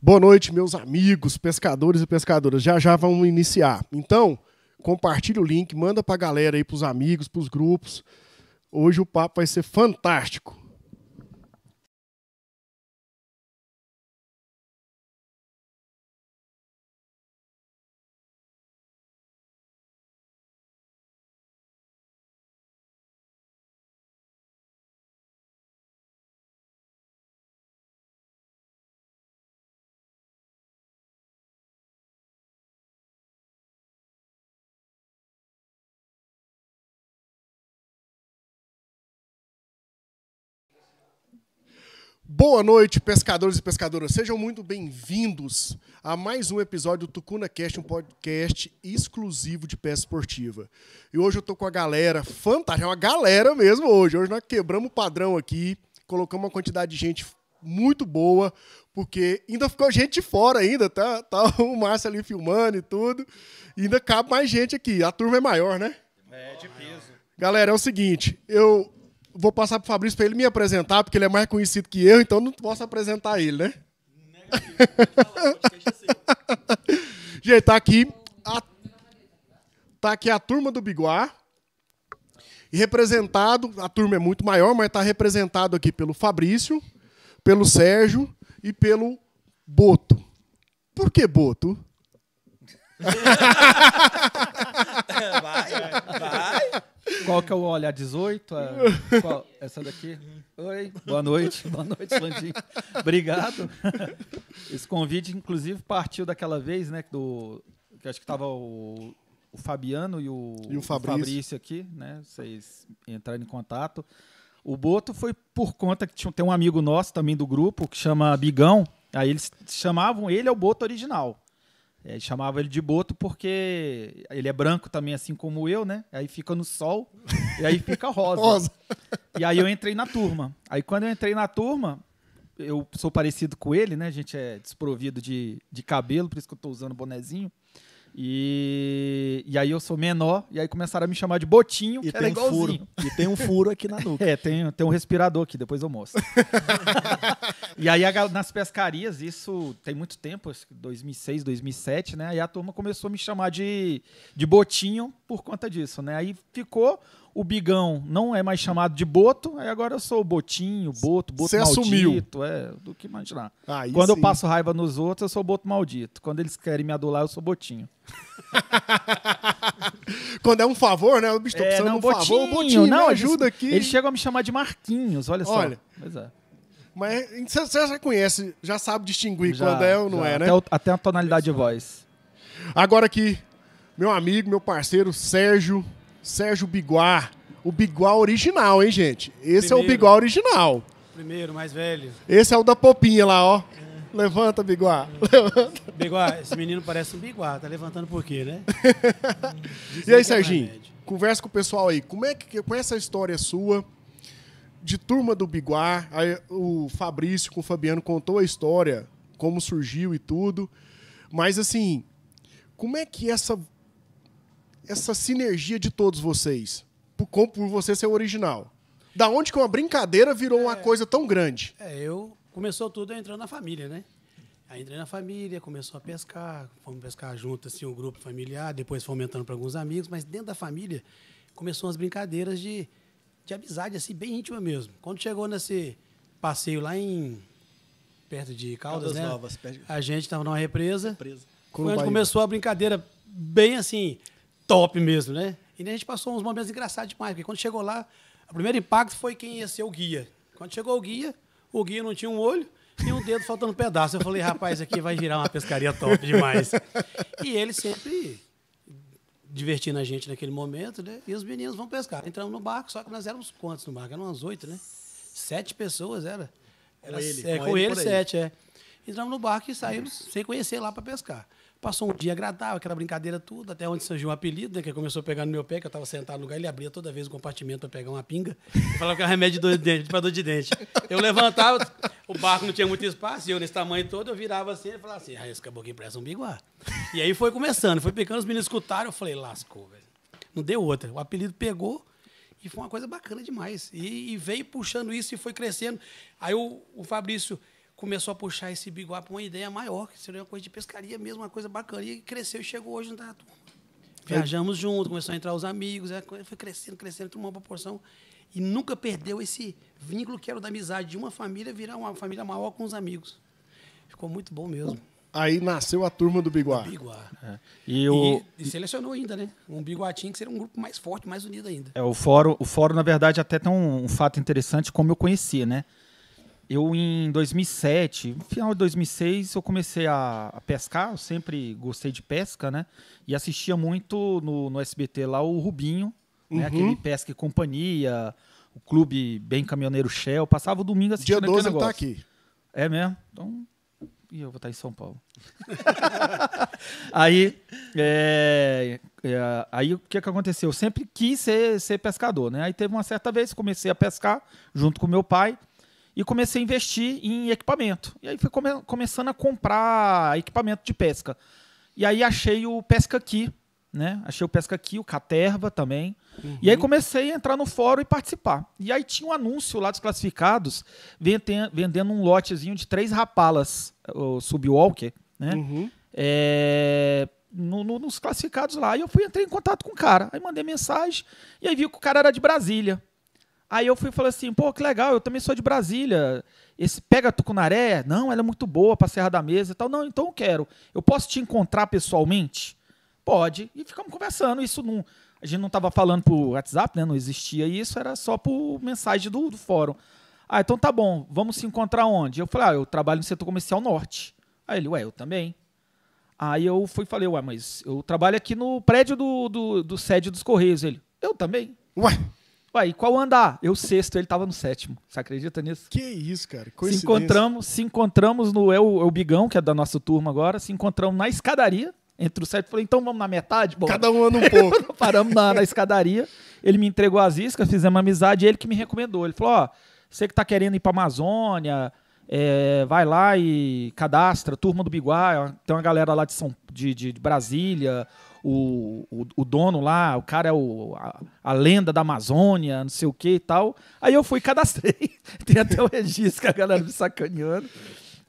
Boa noite, meus amigos, pescadores e pescadoras. Já já vamos iniciar. Então, compartilha o link, manda para a galera aí, para os amigos, para os grupos. Hoje o papo vai ser fantástico. Boa noite, pescadores e pescadoras. Sejam muito bem-vindos a mais um episódio do Tucuna Cast, um podcast exclusivo de pesca esportiva. E hoje eu tô com a galera fantástica, é uma galera mesmo hoje. Hoje nós quebramos o padrão aqui, colocamos uma quantidade de gente muito boa, porque ainda ficou gente de fora ainda, tá? Tá o Márcio ali filmando e tudo. E ainda cabe mais gente aqui. A turma é maior, né? É, de peso. Galera, é o seguinte, eu vou passar para o Fabrício para ele me apresentar, porque ele é mais conhecido que eu, então não posso apresentar ele, né? Gente, tá aqui a, tá aqui a turma do Biguá. E representado, a turma é muito maior, mas está representado aqui pelo Fabrício, pelo Sérgio e pelo Boto. Por que Boto? É, vai, vai. Qual que é o olho? A 18? A... Qual? Essa daqui? Oi, boa noite. Boa noite, Landim. Obrigado. Esse convite, inclusive, partiu daquela vez, né? Do, que acho que estava o, o, Fabiano e o, e o Fabrício. Fabrício. aqui, né? Vocês entraram em contato. O Boto foi por conta que tinha, tem um amigo nosso também do grupo que chama Bigão. Aí eles chamavam ele é o Boto original. É, chamava ele de Boto porque ele é branco também, assim como eu, né? Aí fica no sol e aí fica rosa. rosa. E aí eu entrei na turma. Aí quando eu entrei na turma, eu sou parecido com ele, né? A gente é desprovido de, de cabelo, por isso que eu tô usando bonezinho. E, e aí eu sou menor, e aí começaram a me chamar de Botinho, e que tem Um furo, e tem um furo aqui na nuca. é, tem, tem um respirador aqui, depois eu mostro. e aí a, nas pescarias, isso tem muito tempo, 2006, 2007, né? Aí a turma começou a me chamar de, de Botinho por conta disso, né? Aí ficou o Bigão não é mais chamado de Boto, aí agora eu sou o Botinho, Boto, Boto Cê Maldito. Assumiu. É, do que imaginar. Aí Quando sim. eu passo raiva nos outros, eu sou Boto Maldito. Quando eles querem me adular, eu sou Botinho. Quando é um favor, né? O bicho tá é, não, um botinho, favor. Botinho, não, ajuda eles, aqui. Eles chegam a me chamar de Marquinhos, olha só. Olha. Pois é. Mas você já conhece, já sabe distinguir já, quando é ou não já, é, né? até né? O, até, a tonalidade de voz. Agora aqui, meu amigo, meu parceiro Sérgio Sérgio Biguar, O Biguar original, hein, gente? Esse Primeiro. é o Biguar original. Primeiro, mais velho. Esse é o da popinha lá, ó. É. Levanta, Biguar. É. Levanta. esse menino parece um Biguar, Tá levantando por quê, né? e aí, é Serginho? Conversa com o pessoal aí. Como é que com essa história sua de turma do Biguar, aí, o Fabrício com o Fabiano contou a história, como surgiu e tudo. Mas assim, como é que essa essa sinergia de todos vocês? Por, por você ser original. Da onde que uma brincadeira virou é, uma coisa tão grande? É, eu. Começou tudo entrando na família, né? Aí entrei na família, começou a pescar, fomos pescar junto, assim, um grupo familiar, depois foi aumentando para alguns amigos, mas dentro da família começou umas brincadeiras de, de amizade, assim, bem íntima mesmo. Quando chegou nesse passeio lá em. perto de Caldas, Caldas né? Novas, perto... A gente estava numa represa. represa. Foi começou a brincadeira bem assim top mesmo, né? E a gente passou uns momentos engraçados demais, porque quando chegou lá, o primeiro impacto foi quem ia ser o guia. Quando chegou o guia, o guia não tinha um olho e um dedo faltando um pedaço. Eu falei, rapaz, aqui vai virar uma pescaria top demais. E ele sempre divertindo a gente naquele momento, né? E os meninos vão pescar. Entramos no barco, só que nós éramos quantos no barco? Eram umas oito, né? Sete pessoas era. era com ele, é, com, com ele, ele sete, é. Entramos no barco e saímos sem conhecer lá para pescar. Passou um dia agradável, aquela brincadeira tudo, até onde surgiu um apelido, né, que começou a pegar no meu pé, que eu estava sentado no lugar, ele abria toda vez o compartimento para pegar uma pinga, e falava que era remédio de dente, para dor de dente. Eu levantava, o barco não tinha muito espaço, e eu nesse tamanho todo, eu virava assim, e falava assim, ah, esse caboclo empresta um biguá. E aí foi começando, foi picando, os meninos escutaram, eu falei, lascou, velho. Não deu outra. O apelido pegou, e foi uma coisa bacana demais. E, e, veio puxando isso e foi crescendo. Aí o, o Fabrício começou a puxar esse biguá para uma ideia maior, que seria uma coisa de pescaria mesmo, uma coisa bacana e cresceu e chegou hoje na turma. Viajamos junto, começou a entrar os amigos, é, foi crescendo, crescendo, tomou uma proporção. E nunca perdeu esse vínculo que era da amizade de uma família virar uma família maior com os amigos. Ficou muito bom mesmo. Aí nasceu a turma do Biguá. Do Biguá. É. E, o... E, e, selecionou ainda, né? Um Biguatinho que seria um grupo mais forte, mais unido ainda. É, o fórum, o fórum na verdade, é até tem um, um fato interessante como eu conhecia né? Eu, em 2007, final de 2006, eu comecei a, a, pescar. Eu sempre gostei de pesca, né? E assistia muito no, no SBT lá o Rubinho, né? uhum. né? aquele Pesca e Companhia, o Clube Bem Caminhoneiro Shell. Eu passava o domingo assistindo Dia 12 aquele tá negócio. Dia tá aqui. É mesmo? Então, e eu vou estar em São Paulo. aí, é, é, aí o que, que aconteceu? Eu sempre quis ser, ser pescador, né? Aí teve uma certa vez, comecei a pescar junto com meu pai e comecei a investir em equipamento. E aí fui come começando a comprar equipamento de pesca. E aí achei o Pesca Aqui, né? Achei o Pesca Aqui, o Caterva também. Uhum. E aí uhum. comecei a entrar no fórum e participar. E aí tinha um anúncio lá dos classificados vendendo um lotezinho de três rapalas, o Subwalker, né? Uhum. É... No, no, nos classificados lá. E eu fui entrei em contato com o cara. Aí mandei mensagem. E aí vi que o cara era de Brasília. Aí eu fui e falei assim, pô, que legal, eu também sou de Brasília. Esse pega Tucunaré? Não, ela é muito boa para Serra da Mesa e tal. Não, então eu quero. Eu posso te encontrar pessoalmente? Pode. E ficamos conversando. Isso não, a gente não estava falando por WhatsApp, né? Não existia isso, era só por mensagem do, do fórum. Ah, então tá bom, vamos se encontrar onde? Eu falei, ah, eu trabalho no setor comercial norte. Aí ele, ué, eu também. Aí eu fui e falei, ué, mas eu trabalho aqui no prédio do, do, do sede dos Correios. Ele, eu também. Ué? e qual andar? Eu sexto, ele tava no sétimo. Você acredita nisso? Que isso, cara. Se encontramos, se encontramos no é o, é o Bigão, que é da nossa turma agora, se encontramos na escadaria entre o sétimo Falei, então vamos na metade? Bom, Cada um anda um pouco. paramos na, na, escadaria. Ele me entregou as iscas, fizemos amizade. Ele que me recomendou. Ele falou: Ó, você que tá querendo ir pra Amazônia, é, vai lá e cadastra, turma do Biguá. Tem uma galera lá de, São, de, de, de Brasília, o, o, o, dono lá, o cara é o, a, a, lenda da Amazônia, não sei o que e tal. Aí eu fui cadastrei. Tem até o registro que a galera me sacaneando.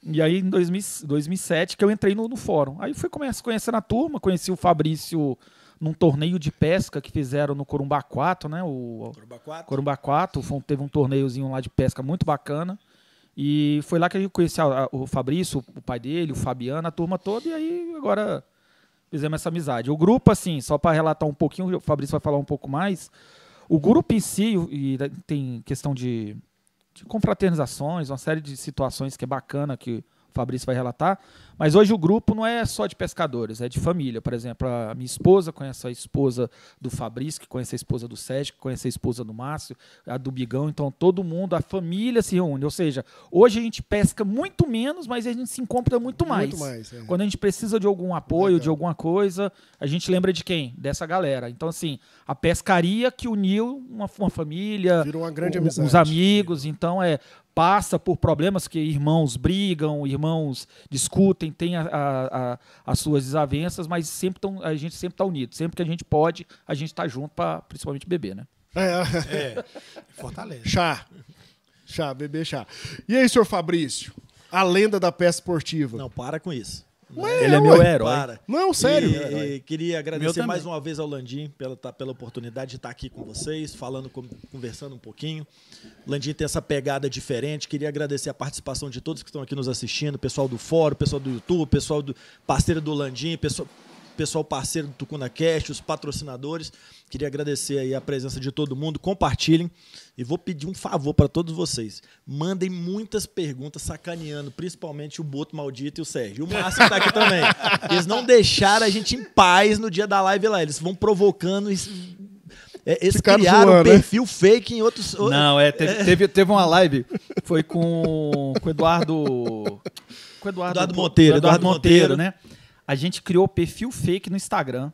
E aí, em 2000, 2007, que eu entrei no, no fórum. Aí fui conhecendo a turma, conheci o Fabrício num torneio de pesca que fizeram no Corumbá 4, né? O Corumbá 4. Corumbá 4 foi, teve um torneiozinho lá de pesca muito bacana. E foi lá que eu conheci a, a, o Fabrício, o pai dele, o Fabiano, a turma toda. E aí agora fizemos essa amizade. O grupo, assim, só para relatar um pouquinho, o Fabrício vai falar um pouco mais. O grupo em si, e tem questão de, de confraternizações, uma série de situações que é bacana que o Fabrício vai relatar. Mas hoje o grupo não é só de pescadores, é de família. Por exemplo, a minha esposa conhece a esposa do Fabrício, que conhece a esposa do Sérgio, que conhece a esposa do Márcio, a do Bigão. Então todo mundo, a família se reúne. Ou seja, hoje a gente pesca muito menos, mas a gente se encontra muito mais. Muito mais é. Quando a gente precisa de algum apoio, Legal. de alguma coisa, a gente lembra de quem? Dessa galera. Então, assim, a pescaria que uniu uma, uma família. Virou uma grande o, Os amigos. Então, é passa por problemas que irmãos brigam, irmãos discutem tem a, a, a, as suas desavenças, mas sempre tão, a gente sempre está unido. Sempre que a gente pode, a gente está junto para principalmente beber, né? É, é. é Fortaleza. Chá. Chá, beber chá. E aí, senhor Fabrício? A lenda da peça esportiva. Não, para com isso. Mas ele é, é meu ué, herói. Para. Não, sério. E, e queria agradecer mais uma vez ao Landim pela, tá, pela oportunidade de estar aqui com vocês, falando, conversando um pouquinho. O Landim tem essa pegada diferente. Queria agradecer a participação de todos que estão aqui nos assistindo, pessoal do fórum, pessoal do YouTube, pessoal do parceiro do Landim, pessoal, pessoal parceiro do Tucuna Cast, os patrocinadores. Queria agradecer aí a presença de todo mundo. Compartilhem e vou pedir um favor para todos vocês. Mandem muitas perguntas sacaneando, principalmente o Boto Maldito e o Sérgio. O Márcio tá aqui também. Eles não deixaram a gente em paz no dia da live lá. Eles vão provocando e é, eles Ficaram criaram zoando, um né? perfil né? fake em outros. Não, é teve, é. teve, teve, uma live, foi com o Eduardo. Com Eduardo, Eduardo Monteiro. Eduardo, Eduardo Monteiro, Monteiro, né? a gente criou perfil fake no Instagram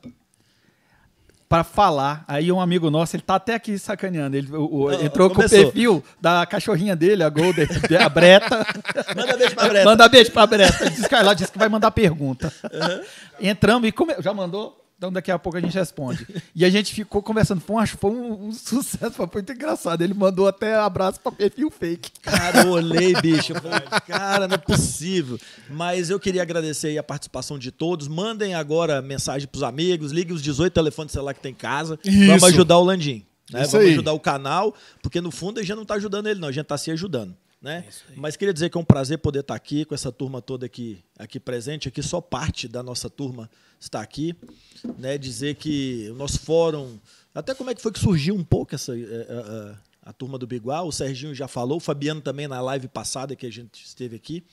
para falar. Aí um amigo nosso, ele tá até aqui sacaneando. Ele o, o, ah, entrou Começou. com o perfil da cachorrinha dele, a Golden, a Breta. Manda beijo pra Breta. Manda beijo pra Breta. Diz que, lá, diz que vai mandar pergunta. Uhum. Entramos e come... já mandou? Então daqui a pouco a gente responde. E a gente ficou conversando. Foi um, foi um, um sucesso, foi muito engraçado. Ele mandou até abraço pra perfil fake. Cara, eu olhei, bicho. Eu falei, cara, não é possível. Mas eu queria agradecer a participação de todos. Mandem agora mensagem pros amigos, liguem os 18 telefones, sei lá, que tem em casa. Isso. Vamos ajudar o Landim. Né? Vamos aí. ajudar o canal, porque no fundo a gente não tá ajudando ele, não. A gente tá se ajudando. Né? É Mas queria dizer que é um prazer poder estar aqui com essa turma toda aqui, aqui presente, aqui só parte da nossa turma está aqui, né? Dizer que o nosso fórum, até como é que foi que surgiu um pouco essa a, eh, a, eh, eh, a turma do Bigual, o Serginho já falou, o Fabiano também na live passada que a gente esteve aqui,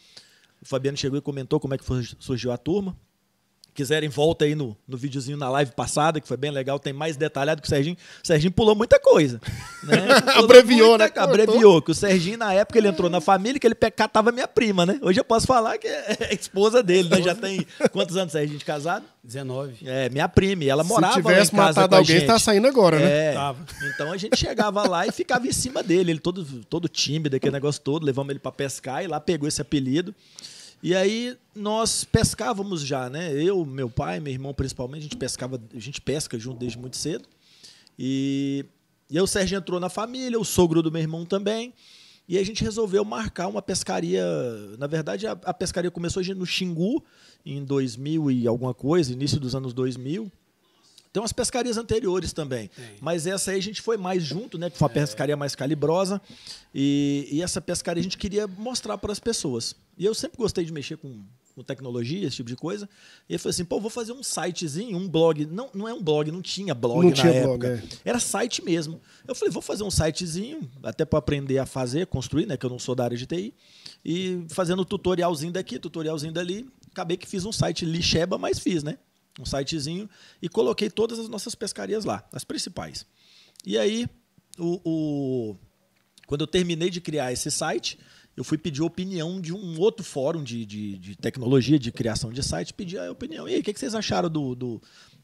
o Fabiano chegou e comentou como é que foi, surgiu a turma quiserem, volta aí no, no videozinho na live passada, que foi bem legal, tem mais detalhado que o Serginho. O Serginho pulou muita coisa. Né? Pulou abreviou, muita, né? Abreviou, que o Serginho, na época, ele entrou na família, que ele catava minha prima, né? Hoje eu posso falar que é, é esposa dele, né? Já tem quantos anos, Serginho, de casado? 19. É, minha prima, ela morava lá em casa matado alguém, tá gente. tá saindo agora, né? É, Tava. Então a gente chegava lá e ficava em cima dele, ele todo, todo tímido, aquele negócio todo, levamos ele para pescar e lá pegou esse apelido. E aí nós pescávamos já, né? Eu, meu pai, meu irmão principalmente, a gente pescava, a gente pesca junto desde muito cedo. E, e aí o Sérgio entrou na família, o sogro do meu irmão também. E a gente resolveu marcar uma pescaria. Na verdade, a, a pescaria começou no Xingu, em 2000 e alguma coisa, início dos anos 2000. Tem umas pescarias anteriores também. Sim. Mas essa aí a gente foi mais junto, né? Foi uma é. pescaria mais calibrosa. E, e, essa pescaria a gente queria mostrar para as pessoas. E eu sempre gostei de mexer com, com tecnologia, esse tipo de coisa. E ele falou assim: pô, vou fazer um sitezinho, um blog. Não, não é um blog, não tinha blog não na tinha época. Blog, é. Era site mesmo. Eu falei: vou fazer um sitezinho, até para aprender a fazer, construir, né? Que eu não sou da área de TI. E fazendo tutorialzinho daqui, tutorialzinho dali. Acabei que fiz um site lixeba, mas fiz, né? um sitezinho, e coloquei todas as nossas pescarias lá, as principais. E aí, o, o, quando eu terminei de criar esse site, eu fui pedir a opinião de um outro fórum de, de, de tecnologia, de criação de site, pedi a opinião. E aí, o que, que vocês acharam do, do,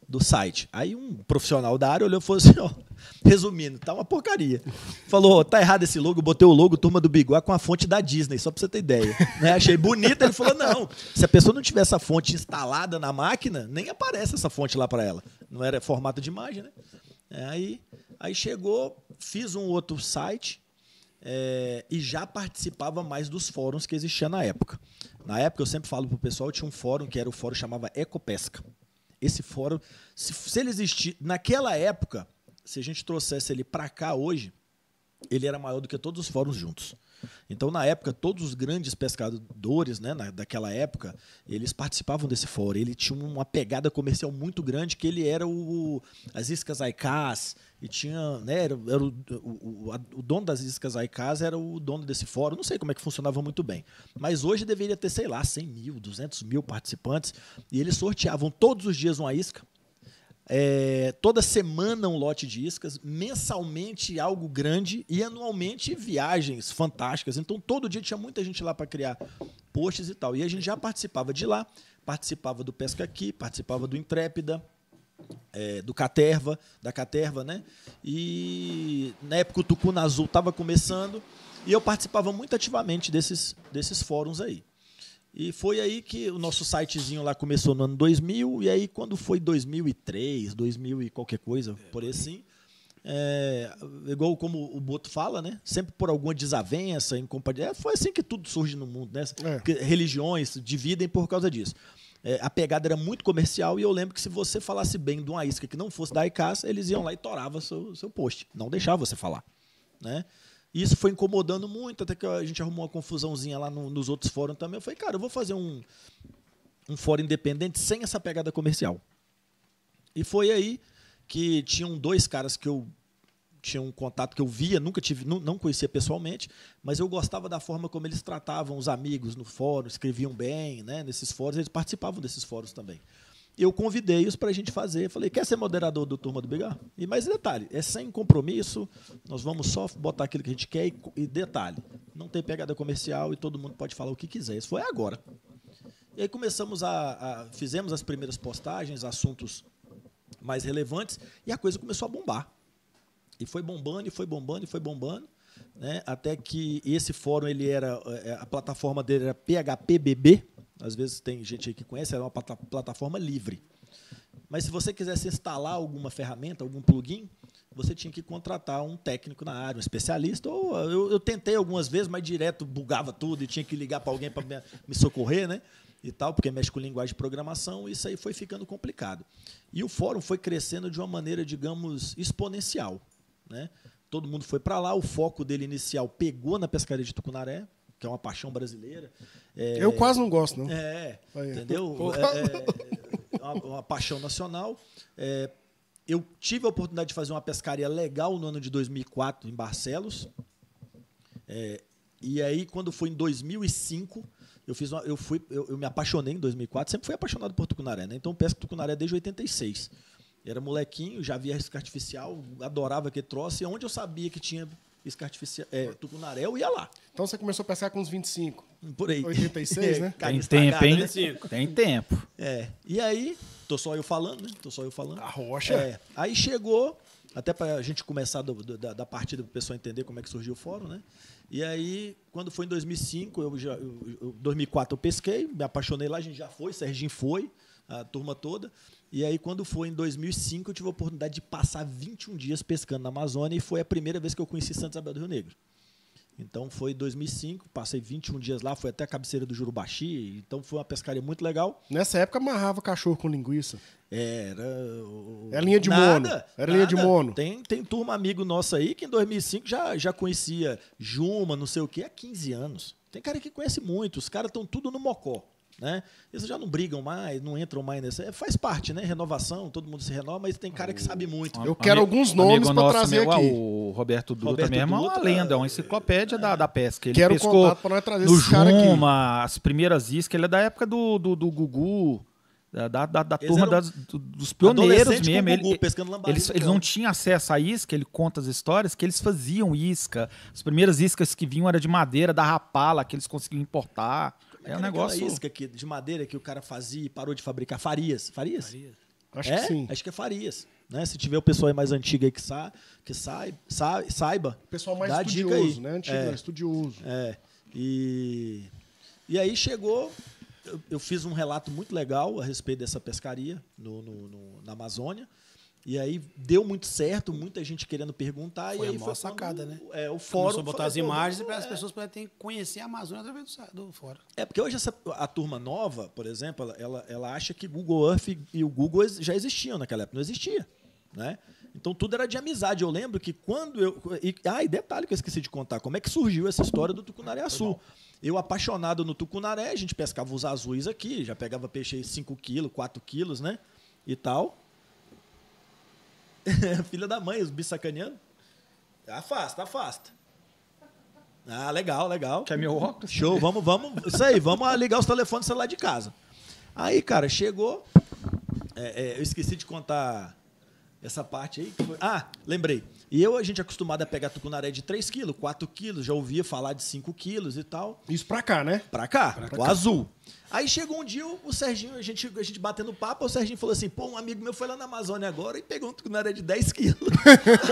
do site. Aí um profissional da área olhou e falou assim, ó, resumindo, tá uma porcaria. Falou, tá errado esse logo, botei o logo Turma do Bigode com a fonte da Disney, só pra você ter ideia. né? Achei bonita, ele falou, não, se a pessoa não tiver essa fonte instalada na máquina, nem aparece essa fonte lá para ela. Não era formato de imagem, né? É, aí, aí chegou, fiz um outro site, é, e já participava mais dos fóruns que existiam na época. Na época, eu sempre falo para o pessoal, tinha um fórum que era o fórum chamava Ecopesca esse fórum, se, se ele existir naquela época, se a gente trouxesse ele para cá hoje, ele era maior do que todos os fóruns juntos. Então, na época, todos os grandes pescadores né, na, daquela época, eles participavam desse fórum. Ele tinha uma pegada comercial muito grande, que ele era o, as iscas Aikas, e tinha, né, era, era o, o, o, dono das iscas Aikas era o dono desse fórum. Não sei como é que funcionava muito bem. Mas hoje deveria ter, sei lá, 100 mil, 200 mil participantes. E eles sorteavam todos os dias uma isca, é, toda semana um lote de iscas, mensalmente algo grande e anualmente viagens fantásticas. Então todo dia tinha muita gente lá para criar posts e tal. E a gente já participava de lá, participava do Pesca Aqui, participava do Intrépida, é, do Caterva, da Caterva, né? E na época o Tucuna Azul estava começando e eu participava muito ativamente desses, desses fóruns aí. E foi aí que o nosso sitezinho lá começou no ano 2000, e aí quando foi 2003, 2000 e qualquer coisa, é, por aí sim, é, igual como o Boto fala, né? Sempre por alguma desavença, incompatibilidade. É, foi assim que tudo surge no mundo, né? É. Religiões dividem por causa disso. É, a pegada era muito comercial e eu lembro que se você falasse bem de uma isca que não fosse da ICAS, eles iam lá e toravam seu, seu post. Não deixava você falar, né? isso foi incomodando muito, até que a gente arrumou uma confusãozinha lá no, nos outros fóruns também. Eu falei, cara, eu vou fazer um, um fórum independente sem essa pegada comercial. E foi aí que tinham dois caras que eu tinha um contato que eu via, nunca tive, não, não conhecia pessoalmente, mas eu gostava da forma como eles tratavam os amigos no fórum, escreviam bem, né, nesses fóruns, eles participavam desses fóruns também eu convidei-os para a gente fazer. Falei, quer ser moderador do Turma do Bigar? E mais detalhe, é sem compromisso, nós vamos só botar aquilo que a gente quer e, e detalhe, não tem pegada comercial e todo mundo pode falar o que quiser. Isso foi agora. E aí começamos a, a fizemos as primeiras postagens, assuntos mais relevantes, e a coisa começou a bombar. E foi bombando, e foi bombando, e foi bombando. Né? Até que esse fórum ele era é, a plataforma dele era PHPBB, às vezes tem gente que conhece, é uma plataforma livre. Mas se você quisesse instalar alguma ferramenta, algum plugin, você tinha que contratar um técnico na área, um especialista. Ou ah, eu, eu tentei algumas vezes, mas direto bugava tudo e tinha que ligar para alguém para me, me socorrer, né? E tal, porque mexe com linguagem de programação, isso aí foi ficando complicado. E o fórum foi crescendo de uma maneira, digamos, exponencial. Né? Todo mundo foi para lá, o foco dele inicial pegou na pescaria de Tucunaré, que é uma paixão brasileira. É, eu quase não gosto, não. É, Aí. entendeu? É, é, é uma, uma, paixão nacional. É, eu tive a oportunidade de fazer uma pescaria legal no ano de 2004 em Barcelos. É, e aí, quando foi em 2005, eu fiz uma, eu fui eu, eu, me apaixonei em 2004 sempre fui apaixonado por tucunaré né então pesco tucunaré desde 86 era molequinho já via isca artificial adorava que troço e onde eu sabia que tinha isca artificial, é, tucunaré, eu ia lá. Então você começou a pescar com uns 25. Por aí. 86, é, né? Tem tempo, hein? Né? Tem tempo. É. E aí, tô só eu falando, né? Tô só eu falando. A rocha. É. Aí chegou, até para a gente começar do, do, da, da partida, para o pessoal entender como é que surgiu o fórum, né? E aí, quando foi em 2005, eu já, eu, 2004 eu pesquei, me apaixonei lá, a gente já foi, Serginho foi, a turma toda. E aí, quando foi em 2005, eu tive a oportunidade de passar 21 dias pescando na Amazônia e foi a primeira vez que eu conheci Santos Isabel do Rio Negro. Então, foi 2005, passei 21 dias lá, foi até a cabeceira do Jurubaxi, então foi uma pescaria muito legal. Nessa época, amarrava cachorro com linguiça. Era. Era linha de nada, mono. Era nada. linha de mono. Tem, tem turma amigo nosso aí que em 2005 já, já conhecia Juma, não sei o quê, há 15 anos. Tem cara que conhece muito, os caras estão tudo no mocó. Né? Eles já não brigam mais, não entram mais nessa. É, faz parte, né? Renovação, todo mundo se renova, mas tem cara que sabe muito. Eu quero amigo, alguns nomes para trazer meu, ah, aqui. O Roberto Duda Roberto mesmo é uma lenda, é uma é, enciclopédia é, da, da pesca. Ele quero pescou para nós trazer no esse cara Juma, aqui. as primeiras iscas, ele é da época do, do, do Gugu. Da, da, da turma das, dos pioneiros mesmo. Gugu, ele, eles, eles, é. não tinham acesso à isca, ele conta as histórias que eles faziam isca. As primeiras iscas que vinham era de madeira da rapala, que eles conseguiam importar. É um negócio. isca de madeira que o cara fazia e parou de fabricar. Farias. Farias? Farias. Acho é? que sim. Acho que é Farias. Né? Se tiver o pessoal mais antigo aí que, sa que saiba. O pessoal mais estudioso, né? Antigo, é. estudioso. É. E, e aí chegou. Eu, eu, fiz um relato muito legal a respeito dessa pescaria no, no, no na Amazônia. E aí deu muito certo, muita gente querendo perguntar. Foi e aí a maior sacada, né? É, o fórum. Começou a botar as imagens para as é. pessoas poderem conhecer a Amazônia através do, do fórum. É, porque hoje essa, a turma nova, por exemplo, ela, ela acha que Google Earth e o Google já existiam naquela época. Não existia. Né? Então tudo era de amizade. Eu lembro que quando eu. E, ah, e detalhe que eu esqueci de contar: como é que surgiu essa história do Tucunaré-Açu? Eu, apaixonado no Tucunaré, a gente pescava os azuis aqui, já pegava peixe aí 5 quilos, 4 quilos, né? E tal. Filha da mãe, os bichos sacaneando. Afasta, tá tá afasta. Ah, legal, legal. Quer meu óculos? Show, vamos, vamos. Isso aí, vamos ligar os telefones celular de casa. Aí, cara, chegou. É, é, eu esqueci de contar essa parte aí. Ah, lembrei. E eu, a gente é acostumado a pegar tucunaré de 3 quilos, 4 quilos, já ouvia falar de 5 quilos e tal. Isso pra cá, né? Pra cá, pra o cá. azul. Aí chegou um dia, o Serginho, a gente, a gente batendo papo, o Serginho falou assim: pô, um amigo meu foi lá na Amazônia agora e pegou um era de 10 quilos.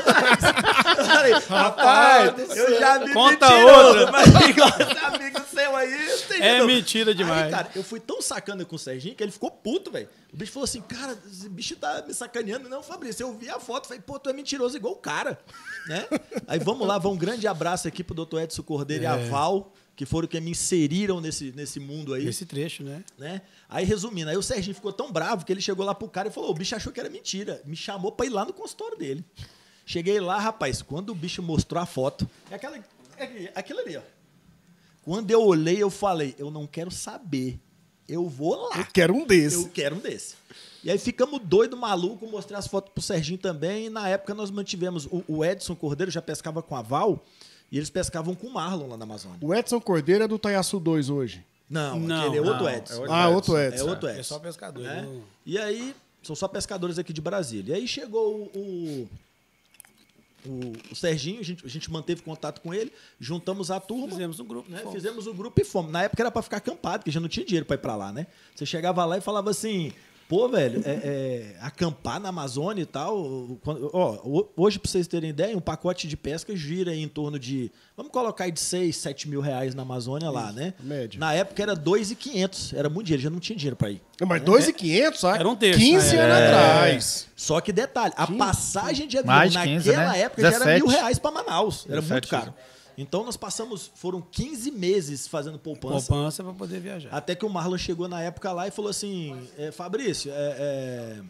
Rapaz, Rapaz, eu já me Conta outra. mas igual amigo seu aí. É mentira demais. Aí, cara, eu fui tão sacando com o Serginho que ele ficou puto, velho. O bicho falou assim: cara, esse bicho tá me sacaneando. Não, Fabrício, eu vi a foto, falei, pô, tu é mentiroso igual o cara. Né? Aí vamos lá, vamos um grande abraço aqui pro doutor Edson Cordeiro é. e a Val que foram que me inseriram nesse, nesse mundo aí. Esse trecho, né? né? Aí, resumindo, aí o Serginho ficou tão bravo que ele chegou lá pro cara e falou: o bicho achou que era mentira. Me chamou pra ir lá no consultório dele. Cheguei lá, rapaz, quando o bicho mostrou a foto. É aquela, é aquilo ali, ó. Quando eu olhei, eu falei: eu não quero saber. Eu vou lá. Eu quero um desse. Eu quero um desse. E aí ficamos doido, maluco, mostrei as fotos pro Serginho também. E na época nós mantivemos. O, o Edson Cordeiro já pescava com a Val. E eles pescavam com marlon lá na Amazônia. O Edson Cordeiro é do Taiaçu 2 hoje. Não, não aquele é outro não, é Edson. ah, outro é Edson. É outro Edson. É só pescador. Né? né? E aí, são só pescadores aqui de Brasília. E aí chegou o, o, o, Serginho, a gente, a gente, manteve contato com ele, juntamos a turma. Fizemos um grupo, né? Fomos. Fizemos o um grupo e fomos. Na época era para ficar acampado, porque já não tinha dinheiro para ir para lá, né? Você chegava lá e falava assim: Pô, velho, é, é, acampar na Amazônia e tal. Quando, ó, hoje, pra vocês terem ideia, um pacote de pesca gira em torno de. Vamos colocar aí de 6, 7 mil reais na Amazônia lá, né? Médio. Na época era 2,500. Era muito dinheiro, já não tinha dinheiro pra ir. Mas 2,500, é, era um terço. 15 né? anos é. atrás. Só que detalhe, a passagem de avião naquela né? época 17. já era mil reais pra Manaus. Era 17. muito caro. Então nós passamos, foram 15 meses fazendo poupança. Poupança para poder viajar. Até que o Marlon chegou na época lá e falou assim: é, Fabrício, é, é,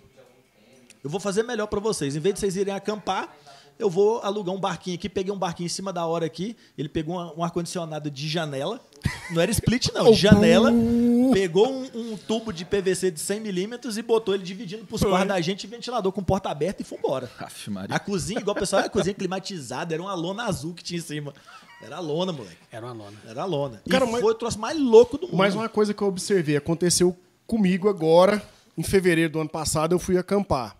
eu vou fazer melhor para vocês. Em vez de vocês irem acampar, eu vou alugar um barquinho aqui. Peguei um barquinho em cima da hora aqui. Ele pegou um ar-condicionado de janela. Não era split, não. Oh, janela, pegou um, um tubo de PVC de 100 milímetros e botou ele dividindo pros quartos da gente, ventilador com porta aberta e foi embora. A cozinha, igual o pessoal, era a cozinha climatizada, era uma lona azul que tinha em cima. Era a lona, moleque. Era uma lona. Era a lona. Cara, e mas- foi o troço mais louco do mundo. Mas uma coisa que eu observei, aconteceu comigo agora, em fevereiro do ano passado, eu fui acampar.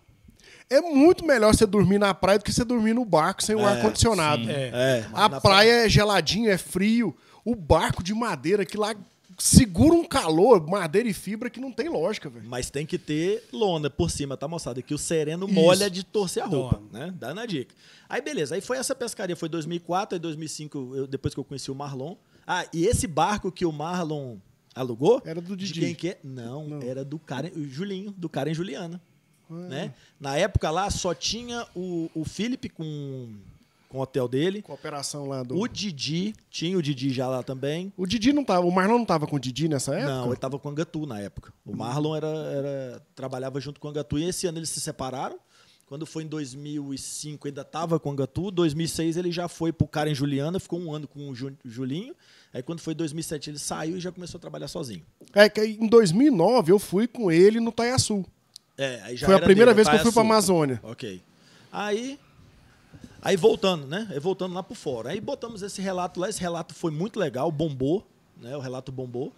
É muito melhor você dormir na praia do que você dormir no barco sem o é, ar-condicionado. É. É. A praia é geladinho, é frio o barco de madeira que lá segura um calor, madeira e fibra, que não tem lógica, velho. Mas tem que ter lona por cima, tá, moçada? Que o sereno Isso. molha de torcer a roupa, né? Dá na dica. Aí, beleza. Aí foi essa pescaria. Foi 2004, aí 2005, eu, depois que eu conheci o Marlon. Ah, e esse barco que o Marlon alugou... Era do Didi. De quem que é? Não, não, era do Karen... O Julinho, do Karen Juliana. Ah, né? É. Né? Na época lá, só tinha o, o Felipe com com o hotel dele. Com a operação lá do. O Didi, tinha o Didi já lá também. O Didi não tava, o Marlon não tava com o Didi nessa época? Não, ele tava com o Angatu na época. O Marlon era, era trabalhava junto com o Angatu e esse ano eles se separaram. Quando foi em 2005, ainda estava com o Angatu. 2006 ele já foi pro Karen Juliana, ficou um ano com o Julinho. Aí quando foi 2007 ele saiu e já começou a trabalhar sozinho. É que em 2009 eu fui com ele no Taiaçu. É, aí já Foi a primeira dele, vez que eu fui para Amazônia. OK. Aí Aí voltando, né? Aí voltando lá por fora. Aí botamos esse relato lá, esse relato foi muito legal, bombou, né? O relato bombou.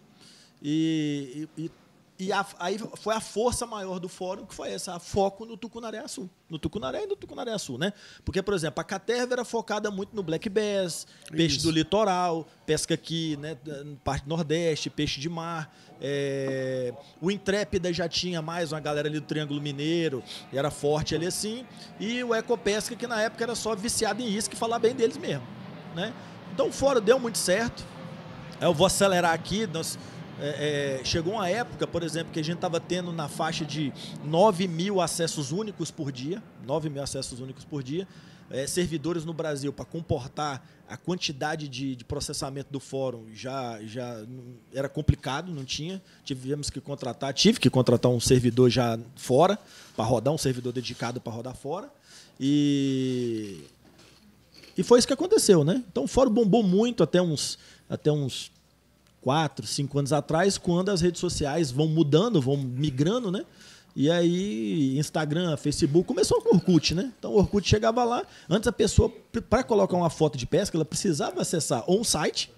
E, e, e e a, aí foi a força maior do fórum que foi essa, a foco no Tucunaré Sul, No Tucunaré e no Tucunaré Sul, né? Porque, por exemplo, a Caterva era focada muito no black bass, peixe Isso. do litoral, pesca aqui, né, parte do nordeste, peixe de mar. É... o Intrépida já tinha mais uma galera ali do Triângulo Mineiro, e era forte ali assim. E o Ecopesca, que na época era só viciado em isca e falar bem deles mesmo, né? Então o fórum deu muito certo. Eu vou acelerar aqui, nós... É, é, chegou uma época, por exemplo, que a gente estava tendo na faixa de 9 mil acessos únicos por dia, 9 mil acessos únicos por dia, é, servidores no Brasil para comportar a quantidade de, de, processamento do fórum já, já era complicado, não tinha. Tivemos que contratar, tive que contratar um servidor já fora, para rodar, um servidor dedicado para rodar fora. E, e foi isso que aconteceu, né? Então o fórum bombou muito até uns, até uns quatro, cinco anos atrás, quando as redes sociais vão mudando, vão migrando, né? E aí, Instagram, Facebook, começou com o Orkut, né? Então, o Orkut chegava lá. Antes, a pessoa, para colocar uma foto de pesca, ela precisava acessar ou um site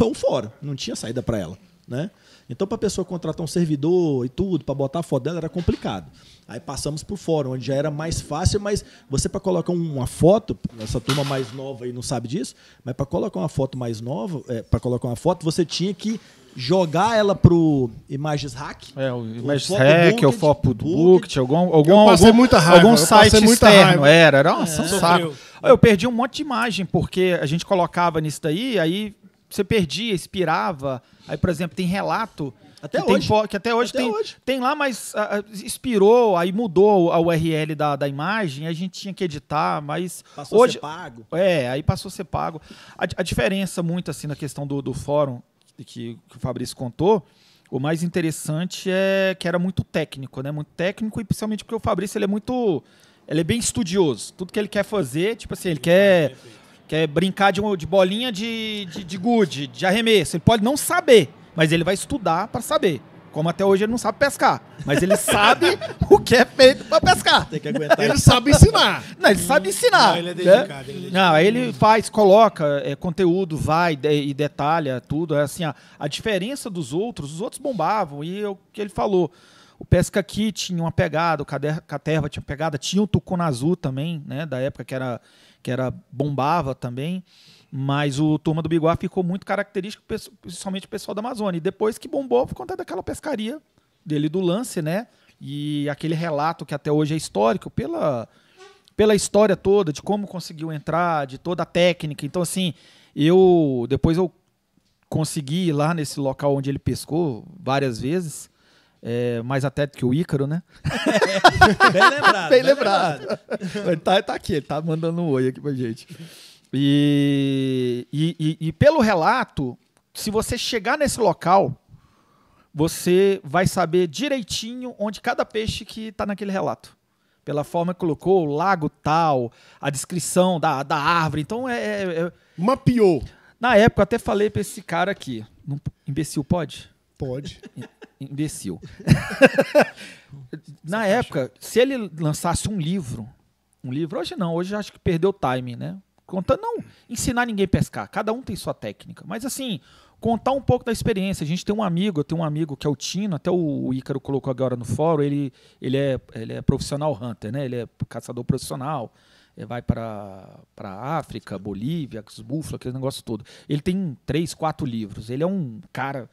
ou um fórum. Não tinha saída para ela, né? Então, para a pessoa contratar um servidor e tudo, para botar a foto dela, era complicado. Aí passamos para o fórum, onde já era mais fácil, mas você para colocar uma foto, essa turma mais nova aí não sabe disso, mas para colocar uma foto mais nova, é, para colocar uma foto, você tinha que jogar ela pro Images Hack. É, o Images Hack, o Fopbooked, algum, algum, eu algum, muita raiva, algum site externo. Raiva. Era, era, um é. saco. Eu perdi um monte de imagem, porque a gente colocava nisso daí, aí você perdia, expirava. Aí, por exemplo, tem relato. Até que hoje. Tem, que até hoje, até tem, hoje. tem lá, mas uh, expirou, aí mudou a URL da, da imagem, a gente tinha que editar, mas. Passou hoje, a ser pago. É, aí passou a ser pago. A, a diferença muito, assim, na questão do, do fórum que, que o Fabrício contou, o mais interessante é que era muito técnico, né? Muito técnico, e principalmente porque o Fabrício ele é muito. Ele é bem estudioso. Tudo que ele quer fazer, tipo assim, ele quer quer é brincar de, de bolinha de, de, de gude, de arremesso. Ele pode não saber, mas ele vai estudar para saber. Como até hoje ele não sabe pescar. Mas ele sabe o que é feito para pescar. Tem que aguentar. Ele sabe ensinar. Não, ele sabe ensinar. Não, ele é né? dedicado. Né? Ele é dedicado. Não, ele faz, coloca é, conteúdo, vai de, e detalha tudo. É assim, a, a diferença dos outros, os outros bombavam. E é o que ele falou, o Pesca Kit tinha uma pegada, o Caterva tinha uma pegada, tinha o Tucunazul também, né? Da época que era que era bombava também. Mas o Turma do Biguá ficou muito característico, principalmente o pessoal da Amazônia. E depois que bombou por conta daquela pescaria dele do lance, né? E aquele relato que até hoje é histórico pela, pela história toda, de como conseguiu entrar, de toda a técnica. Então, assim, eu depois eu consegui ir lá nesse local onde ele pescou várias vezes é, mais até que o Ícaro, né? É, bem lembrado. bem, bem lembrado. lembrado. Ele tá, ele tá aqui, ele tá mandando um oi aqui pra gente. E, e, e, e pelo relato, se você chegar nesse local, você vai saber direitinho onde cada peixe que tá naquele relato. Pela forma que colocou, o lago tal, a descrição da, da árvore. Então é, é. é Mapeou. Na época, eu até falei pra esse cara aqui. Imbecil, pode? Pode imbecil. Na época, se ele lançasse um livro, um livro, hoje não, hoje acho que perdeu o timing, né? Conta, não ensinar ninguém a pescar, cada um tem sua técnica. Mas assim, contar um pouco da experiência. A gente tem um amigo, eu tenho um amigo que é o Tino, até o Ícaro colocou agora no fórum, ele, ele, é, ele é profissional hunter, né? Ele é caçador profissional, ele vai para África, Bolívia, os búfalos, aquele negócio todo. Ele tem três, quatro livros. Ele é um cara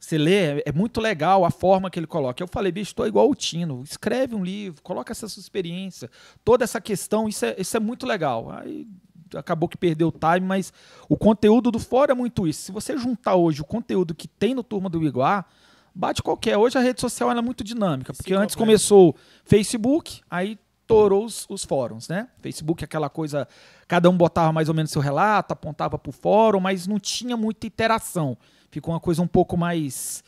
você lê, é, é muito legal a forma que ele coloca. Eu falei, bicho, estou igual o Tino. Escreve um livro, coloca essa sua experiência, toda essa questão, isso é, isso é muito legal. Aí acabou que perdeu o time, mas o conteúdo do fora é muito isso. Se você juntar hoje o conteúdo que tem no Turma do Iguá, bate qualquer. Hoje a rede social é muito dinâmica, porque Sim, antes problema. começou Facebook, aí torou os, os, fóruns, né? Facebook, aquela coisa, cada um botava mais ou menos seu relato, apontava para o fórum, mas não tinha muita interação. Ficou uma coisa um pouco mais,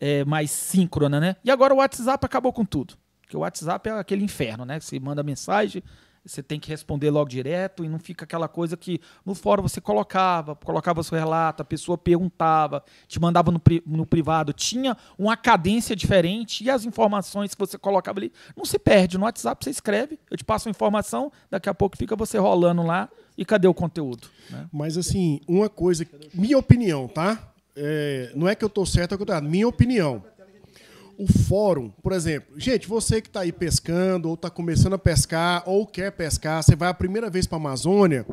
é, mais síncrona, né? E agora o WhatsApp acabou com tudo. Porque o WhatsApp é aquele inferno, né? Você manda mensagem, você tem que responder logo direto e não fica aquela coisa que no fórum você colocava, colocava seu relato, a pessoa perguntava, te mandava no, pri no privado, tinha uma cadência diferente e as informações que você colocava ali não se perde. No WhatsApp você escreve, eu te passo a informação, daqui a pouco fica você rolando lá e cadê o conteúdo? Né? Mas assim, uma coisa, minha opinião, tá? é, não é que eu estou certo, é que eu estou errado. Minha opinião. O fórum, por exemplo, gente, você que está aí pescando, ou está começando a pescar, ou quer pescar, você vai a primeira vez para a Amazônia,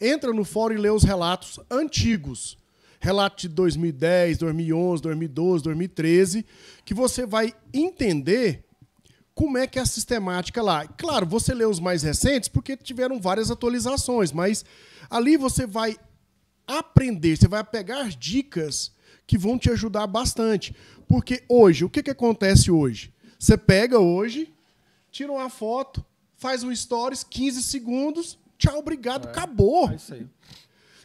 entra no fórum e lê os relatos antigos. Relato de 2010, 2011, 2012, 2013, que você vai entender como é que é a sistemática lá. Claro, você lê os mais recentes porque tiveram várias atualizações, mas ali você vai aprender, você vai pegar dicas que vão te ajudar bastante. Porque hoje, o que, que acontece hoje? Você pega hoje, tira uma foto, faz um stories, 15 segundos, tchau, obrigado, é, acabou. É isso aí.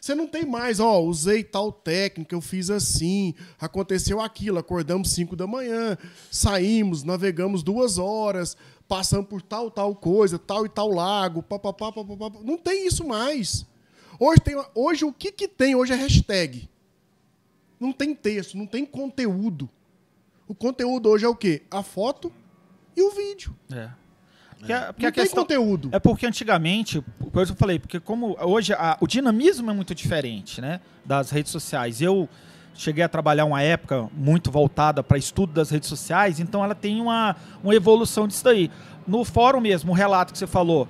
Você não tem mais, ó, usei tal técnica, eu fiz assim, aconteceu aquilo, acordamos 5 da manhã, saímos, navegamos duas horas, passamos por tal, tal coisa, tal e tal lago, papapá, papapá. Não tem isso mais. Hoje, tem, hoje o que, que tem? Hoje é hashtag. Não tem texto, não tem conteúdo. O conteúdo hoje é o quê? A foto e o vídeo. É. Porque, é. porque não tem conteúdo. É porque antigamente, por isso eu falei, porque como hoje a, o dinamismo é muito diferente, né? Das redes sociais. Eu cheguei a trabalhar uma época muito voltada para estudo das redes sociais, então ela tem uma, uma evolução disso daí. No fórum mesmo, o relato que você falou,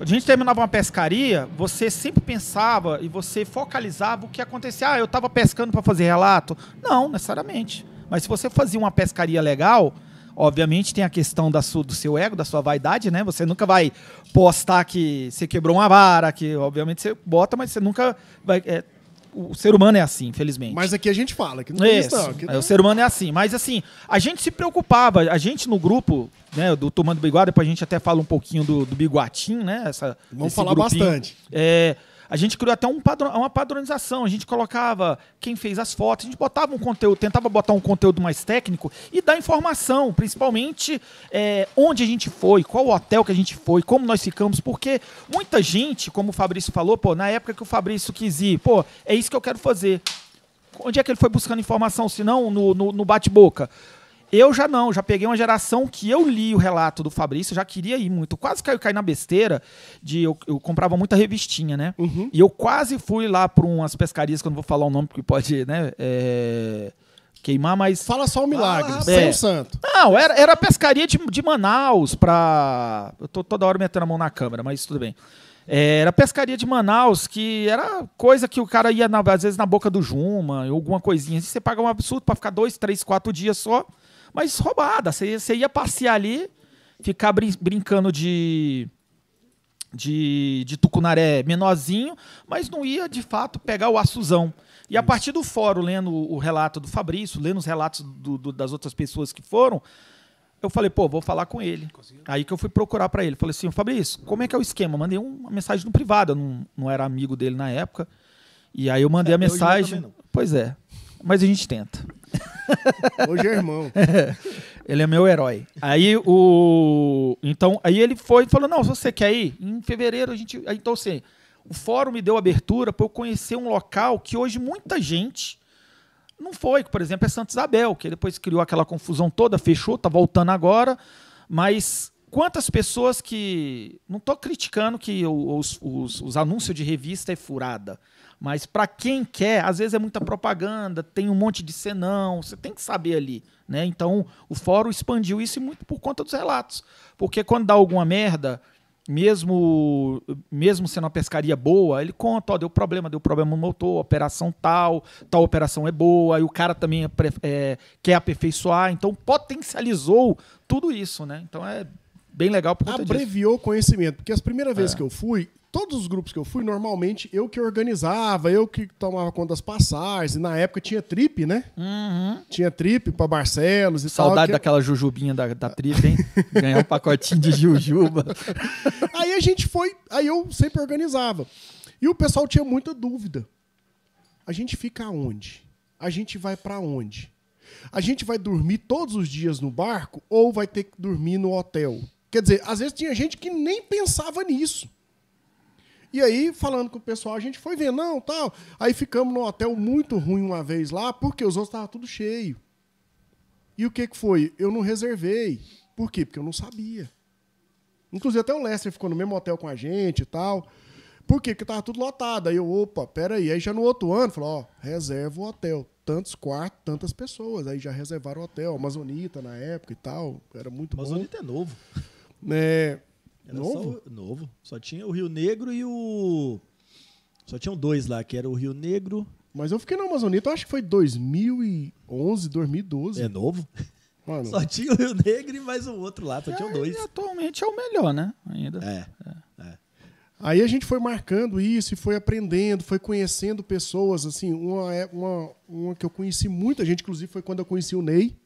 a gente terminava uma pescaria, você sempre pensava e você focalizava o que acontecia. Ah, eu estava pescando para fazer relato. Não, necessariamente. Mas se você fazia uma pescaria legal, obviamente tem a questão da sua, do seu ego, da sua vaidade, né? Você nunca vai postar que você quebrou uma vara, que obviamente você bota, mas você nunca vai. É, o ser humano é assim, infelizmente. Mas aqui a gente fala, que não tem isso, isso é, não. O ser humano é assim. Mas assim, a gente se preocupava, a gente no grupo né, do Tomando Biguá, depois a gente até fala um pouquinho do, do Biguatim, né? Essa, Vamos falar grupinho. bastante. É, a gente criou até um uma padronização, a gente colocava quem fez as fotos, a gente botava um conteúdo, tentava botar um conteúdo mais técnico e dar informação, principalmente é, onde a gente foi, qual hotel que a gente foi, como nós ficamos, porque muita gente, como o Fabrício falou, pô, na época que o Fabrício quis ir, pô, é isso que eu quero fazer. Onde é que ele foi buscando informação, se não no, no, no bate-boca? Eu já não, já peguei uma geração que eu li o relato do Fabrício, já queria ir muito. Quase caí, caí na besteira de. Eu, eu comprava muita revistinha, né? Uhum. E eu quase fui lá para umas pescarias, que eu não vou falar o nome, porque pode, né? É queimar, mas. Fala só o milagre, ah, é. santo. Não, era, era pescaria de, de Manaus para Eu tô toda hora metendo a mão na câmera, mas tudo bem. É, era pescaria de Manaus, que era coisa que o cara ia, na, às vezes, na boca do Juma, alguma coisinha. Assim, você paga um absurdo para ficar dois, três, quatro dias só. Mas roubada. Você, ia passear ali, ficar brin brincando de, de, de tucunaré menorzinho, mas não ia, de fato, pegar o açuzão. E a partir do fórum, lendo o relato do Fabrício, lendo os relatos do, do, das outras pessoas que foram, eu falei, pô, vou falar com ele. Aí que eu fui procurar para ele. Falei assim, Fabrício, como é que é o esquema? Mandei uma mensagem no privado, eu não, não era amigo dele na época. E aí eu mandei é, a mensagem. Pois é, mas a gente tenta. Hoje é irmão. ele é meu herói. Aí o. Então, aí ele foi e falou: não, se você quer ir, em fevereiro a gente. Então, assim, o fórum me deu abertura para eu conhecer um local que hoje muita gente não foi, que, por exemplo, é Santa Isabel, que depois criou aquela confusão toda, fechou, tá voltando agora. Mas quantas pessoas que. Não estou criticando que os, os, os anúncios de revista é furada. Mas para quem quer, às vezes é muita propaganda, tem um monte de senão, você tem que saber ali. Né? Então, o fórum expandiu isso muito por conta dos relatos. Porque quando dá alguma merda, mesmo mesmo sendo uma pescaria boa, ele conta, ó, deu problema, deu problema no motor, operação tal, tal operação é boa, e o cara também é, é, quer aperfeiçoar, então potencializou tudo isso, né? Então é bem legal por Abreviou disso. conhecimento, porque as primeiras vezes é. que eu fui, todos os grupos que eu fui, normalmente eu que organizava, eu que tomava conta das passagens. E na época tinha trip, né? Uhum. Tinha trip para Barcelos e Saudade tal. Saudade daquela jujubinha da, da trip, hein? Ganhar um pacotinho de jujuba. aí a gente foi, aí eu sempre organizava. E o pessoal tinha muita dúvida. A gente fica onde? A gente vai para onde? A gente vai dormir todos os dias no barco ou vai ter que dormir no hotel? Quer dizer, às vezes tinha gente que nem pensava nisso. E aí, falando com o pessoal, a gente foi vendo, não, tal. Aí ficamos num hotel muito ruim uma vez lá, porque os outros estavam tudo cheio. E o que, que foi? Eu não reservei. Por quê? Porque eu não sabia. Inclusive, até o Lester ficou no mesmo hotel com a gente e tal. Por quê? Porque estava tudo lotado. Aí eu, opa, peraí. Aí já no outro ano, falou, ó, reserva o hotel. Tantos quartos, tantas pessoas. Aí já reservaram o hotel. Amazonita na época e tal. Era muito Amazonita bom. Amazonita é novo. É, era novo? Só, novo. Só tinha o Rio Negro e o. Só tinham dois lá, que era o Rio Negro. Mas eu fiquei na Amazonita, acho que foi 2011, 2012. É novo? Mano. Só tinha o Rio Negro e mais um outro lá, só é, tinham dois. atualmente é o melhor, né? Ainda. É. é. é. Aí a gente foi marcando isso e foi aprendendo, foi conhecendo pessoas, assim, uma, é, uma, uma que eu conheci muita gente, inclusive foi quando eu conheci o Ney,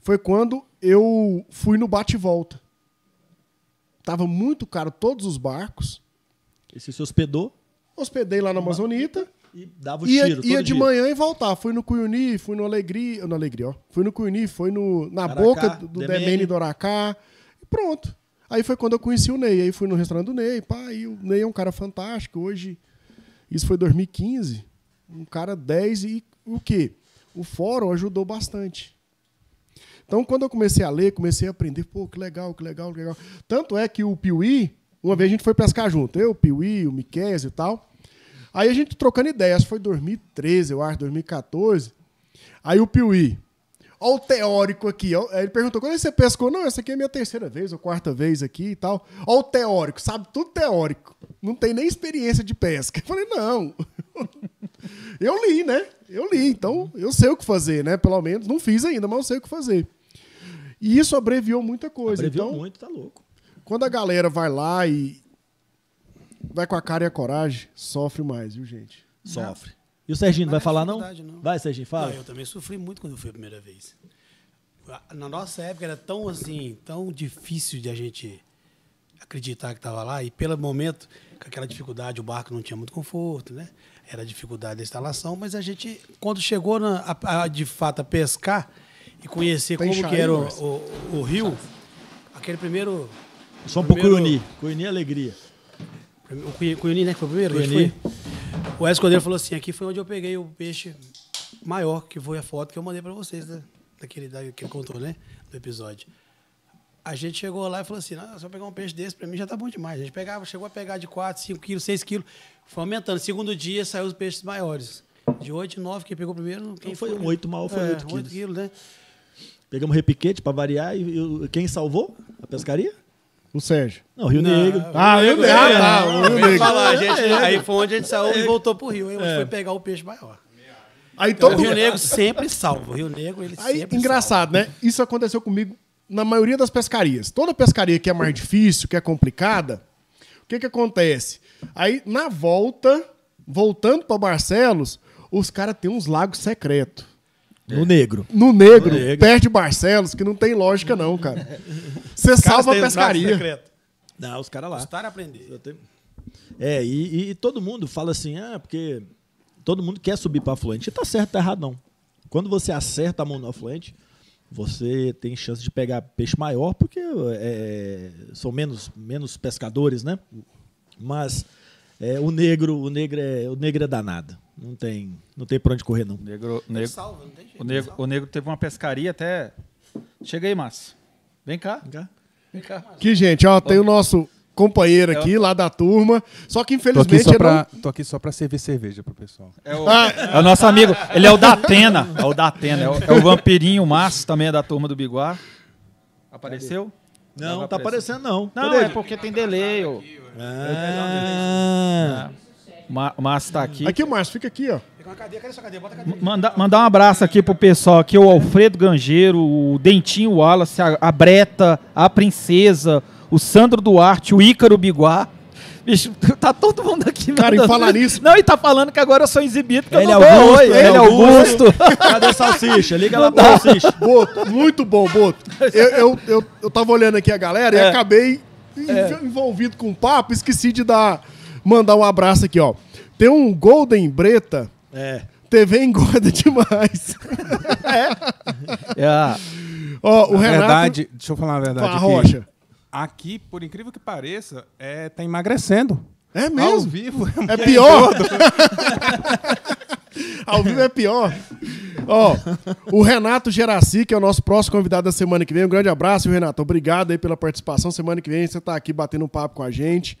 foi quando eu fui no bate-volta. Tava muito caro todos os barcos. E você se hospedou? Hospedei lá na Amazonita. E dava o ia, tiro. Ia de manhã e voltava. Fui no Cuiuni, fui no Alegria. No Alegria, ó. Fui no Cuiuni, fui no, na Aracá, boca do Demene do Aracá. E pronto. Aí foi quando eu conheci o Ney. Aí fui no restaurante do Ney. Pá, e o Ney é um cara fantástico. Hoje, isso foi 2015. Um cara 10 e o quê? O fórum ajudou bastante. Então, quando eu comecei a ler, comecei a aprender, pô, que legal, que legal, que legal. Tanto é que o Piuí, uma vez a gente foi pescar junto, eu, o Piuí, o Miquel e tal. Aí a gente trocando ideias, foi 2013, eu acho, 2014. Aí o Piuí, Olha o teórico aqui. Ele perguntou: quando você pescou? Não, essa aqui é a minha terceira vez ou quarta vez aqui e tal. Olha o teórico, sabe tudo teórico. Não tem nem experiência de pesca. Eu falei: não. eu li, né? Eu li, então eu sei o que fazer, né? Pelo menos não fiz ainda, mas eu sei o que fazer. E isso abreviou muita coisa. Abreviou então, muito, tá louco. Quando a galera vai lá e vai com a cara e a coragem, sofre mais, viu, gente? Sofre. E o Serginho não vai é falar, não? não? Vai, Serginho, fala. Não, eu também sofri muito quando eu fui a primeira vez. Na nossa época era tão assim, tão difícil de a gente acreditar que estava lá. E pelo momento, com aquela dificuldade, o barco não tinha muito conforto, né? Era a dificuldade da instalação, mas a gente, quando chegou na, a, a, de fato a pescar e conhecer Tem como que era o, o, o rio, aquele primeiro. Só um pouco Cuiuni. Cuiuni é Alegria. O Cunhuni, né? Que foi o primeiro? Cunhuni. O escondeiro falou assim: aqui foi onde eu peguei o peixe maior, que foi a foto que eu mandei para vocês, né? daquele, daquele contou, né? Do episódio. A gente chegou lá e falou assim: se eu pegar um peixe desse, para mim já tá bom demais. A gente pegava, chegou a pegar de 4, 5 quilos, 6 quilos, foi aumentando. Segundo dia saiu os peixes maiores. De 8 9, quem pegou primeiro. Quem então foi, foi 8 mal foi é, 8 quilos. 8 quilos, né? Pegamos repiquete para variar e, e quem salvou a pescaria? O Sérgio. Não, Rio não, Negro. É. Ah, Rio é, Negro. Ah, é. tá. O Rio Negro. Falar, gente, aí foi onde a gente saiu e voltou pro Rio, hein? é. foi pegar o peixe maior. Aí, então, todo... O Rio Negro sempre salva. O Rio Negro, ele aí, sempre Engraçado, salva. né? Isso aconteceu comigo na maioria das pescarias. Toda pescaria que é mais difícil, que é complicada, o que que acontece? Aí, na volta, voltando para Barcelos, os caras têm uns lagos secretos. No negro. No negro. No negro. Perde Barcelos, que não tem lógica, não, cara. Você salva a pescaria. Não, os caras lá. Custar aprender. É, e, e, todo mundo fala assim, ah, porque todo mundo quer subir para afluente. E tá certo, tá errado, não. Quando você acerta a mão no afluente, você tem chance de pegar peixe maior, porque é, são menos, menos pescadores, né? Mas é, o negro, o negro é, o negro é danado. Não tem, não tem para onde correr não. O negro, o negro, não tem jeito, o negro, o negro teve uma pescaria até Chega aí, Márcio. Vem cá. Vem cá. Vem cá. gente, ó, tem o nosso companheiro é aqui, lá da turma. Só que infelizmente. Tô aqui só, para não... servir cerveja pro pessoal. É o, ah. é o nosso amigo. Ele é o da Atena. É o da Atena. É o, é o vampirinho, Márcio também é da turma do Biguá. Apareceu? Não, não tá aparecendo, não. Não, Cadê? é porque tem delay. Ó. É ah. Ma Márcio tá aqui. Aqui, Márcio, fica aqui, ó. Cadeia, Cadeia. Manda, mandar um abraço aqui pro pessoal aqui, o Alfredo Gangeiro, o Dentinho Wallace, a, a Breta, a Princesa, o Sandro Duarte, o Ícaro Biguá. Bicho, tá todo mundo aqui. Cara, e falar nisso. Não, e tá falando que agora eu sou exibido. É é ele é Augusto. Oi, ele é Augusto. Cadê a salsicha? Liga lá pra salsicha. Boto, muito bom, Boto. Eu, eu, eu, eu tava olhando aqui a galera é. e acabei é. envolvido com papo, esqueci de dar mandar um abraço aqui, ó. Tem um Golden Breta. É. TV engorda demais. é. é. A... Ó, o Renato... verdade, deixa eu falar a verdade. a aqui. Rocha. Aqui, por incrível que pareça, é, tá emagrecendo. É mesmo? Ao vivo. É, é pior. Ao vivo é pior. Ó, o Renato Geraci, que é o nosso próximo convidado da semana que vem. Um grande abraço, Renato. Obrigado aí pela participação. Semana que vem você tá aqui batendo um papo com a gente.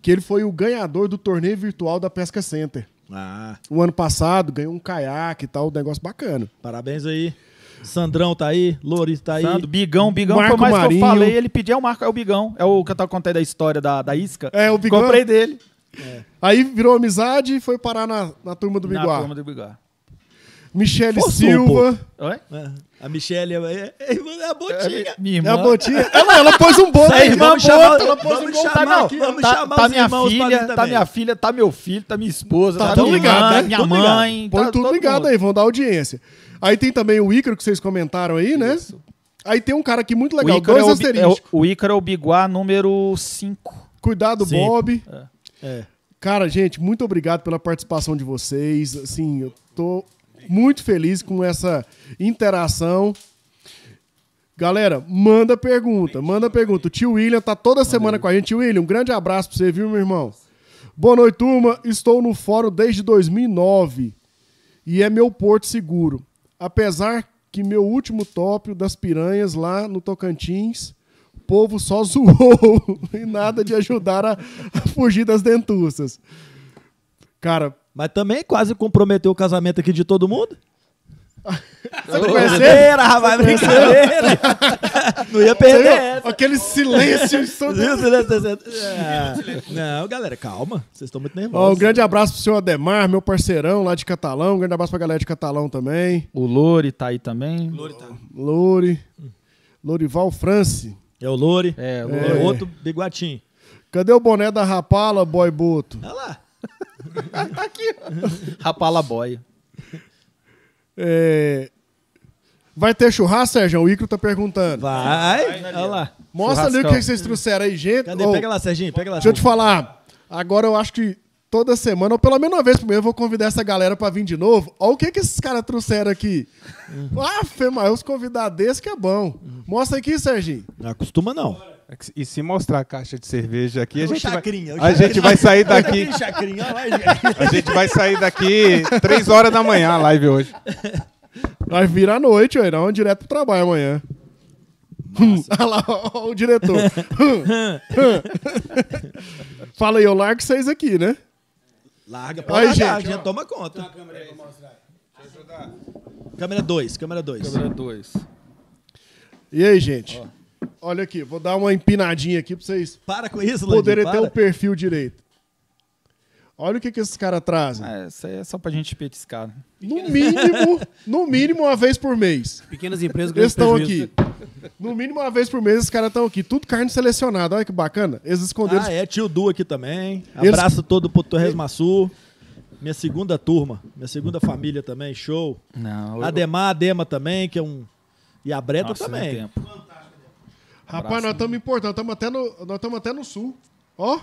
Que ele foi o ganhador do torneio virtual da Pesca Center. Ah. O ano passado ganhou um caiaque e tal, um negócio bacana. Parabéns aí. Sandrão tá aí, Louris tá aí. Sandro, Bigão, Bigão, Marco por mais Marinho. que eu falei, ele pediu é o Marco, é o Bigão. É o que eu tava contando da história da, da isca. É, o Bigão. Comprei dele. É. Aí virou amizade e foi parar na, na turma do Biguá. Na turma do Biguá. Michele Forçou Silva. Um Oi? É, a Michele é, é, é, é a botinha. minha irmã. É a botinha. Ela, ela pôs um bom aí. vamos chamar, ela tá, vamos Tá, chamar tá minha filha, tá minha filha, tá meu filho, tá minha esposa, tá, tá tudo minha ligado, mãe, né? minha mãe. Ligado. Tá Põe tá, tudo ligado mundo. aí, vão dar audiência. Aí tem também o Ícaro que vocês comentaram aí, né? Isso. Aí tem um cara aqui muito legal, o dois é o, Icaro É o, o Ícaro é o Biguá número 5. Cuidado, Bob. É. É. Cara, gente, muito obrigado pela participação de vocês. Assim, eu tô muito feliz com essa interação. Galera, manda pergunta, manda pergunta. O tio William tá toda semana com a gente. Tio William, um grande abraço pra você, viu, meu irmão? Boa noite, turma. Estou no fórum desde 2009 e é meu porto seguro. Apesar que meu último tópico das piranhas lá no Tocantins povo só zoou e nada de ajudar a, a fugir das dentuças. Cara. Mas também quase comprometeu o casamento aqui de todo mundo? brincadeira, rapaz, brincadeira. não ia perder essa. Aquele silêncio é. Não, galera, calma. Vocês estão muito nervosos. Ó, um grande abraço pro senhor Ademar, meu parceirão lá de Catalão. Um grande abraço pra galera de Catalão também. O Lore tá aí também. Lore tá. Lore. Lorival France. É o Lori. É, o Lori. É. outro biguatim. Cadê o boné da Rapala, boy Boto? Olha lá. tá aqui. Rapala boy. É... Vai ter churrasco, Sérgio? O Icro tá perguntando. Vai. Vai Olha lá. Mostra ali o que vocês trouxeram aí, gente. Cadê? Oh, pega lá, Serginho. Pega lá. Deixa eu te falar. Agora eu acho que toda semana, ou pelo menos uma vez por mês, eu vou convidar essa galera para vir de novo. Olha o que, que esses caras trouxeram aqui. Uhum. Ah, mas os convidados que é bom. Uhum. Mostra aqui, Serginho. Não acostuma, não. É e se mostrar a caixa de cerveja aqui, a gente, chacrinha, vai, a gente vai sair daqui. a gente vai sair daqui três horas da manhã a live hoje. Nós vira à noite, ó, irão direto pro trabalho amanhã. olha lá, ó, o diretor. Fala aí, eu largo vocês aqui, né? Larga, pode lá, largar, gente, toma conta. câmera Câmera 2, câmera 2. Câmera 2. E aí, gente? Ó. Olha aqui, vou dar uma empinadinha aqui pra vocês Para com isso, poderem ter o perfil direito. Olha o que, que esses caras trazem. É, isso aí é só pra gente petiscar. Né? No mínimo, no mínimo uma vez por mês. Pequenas empresas Eles estão aqui. No mínimo uma vez por mês esses caras estão aqui. Tudo carne selecionada. Olha que bacana. Eles esconderam... Ah, é. Tio Du aqui também. Eles... Abraço todo pro Torresma Massu. Minha segunda turma. Minha segunda família também. Show. Não, eu... Ademar, Adema também, que é um... E a Breta Nossa, também. Rapaz, Abraço, nós estamos né? importando. Nós estamos até, no... até no sul. Ó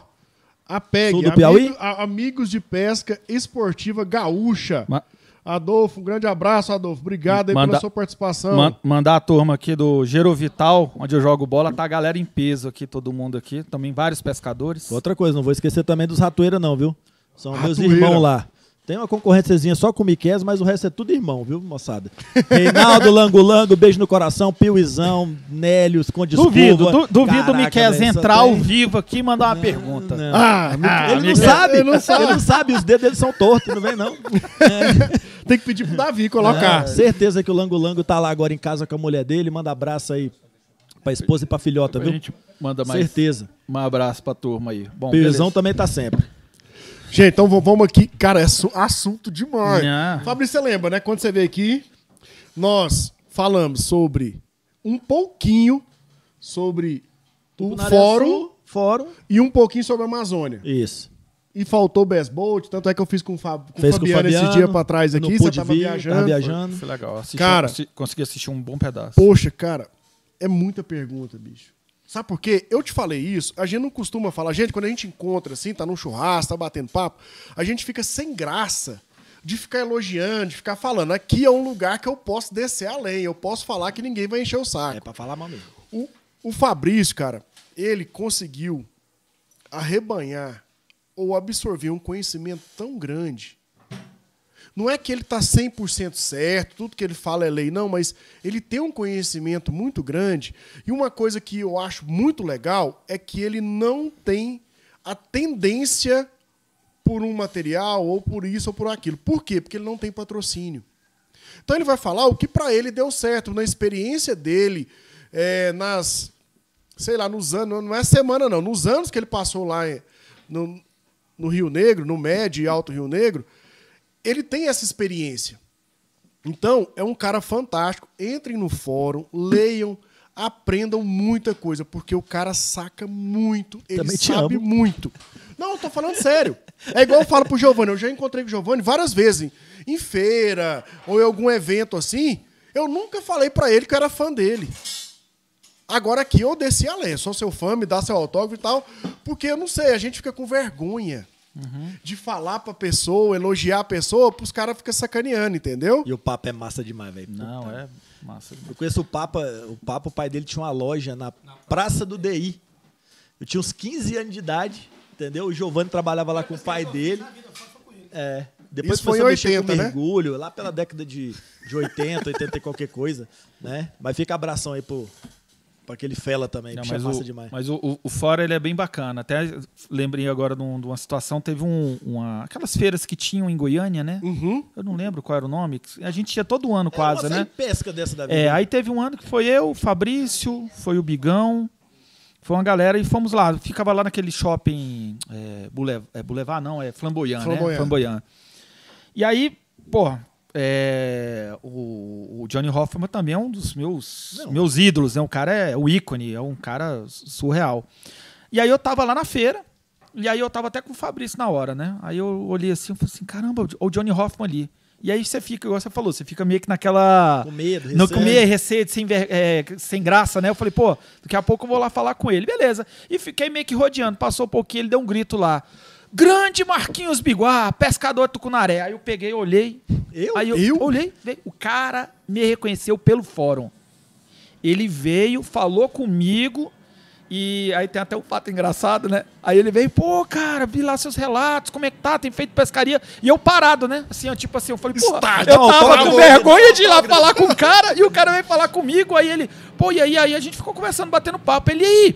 a Sul do Piauí? Amigo, amigos de Pesca Esportiva Gaúcha. Ma... Adolfo, um grande abraço, Adolfo. Obrigado Manda... pela sua participação. Man mandar a turma aqui do Gerovital, onde eu jogo bola, tá a galera em peso aqui, todo mundo aqui. Também vários pescadores. Outra coisa, não vou esquecer também dos Ratoeira, não, viu? São Ratoeira. meus irmãos lá. Tem uma concorrênciazinha só com o Miquel, mas o resto é tudo irmão, viu, moçada? Reinaldo Langolango, beijo no coração, Piuizão, Nélio, Conde Duvido, du, duvido o Miquel entrar ao vivo aqui e mandar uma não, pergunta. Não. Ah, ah, ah, ele, não sabe, ele não sabe, ele não sabe, os dedos dele são tortos, não vem não. É. Tem que pedir pro Davi colocar. É, certeza que o Langolango tá lá agora em casa com a mulher dele, manda abraço aí pra esposa e pra filhota, viu? A gente manda mais. Certeza. Um abraço pra turma aí. Bom, Piuizão também tá sempre. Gente, então vamos aqui. Cara, é assunto demais. Yeah. Fabrício, você lembra, né? Quando você veio aqui, nós falamos sobre um pouquinho sobre o tipo fórum, fórum e um pouquinho sobre a Amazônia. Isso. E faltou Best Bolt, tanto é que eu fiz com o, Fab, com Fabiano, com o Fabiano esse dia pra trás aqui. Você tava vir, viajando. Tava viajando. Foi, foi legal. cara, consegui assistir um bom pedaço. Poxa, cara, é muita pergunta, bicho. Sabe por quê? Eu te falei isso, a gente não costuma falar. Gente, quando a gente encontra assim, tá num churrasco, tá batendo papo, a gente fica sem graça de ficar elogiando, de ficar falando. Aqui é um lugar que eu posso descer além, eu posso falar que ninguém vai encher o saco. É pra falar mal mesmo. O, o Fabrício, cara, ele conseguiu arrebanhar ou absorver um conhecimento tão grande não é que ele está 100% certo, tudo que ele fala é lei, não, mas ele tem um conhecimento muito grande. E uma coisa que eu acho muito legal é que ele não tem a tendência por um material, ou por isso, ou por aquilo. Por quê? Porque ele não tem patrocínio. Então ele vai falar o que para ele deu certo, na experiência dele, é, nas. Sei lá, nos anos. Não é semana, não. Nos anos que ele passou lá é, no, no Rio Negro, no Médio e Alto Rio Negro, ele tem essa experiência. Então, é um cara fantástico. Entrem no fórum, leiam, aprendam muita coisa, porque o cara saca muito, ele Também sabe muito. Não, eu tô falando sério. É igual eu falo pro Giovanni, eu já encontrei com o Giovanni várias vezes, em, em feira ou em algum evento assim, eu nunca falei para ele que eu era fã dele. Agora aqui eu desci a ler, sou seu fã, me dá seu autógrafo e tal, porque eu não sei, a gente fica com vergonha. Uhum. De falar pra pessoa, elogiar a pessoa, pros caras ficam sacaneando, entendeu? E o Papa é massa demais, velho. Não, Puta. é massa. Demais. Eu conheço o Papa, o Papa, o pai dele tinha uma loja na, na Praça do DI. Eu tinha uns 15 anos de idade, entendeu? O Giovanni trabalhava lá com o pai dele. É. Depois foi em 80, né? mergulho, lá pela década de, de 80, 80 e qualquer coisa, né? Mas fica abração aí pro, para aquele fela também, Não, mas o, demais. Mas o, o, o, fora ele é bem bacana. Até lembrei agora de, um, de uma situação, teve um, uma. Aquelas feiras que tinham em Goiânia, né? Uhum. Eu não lembro qual era o nome. A gente tinha todo ano é, quase, é, né? pesca dessa da é, vida. É, aí teve um ano que foi eu, o Fabrício, foi o Bigão. Foi uma galera e fomos lá. Ficava lá naquele shopping. É, Boulevard, é, Boulevard não, é Flamboyant, né? Flamboyant. né? Flamboyant. E aí, porra, é, o, o, Johnny Hoffman também é um dos meus, Não. meus ídolos, né? O cara é o ícone, é um cara surreal. E aí eu tava lá na feira, e aí eu tava até com o Fabrício na hora, né? Aí eu olhei assim, eu falei assim, caramba, o Johnny Hoffman ali. E aí você fica, igual você falou, você fica meio que naquela... Com medo, receio. No, com medo, receio, sem, é, sem graça, né? Eu falei, pô, daqui a pouco eu vou lá falar com ele. Beleza. E fiquei meio que rodeando. Passou um pouquinho, ele deu um grito lá. Grande Marquinhos Biguá, pescador tucunaré. Aí eu peguei, olhei. Eu? Aí eu, eu? olhei. Veio. O cara me reconheceu pelo fórum. Ele veio, falou comigo. E aí tem até um fato engraçado, né? Aí ele veio, pô, cara, vi lá seus relatos, como é que tá? Tem feito pescaria. E eu parado, né? Assim, eu, tipo assim, eu falei, pô, Estádio, eu tava com vergonha de ir lá falar com o cara, e o cara veio falar comigo, aí ele, pô, e aí, aí a gente ficou conversando, batendo papo. Ele, e aí?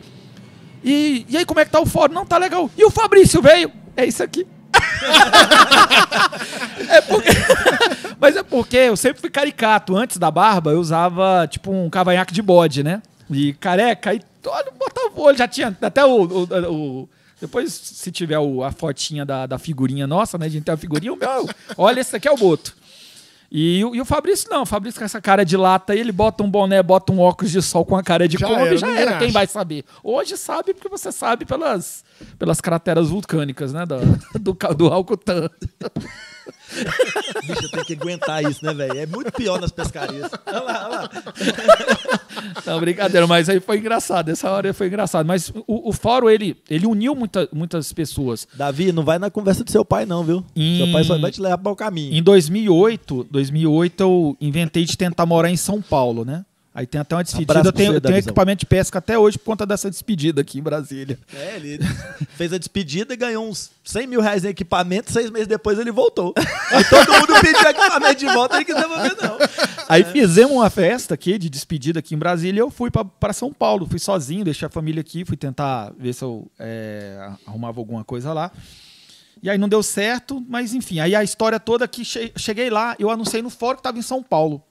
E, e aí, como é que tá o fórum? Não, tá legal. E o Fabrício veio é isso aqui. é porque... Mas é porque eu sempre fui caricato. Antes da barba, eu usava tipo um cavanhaque de bode, né? E careca, e olha, botava o olho, já tinha até o, o, o depois, se tiver o, a fotinha da, da, figurinha nossa, né? A gente tem a figurinha, o meu. Olha, esse aqui é o Boto. E, e, o Fabrício não, o Fabrício com essa cara de lata, ele bota um boné, bota um óculos de sol com a cara de já Kombi, era, já era, quem vai saber. Hoje sabe porque você sabe pelas, pelas crateras vulcânicas, né, do, do, do Alcutã. Bicho, tem que aguentar isso, né, velho? É muito pior nas pescarias. Olha lá, olha lá. Não, brincadeira, mas aí foi engraçado. Essa hora foi engraçado. Mas o, o fórum, ele, ele uniu muita, muitas pessoas. Davi, não vai na conversa do seu pai, não, viu? Em... Seu pai só vai te levar para o caminho. Em 2008, 2008, eu inventei de tentar morar em São Paulo, né? Aí tem até uma despedida. Abraço eu tenho, tenho equipamento de pesca até hoje por conta dessa despedida aqui em Brasília. É, ele fez a despedida e ganhou uns 100 mil reais em equipamento. Seis meses depois ele voltou. Aí todo mundo pediu equipamento de volta, ele quis devolver, não. Aí é. fizemos uma festa aqui de despedida aqui em Brasília. Eu fui para São Paulo, fui sozinho, deixei a família aqui, fui tentar ver se eu é, arrumava alguma coisa lá. E aí não deu certo, mas enfim. Aí a história toda que che cheguei lá, eu anunciei no fórum que estava em São Paulo.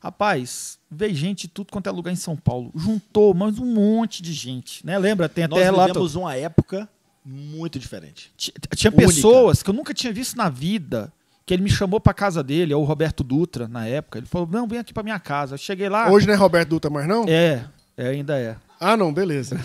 Rapaz, veio gente tudo quanto é lugar em São Paulo. Juntou, mais um monte de gente, né? Lembra? Tem até Nós relato. Nós uma época muito diferente. Tinha pessoas que eu nunca tinha visto na vida que ele me chamou para casa dele, é o Roberto Dutra na época. Ele falou: "Não, vem aqui para minha casa". Eu cheguei lá. Hoje não é Roberto Dutra mais não? É, é ainda é. Ah, não, beleza.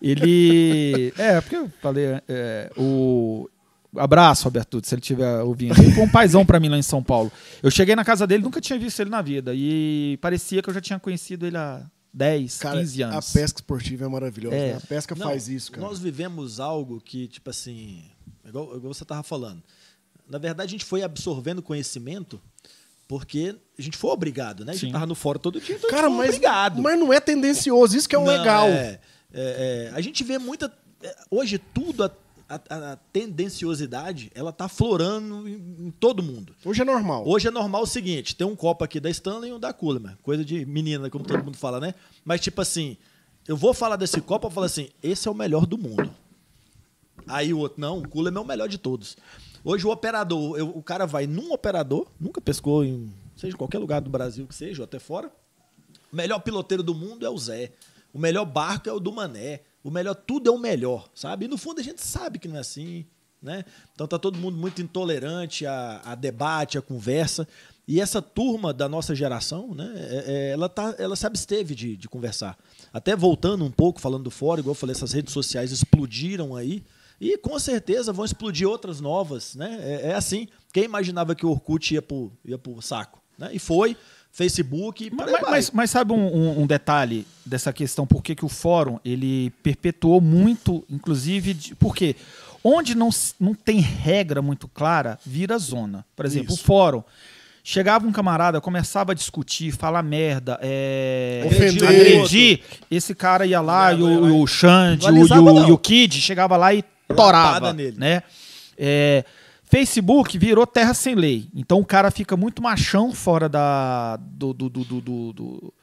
ele é, porque eu falei, é, o Abraço, Roberto se ele estiver ouvindo. Ele foi um paizão para mim lá em São Paulo. Eu cheguei na casa dele, nunca tinha visto ele na vida. E parecia que eu já tinha conhecido ele há 10, cara, 15 anos. A pesca esportiva é maravilhosa. É. Né? A pesca Não, faz isso, cara. Nós vivemos algo que, tipo assim, igual, igual você estava falando. Na verdade, a gente foi absorvendo conhecimento porque a gente foi obrigado, né? A gente Sim. tava no fórum todo dia, então Cara, mas, obrigado. Mas não é tendencioso, isso que é o legal. É, é, é, a gente vê muita. É, hoje tudo, a, a, tendenciosidade ela tá florando em, em, todo mundo. Hoje é normal. Hoje é normal o seguinte: tem um copo aqui da Stanley e um da Kuhlman. Coisa de menina, como todo mundo fala, né? Mas, tipo assim, eu vou falar desse copo, eu falo assim: esse é o melhor do mundo. Aí o outro, não, o Kuhlman é o melhor de todos. Hoje o operador, eu, o cara vai num operador, nunca pescou em seja em qualquer lugar do Brasil que seja, ou até fora. O melhor piloteiro do mundo é o Zé. O melhor barco é o do Mané o melhor, tudo é o melhor, sabe? E no fundo a gente sabe que não é assim, né? Então tá todo mundo muito intolerante a, a debate, a conversa. E essa turma da nossa geração, né, é, é, ela, tá, ela se absteve de, de conversar. Até voltando um pouco, falando do fora, igual eu falei, essas redes sociais explodiram aí. E com certeza vão explodir outras novas, né? É, é assim. Quem imaginava que o Orkut ia pro, ia pro saco? Né? E foi. Facebook. Mas, mas, mas, sabe um, um, detalhe dessa questão? Por que, que o fórum ele perpetuou muito, inclusive, de, porque onde não, não tem regra muito clara, vira zona. Por exemplo, Isso. o fórum. Chegava um camarada, começava a discutir, falar merda, é... Ofender. agredir. Esse cara ia lá, não, e o, o Xande, o, e o, e o Kid, chegava lá e torava. Lapada nele. Né? É, Facebook virou terra sem lei. Então o cara fica muito machão fora da, do, do, do, do,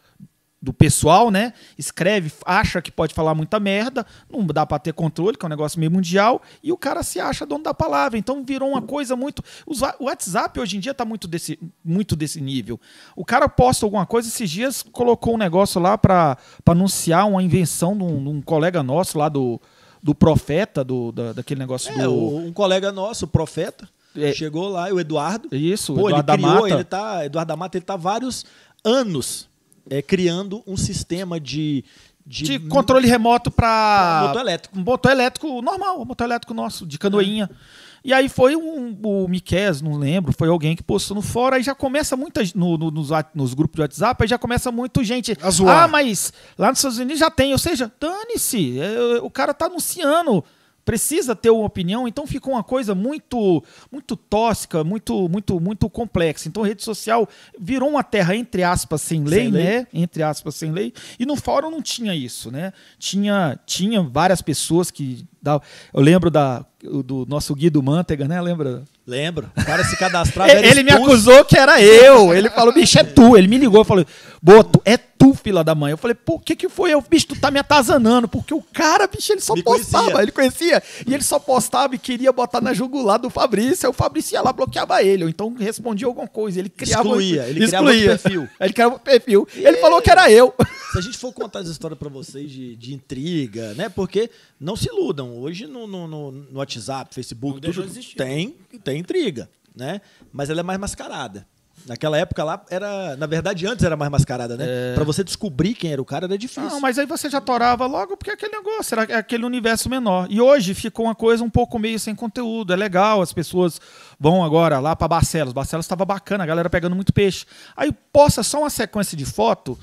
do pessoal, né? Escreve, acha que pode falar muita merda, não dá para ter controle, que é um negócio meio mundial, e o cara se acha dono da palavra. Então virou uma coisa muito. O WhatsApp hoje em dia tá muito desse, muito desse nível. O cara posta alguma coisa, esses dias colocou um negócio lá para anunciar uma invenção de um, de um colega nosso lá do do profeta, do, da, daquele negócio é, do. Um colega nosso, o profeta, é. chegou lá, o Eduardo. Isso, Pô, Eduardo ele criou, da Mata. Ele tá, Eduardo da Mata, ele tá vários anos é, criando um sistema de. De, de controle remoto para. Motor elétrico. Motor elétrico normal, motor elétrico nosso, de canoinha. É. E aí foi um, o Miquel, não lembro, foi alguém que postou no fora, aí já começa muita no, no nos, nos, grupos de WhatsApp, aí já começa muito gente. A zoar. Ah, mas lá nos Estados Unidos já tem. Ou seja, dane-se. É, é, o cara tá anunciando precisa ter uma opinião, então ficou uma coisa muito muito tóxica, muito muito muito complexa. Então rede social virou uma terra entre aspas sem lei, sem lei, né? Entre aspas sem lei. E no fórum não tinha isso, né? Tinha tinha várias pessoas que tal. Eu lembro da, do nosso Guido Mantega, né? Lembra? Lembro. O cara se cadastrava. ele expulso. me acusou que era eu. Ele falou, bicho, é tu. Ele me ligou e falou, Boto, é tu, fila da mãe. Eu falei, pô, o que que foi? Eu, bicho, tu tá me atazanando. Porque o cara, bicho, ele só me postava. Conhecia. Ele conhecia. E ele só postava e queria botar na jugular do Fabrício. Aí o Fabrício ia lá, bloqueava ele. Ou então respondia alguma coisa. Ele criava... Excluía. Ele excluía. criava perfil. ele criava perfil. E... Ele falou que era eu. Se a gente for contar as histórias pra vocês de, de intriga, né? Porque não se iludam. Hoje no, no, no, no WhatsApp, Facebook, tudo tem, tem intriga, né? Mas ela é mais mascarada. Naquela época lá era, na verdade, antes era mais mascarada, né? É... Para você descobrir quem era o cara era difícil. Não, mas aí você já torava logo porque é aquele negócio era é aquele universo menor. E hoje ficou uma coisa um pouco meio sem conteúdo. É legal, as pessoas vão agora lá para Barcelos. Barcelos estava bacana, a galera pegando muito peixe. Aí posta só uma sequência de foto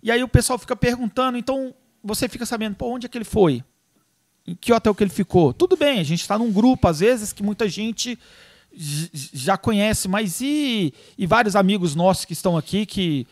e aí o pessoal fica perguntando, então você fica sabendo, pô, onde é que ele foi? em que hotel que ele ficou. Tudo bem, a gente está num grupo, às vezes, que muita gente já conhece, mas e, e vários amigos nossos que estão aqui que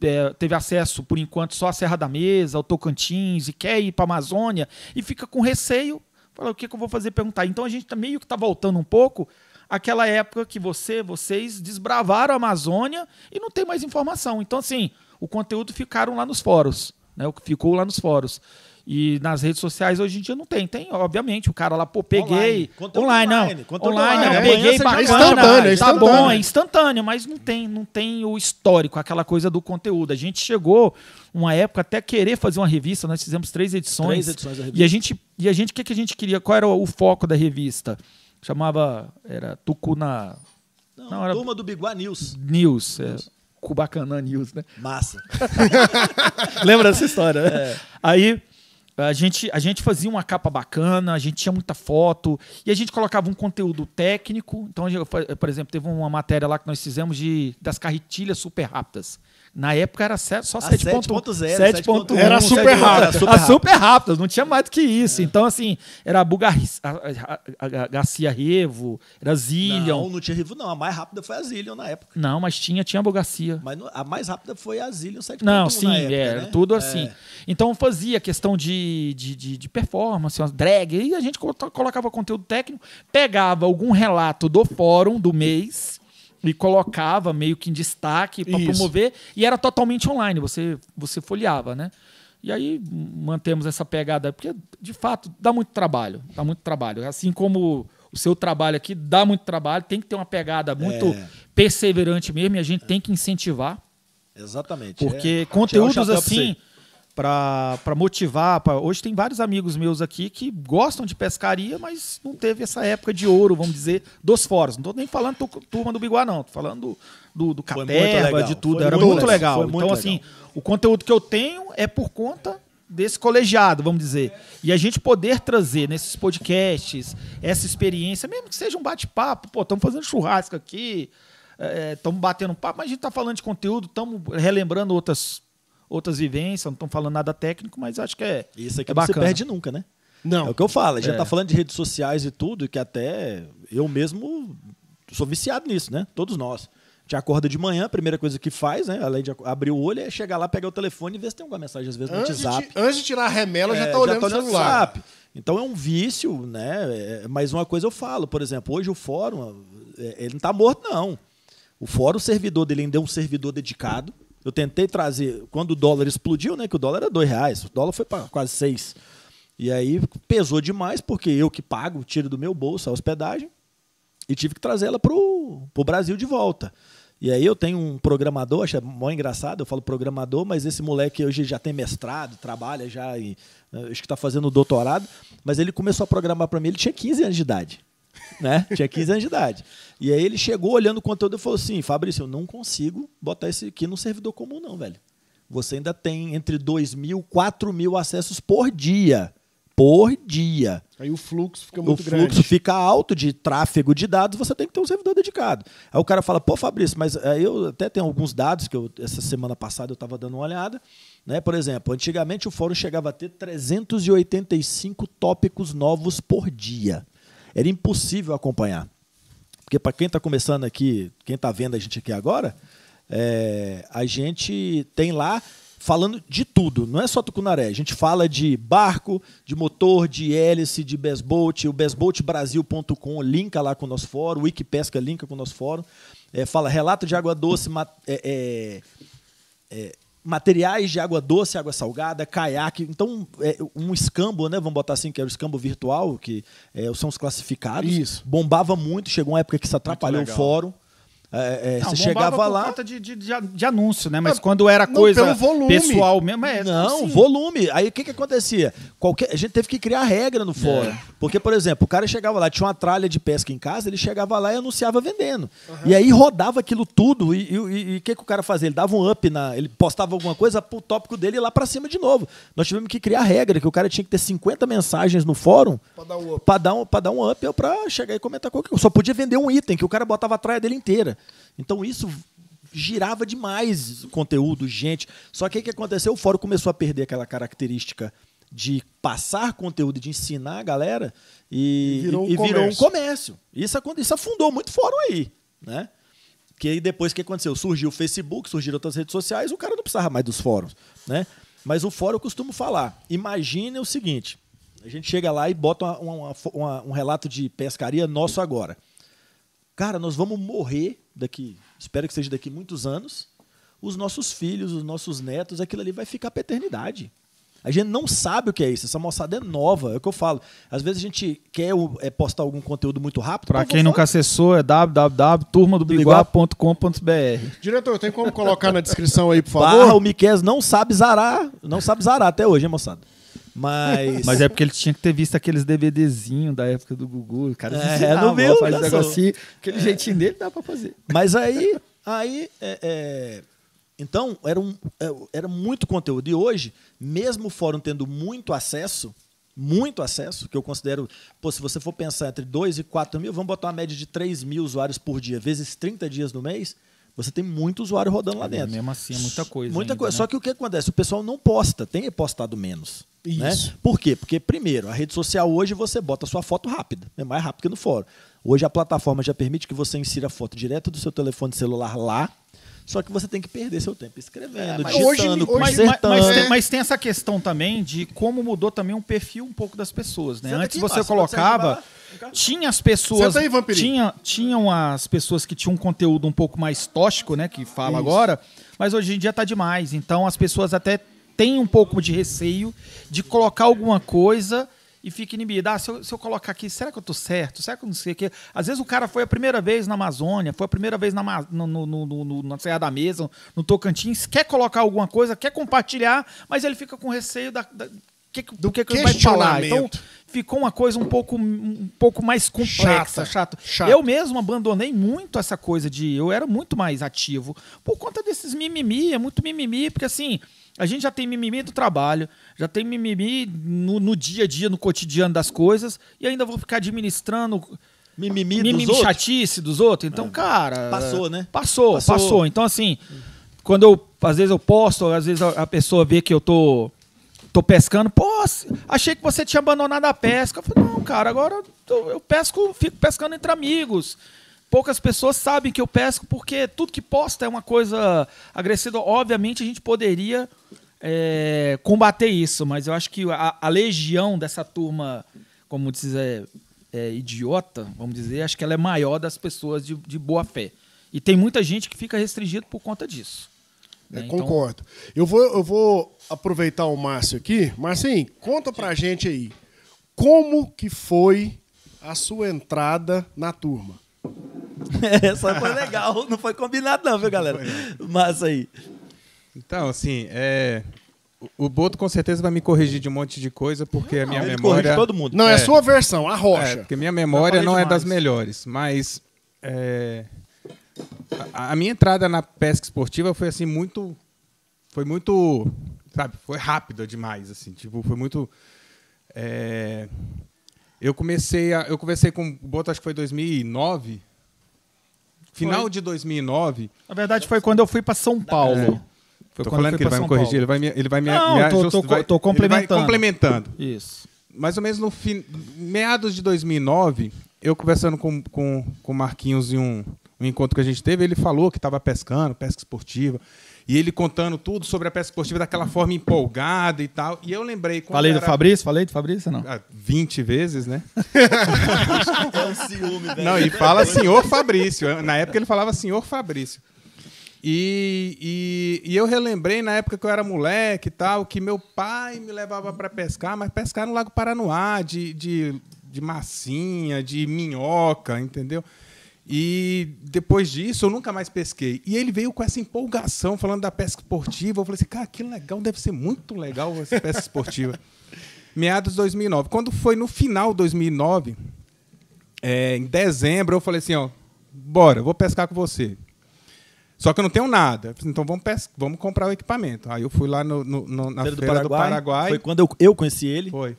é, teve acesso, por enquanto, só à Serra da Mesa, ao Tocantins, e quer ir para a Amazônia, e fica com receio. Fala, o que, que eu vou fazer? Perguntar. Então a gente tá meio que está voltando um pouco àquela época que você, vocês desbravaram a Amazônia e não tem mais informação. Então, assim, o conteúdo ficaram lá nos fóruns, né? O que ficou lá nos fóruns. E nas redes sociais hoje em dia não tem. Tem, obviamente, o cara lá, pô, peguei. Online, online, online não. Online, não. É, peguei é bacana. É instantâneo, é tá bom, é instantâneo, mas não tem, não tem o histórico, aquela coisa do conteúdo. A gente chegou uma época até querer fazer uma revista, nós fizemos três edições. Três edições da revista. E a gente, e a gente, o que, que a gente queria? Qual era o foco da revista? Chamava, era Tucuna... Não, não era... Turma do Biguá News. News, é. Cubacanã News, né? Massa. Lembra dessa história, né? É. Aí a gente, a gente fazia uma capa bacana, a gente tinha muita foto e a gente colocava um conteúdo técnico. Então, eu, por exemplo, teve uma matéria lá que nós fizemos de, das carretilhas super rápidas. Na época era só 7.0. Ah, era super rápido. Era super rápido, não tinha mais do que isso. É. Então, assim, era a Bulgaris, Garcia Revo, era Zillion. Não, não tinha Revo, não. A mais rápida foi a Zillion na época. Não, mas tinha, tinha a Bugacia. Mas a mais rápida foi a Zillion 7.0. Não, sim, na época, era é, né? tudo é. assim. É. Então, fazia questão de, de, de, de performance, drag, e a gente colocava conteúdo técnico, pegava algum relato do fórum do mês e colocava meio que em destaque para promover e era totalmente online, você você folheava, né? E aí mantemos essa pegada, porque de fato dá muito trabalho, dá muito trabalho. Assim como o seu trabalho aqui dá muito trabalho, tem que ter uma pegada muito é. perseverante mesmo e a gente é. tem que incentivar. Exatamente. Porque é. conteúdos assim para motivar. Pra... Hoje tem vários amigos meus aqui que gostam de pescaria, mas não teve essa época de ouro, vamos dizer, dos foros. Não estou nem falando turma do Biguá, não. Estou falando do, do, de tudo. Foi Era muito, legal. Muito então, legal. assim, o conteúdo que eu tenho é por conta desse colegiado, vamos dizer. E a gente poder trazer nesses podcasts essa experiência, mesmo que seja um bate-papo, pô, estamos fazendo churrasco aqui, estamos é, é batendo papo, mas a gente está falando de conteúdo, estamos relembrando outras outras vivências, não estão falando nada técnico, mas acho que é. Isso aqui é, é bacana. você perde nunca, né? Não. É o que eu falo, a gente é. tá falando de redes sociais e tudo, que até eu mesmo sou viciado nisso, né? Todos nós. A gente acorda de manhã, a primeira coisa que faz, né? Além de abrir o olho, é chegar lá, pegar o telefone e ver se tem alguma mensagem, às vezes, no WhatsApp. De, antes de tirar a remela, é, tá já tá olhando já o celular. WhatsApp. Então é um vício, né? É, mas uma coisa eu falo, por exemplo, hoje o fórum, é, ele não tá morto, não. O fórum, o servidor dele ainda é um servidor dedicado. Eu tentei trazer, quando o dólar explodiu, né? Que o dólar era dois reais, o dólar foi para quase seis. E aí pesou demais, porque eu que pago, tiro do meu bolso a hospedagem e tive que trazer ela para o Brasil de volta. E aí eu tenho um programador, acho mó engraçado, eu falo programador, mas esse moleque hoje já tem mestrado, trabalha já, e, né, acho que está fazendo doutorado, mas ele começou a programar para mim, ele tinha 15 anos de idade né? Tinha 15 anos de idade. E aí ele chegou olhando o conteúdo e falou assim: Fabrício, eu não consigo botar isso aqui no servidor comum, não, velho. Você ainda tem entre 2 mil, 4 mil acessos por dia. Por dia. Aí o fluxo fica muito grande. O fluxo grande. fica alto de tráfego de dados, você tem que ter um servidor dedicado. Aí o cara fala, pô, Fabrício, mas eh, eu até tenho alguns dados que eu, essa semana passada eu estava dando uma olhada. Né? Por exemplo, antigamente o fórum chegava a ter 385 tópicos novos por dia era impossível acompanhar. Porque para quem está começando aqui, quem está vendo a gente aqui agora, é, a gente tem lá falando de tudo, não é só tucunaré. A gente fala de barco, de motor, de hélice, de besboat, o besboatbrasil.com linka lá com o nosso fórum, o Wikipesca linka com o nosso fórum. É, fala relato de água doce, é, é, é materiais de água doce, água salgada, caiaque, então é, um escambo, né? Vamos botar assim que era é o escambo virtual, que é, são os classificados. Isso. Bombava muito, chegou uma época que isso atrapalhou o fórum. É, é, não, você chegava lá. Por conta de, de, de, anúncio, né? Mas é, quando era coisa pessoal mesmo, é, Não, assim. volume. Aí o que, que acontecia? Qualquer, a gente teve que criar regra no é. fórum. Porque, por exemplo, o cara chegava lá, tinha uma tralha de pesca em casa, ele chegava lá e anunciava vendendo. Uhum. E aí rodava aquilo tudo. E o que, que o cara fazia? Ele dava um up na. Ele postava alguma coisa pro tópico dele lá para cima de novo. Nós tivemos que criar regra, que o cara tinha que ter 50 mensagens no fórum para dar um dar um, pra dar um up ou pra chegar e comentar qualquer coisa. Só podia vender um item, que o cara botava a tralha dele inteira. Então isso girava demais conteúdo, gente. Só que o que aconteceu? O fórum começou a perder aquela característica de passar conteúdo, de ensinar a galera e virou, um, e virou comércio. um, comércio. Isso, isso afundou muito fórum aí, né? Que aí depois o que aconteceu? Surgiu o Facebook, surgiram outras redes sociais, o cara não precisava mais dos fóruns, né? Mas o fórum eu costumo falar. Imagine o seguinte: a gente chega lá e bota uma, uma, uma, um relato de pescaria nosso agora. Cara, nós vamos morrer daqui, espero que seja daqui muitos anos, os nossos filhos, os nossos netos, aquilo ali vai ficar para eternidade. A gente não sabe o que é isso. Essa moçada é nova, é o que eu falo. Às vezes a gente quer é, postar algum conteúdo muito rápido. Para então quem nunca acessou, é www.turmadobiguá.com.br. Diretor, tem como colocar na descrição aí, por favor? Barra, o Miquel não sabe zarar, não sabe zarar até hoje, hein, moçada? Mas... Mas é porque ele tinha que ter visto aqueles DVDzinhos da época do Gugu. O cara é, não ah, viu, faz um negocinho. Assim, aquele é. jeitinho dele dá pra fazer. Mas aí, aí é, é, então, era, um, é, era muito conteúdo. E hoje, mesmo o fórum tendo muito acesso, muito acesso, que eu considero, pô, se você for pensar entre 2 e 4 mil, vamos botar uma média de 3 mil usuários por dia, vezes 30 dias no mês, você tem muito usuário rodando lá é, dentro. Mesmo assim, é muita coisa. Muita ainda, coisa. Né? Só que o que acontece? O pessoal não posta, tem postado menos. Né? Isso. Né? Por quê? Porque, primeiro, a rede social hoje você bota sua foto rápida, é mais rápido que no fórum. Hoje a plataforma já permite que você insira a foto direto do seu telefone celular lá, só que você tem que perder seu tempo escrevendo, é, mas digitando, hoje, hoje mas, mas, tem, mas, tem, essa questão também de como mudou também o perfil um pouco das pessoas, né? Tá Antes aqui, você tá colocava... Tinha as pessoas... Aí, tinha, tinham as pessoas que tinham um conteúdo um pouco mais tóxico, né? Que fala Isso. agora. Mas hoje em dia tá demais. Então as pessoas até tem um pouco de receio de colocar alguma coisa e fica inibido. Ah, se eu, se eu colocar aqui, será que eu tô certo? Será que eu não sei o quê? Às vezes o cara foi a primeira vez na Amazônia, foi a primeira vez na, no, no, no, na Serra da Mesa, no Tocantins, quer colocar alguma coisa, quer compartilhar, mas ele fica com receio da, da que, do que, que ele vai falar. Então ficou uma coisa um pouco, um pouco mais complexa, chato. chato. Eu mesmo abandonei muito essa coisa de eu era muito mais ativo por conta desses mimimi, é muito mimimi, porque assim, a gente já tem mimimi do trabalho, já tem mimimi no, no dia a dia, no cotidiano das coisas, e ainda vou ficar administrando mimimi, mimimi dos chatice outros. dos outros. Então, é. cara. Passou, né? Passou, passou, passou, Então, assim, quando eu. Às vezes eu posto, às vezes a, pessoa vê que eu tô. Tô pescando, pô, achei que você tinha abandonado a pesca. Eu falei, não, cara, agora eu, eu pesco, fico pescando entre amigos poucas pessoas sabem que eu pesco, porque tudo que posta é uma coisa agressiva. Obviamente, a gente poderia é, combater isso, mas eu acho que a, a legião dessa turma, como dizer, é, é, idiota, vamos dizer, acho que ela é maior das pessoas de, de boa fé. E tem muita gente que fica restringido por conta disso. É, né? então, Concordo. Eu, vou, eu vou aproveitar o Márcio aqui. Marcinho, conta pra gente aí. Como que foi a sua entrada na turma? Essa foi legal, não foi combinado não, viu, galera? Mas aí. Então, assim, é... O Boto com certeza vai me corrigir de um monte de coisa, porque não, a minha memória. todo mundo. Não, é, é sua versão, a rocha. É, porque minha memória não é demais. é das melhores, mas. É... A, a minha entrada na pesca esportiva foi assim muito. Foi muito. Sabe? Foi rápida demais, assim. Tipo, foi muito. É eu comecei a, eu conversei com o Boto, acho que foi 2009. Final foi. de 2009. Na verdade foi quando eu fui para São Paulo. É. Foi tô falando que ele vai São me corrigir, Paulo. ele vai me, ele vai me, Não, me tô, ajust... tô, vai, tô complementando. complementando. Isso. Mais ou menos no fim, meados de 2009, eu conversando com, com, com o Marquinhos em um, um encontro que a gente teve, ele falou que estava pescando, pesca esportiva. E ele contando tudo sobre a pesca esportiva daquela forma empolgada e tal. E eu lembrei. Falei era... do Fabrício? Falei do Fabrício, não? 20 ah, vezes, né? é um ciúme, velho. Não, e fala senhor Fabrício. Na época ele falava senhor Fabrício. E, e, e, eu relembrei na época que eu era moleque e tal, que meu pai me levava para pescar, mas pescar no Lago Paranoá, de, de, de massinha, de minhoca, entendeu? E depois disso, eu nunca mais pesquei. E ele veio com essa empolgação, falando da pesca esportiva. Eu falei assim, cara, que legal, deve ser muito legal essa pesca esportiva. Meados de 2009. Quando foi no final de 2009, é, em dezembro, eu falei assim, ó, bora, vou pescar com você. Só que eu não tenho nada. Assim, então vamos, pesca, vamos comprar o equipamento. Aí eu fui lá no, no, no, na Feira, do, Paraguai. do, Paraguai. Foi quando eu, eu conheci ele. Foi.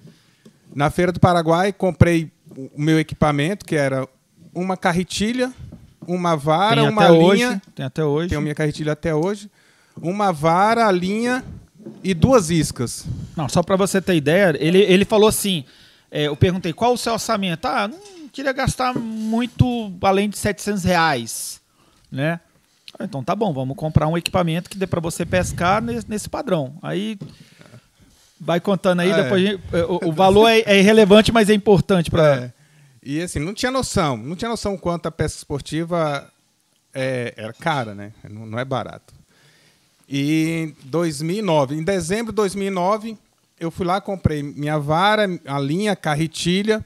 Na Feira do Paraguai, comprei o meu equipamento, que era uma carretilha, uma vara, uma linha. Hoje, tem até hoje. Tenho minha carretilha até hoje. Uma vara, a linha e duas iscas. Não, só para você ter ideia, ele, ele falou assim: é, eu perguntei qual o seu orçamento. Ah, não queria gastar muito além de 700 reais, né? Ah, então tá bom, vamos comprar um equipamento que dê para você pescar nesse, nesse padrão. Aí vai contando aí, ah, depois é. gente, o, o, valor é, é, irrelevante, mas é importante para. É. E assim, não tinha noção, não tinha noção quanto a peça esportiva é, era cara, né? Não, não é barato. E em 2009, em dezembro de 2009, eu fui lá, comprei minha vara, a linha, a carretilha.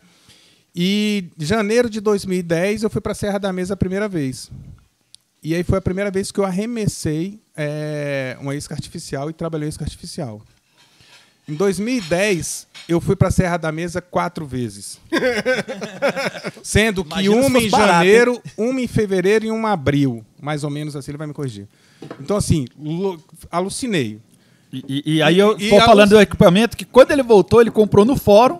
E janeiro de 2010 eu fui para a Serra da Mesa a primeira vez. E aí foi a primeira vez que eu arremessei é, uma isca artificial e trabalhei isca artificial. Em 2010, eu fui para Serra da Mesa quatro vezes. Sendo que Imagina uma em barato, janeiro, hein? uma em fevereiro e uma em abril. Mais ou menos assim, ele vai me corrigir. Então, assim, alucinei. E, e, e, aí eu estou falando do equipamento que quando ele voltou, ele comprou no fórum.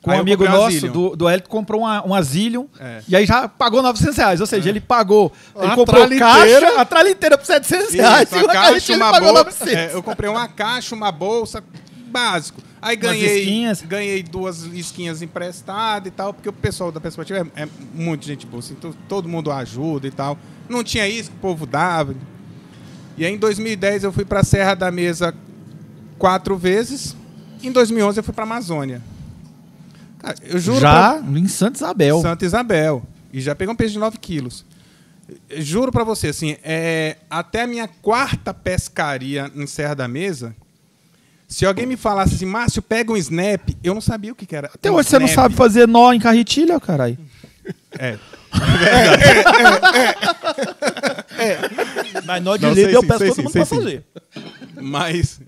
Com um amigo nosso, do, do comprou uma, um Asilium. É. E aí já pagou 900 reais. Ou seja, é. ele pagou. Ele a comprou caixa, a tralha inteira por 700 reais. Isso, e uma caixa, uma bolsa. É, eu comprei uma caixa, uma bolsa, básico. Aí ganhei, ganhei duas esquinhas emprestadas e tal, porque o pessoal da Perspectiva é, é muito gente boa, assim, todo mundo ajuda e tal. Não tinha isso que o povo dava. E aí em 2010 eu fui para a Serra da Mesa quatro vezes. Em 2011 eu fui para Amazônia. Cara, eu juro. Já pra... em Santa Isabel. Santa Isabel. E já peguei um peixe de 9 quilos. Juro para você, assim, é, até a minha quarta pescaria em Serra da Mesa, se alguém me falasse assim, Márcio, pega um snap, eu não sabia o que, que era. Até um hoje snap. você não sabe fazer nó em carretilha, caralho. É. É, é, é, é. é. Mas nó de lead eu sim, peço todo sim, mundo pra fazer. Mas.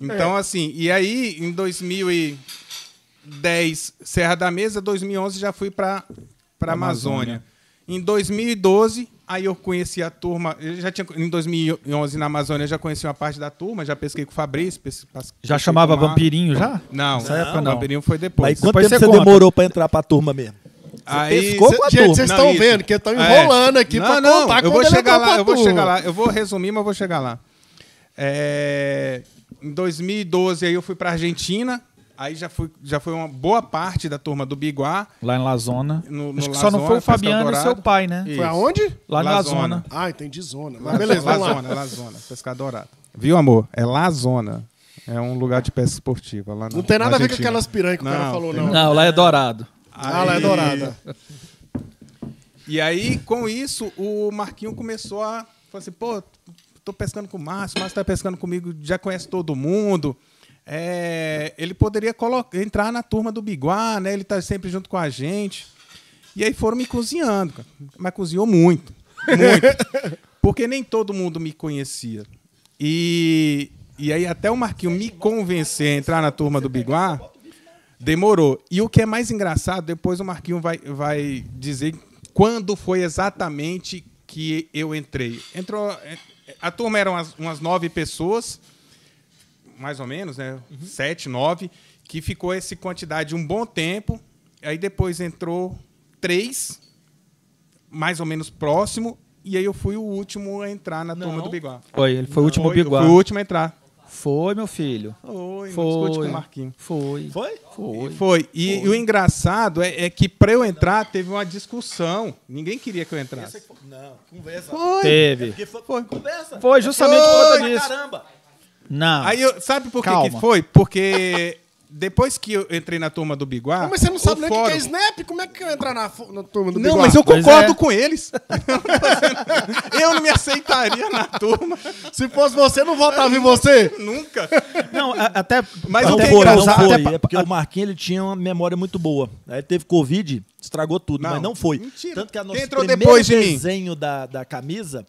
Então, é. assim, e aí em 2010, Serra da Mesa, 2011 já fui pra, pra Amazônia. Amazônia. Em 2012, Aí eu conheci a turma, eu já tinha em 2011 na Amazônia, eu já conheci uma parte da turma, já pesquei com o Fabrício. Pesquei, já chamava vampirinho já? Não, Nessa época não. Vampirinho foi depois. Aí quanto depois tempo você, demorou para entrar para a turma mesmo? Aí, ficou com a turma? vocês estão vendo que estão é. enrolando é. aqui para contar eu vou chegar lá, eu vou chegar lá, eu vou resumir, mas eu vou chegar lá. É, em 2012 aí eu fui para Argentina, Aí já foi, já foi uma boa parte da turma do Biguá. Lá em Lazona. No, no Acho que Lazona, só não foi o Fabiano e seu pai, né? Isso. Foi aonde? Lá, em Lazona. Lazona. Ah, entendi zona. Mas beleza, Lazona, Lazona, Pescar Dourado. Viu, amor? É Lazona. É um lugar de pesca esportiva. lá Não tem nada a ver com aquelas piranhas que não, o cara falou, não. Não, não lá é dourado. Aí... Ah, lá é dourada. E aí, com isso, o Marquinho começou a falar assim, pô, tô pescando com o Márcio, o Márcio tá pescando comigo, já conhece todo mundo. É, ele poderia entrar na turma do Biguá, né? Ele tá sempre junto com a gente. E aí foram me cozinhando, cara. mas cozinhou muito, muito. Porque nem todo mundo me conhecia. E, e aí até o Marquinho me convencer a entrar na turma do Biguá, demorou. E o que é mais engraçado, depois o Marquinho vai, vai dizer quando foi exatamente que eu entrei. Entrou, é, a turma eram umas, umas nove pessoas mais ou menos, né? Uhum. Sete, nove, que ficou essa quantidade um bom tempo. Aí depois entrou três, mais ou menos próximo, e aí eu fui o último a entrar na Não. turma do Biguá. Foi, ele foi Não. o último Biguá. Foi o último a entrar. Foi, meu filho. Foi, foi. com o Marquinho. Foi. Foi? Foi. foi. E, foi. e o engraçado é, é que para eu entrar teve uma discussão. Ninguém queria que eu entrasse. Não, conversa. Foi. Teve. É foi, foi. Conversa. Foi justamente foi. por conta disso. Caramba. Não. Aí eu, sabe por que, que foi? Porque depois que eu entrei na turma do Biguá. Não, mas você não sabe nem o fórum... que é Snap? Como é que eu entrar na, na turma do não, Biguá? Não, mas eu concordo é. com eles. eu não me aceitaria na turma. Se fosse você, não votava em você? Nunca. Não, a, até. Mas até o que foi, não foi, é porque a, o Marquinhos ele tinha uma memória muito boa. Aí teve Covid, estragou tudo, não, mas não foi. Mentira. Tanto que a nossa entrou primeiro depois de desenho da, da camisa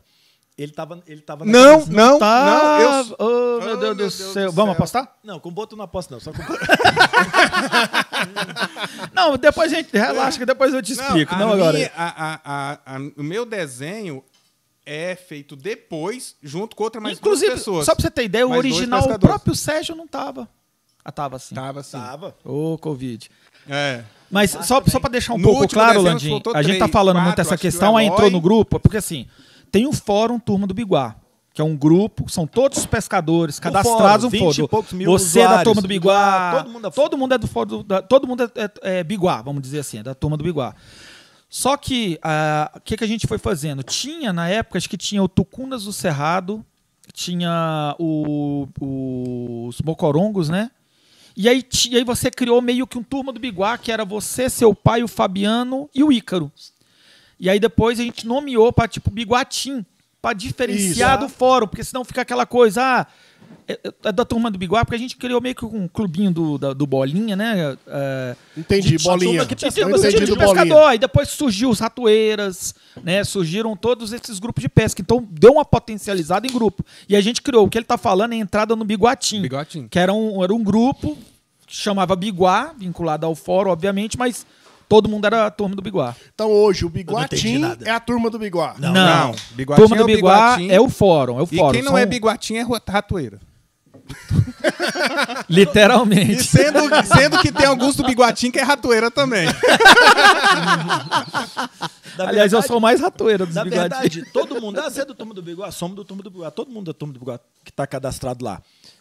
ele tava, ele tava Não, cabeça, não, não. Tá... não eu... oh, meu oh, Deus, do, céu. céu. Vamos apostar? Não, com boto não aposto, não. Só com boto. não, depois a gente relaxa, que depois eu te explico. Não, não agora. Minha, a, a, a, o meu desenho é feito depois, junto com outra mais Inclusive, duas pessoas. Só pra você ter ideia, o original, o próprio Sérgio não tava. Ah, tava sim. Tava sim. Tava. Ô, oh, Covid. É. Mas, só, só pra deixar um no pouco claro, Landim, a gente tá falando quatro, muito essa questão que aí entrou no grupo, porque assim. Tem o Fórum Turma do Biguá, que é um grupo, são todos os pescadores cadastrados no fórum. fórum. Você é da turma do Biguá. Ah, todo mundo é, todo mundo é do fórum. Da, todo mundo é, é, é, Biguá, vamos dizer assim, é da turma do Biguá. Só que ah, o uh, que, que a gente foi fazendo? Tinha, na época, acho que tinha o Tucunas do Cerrado, tinha o, o, os Mocorongos, né? E aí, e aí você criou meio que um turma do Biguá, que era você, seu pai, o Fabiano e o Ícaro. E aí depois a gente nomeou para tipo Biguatim, para diferenciar Isso, do fórum, porque senão fica aquela coisa, ah, é, é da turma do Biguá, porque a gente criou meio que um clubinho do, da, do Bolinha, né? É, entendi, de, Bolinha. Que, de, de, entendi de, pescador. Bolinha. E depois surgiu os ratoeiras, né? Surgiram todos esses grupos de pesca. Então deu uma potencializada em grupo. E a gente criou, o que ele tá falando é a entrada no Biguatim. Biguatim. Que era um, era um grupo que chamava Biguá, vinculado ao fórum, obviamente, mas Todo mundo era a turma do Biguá. Então hoje o Biguatim é a turma do Biguá. Não. não. não. Turma do é Biguá é o fórum, é o fórum. E quem não é São... é Biguatim é ratoeira. Literalmente. E sendo, sendo que tem alguns do Biguatim que é ratoeira também. Aliás, eu sou mais ratoeira dos Biguatim. Na verdade, todo mundo, ah, você é do turma do Biguá? Somos do turma do Biguá. Todo mundo é do turma do Biguá que está cadastrado lá.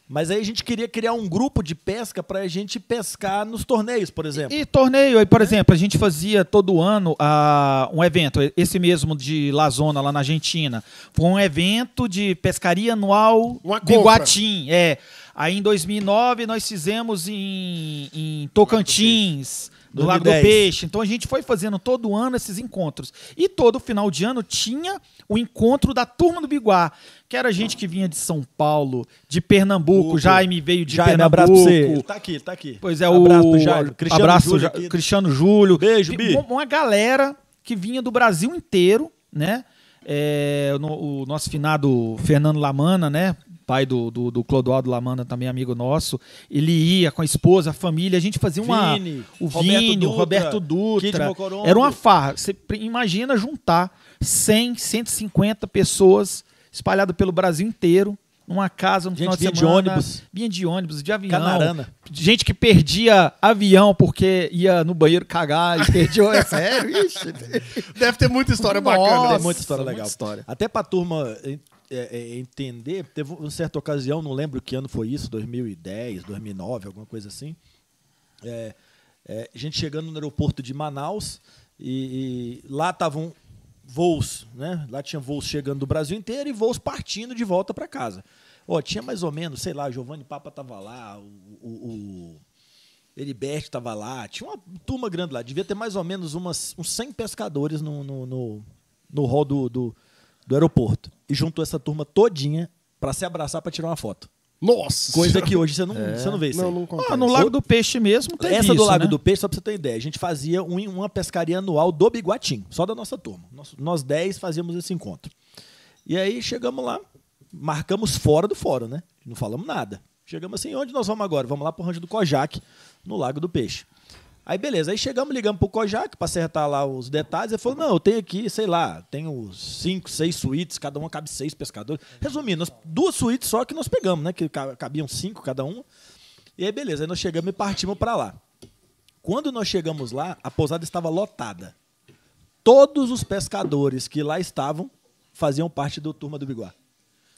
Mas aí a gente queria criar um grupo de pesca para a gente pescar nos torneios, por exemplo. E, e torneio, aí, por é. exemplo, a gente fazia todo ano uh, um evento, esse mesmo de La Zona, lá na Argentina. Foi um evento de pescaria anual de Guatim. É. Aí em 2009 nós fizemos em, em Tocantins do Lago do Peixe. Então a gente foi fazendo todo ano esses encontros. E todo final de ano tinha o encontro da turma do Biguá, que era gente que vinha de São Paulo, de Pernambuco, Jaime veio de Jaime, Pernambuco. Abraço pra você. tá aqui, tá aqui. Pois é, abraço o Jaime. Cristiano abraço Júlio, aqui. Cristiano Júlio. Beijo, Bi. Uma galera que vinha do Brasil inteiro, né? É, no, o nosso finado Fernando Lamana, né? pai do, do, do Clodoaldo Lamanda, também amigo nosso. Ele ia com a esposa, a família, a gente fazia uma. Vini, o Roberto Vini, Dutra, Roberto Dutra. Era uma farra. Você imagina juntar 100, 150 pessoas espalhadas pelo Brasil inteiro numa casa no gente, final de semana. de ônibus. Vinha de ônibus, de avião. Canarana. Gente que perdia avião porque ia no banheiro cagar e perdia. sério? Ixi. Deve ter muita história Nossa, bacana. muita história legal. Muita história. Até pra turma é, é, entender. Teve uma certa ocasião, não lembro que ano foi isso, 2010, 2009, alguma coisa assim. É, é, a gente chegando no aeroporto de Manaus e, e lá estavam voos, né? Lá tinha voos chegando do Brasil inteiro e voos partindo de volta para casa. Ó, tinha mais ou menos, sei lá, Giovanni Papa tava lá, o, o, o Heriberto tava lá, tinha uma turma grande lá. Devia ter mais ou menos umas, uns 100 pescadores no, no, no, no hall do, do, do aeroporto e juntou essa turma todinha para se abraçar para tirar uma foto. Nossa! Coisa que hoje você não, é. você não vê. Isso não, não ah, no Lago do Peixe mesmo tem Essa isso, do Lago né? do Peixe, só pra você ter uma ideia, a gente fazia um, uma pescaria anual do Biguatim, só da nossa turma. Nós, nós fazíamos esse encontro. E aí chegamos lá, marcamos fora do fórum, né? Não falamos nada. Chegamos assim, onde nós vamos agora? Vamos lá pro Rancho do Kojak, no Lago do Peixe. Aí beleza, aí chegamos, ligamos pro Kojak para acertar lá os detalhes. Ele falou: não, eu tenho aqui, sei lá, tenho cinco, seis suítes, cada uma cabe seis pescadores. Resumindo, nós, duas suítes só que nós pegamos, né? Que cabiam cinco cada uma. E aí beleza, aí nós chegamos e partimos para lá. Quando nós chegamos lá, a pousada estava lotada. Todos os pescadores que lá estavam faziam parte do Turma do Biguá.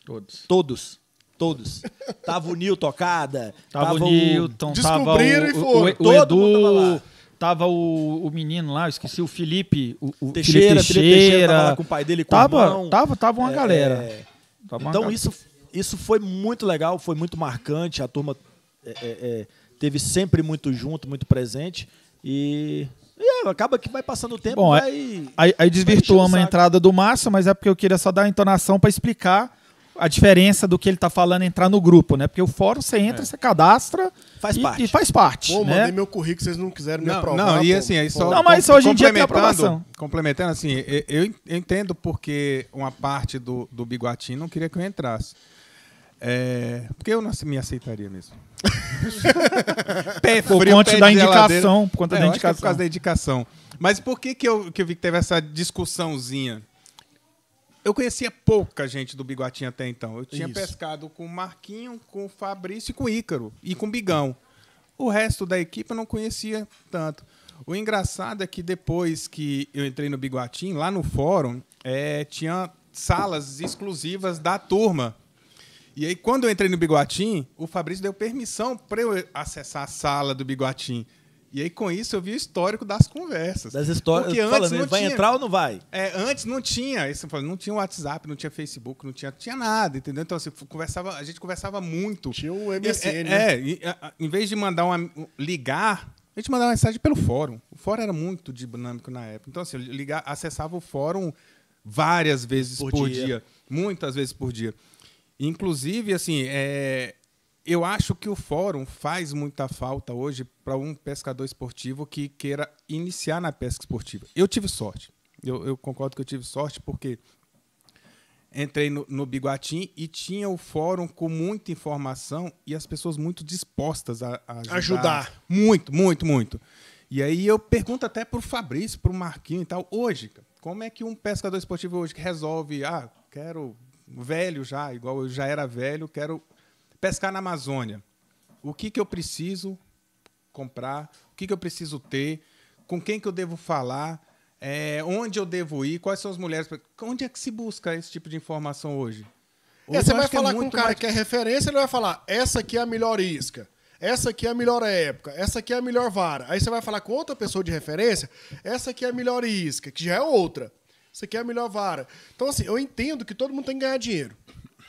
Todos. Todos. Todos. Tava o Nil tocada. Tava, tava o Nilton, tava o, e foram. O, o, o Edu, tava, lá. tava o, o menino lá, eu esqueci, o Felipe. O, o Teixeira, Felipe Teixeira, Felipe Teixeira. Tava lá com o pai dele, com tava, irmão, Tava, tava uma é, galera. É. Tava então uma isso, isso foi muito legal, foi muito marcante. A turma é, é, é, teve sempre muito junto, muito presente. E e é, acaba que vai passando o tempo. Bom, vai, aí, aí desvirtuamos a entrada do Massa, mas é porque eu queria só dar a entonação para explicar a diferença do que ele está falando é entrar no grupo, né? Porque o fórum você entra, é. você cadastra faz e, parte. e faz parte. Pô, né? mandei meu currículo, vocês não quiseram não, me aprovar. Não, e assim, aí só não, mas hoje em dia tem aprovação. Complementando, assim, eu entendo porque uma parte do, do Biguatim não queria que eu entrasse. É, porque eu não me aceitaria mesmo. pé, por conta da indicação. Por conta é, da é indicação. por causa da indicação. Mas por que, que, eu, que eu vi que teve essa discussãozinha? Eu conhecia pouca gente do Biguatinha até então. Eu tinha Isso. pescado com o Marquinho, com o Fabrício e com o Ícaro. E com o Bigão. O resto da equipe eu não conhecia tanto. O engraçado é que depois que eu entrei no Biguatim, lá no fórum, é, tinha salas exclusivas da turma. E aí, quando eu entrei no Biguatim, o Fabrício deu permissão para eu acessar a sala do Biguatim. E aí, com isso, eu vi o histórico das conversas. Das histórias. Porque antes falando, não vai tinha. entrar ou não vai? É, antes não tinha. Isso, não tinha WhatsApp, não tinha Facebook, não tinha, tinha nada, entendeu? Então, assim, conversava, a gente conversava muito. Tinha o MSN, é, né? É, em vez de mandar uma. ligar, a gente mandava uma mensagem pelo fórum. O fórum era muito dinâmico na época. Então, assim, eu ligar, acessava o fórum várias vezes por, por dia. dia. Muitas vezes por dia. Inclusive, assim, é, eu acho que o fórum faz muita falta hoje para um pescador esportivo que queira iniciar na pesca esportiva. Eu tive sorte. Eu, eu concordo que eu tive sorte porque entrei no, no Biguatim e tinha o fórum com muita informação e as pessoas muito dispostas a, a ajudar. ajudar. Muito, muito, muito. E aí eu pergunto até para o Fabrício, para o Marquinho e tal, hoje, como é que um pescador esportivo hoje que resolve, ah, quero velho já, igual eu já era velho, quero pescar na Amazônia. O que, que eu preciso comprar? O que, que eu preciso ter? Com quem que eu devo falar? É, onde eu devo ir? Quais são as mulheres? Onde é que se busca esse tipo de informação hoje? hoje é, você vai é falar é com um cara mais... que é referência, ele vai falar: essa aqui é a melhor isca essa aqui é a melhor época, essa aqui é a melhor vara. Aí você vai falar com outra pessoa de referência, essa aqui é a melhor isca, que já é outra. Isso aqui é a melhor vara. Então, assim, eu entendo que todo mundo tem que ganhar dinheiro.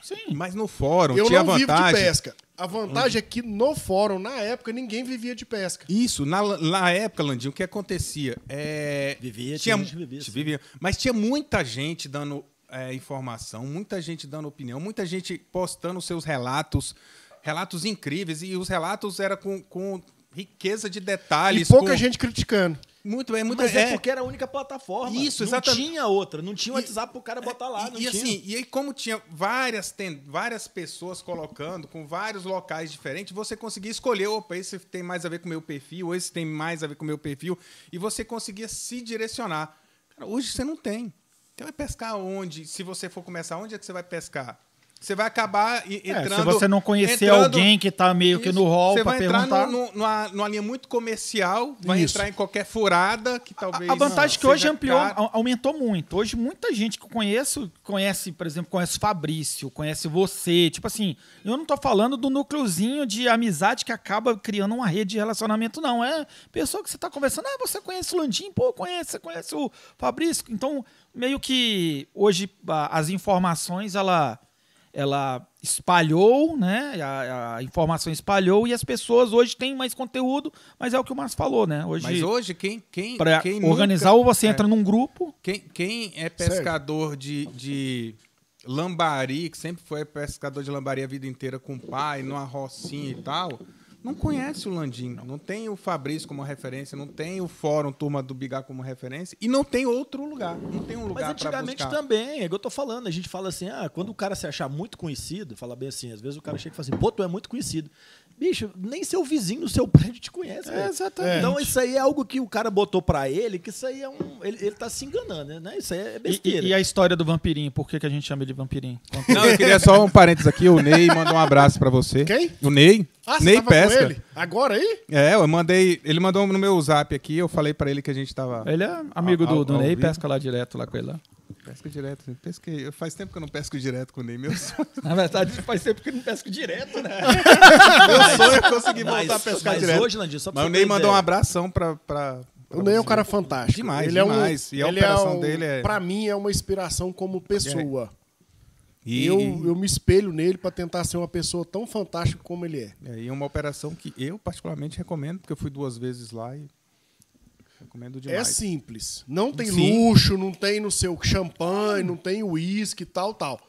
Sim. Mas no fórum eu tinha não vantagem. Vivo de pesca. A vantagem é que no fórum, na época, ninguém vivia de pesca. Isso, na, na época, Landinho, o que acontecia? É, vivia, tinha, gente vivia, vivia. Mas tinha muita gente dando é, informação, muita gente dando opinião, muita gente postando seus relatos, relatos incríveis, e os relatos eram com, com riqueza de detalhes. E pouca com... gente criticando. Muito bem, muitas Mas é, é porque era a única plataforma. Isso, exatamente. Não tinha outra, não tinha WhatsApp para o cara botar lá. E, e assim, e aí, como tinha várias, tem, várias pessoas colocando, com vários locais diferentes, você conseguia escolher, opa, esse tem mais a ver com o meu perfil, esse tem mais a ver com o meu perfil, e você conseguia se direcionar. Cara, hoje você não tem. Então vai é pescar onde? Se você for começar, onde é que você vai pescar? Você vai acabar entrando. É, se você não conhecer entrando, alguém que está meio isso, que no rol para perguntar. Você vai entrar no, numa, numa, linha muito comercial, vai isso. entrar em qualquer furada que talvez. A, a vantagem não, que hoje ampliou, caro. aumentou muito. Hoje muita gente que eu conheço, conhece, por exemplo, conhece Fabrício, conhece você. Tipo assim, eu não estou falando do núcleozinho de amizade que acaba criando uma rede de relacionamento, não. É pessoa que você está conversando, ah, você conhece o Landim, pô, conhece, você conhece o Fabrício. Então, meio que hoje as informações, ela ela espalhou, né? A, a, informação espalhou e as pessoas hoje têm mais conteúdo, mas é o que o Márcio falou, né? Hoje, mas hoje quem quem para organizar ou você é, entra num grupo. Quem, quem é pescador de, de lambari, que sempre foi pescador de lambari a vida inteira com o pai, numa rocinha e tal, não conhece o Landim, não tem o Fabrício como referência, não tem o Fórum Turma do Bigar como referência e não tem outro lugar, não tem um lugar Mas antigamente também, é que eu tô falando, a gente fala assim, ah, quando o cara se achar muito conhecido, fala bem assim, às vezes o cara hum. chega e fala assim, pô, tu é muito conhecido bicho, nem seu vizinho seu prédio te conhece. É, exatamente. Então, isso aí é algo que o cara botou para ele, que isso aí é um. Ele, ele tá se enganando, né? Isso aí é besteira. E, e a história do vampirinho, por que, que a gente chama ele de vampirinho? Não, eu queria só um parênteses aqui, o Ney mandou um abraço para você. Quem? O Ney. Ah, Ney você Pesca. ele? Agora aí? É, eu mandei. Ele mandou no meu zap aqui, eu falei para ele que a gente tava. Ele é amigo do, do Ney, pesca lá direto lá com ele lá. Pesca direto. Pesquei. Faz tempo que eu não pesco direto com o Ney. Meu sonho. Na verdade, faz tempo que eu não pesco direto, né? meu sonho é conseguir voltar mas, a pescar mas direto. Hoje, Landir, só mas o Ney mandou um abração pra. pra... O Ney é um cara fantástico. Demais, ele demais. É um, e a é operação é um, dele é. Pra mim, é uma inspiração como é- pessoa. É. E... Eu, eu me espelho nele para tentar ser uma pessoa tão fantástica como ele é. é. E é uma operação que eu particularmente recomendo, porque eu fui duas vezes lá e Recomendo é demais. É simples. Não tem Sim. luxo, não tem no seu champanhe, não tem uísque, tal, tal.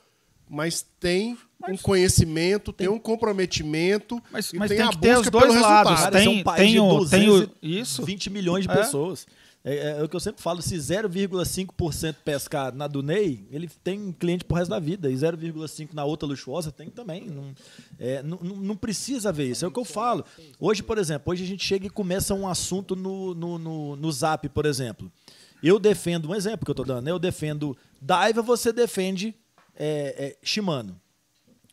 Mas tem mas, um conhecimento, tem, tem, um comprometimento. Mas, mas tem, tem a busca ter os dois lados. Cara, é tem, tem, o, tem o, isso. 20 milhões de é? pessoas. É. É, é, é, o que eu sempre falo, se 0,5% pescar na Dunei, ele tem cliente pro resto da vida. E 0,5% na outra luxuosa tem também. Não, é, não, não, precisa ver isso. É o que eu falo. Hoje, por exemplo, hoje a gente chega e começa um assunto no, no, no, no Zap, por exemplo. Eu defendo, um exemplo que eu estou dando, né? eu defendo Daiva, você defende é, é, Shimano.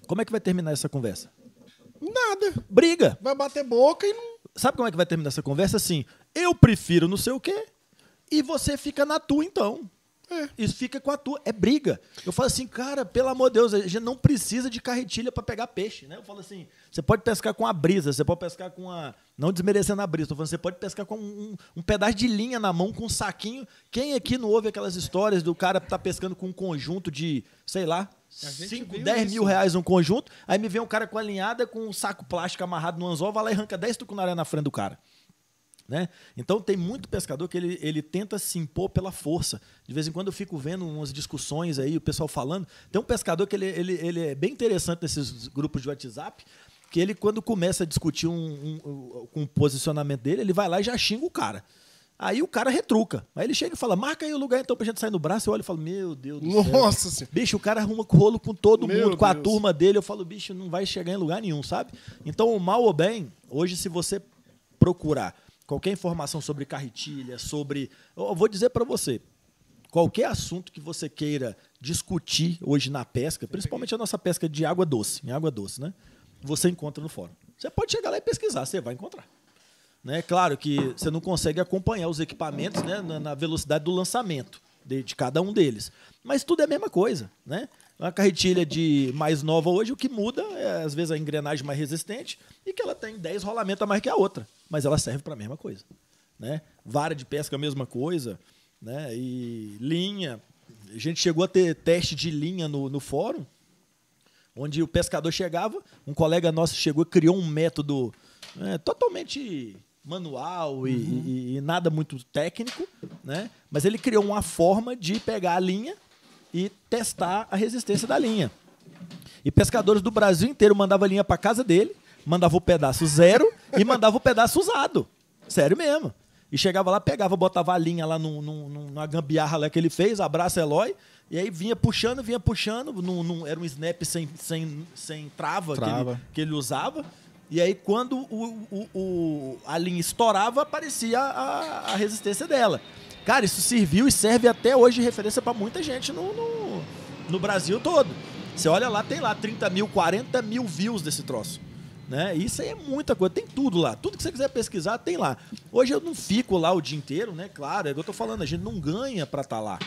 Como é que vai terminar essa conversa? Nada. Briga. Vai bater boca e não... Sabe como é que vai terminar essa conversa? Assim, eu prefiro não sei o quê e você fica na tua, então. É. Isso fica com a tua. É briga. Eu falo assim, cara, pelo amor de Deus, a gente não precisa de carretilha para pegar peixe, né? Eu falo assim, você pode pescar com a brisa, você pode pescar com a. Não desmerecendo a brisa, falando, você pode pescar com um, um, pedaço de linha na mão, com um saquinho. Quem aqui não ouve aquelas histórias do cara tá pescando com um conjunto de, sei lá, 5, 10 mil reais um conjunto, aí me vem um cara com a linhada, com um saco plástico amarrado no anzol, vai lá e arranca 10 tucunaré na frente do cara. Né? Então tem muito pescador que ele, ele tenta se impor pela força. De vez em quando eu fico vendo umas discussões aí, o pessoal falando. Tem um pescador que ele, ele, ele é bem interessante nesses grupos de WhatsApp, que ele, quando começa a discutir um, um, um posicionamento dele, ele vai lá e já xinga o cara. Aí o cara retruca. Aí ele chega e fala: marca aí o lugar então pra gente sair no braço. Eu olho e falo: Meu Deus do Nossa céu. Bicho, o cara arruma rolo com todo Meu mundo, com Deus. a turma dele. Eu falo: bicho, não vai chegar em lugar nenhum, sabe? Então, mal ou bem, hoje, se você procurar qualquer informação sobre carretilha, sobre. Eu vou dizer para você. Qualquer assunto que você queira discutir hoje na pesca, principalmente a nossa pesca de água doce, em água doce, né? Você encontra no fórum. Você pode chegar lá e pesquisar, você vai encontrar. Né? Claro que você não consegue acompanhar os equipamentos né, na velocidade do lançamento de, de cada um deles. Mas tudo é a mesma coisa. Né? É uma carretilha de mais nova hoje, o que muda é, às vezes, a engrenagem mais resistente e que ela tem 10 rolamentos a mais que a outra, mas ela serve para a mesma coisa. Né? Vara de pesca, é a mesma coisa. Né? E linha. A gente chegou a ter teste de linha no, no fórum, onde o pescador chegava, um colega nosso chegou e criou um método né, totalmente manual e, uhum. e, e, nada muito técnico, né? Mas ele criou uma forma de pegar a linha e testar a resistência da linha. E pescadores do Brasil inteiro mandavam a linha para casa dele, mandava o pedaço zero e mandava o pedaço usado. Sério mesmo. E chegava lá, pegava, botava a linha lá no num, numa gambiarra lá que ele fez, abraço Eloy, e aí vinha puxando, vinha puxando, num, era um snap sem, sem, sem trava, trava. Que, ele, que ele usava. E aí, quando o, o, o, a linha estourava, aparecia a, a resistência dela. Cara, isso serviu e serve até hoje de referência para muita gente no, no, no, Brasil todo. Você olha lá, tem lá 30 mil, 40 mil views desse troço. Né? Isso aí é muita coisa, tem tudo lá. Tudo que você quiser pesquisar, tem lá. Hoje eu não fico lá o dia inteiro, né? Claro, é o que eu tô falando, a gente não ganha para estar tá lá.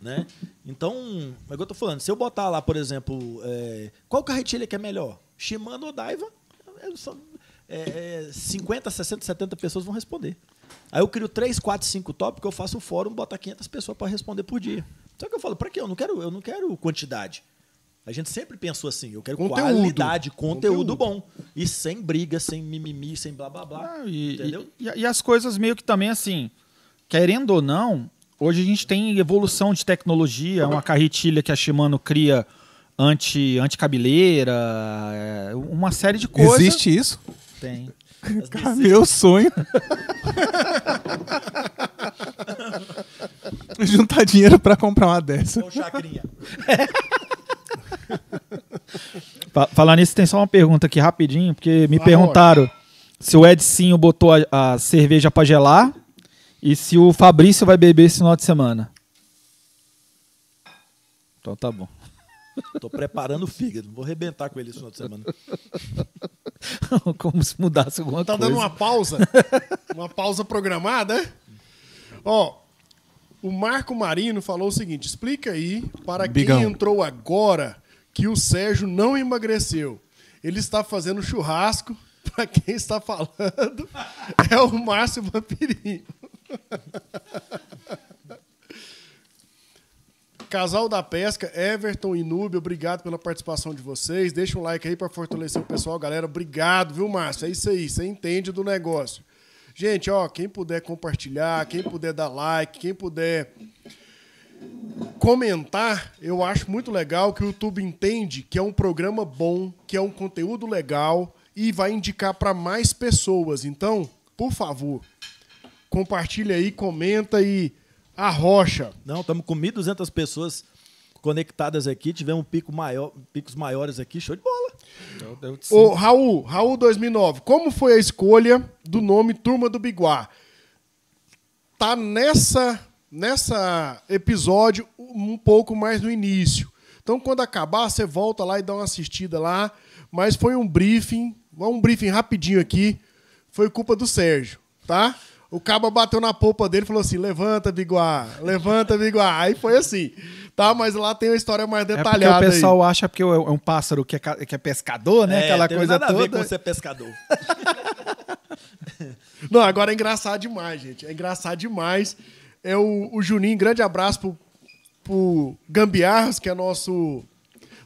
Né? Então, é o que eu tô falando. Se eu botar lá, por exemplo, é, qual carretilha que é melhor? Shimano ou Daiva? É, é, 50, 60, 70 pessoas vão responder. Aí eu crio 3, 4, 5 tópicos, eu faço o fórum, bota 500 pessoas para responder por dia. Só que eu falo, para quê? Eu não quero, eu não quero quantidade. A gente sempre pensou assim, eu quero conteúdo. qualidade, conteúdo, conteúdo, bom. E sem briga, sem mimimi, sem blá blá blá. Ah, e, entendeu? E, e, as coisas meio que também assim, querendo ou não, hoje a gente tem evolução de tecnologia, uma carretilha que a Shimano cria anti, anti-cabeleira, é, uma série de coisas. Existe isso? Tem. Cara, meu sonho. Juntar dinheiro para comprar uma dessa. Com chacrinha. Falar nisso, tem só uma pergunta aqui rapidinho, porque me perguntaram se o Edinho botou a, a cerveja para gelar e se o Fabrício vai beber esse final de semana. Então tá bom. Tô preparando o fígado, vou arrebentar com ele esse final de semana. Como se mudasse alguma tá coisa. Tá dando uma pausa? Uma pausa programada? É? Ó, o Marco Marino falou o seguinte: explica aí para Bigão. quem entrou agora que o Sérgio não emagreceu. Ele está fazendo churrasco. Para quem está falando, é o Márcio Vampirinho. Casal da Pesca, Everton e Nube, obrigado pela participação de vocês. Deixa um like aí para fortalecer o pessoal, galera. Obrigado, viu, Márcio? É isso aí, você entende do negócio. Gente, ó, quem puder compartilhar, quem puder dar like, quem puder comentar, eu acho muito legal que o YouTube entende que é um programa bom, que é um conteúdo legal e vai indicar para mais pessoas. Então, por favor, compartilha aí, comenta e a rocha. Não, estamos com 1.200 pessoas conectadas aqui, tivemos um pico maior, picos maiores aqui, show de bola. Ô, Raul, Raul 2009, como foi a escolha do nome Turma do Biguá? Tá nessa nessa episódio um pouco mais no início. Então, quando acabar, você volta lá e dá uma assistida lá. Mas foi um briefing, um briefing rapidinho aqui. Foi culpa do Sérgio, tá? O cabo bateu na polpa dele e falou assim: levanta, Biguá, levanta, Biguá. Aí foi assim. Tá, mas lá tem uma história mais detalhada. É porque o pessoal aí. acha porque é um pássaro que é, que é pescador, né? É, Aquela tem coisa nada toda. A ver com você pescador. Não, agora é engraçado demais, gente. É engraçado demais. É o, o Juninho, grande abraço pro, pro Gambiarros, que é nosso,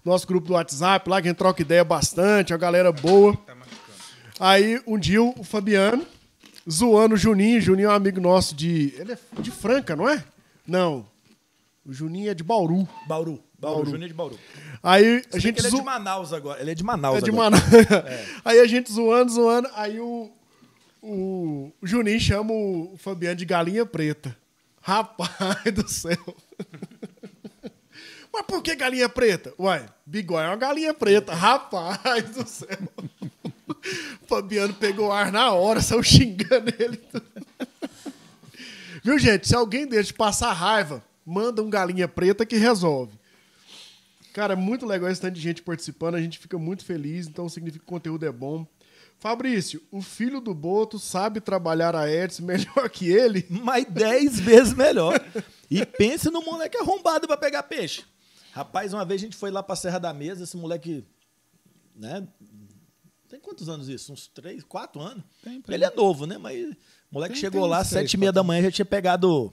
nosso grupo do WhatsApp lá, que a gente troca ideia bastante, é uma galera boa. Tá aí um dia o Fabiano zoando o Juninho. Juninho é um amigo nosso de. Ele é de Franca, não é? Não. O Juninho é de Bauru. Bauru. Bauru. Bauru. Juninho é de Bauru. Aí a gente. Ele zo... é de Manaus agora. Ele é de Manaus. É de agora. Manaus. É. Aí a gente zoando, zoando. Aí o, o, o Juninho chama o Fabiano de galinha preta. Rapaz do céu. Mas por que galinha preta? Uai, bigode é uma galinha preta. Rapaz do céu o Fabiano pegou ar na hora, saiu xingando ele. Viu, gente? Se alguém deixa de passar raiva, manda um galinha preta que resolve. Cara, é muito legal esse tanto de gente participando, a gente fica muito feliz, então significa que o conteúdo é bom. Fabrício, o filho do Boto sabe trabalhar a Edson melhor que ele? Mas 10 vezes melhor. E pense no moleque arrombado para pegar peixe. Rapaz, uma vez a gente foi lá para Serra da Mesa, esse moleque, né, tem quantos anos isso? Uns três, quatro anos? Tem, ele é novo, né? Mas o moleque tem, chegou tem lá, sete e meia da manhã, já tinha pegado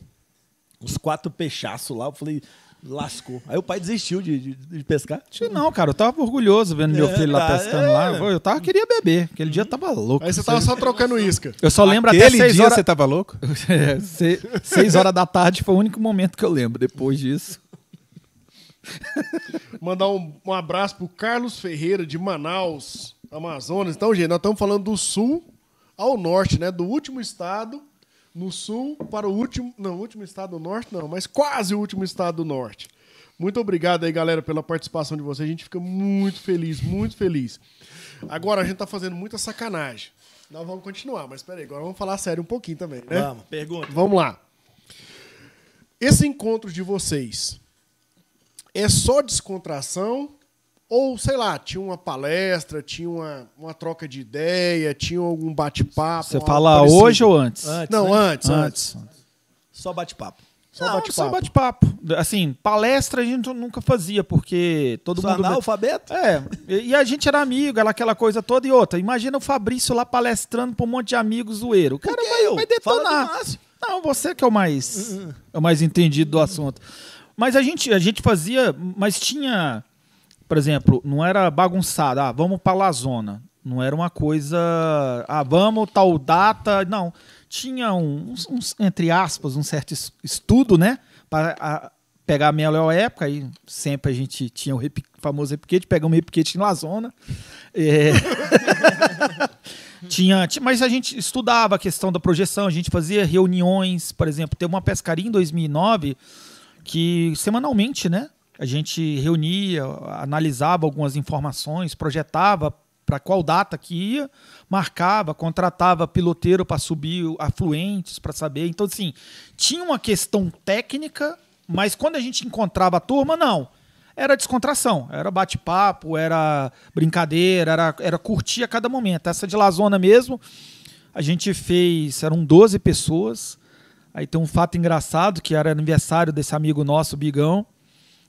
uns quatro pechaços lá. Eu falei, lascou. Aí o pai desistiu de, de, de pescar. Não, cara, eu tava orgulhoso vendo é, meu filho lá tá, pescando é. lá. Eu, eu tava, queria beber. Aquele dia eu tava louco. Aí você tava só trocando isca. Eu só lembro Aquele até seis dia horas... você tava louco? é, seis, seis horas da tarde foi o único momento que eu lembro depois disso. Mandar um, um abraço pro Carlos Ferreira de Manaus. Amazonas. Então, gente, nós estamos falando do sul ao norte, né? Do último estado no sul para o último. Não, último estado do norte, não, mas quase o último estado do norte. Muito obrigado aí, galera, pela participação de vocês. A gente fica muito feliz, muito feliz. Agora a gente tá fazendo muita sacanagem. Nós vamos continuar, mas peraí, agora vamos falar sério um pouquinho também, né? Vamos, pergunta. Vamos lá. Esse encontro de vocês é só descontração ou, sei lá, tinha uma palestra, tinha uma, uma troca de ideia, tinha algum bate-papo. Você fala hoje ou antes? antes Não, né? antes, antes, antes. Só bate-papo. Só bate-papo. Só bate-papo. Assim, palestra a gente nunca fazia, porque todo Só mundo. analfabeto? É. E a gente era amigo, era aquela coisa toda e outra. Imagina o Fabrício lá palestrando pra um monte de amigos zoeiro. O cara vai, vai detonar. Não, você que é o mais, uhum. é o mais entendido do assunto. Mas a gente, a gente fazia, mas tinha por exemplo, não era bagunçada ah, vamos para la zona. Não era uma coisa, ah, vamos tal data, não. Tinha um, um entre aspas, um certo estudo, né, para a, pegar a melhor época, aí sempre a gente tinha o rep, famoso repiquete, pegamos o repiquete em la zona. É... tinha, mas a gente estudava a questão da projeção, a gente fazia reuniões, por exemplo, teve uma pescaria em 2009 que semanalmente, né, a gente reunia, analisava algumas informações, projetava para qual data que ia, marcava, contratava piloteiro para subir afluentes para saber. Então, assim, tinha uma questão técnica, mas quando a gente encontrava a turma, não. Era descontração, era bate-papo, era brincadeira, era, era curtir a cada momento. Essa de Lazona mesmo, a gente fez, eram 12 pessoas. Aí tem um fato engraçado, que era aniversário desse amigo nosso, Bigão.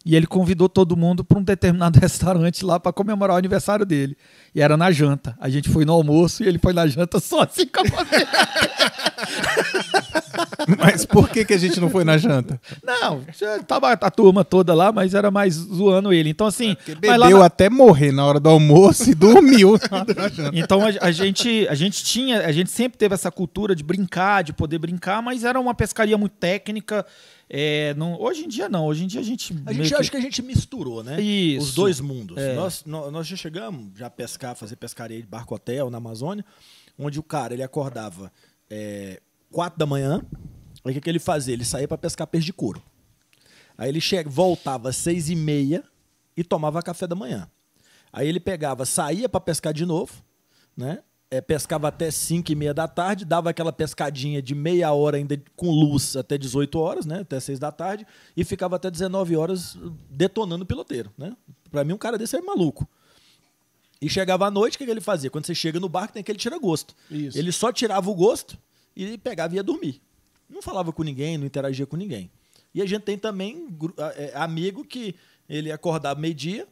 E ele convidou todo mundo para um determinado restaurante lá para comemorar o aniversário dele. E era na janta. A gente foi no almoço e ele foi na janta só assim com a mas por que, que a gente não foi na janta? Não, tava a turma toda lá, mas era mais zoando ele. Então, assim. É bebeu na... até morrer na hora do almoço e dormiu. então a, a, gente, a gente tinha, a gente sempre teve essa cultura de brincar, de poder brincar, mas era uma pescaria muito técnica. É, não, hoje em dia não, hoje em dia a gente. A gente que... acho que a gente misturou, né? Isso. Os dois mundos. É. Nós, nós já chegamos já a pescar, fazer pescaria de barco hotel na Amazônia, onde o cara ele acordava é, 4 da manhã. Aí o que, que ele fazia? Ele saía para pescar peixe de couro. Aí ele chega, voltava às seis e meia e tomava café da manhã. Aí ele pegava, saía para pescar de novo, né? É, pescava até 5 e meia da tarde, dava aquela pescadinha de meia hora ainda com luz até 18 horas, né? Até 6 da tarde, e ficava até 19 horas detonando o piloteiro, né? para mim, um cara desse é maluco. E chegava à noite, o que, que ele fazia? Quando você chega no barco, tem aquele tira-gosto. Ele só tirava o gosto e pegava e ia dormir. Não falava com ninguém, não interagia com ninguém. E a gente tem também é, amigo que ele acordava meio-dia,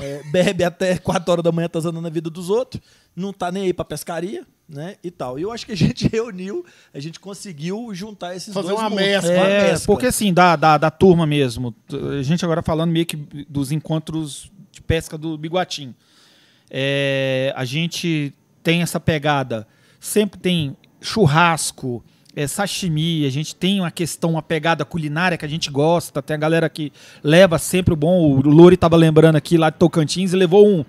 é, bebe até 4 horas da manhã, tá andando na vida dos outros, não tá nem aí pra pescaria, né? E tal. E eu acho que a gente reuniu, a gente conseguiu juntar esses Fazer dois. Fazer uma, mescla, é, uma é, mescla. Porque assim, da, da, da turma mesmo, a gente agora falando meio que dos encontros de pesca do Biguatim. É, a gente tem essa pegada, sempre tem churrasco, é, sashimi, a gente tem uma questão, uma pegada culinária que a gente gosta, tem a galera que leva sempre o bom, o Lori estava lembrando aqui lá de Tocantins e levou um.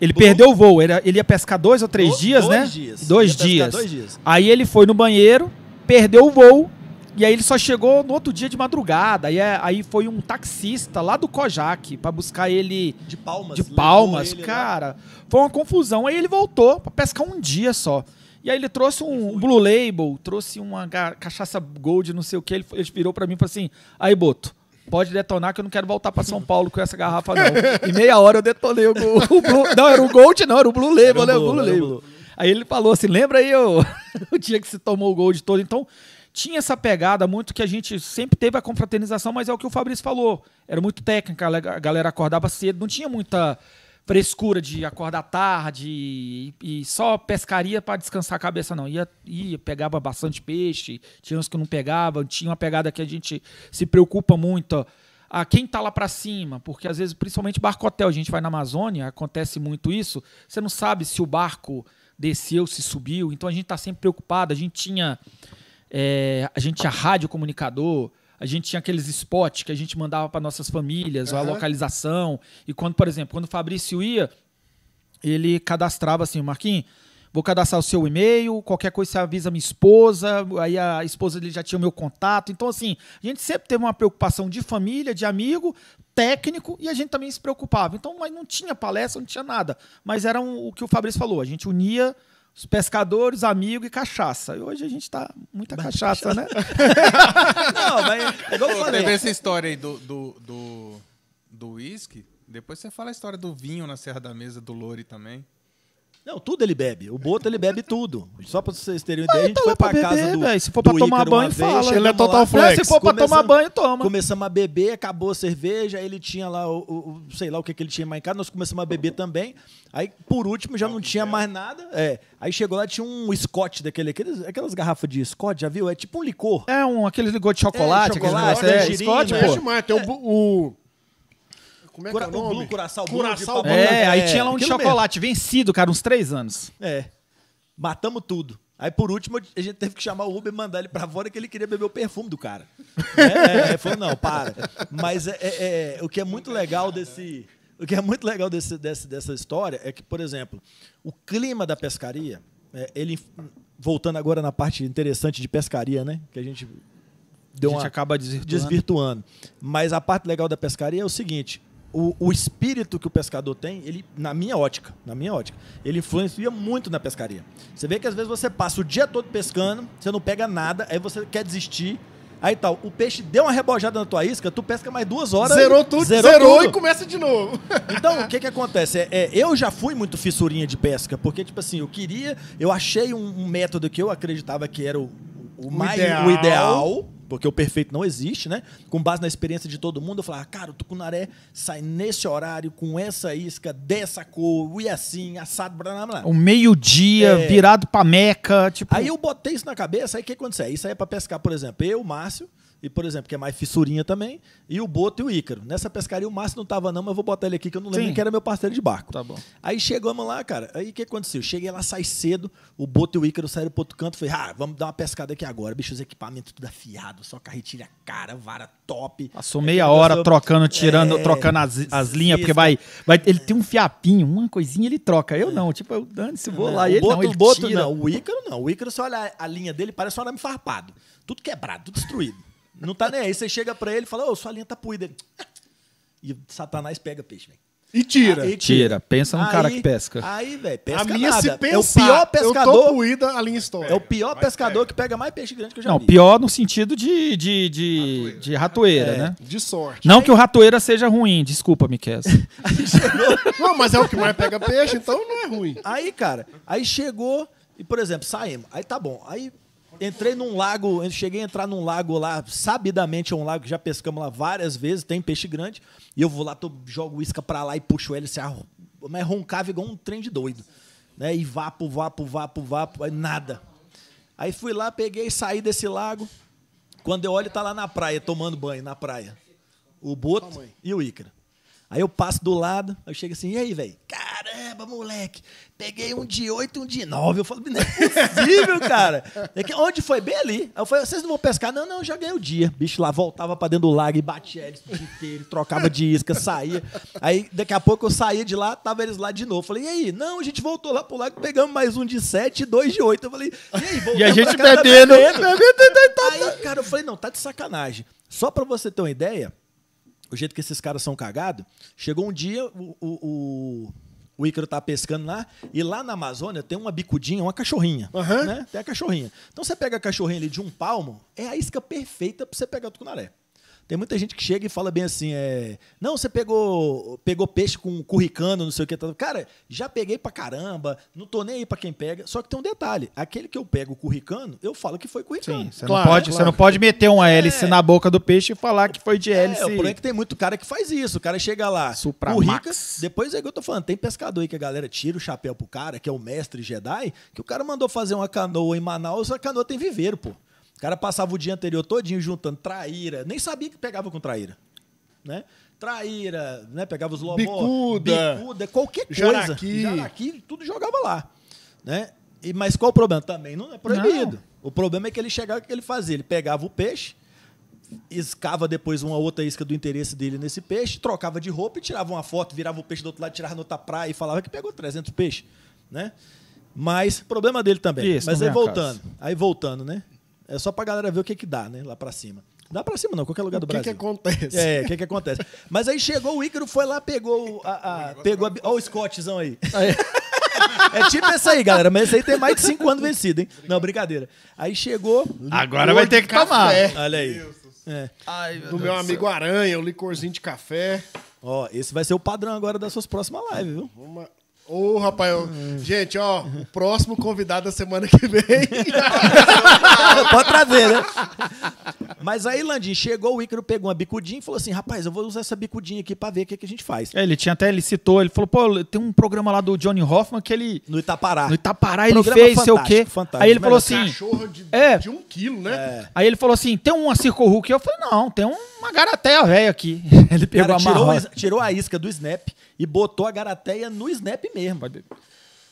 Ele Bom. perdeu o voo, ele, ele ia pescar dois ou três Do, dias, dois né? Dias. Dois, dias. dois dias. Aí ele foi no banheiro, perdeu o voo, e aí ele só chegou no outro dia de madrugada. Aí, é, aí foi um taxista lá do Kojak para buscar ele. De palmas. De palmas, cara. Foi uma confusão. Aí ele voltou para pescar um dia só. E aí ele trouxe um, Blue Label, trouxe uma cachaça Gold, não sei o que. Ele, ele virou para mim e falou assim: aí, Boto. Pode detonar que eu não quero voltar para São Paulo com essa garrafa, não. E meia hora eu detonei o, Gold. Não, era o Gold, não, era o Blue Label, né? O Blue Label. Aí ele falou assim: lembra aí o, o dia que você tomou o Gold todo? Então, tinha essa pegada muito que a gente sempre teve a confraternização, mas é o que o Fabrício falou. Era muito técnica, a galera acordava cedo, não tinha muita frescura de acordar tarde e, e só pescaria para descansar a cabeça, não. Ia, ia, pegava bastante peixe, tinha uns que não pegavam, tinha uma pegada que a gente se preocupa muito. A quem tá lá para cima, porque às vezes, principalmente barco hotel, a gente vai na Amazônia, acontece muito isso, você não sabe se o barco desceu, se subiu, então a gente está sempre preocupado. A gente tinha é, a gente tinha rádio comunicador, a gente tinha aqueles spots que a gente mandava para nossas famílias, uhum. a localização. E quando, por exemplo, quando o Fabrício ia, ele cadastrava assim, Marquinhos, vou cadastrar o seu e-mail, qualquer coisa você avisa minha esposa, aí a esposa dele já tinha o meu contato. Então, assim, a gente sempre teve uma preocupação de família, de amigo, técnico, e a gente também se preocupava. Então, mas não tinha palestra, não tinha nada. Mas era um, o que o Fabrício falou, a gente unia os pescadores, amigo e cachaça. E hoje a gente tá muita cachaça, né? não, mas é igual eu falei. Teve essa história aí do, do, do, do whisky. Depois você fala a história do vinho na Serra da Mesa, do Lore também. Não, tudo ele bebe. O Boto ele bebe tudo. Só pra vocês terem uma ah, ideia, a gente tá foi é pra, pra beber, casa do. Véio. Se for pra tomar Ícaro banho, fala. ele é total lá. flex. se for pra tomar banho, toma. Começamos a beber, acabou a cerveja, ele tinha lá o, o, o sei lá o que, que ele tinha mais em casa, nós começamos a beber também. Aí, por último, já não tinha mais nada. É. Aí chegou lá, tinha um Scott daquele, aqueles, aquelas garrafas de Scott, já viu? É tipo um licor. É, um, aqueles licor de chocolate, é, chocolate, chocolate é, é, Scott, né? pô. É demais. Tem o como é Cura, que é o nome? Blue, Blue. É, aí tinha lá um de chocolate, mesmo. vencido, cara, uns três anos. É. Matamos tudo. Aí, por último, a gente teve que chamar o Uber e mandar ele pra fora que ele queria beber o perfume do cara. é, é, falou, não, para. Mas é, é, é, o que é muito legal desse... O que é muito legal desse, desse, dessa história é que, por exemplo, o clima da pescaria, é, ele voltando agora na parte interessante de pescaria, né? Que a gente deu a gente uma, acaba desvirtuando. desvirtuando. Mas a parte legal da pescaria é o seguinte: o, o espírito que o pescador tem, ele, na minha ótica, na minha ótica, ele influencia muito na pescaria. Você vê que às vezes você passa o dia todo pescando, você não pega nada, aí você quer desistir, Aí tal, o peixe deu uma rebojada na tua isca, tu pesca mais duas horas. Zerou tudo, zerou, zerou tudo. e começa de novo. Então, o que que acontece? É, é, eu já fui muito fissurinha de pesca, porque, tipo assim, eu queria, eu achei um, um método que eu acreditava que era o, o, o mais ideal. O ideal porque o perfeito não existe, né? Com base na experiência de todo mundo, eu falava, cara, o tucunaré sai nesse horário, com essa isca, dessa cor, e assim, assado, blá, blá, blá. O meio-dia, é... virado pra meca, tipo... Aí eu botei isso na cabeça, aí o que aconteceu? Isso aí é pra pescar, por exemplo, eu, Márcio, e, por exemplo, que é mais fissurinha também, e o Boto e o Ícaro. Nessa pescaria o Márcio não estava não, mas eu vou botar ele aqui, que eu não lembro que era meu parceiro de barco. Tá bom. Aí chegamos lá, cara, aí o que aconteceu? Cheguei lá, sai cedo, o Boto e o Ícaro saíram pro outro canto, falei, ah, vamos dar uma pescada aqui agora, bicho, os equipamentos tudo afiado, só carretilha cara, vara top. Passou meia hora trocando, tirando, é... trocando as, as linhas, porque vai, vai, ele tem um fiapinho, uma coisinha ele troca, eu não, tipo, eu dane-se, vou lá, e ele Boto, não, ele Boto, tira. não, o Ícaro não, o Ícaro, se olha a linha dele, parece um arame farpado, tudo quebrado, tudo destruído. Não tá nem aí. Você chega pra ele e fala, ô, oh, sua linha tá puída. E Satanás pega peixe, velho. E tira. Ah, e tira. Pensa num aí, cara que pesca. Aí, velho, pesca a minha nada. Se pensar, é o pior pescador. Eu tô puída a linha histórica. É o pior Mas pescador pega. que pega mais peixe grande que eu já não, vi. Não, pior no sentido de, de, de ratoeira, de ratoeira é, né? De sorte. Não aí... que o ratoeira seja ruim, desculpa, Miquel. não, mas é o que mais pega peixe, então não é ruim. Aí, cara, aí chegou e, por exemplo, saímos. Aí tá bom. Aí entrei num lago, cheguei a entrar num lago lá, sabidamente é um lago que já pescamos lá várias vezes, tem peixe grande, e eu vou lá, tô, jogo isca para lá e puxo ele, se assim, mas roncava igual um trem de doido. Né? E vapo, vapo, vapo, vapo, aí nada. Aí fui lá, peguei, saí desse lago. Quando eu olho, tá lá na praia, tomando banho na praia. O Boto e o Ícara. Aí eu passo do lado, eu chego assim, e aí, velho? Caramba, moleque, peguei um de 8 um de 9. Eu falo, não é possível, cara. É que, onde foi? Bem ali. Aí eu falei, vocês não vão pescar? Não, não, já ganhei o dia. Bicho lá voltava pra dentro do lago e batia eles o dia inteiro, trocava de isca, saía. Aí daqui a pouco eu saía de lá, tava eles lá de novo. Eu falei, e aí? Não, a gente voltou lá pro lago, pegamos mais um de 7 e dois de 8. Eu falei, e aí, E a gente cá, bebendo. Tá bebendo. aí, cara, eu falei, não, tá de sacanagem. Só pra você ter uma ideia o jeito que esses caras são cagados, chegou um dia, o, o, o, o Ícaro tá pescando lá, e lá na Amazônia tem uma bicudinha, uma cachorrinha. Uhum. Né? Tem a cachorrinha. Então você pega a cachorrinha ali de um palmo, é a isca perfeita para você pegar o tucunaré. Tem muita gente que chega e fala bem assim, é, não, você pegou pegou peixe com curricano, não sei o que. Cara, já peguei pra caramba, não tô nem aí pra quem pega. Só que tem um detalhe, aquele que eu pego curricano, eu falo que foi curricano. Sim, você, claro, não, pode, claro. você não pode meter uma é. hélice é. na boca do peixe e falar que foi de é, hélice. É, o problema é que tem muito cara que faz isso. O cara chega lá, Supra ricas Max. depois é que eu tô falando, tem pescador aí que a galera tira o chapéu pro cara, que é o mestre Jedi, que o cara mandou fazer uma canoa em Manaus, a canoa tem viveiro, pô. O cara passava o dia anterior todinho juntando traíra, nem sabia que pegava com traíra, né? Traíra, né? Pegava os lobos, bicuda, bicuda qualquer coisa. Jaraqui. Jaraqui, tudo jogava lá, né? E, mas qual o problema? Também não é proibido. Não. O problema é que ele chegava, o que ele fazia? Ele pegava o peixe, escava depois uma outra isca do interesse dele nesse peixe, trocava de roupa e tirava uma foto, virava o peixe do outro lado, tirava na outra praia e falava que pegou 300 peixes, né? Mas problema dele também. Isso, Mas aí voltando, aí voltando, né? É só pra galera ver o que que dá, né? Lá pra cima. Dá pra cima, não, qualquer lugar do que Brasil. O que acontece? É, o que que acontece. Mas aí chegou o Ícaro, foi lá, pegou a. a pegou tá a, ó, o Scottzão aí. É tipo essa aí, galera, mas essa aí tem mais de cinco anos vencido, hein? Não, brincadeira. Aí chegou. Agora vai ter que tomar. É. Olha aí. É. Ai, meu do Deus meu amigo céu. Aranha, o licorzinho de café. Ó, esse vai ser o padrão agora das suas próximas lives, viu? Vamos. Ô, oh, rapaz, eu... gente, ó, o próximo convidado da semana que vem. Pode trazer, né? Mas aí, Landim, chegou o Ícaro, pegou uma bicudinha e falou assim: rapaz, eu vou usar essa bicudinha aqui pra ver o que, é que a gente faz. É, ele tinha até, ele citou, ele falou: pô, tem um programa lá do Johnny Hoffman que ele. No Itapará. No Itapará ele fez, sei o quê. Aí ele falou assim: cachorro de, é, de um quilo, né? É. Aí ele falou assim: tem uma Circo Hulk? Eu falei: não, tem uma garateia velha aqui. Ele pegou Cara, a marrota. Tirou, tirou a isca do Snap e botou a garateia no snap mesmo.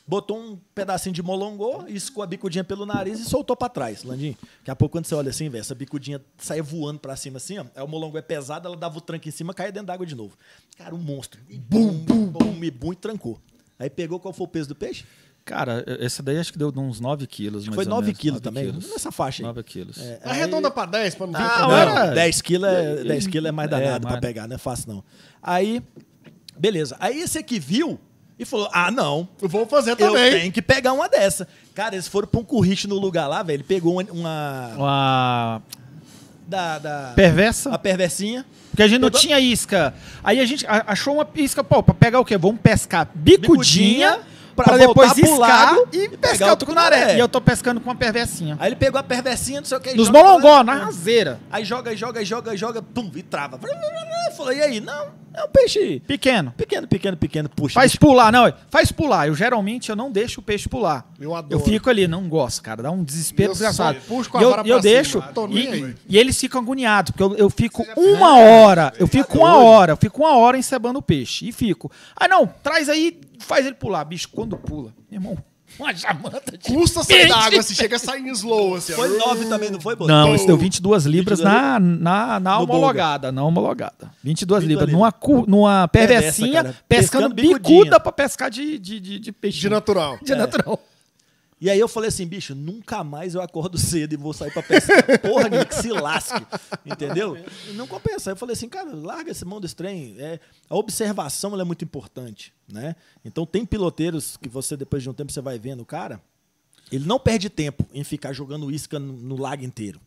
Botou um pedacinho de molongô, escou a bicudinha pelo nariz e soltou para trás, Landim. Daqui a pouco, quando você olha assim, velho, essa bicudinha sai voando para cima assim, ó. Aí é, o molongô é pesado, ela dava o tranco em cima, caia dentro d'água de novo. Cara, um monstro. E bum, bum, bum, e bum, e trancou. Aí pegou qual foi o peso do peixe? Cara, essa daí acho que deu uns 9 quilos. Foi 9 quilos também, quilos. nessa faixa aí. 9 quilos. É, aí... Arredonda pra 10, pra não ah, Não, não. 10 quilos é, é mais é, danado é, pra mais... pegar, não é fácil não. Aí Beleza. Aí esse aqui viu e falou: Ah, não. Eu vou fazer também. Eu tenho que pegar uma dessa. Cara, eles foram pra um currículo no lugar lá, velho. Ele pegou uma. Uma. Da, da. Perversa? A perversinha. Porque a gente Toda... não tinha isca. Aí a gente achou uma isca, pô, pra pegar o quê? Vamos pescar bicudinha. bicudinha pra depois pular e, tô pescar o tucunaré. E eu tô pescando com uma perversinha. Aí ele pegou a perversinha, não sei o que. Nos molongó, na raseira. Aí joga, joga, joga, joga, pum, e trava. Falei, e aí? Não, é um peixe... Pequeno. Pequeno, pequeno, pequeno, puxa. Faz pular, não, faz pular. Eu geralmente eu não deixo o peixe pular. Eu adoro. Eu fico ali, não gosto, cara, dá um desespero desgraçado. Puxo com a vara eu, eu deixo e, e eles ficam agoniados, porque eu, eu fico uma hora, eu tá fico uma hora, eu fico uma hora encebando o peixe e fico. Ah, não, traz aí faz ele pular. Bicho, quando pula, meu irmão, uma jamanta de Custa sair da água, se assim, chega a sair em slow. Assim, foi 9 também, não foi, Boto? Não, isso deu 22 libras 22 na, na, na homologada. Na homologada. 22, 22 libras. Numa, cu, numa perversinha, pescando, pescando bicuda pra pescar de, de, de, de peixe. De natural. De é. natural. E aí eu falei assim, bicho, nunca mais eu acordo cedo e vou sair pra pescar. Porra, nenhuma, que se lasque. Entendeu? não compensa. Aí eu falei assim, cara, larga esse mão desse trem. É, a observação é muito importante, né? Então tem piloteiros que você, depois de um tempo, você vai vendo, cara, ele não perde tempo em ficar jogando isca no, no lago inteiro.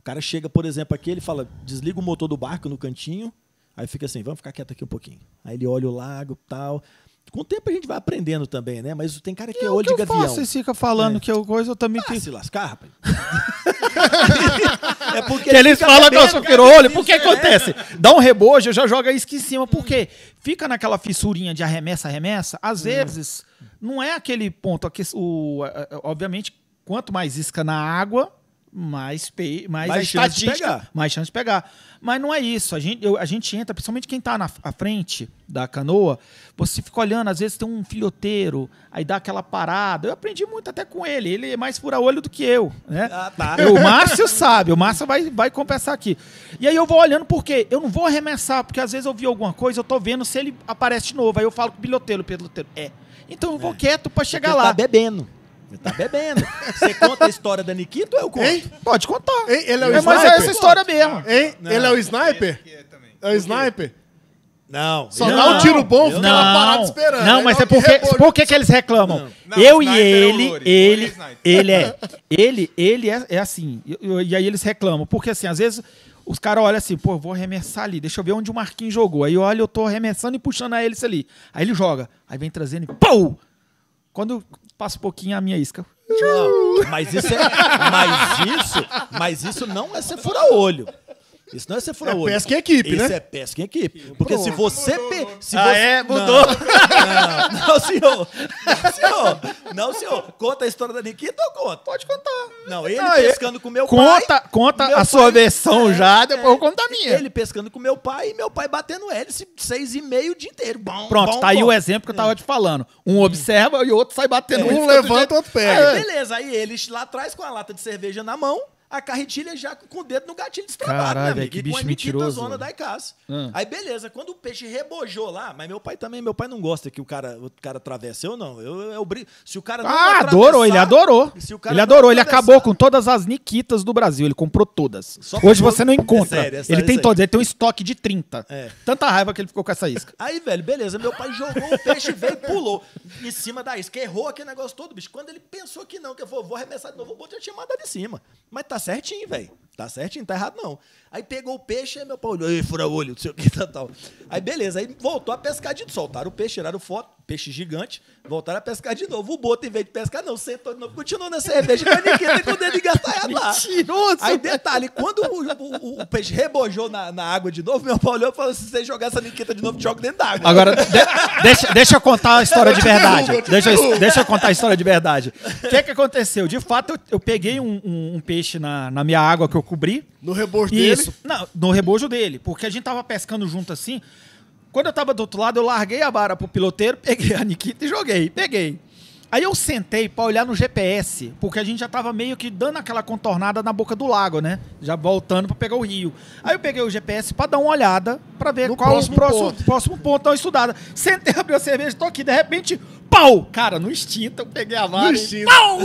O cara chega, por exemplo, aqui, ele fala, desliga o motor do barco no cantinho, aí fica assim, vamos ficar quieto aqui um pouquinho. Aí ele olha o lago tal com o tempo a gente vai aprendendo também, né? Mas tem cara que e é, é olho que de eu gavião. Vocês ficam falando é. que eu coisa, eu também ah, tenho. se lascar, rapaz. é porque que eles falam que eu só quero olho. Por que né? acontece? Dá um rebojo, já joga isso em cima. Por quê? Fica naquela fissurinha de arremessa, arremessa. Às hum. vezes, não é aquele ponto. Aqui, o, obviamente, quanto mais isca na água, mais, mais, mais chance de pegar. mais chance de pegar. Mas não é isso. A gente, eu, a gente entra, principalmente quem está na frente da canoa, você fica olhando, às vezes tem um filhoteiro, aí dá aquela parada. Eu aprendi muito até com ele. Ele é mais fura-olho do que eu. Né? Ah, tá. Eu, o Márcio sabe, o Márcio vai, vai compensar aqui. E aí eu vou olhando, porque eu não vou arremessar, porque às vezes eu vi alguma coisa, eu tô vendo se ele aparece de novo. Aí eu falo com o bilhoteiro, o piloteiro. É. Então eu vou é. quieto para chegar porque lá. Tá bebendo. Ele tá bebendo. Você conta a história da Nikita ou eu conto? Hein? Pode contar. Hein? Ele é o é, sniper. Mas é essa história mesmo. Hein? Não, ele é o sniper? É, é, é, o sniper? Não. Só não, dá um tiro bom, fica parado esperando. Não, mas é porque, por que, que eles reclamam? Não. eu e ele, é ele, ele é, ele, ele é, é assim. E, e aí eles reclamam, porque assim, às vezes os caras olham assim, pô, vou arremessar ali, deixa eu ver onde o Marquinhos jogou. Aí olha, eu tô arremessando e puxando a hélice ali. Aí ele joga, aí vem trazendo e Pou! Quando passa um pouquinho a minha isca. Não, mas isso é, mas isso, mas isso não é ser fura olho. Isso não é ser fura-olho. É, né? é pesca em equipe, Esse né? Isso é pesca em equipe. Porque Pronto. se você... pe... se ah, você... é? Mudou. Não, não, não, senhor. Não, senhor. Não, senhor. Conta a história da Nikita ou então conta? Pode contar. Não, ele não, pescando com meu conta, pai... Conta meu a sua versão é, já, depois é, eu conto a minha. Ele pescando com meu pai e meu pai batendo hélice seis e meio o dia inteiro. Bom, Pronto, bom, tá bom. aí o exemplo que eu tava é. te falando. Um observa e o outro sai batendo. É. um levanta, o outro pega. Aí, beleza. Aí ele lá atrás com a lata de cerveja na mão a carretilha já com o dedo no gatilho destravado, Caralho, né, amigo? Que bicho e com a da zona da ICAS. Ah. Aí, beleza, quando o peixe rebojou lá, mas meu pai também, meu pai não gosta que o cara, o cara atravesse. Eu não, eu, eu brigo. Se o cara não Ah, adorou, ele adorou. ele adorou, ele acabou com todas as Nikitas do Brasil, ele comprou todas. Hoje você não é encontra. É sério, ele é tem todas, ele tem um estoque de 30. É. Tanta raiva que ele ficou com essa isca. Aí, velho, beleza, meu pai jogou o peixe, veio pulou em cima da isca, errou aquele negócio todo, bicho. Quando ele pensou que não, que eu vou, vou arremessar de novo, o bote já tinha mandado de cima. Mas tá tá certinho, velho. Tá certinho, tá errado não. Aí pegou o peixe, meu pau olhou, fura olho, não sei o que, tal, tal. Aí beleza, aí voltou a pescar de soltar o peixe, tiraram foto peixe gigante, voltaram a pescar de novo. O Boto, em vez de pescar, não, sentou de novo, continuou na cerveja, caniqueta com o dedo engatalhado lá. Mentiroso! Aí, detalhe, quando o, o, o peixe rebojou na, na, água de novo, meu pai olhou e falou, se você jogar essa niqueta de novo, joga dentro d'água. Agora, de, deixa, deixa eu contar a história de verdade. Deixa, deixa eu contar a história de verdade. O que é que aconteceu? De fato, eu, eu peguei um, um, um, peixe na, na minha água que eu cobri. No rebojo Isso, dele? Não, no rebojo dele, porque a gente tava pescando junto assim... Quando eu tava do outro lado, eu larguei a vara pro piloteiro, peguei a Nikita e joguei. Peguei. Aí eu sentei para olhar no GPS, porque a gente já tava meio que dando aquela contornada na boca do lago, né? Já voltando para pegar o rio. Aí eu peguei o GPS para dar uma olhada, para ver no qual o próximo ponto. próximo ponto da estudada. Sentei, abri a cerveja, tô aqui, de repente, pau! Cara, no extinto, eu peguei a vara. No extinto. Pau!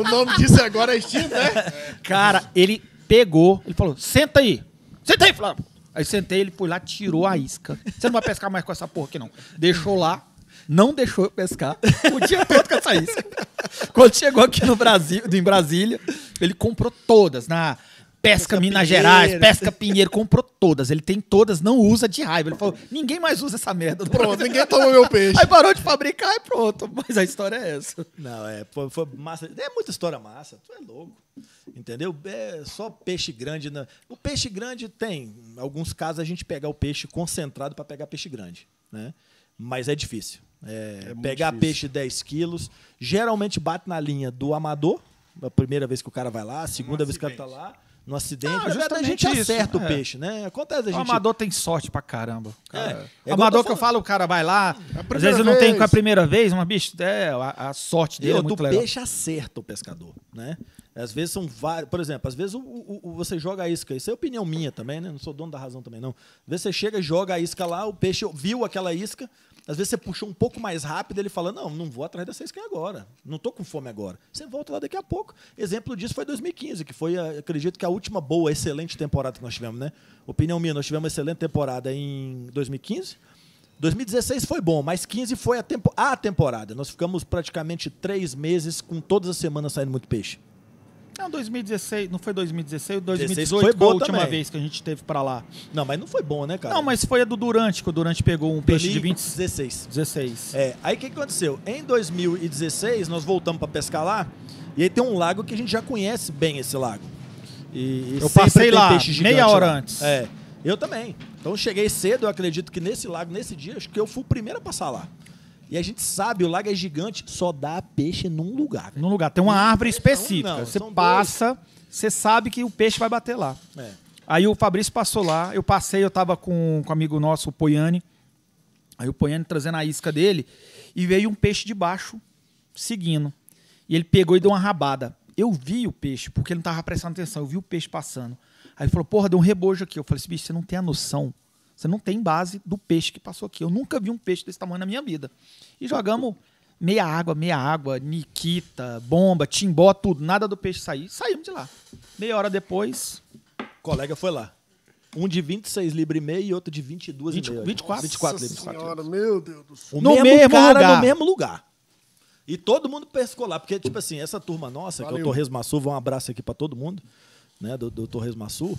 o nome disso agora é extinto, né? Cara, ele pegou, ele falou: "Senta aí". Senta aí, Flávio. Aí sentei, ele foi lá, tirou a isca. Você não vai pescar mais com essa porra aqui, não. Deixou lá, não deixou eu pescar o dia todo com essa isca. Quando chegou aqui no Brasil, em Brasília, ele comprou todas na pesca, Minas Pinheiro. Gerais, pesca Pinheiro, comprou todas. Ele tem todas, não usa de raiva. Ele falou: ninguém mais usa essa merda. Pronto, ninguém tomou meu peixe. Aí parou de fabricar e pronto. Mas a história é essa. Não, é, foi, foi massa. É muita história massa, tu é louco. Entendeu? É só peixe grande. Né? O peixe grande tem. Em alguns casos a gente pega o peixe concentrado para pegar peixe grande. Né? Mas é difícil. É, é pegar difícil. peixe 10 quilos. Geralmente bate na linha do amador. A primeira vez que o cara vai lá, a segunda vez que o cara está lá no acidente. Ah, a gente isso. acerta é. o peixe, né? Acontece a gente. O amador tem sorte pra caramba. É. Cara. É. é amador tá que eu falo, o cara vai lá, às vezes não tem com a primeira vez, mas bicho, é, a, a sorte dele é O peixe acerta o pescador, né? Às vezes são vários. Por exemplo, às vezes o, o, o, você joga a isca. Isso é opinião minha também, né? Não sou dono da razão também, não. Às vezes você chega, joga a isca lá, o peixe viu aquela isca, às vezes você puxou um pouco mais rápido, ele fala: Não, não vou atrás dessa skin agora. Não estou com fome agora. Você volta lá daqui a pouco. Exemplo disso foi 2015, que foi, acredito que a última boa, excelente temporada que nós tivemos, né? Opinião minha, nós tivemos uma excelente temporada em 2015. 2016 foi bom, mas 15 foi a, tempo, a temporada. Nós ficamos praticamente três meses com todas as semanas saindo muito peixe. Não, 2016, não foi 2016, 2018 foi, foi a última também. vez que a gente teve para lá. Não, mas não foi bom, né, cara? Não, mas foi a do Durante, que o Durante pegou um peixe de 20... 16. 16. É, aí o que, aconteceu? Em 2016, nós voltamos para pescar lá, e aí tem um lago que a gente já conhece bem esse lago. E, e eu passei lá meia hora lá. Né? antes. É, eu também. Então cheguei cedo, eu acredito que nesse lago, nesse dia, acho que eu fui o primeiro a passar lá. E a gente sabe, o lago é gigante, só dá peixe num lugar. Num lugar. Tem uma então, árvore específica. Não, não, você passa, dois. você sabe que o peixe vai bater lá. É. Aí o Fabrício passou lá, eu passei, eu tava com, com um amigo nosso, o Poiane. Aí o Poiane trazendo a isca dele e veio um peixe de baixo seguindo. E ele pegou e deu uma rabada. Eu vi o peixe, porque ele não tava prestando atenção, eu vi o peixe passando. Aí ele falou, porra, deu um rebojo aqui. Eu falei, assim, bicho, você não tem a noção você não tem base do peixe que passou aqui. Eu nunca vi um peixe desse tamanho na minha vida. E jogamos meia água, meia água, Nikita, bomba, timbó, tudo. Nada do peixe sair. Saímos de lá. Meia hora depois. O colega foi lá. Um de 26 libras e meio e outro de 22 20, e meia. 24? 24 libras. Senhora, meu Deus do céu. O no mesmo, mesmo cara lugar. no mesmo lugar. E todo mundo pescou lá. Porque, tipo assim, essa turma nossa, Valeu. que é o Torres Massu, um abraço aqui para todo mundo, né, do, do Torres Massu.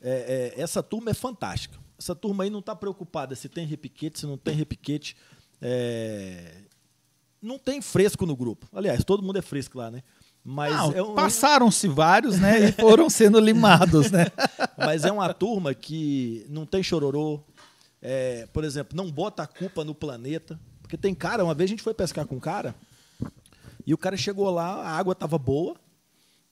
É, é, essa turma é fantástica essa turma aí não está preocupada se tem repiquete, se não tem repiquete. É... Não tem fresco no grupo. Aliás, todo mundo é fresco lá, né? Mas é um... passaram-se vários, né? e foram sendo limados, né? Mas é uma turma que não tem chororô. É, por exemplo, não bota a culpa no planeta. Porque tem cara, uma vez a gente foi pescar com um cara, e o cara chegou lá, a água estava boa,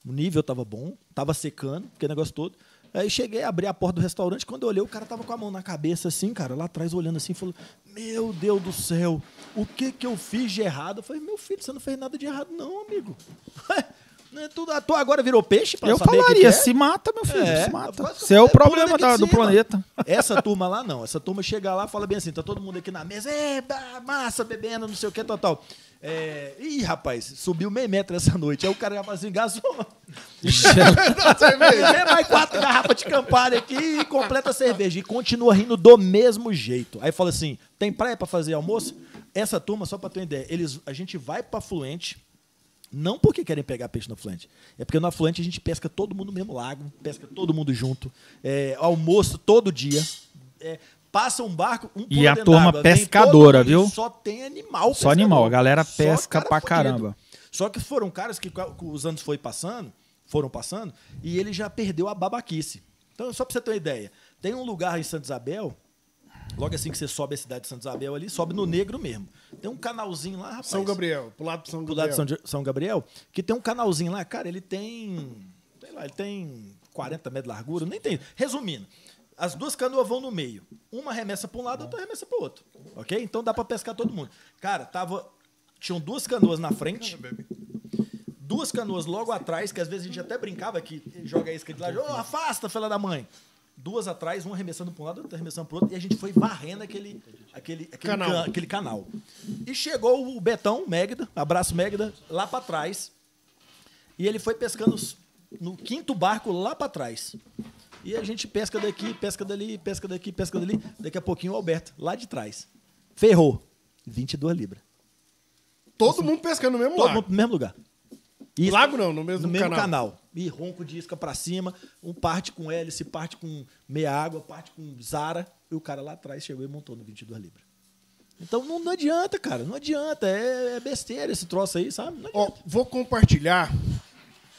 o nível estava bom, estava secando, aquele negócio todo. Aí cheguei, abri a porta do restaurante. Quando eu olhei, o cara tava com a mão na cabeça, assim, cara, lá atrás, olhando assim, falou: Meu Deus do céu, o que que eu fiz de errado? Eu falei: Meu filho, você não fez nada de errado, não, amigo. a né, tua ah, agora virou peixe pra Eu saber falaria, que que é? se mata, meu filho, é, se mata. Você é o problema é da, do planeta. Essa turma lá não. Essa turma chega lá fala bem assim, tá todo mundo aqui na mesa, eba, massa, bebendo, não sei o que, tal, tal. É... Ih, rapaz, subiu meio metro essa noite. Aí o cara já fala assim, garçom, mais quatro garrafas de Campari aqui e completa a cerveja. E continua rindo do mesmo jeito. Aí fala assim, tem praia pra fazer almoço? Essa turma, só pra ter uma ideia, eles, a gente vai pra Fluente, não porque querem pegar peixe no afluente. É porque no afluente a gente pesca todo mundo no mesmo lago, pesca todo mundo junto, é, almoço todo dia. É, passa um barco, um E a turma pescadora, viu? Só tem animal. Só animal. A galera pesca cara pra caramba. Só que foram caras que os anos foi passando, foram passando, e ele já perdeu a babaquice. Então, só pra você ter uma ideia, tem um lugar em Santa Isabel Logo assim que você sobe a cidade de Santo Isabel ali, sobe no negro mesmo. Tem um canalzinho lá, rapaz. São Gabriel, pro lado de São Gabriel. Pro lado de São, de São Gabriel, que tem um canalzinho lá, cara, ele tem. Sei lá, ele tem 40 metros de largura, nem tem. Resumindo, as duas canoas vão no meio. Uma remessa para um lado, outra remessa para o outro. Ok? Então dá para pescar todo mundo. Cara, tava. Tinham duas canoas na frente. Duas canoas logo atrás, que às vezes a gente até brincava que joga a isca de lá, oh, afasta, fela da mãe duas atrás, uma arremessando para um lado, outra arremessando para outro, e a gente foi varrendo aquele, aquele, aquele, canal. Can, aquele canal. E chegou o Betão, Megda, abraço Megda, lá para trás. E ele foi pescando no quinto barco lá para trás. E a gente pesca daqui, pesca dali, pesca daqui, pesca dali. Daqui a pouquinho o Alberto, lá de trás. Ferrou. 22 libras. Todo assim, mundo pescando no mesmo lugar. Todo mundo no mesmo lugar. Isso, Lago não, no mesmo, no mesmo canal e ronco de isca para cima, um parte com hélice, parte com meia água, parte com Zara, e o cara lá atrás chegou e montou no 22 libras. Então não, não adianta, cara, não adianta, é, é, besteira esse troço aí, sabe? Ó, vou compartilhar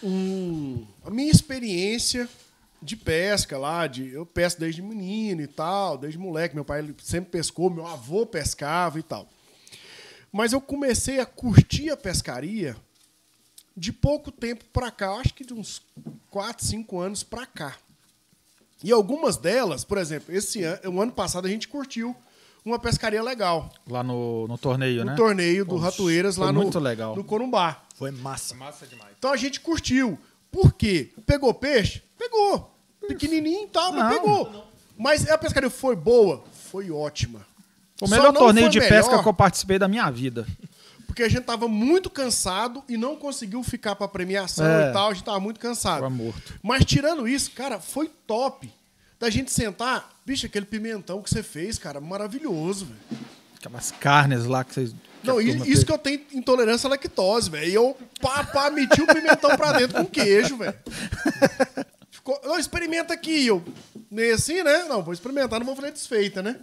um, a minha experiência de pesca lá, de, eu pesco desde menino e tal, desde moleque, meu pai sempre pescou, meu avô pescava e tal. Mas eu comecei a curtir a pescaria de pouco tempo para cá, acho que de uns 4, 5 anos para cá. E algumas delas, por exemplo, esse ano, o ano passado a gente curtiu uma pescaria legal. Lá no, no torneio, no né? No torneio Poxa, do Ratoeiras, lá no, legal. no Corumbá. Foi massa. Massa demais. Então a gente curtiu. Por quê? Pegou peixe? Pegou. Pequenininho e tal, mas pegou. Mas a pescaria foi boa? Foi ótima. O melhor torneio de melhor. pesca que eu participei da minha vida. Porque a gente tava muito cansado e não conseguiu ficar pra premiação é. e tal, a gente tava muito cansado. Tava morto. Mas tirando isso, cara, foi top. Da gente sentar, bicho, aquele pimentão que você fez, cara, maravilhoso, velho. Aquelas carnes lá que vocês. Não, isso que eu tenho intolerância à lactose, velho. E eu pá, pá, meti o pimentão pra dentro com queijo, velho. Ficou. Não, experimenta aqui. Eu. nem assim, né? Não, vou experimentar, não vou fazer desfeita, né?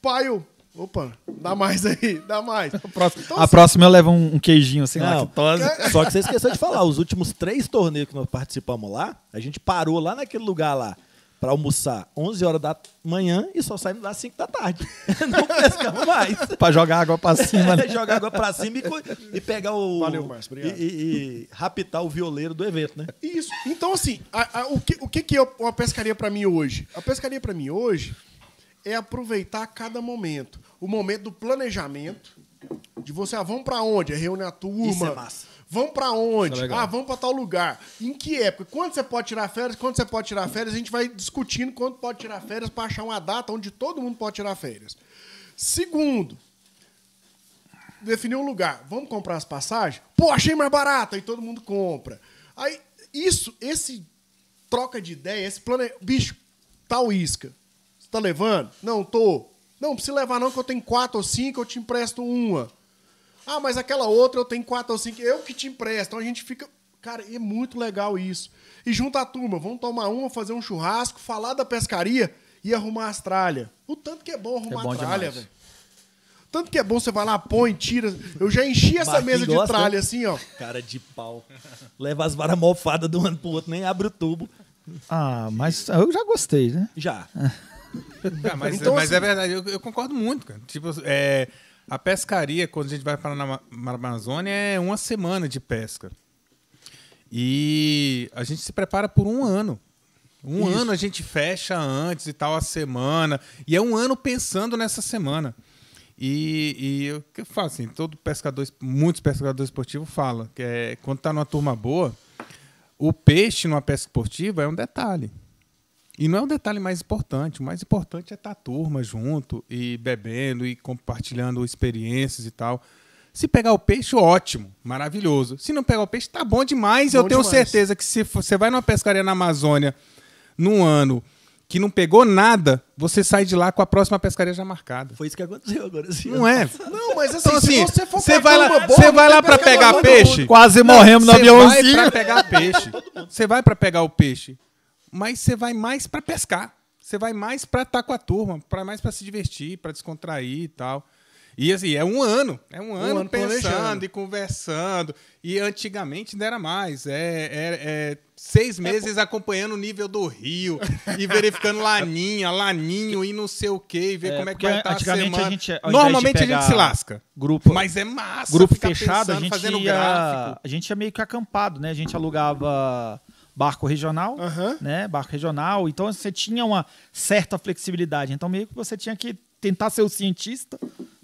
Pai, eu Opa, dá mais aí, dá mais. A próxima, então, a assim, próxima eu levo um, um queijinho assim. não, lactose. Só que você esqueceu de falar, os últimos três torneios que nós participamos lá, a gente parou lá naquele lugar lá para almoçar 11 horas da manhã e só saímos lá às 5 da tarde. Não pescamos mais. para jogar água para cima. Né? jogar água para cima e, e, pegar o. Valeu, Márcio, obrigado. E, e, raptar o violeiro do evento, né? Isso. Então, assim, a, a, o, que, o que, que é uma pescaria para mim hoje? A pescaria para mim hoje é aproveitar cada momento. O momento do planejamento, de você, ah, vamos para onde? É reúne a turma. Isso é massa. Vamos para onde? É ah, vamos para tal lugar. Em que época? Quando você pode tirar férias? Quando você pode tirar férias? A gente vai discutindo quando pode tirar férias para achar uma data onde todo mundo pode tirar férias. Segundo, definir um lugar. Vamos comprar as passagens? Pô, achei mais barato. Aí todo mundo compra. Aí, isso, esse troca de ideia, esse plano. Bicho, tal isca. Tá levando? Não, tô. Não, precisa levar não, que eu tenho quatro ou cinco, eu te empresto uma. Ah, mas aquela outra eu tenho quatro ou cinco, eu que te empresto. Então a gente fica... Cara, é muito legal isso. E junta a turma, vamos tomar uma, fazer um churrasco, falar da pescaria e arrumar as tralhas. O tanto que é bom arrumar é bom a tralha, velho. Tanto que é bom você vai lá, põe, tira. Eu já enchi essa mesa de gosta, tralha assim, ó. Cara de pau. Leva as varas mofadas de um ano pro outro, nem abre o tubo. Ah, mas eu já gostei, né? Já. Ah, mas, então, mas assim, é verdade, eu, eu, concordo muito, cara. Tipo, é, a pescaria, quando a gente vai para na, na Amazônia, é uma semana de pesca. E a gente se prepara por um ano. Um Isso. ano a gente fecha antes e tal, a semana. E é um ano pensando nessa semana. E, e eu, eu falo assim, todo pescador, muitos pescadores esportivos falam que é, quando está numa turma boa, o peixe numa pesca esportiva é um detalhe. E não é o detalhe mais importante. O mais importante é estar tá a turma junto e bebendo e compartilhando experiências e tal. Se pegar o peixe, ótimo, maravilhoso. Se não pegar o peixe, tá bom demais. Bom Eu tenho demais. certeza que se você vai numa pescaria na Amazônia num ano que não pegou nada, você sai de lá com a próxima pescaria já marcada. Foi isso que aconteceu agora. Assim, não é? Não, mas assim, então, assim você for você vai lá, boa, você vai lá para pegar peixe. Quase morremos no aviãozinho. Você vai para pegar peixe. Você vai para pegar o peixe mas você vai mais para pescar. Você vai mais para estar tá com a turma, para mais para se divertir, para descontrair e tal. E assim, é um ano. É um, um ano, pensando planejando. e conversando. E antigamente não era mais. É, é, é seis é meses é, acompanhando o nível do rio e verificando laninha, laninho e não sei o quê, e ver é, como é que vai estar tá antigamente a, a gente, Normalmente a gente se lasca. Grupo, mas é massa. Grupo fechado, pensando, a gente fazendo ia, gráfico. A gente é meio que acampado, né? A gente alugava barco regional, uhum. né? Barco regional. Então você tinha uma certa flexibilidade. Então meio que você tinha que tentar ser o cientista,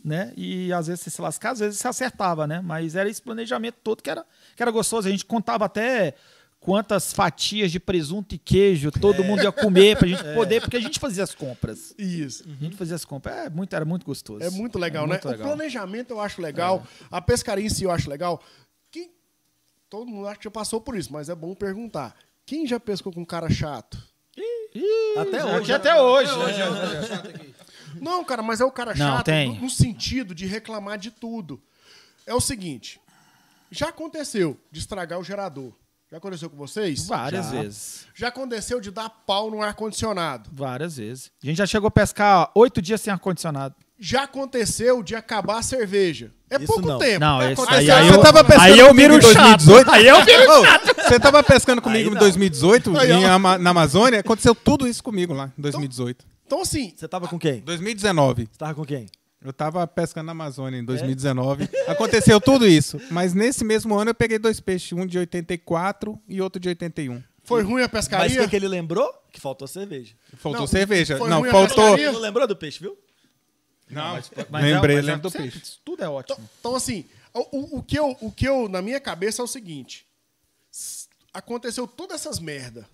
né? E às vezes você se lascava, às vezes você acertava, né? Mas era esse planejamento todo que era, que era gostoso. A gente contava até quantas fatias de presunto e queijo todo é. mundo ia comer pra gente é. poder, porque a gente fazia as compras. Isso. Uhum. A gente fazia as compras. É, muito, era muito gostoso. É muito legal, é muito né? Legal. O planejamento eu acho legal, é. a pescaria em si eu acho legal todo mundo acha que já passou por isso, mas é bom perguntar. Quem já pescou com um cara chato? Né? até, hoje, né? é até hoje. Não, cara, mas é o cara não, chato tem. no sentido de reclamar de tudo. É o seguinte, já aconteceu de estragar o gerador. Já aconteceu com vocês? Várias já. vezes. Já aconteceu de dar pau no ar-condicionado? Várias vezes. A gente já chegou a pescar oito dias sem ar-condicionado. Já aconteceu de acabar a cerveja. É isso pouco não. tempo. Não, é isso aí, é aí, é você tava pescando aí eu miro em 2018. Aí eu miro chato. Você tava pescando comigo em 2018, em na Amazônia. Aconteceu tudo isso comigo lá, em 2018. Então, então assim... Você tava com quem? 2019. Você tava com quem? Eu tava pescando na Amazônia em 2019. É? Aconteceu tudo isso. Mas nesse mesmo ano eu peguei dois peixes. Um de 84 e outro de 81. Foi ruim a pescaria? Mas o que, que ele lembrou? Que faltou cerveja. Faltou não, cerveja. Não, faltou... Ele não lembrou do peixe, viu? Não, mas, mas é lembrei, é, mas lembro do sempre, peixe. Tudo é então, ótimo. Então, assim, o, o, que eu, o que eu, na minha cabeça, é o seguinte. Aconteceu todas essas merda.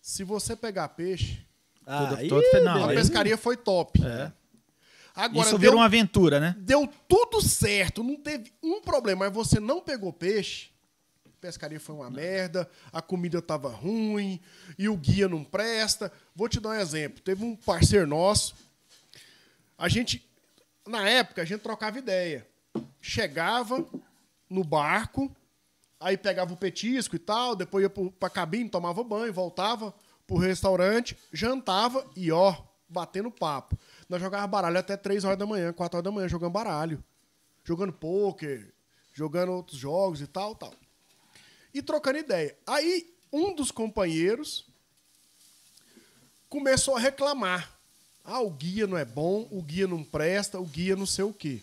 Se você pegar peixe... Ah, aí, todo, a aí, pescaria foi top. É. Agora, Isso virou deu, uma aventura, né? Deu tudo certo, não teve um problema, mas você não pegou peixe pescaria foi uma merda, a comida tava ruim e o guia não presta. Vou te dar um exemplo. Teve um parceiro nosso a gente, na época, a gente trocava ideia. Chegava no barco, aí pegava o petisco e tal, depois ia para a cabine, tomava banho, voltava para o restaurante, jantava e ó, batendo papo. Nós jogava baralho até 3 horas da manhã, 4 horas da manhã, jogando baralho. Jogando pôquer, jogando outros jogos e tal, tal. E trocando ideia. Aí, um dos companheiros começou a reclamar ah, o guia não é bom, o guia não presta, o guia não sei o quê.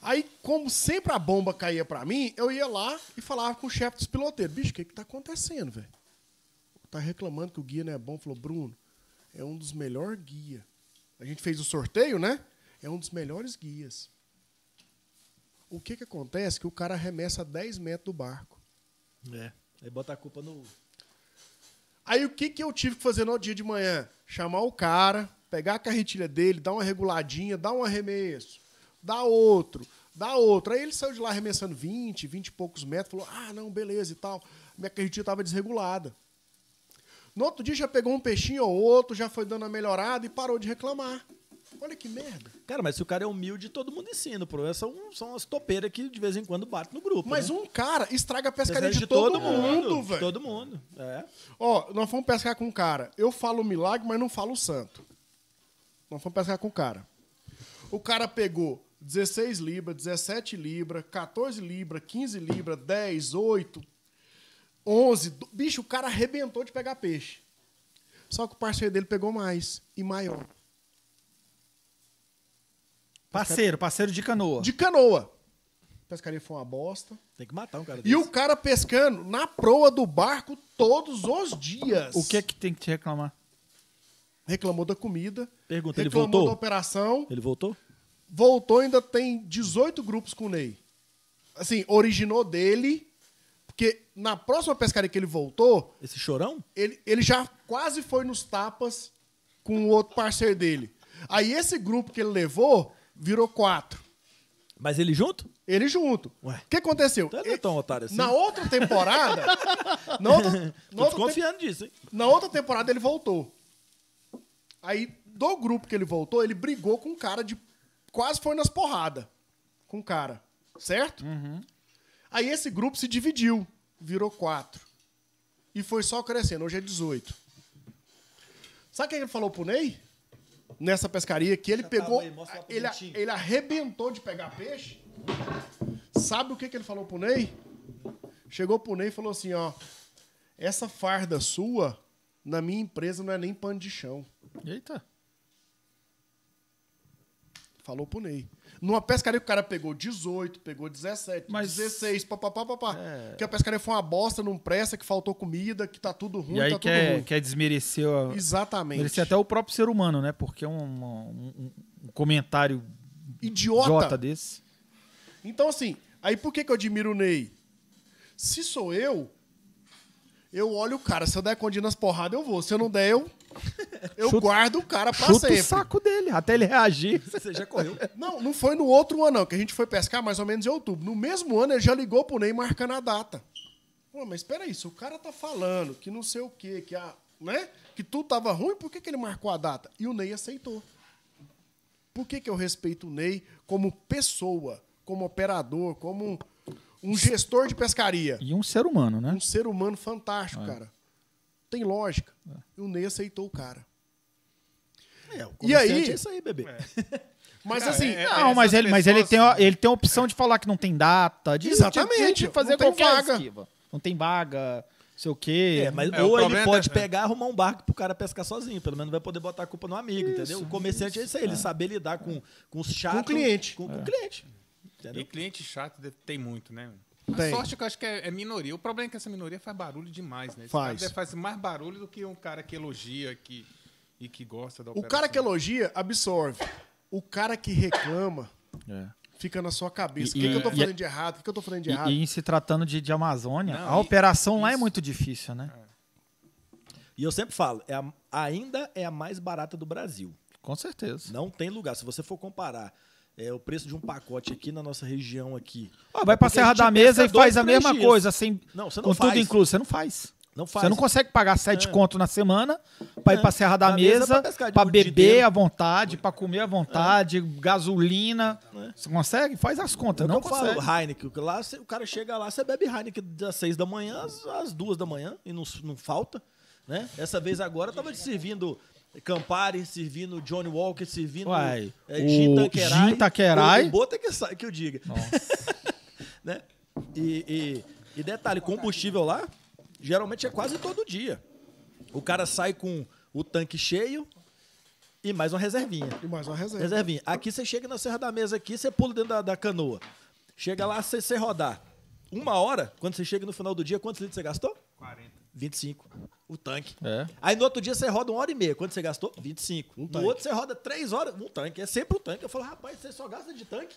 Aí, como sempre a bomba caía para mim, eu ia lá e falava com o chefe dos piloteiros. Bicho, o que que tá acontecendo, velho? Tá reclamando que o guia não é bom. Falou, Bruno, é um dos melhores guias. A gente fez o sorteio, né? É um dos melhores guias. O que que acontece? Que o cara arremessa 10 metros do barco. É, aí bota a culpa no Aí o que, que eu tive que fazer no dia de manhã? Chamar o cara, pegar a carretilha dele, dar uma reguladinha, dar um arremesso, dar outro, dar outro. Aí ele saiu de lá arremessando 20, 20 e poucos metros, falou: ah, não, beleza e tal. Minha carretilha estava desregulada. No outro dia já pegou um peixinho ou outro, já foi dando a melhorada e parou de reclamar. Olha que merda. Cara, mas se o cara é humilde, todo mundo ensina. O problema são, são as topeiras que de vez em quando batem no grupo. Mas né? um cara estraga a pescaria de, de, todo, mundo, velho. Todo mundo. É. Ó, nós fomos pescar com um cara. Eu falo milagre, mas não falo santo. Nós fomos pescar com o um cara. O cara pegou 16 libras, 17 libras, 14 libras, 15 libras, 10, 8, 11. Bicho, o cara arrebentou de pegar peixe. Só que o parceiro dele pegou mais e maior. Parceiro, parceiro de canoa. De canoa. A pescaria foi uma bosta. Tem que matar um cara desse. E o cara pescando na proa do barco todos os dias. O que é que tem que te reclamar? Reclamou da comida. Pergunta, ele voltou? Reclamou da operação. Ele voltou? Voltou, ainda tem 18 grupos com o Ney. Assim, originou dele, porque na próxima pescaria que ele voltou... Esse chorão? Ele, ele já quase foi nos tapas com o outro parceiro dele. Aí esse grupo que ele levou virou quatro. Mas ele junto? Ele junto. Ué. O que aconteceu? Então ele é não é tão otário assim. Na outra temporada. na outra, na outra desconfiando te... disso, hein? Na outra temporada ele voltou. Aí, do grupo que ele voltou, ele brigou com um cara de. Quase foi nas porradas. Com o um cara. Certo? Uhum. Aí esse grupo se dividiu. Virou quatro. E foi só crescendo. Hoje é 18. Sabe o que ele falou pro Ney? nessa pescaria que ele Já tá pegou. Aí, ele, ele arrebentou de pegar peixe. Sabe o que, que ele falou pro Ney? Chegou pro Ney e falou assim: ó, essa farda sua, na minha empresa, não é nem pano de chão. Eita. Falou pro Ney. Numa pescaria que o cara pegou 18, pegou 17, Mas... 16, papapá, papapá. É... Que a pescaria foi uma bosta, não presta, que faltou comida, que tá tudo ruim, e aí tá quer, tudo ruim. quer desmerecer... A... Exatamente. Merecer até o próprio ser humano, né? Porque é um, um, um comentário idiota. idiota desse. Então, assim, aí por que, que eu admiro o Ney? Se sou eu, eu olho o cara. Se eu der condido nas porradas, eu vou. Se eu não der, eu. Eu guardo o cara pra chuta sempre. o saco dele, até ele reagir. Você já correu. Não, não foi no outro ano, não, que a gente foi pescar mais ou menos em outubro. No mesmo ano, ele já ligou pro Ney marcando a data. Pô, mas espera isso. se o cara tá falando que não sei o quê, que a, né? Que tudo tava ruim, por que, que ele marcou a data? E o Ney aceitou. Por que, que eu respeito o Ney como pessoa, como operador, como um, um gestor de pescaria? E um ser humano, né? Um ser humano fantástico, é. cara. Tem lógica. É. E o Ney aceitou o cara. É, e aí? É isso aí, bebê. É. Mas assim. É, é não, mas, ele, mas ele, tem, assim- ele tem a opção de falar que não tem data, de, Exatamente, fazer não tem vaga. Não tem vaga, sei o quê. É, mas, é, ou ele é pode pegar e arrumar um barco pro cara pescar sozinho. Pelo menos vai poder botar a culpa no amigo, isso, entendeu? O comerciante isso. é isso aí, ele saber lidar com, com os chato Com o cliente. Com, com o cliente. Entendeu? E cliente chato tem muito, né? A sorte que eu acho que é, é, minoria. O problema é que essa minoria faz barulho demais, né? faz. faz mais barulho do que um cara que elogia, que e que gosta da operação. O cara que elogia, absorve. O cara que reclama. É fica na sua cabeça. E, o que, e, que eu estou é- fazendo e, de errado? O que, eu estou fazendo de errado? E, em se tratando de, de Amazônia, Não, a operação lá é muito difícil, né? É. E eu sempre falo, é a, ainda é a mais barata do Brasil. Com certeza. Não tem lugar. Se você for comparar é, o preço de um pacote aqui na nossa região aqui. Ah, vai para a Serra da Mesa e faz a mesma dias. coisa, sem, não, você não com faz. tudo incluso. Você não faz. Não faz. Você não consegue pagar sete é. conto na semana para é. ir para Serra da na Mesa, é para beber à vontade, para comer à vontade, é. gasolina. Você consegue? Faz as contas. Eu não consegue. Falo, Heineken, lá, o cara chega lá, você bebe Heineken das seis da manhã às, às duas da manhã e não, não falta. Né? Essa vez agora tava te servindo Campari, servindo Johnny Walker, servindo Uai, é, Gin Tanqueray. Gin o Bota que, que eu diga. né? e, e, e detalhe, combustível lá, geralmente é quase todo dia. O cara sai com o tanque cheio e mais uma reservinha. E mais uma reserva. Reservinha. Aqui você chega na Serra da Mesa aqui, você pula dentro da, da canoa. Chega lá, você, você rodar. Uma hora, quando você chega no final do dia, quantos litros você gastou? 40. 25. O tanque. É. Aí no outro dia você roda uma hora e meia. Quanto você gastou? 25. Um no outro você roda três horas. Um tanque. É sempre o um tanque. Eu falo, rapaz, você só gasta de tanque.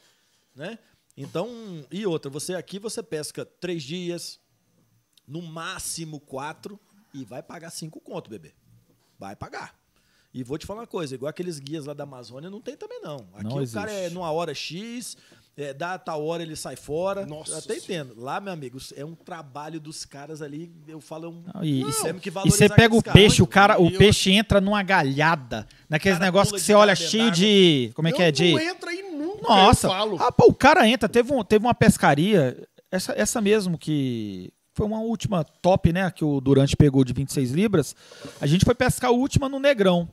Né? Então, e outra, você aqui você pesca três dias, no máximo quatro, e vai pagar cinco conto, bebê. Vai pagar. E vou te falar uma coisa, igual aqueles guias lá da Amazônia, não tem também não. Aqui não o existe. cara é numa hora X, é, dá a tal hora ele sai fora. Nossa. Até entendo. Lá, meu amigo, é um trabalho dos caras ali, eu falo, é um não, e, não, que E você pega o peixe, o cara, o peixe entra numa galhada, naqueles negócios que você olha cheio de, como é que é, de Não entra aí nunca, Nossa. Ah, pô, o cara entra, teve um, teve uma pescaria, essa essa mesmo que foi uma última top, né? Que o Durante pegou de 26 libras. A gente foi pescar a última no Negrão,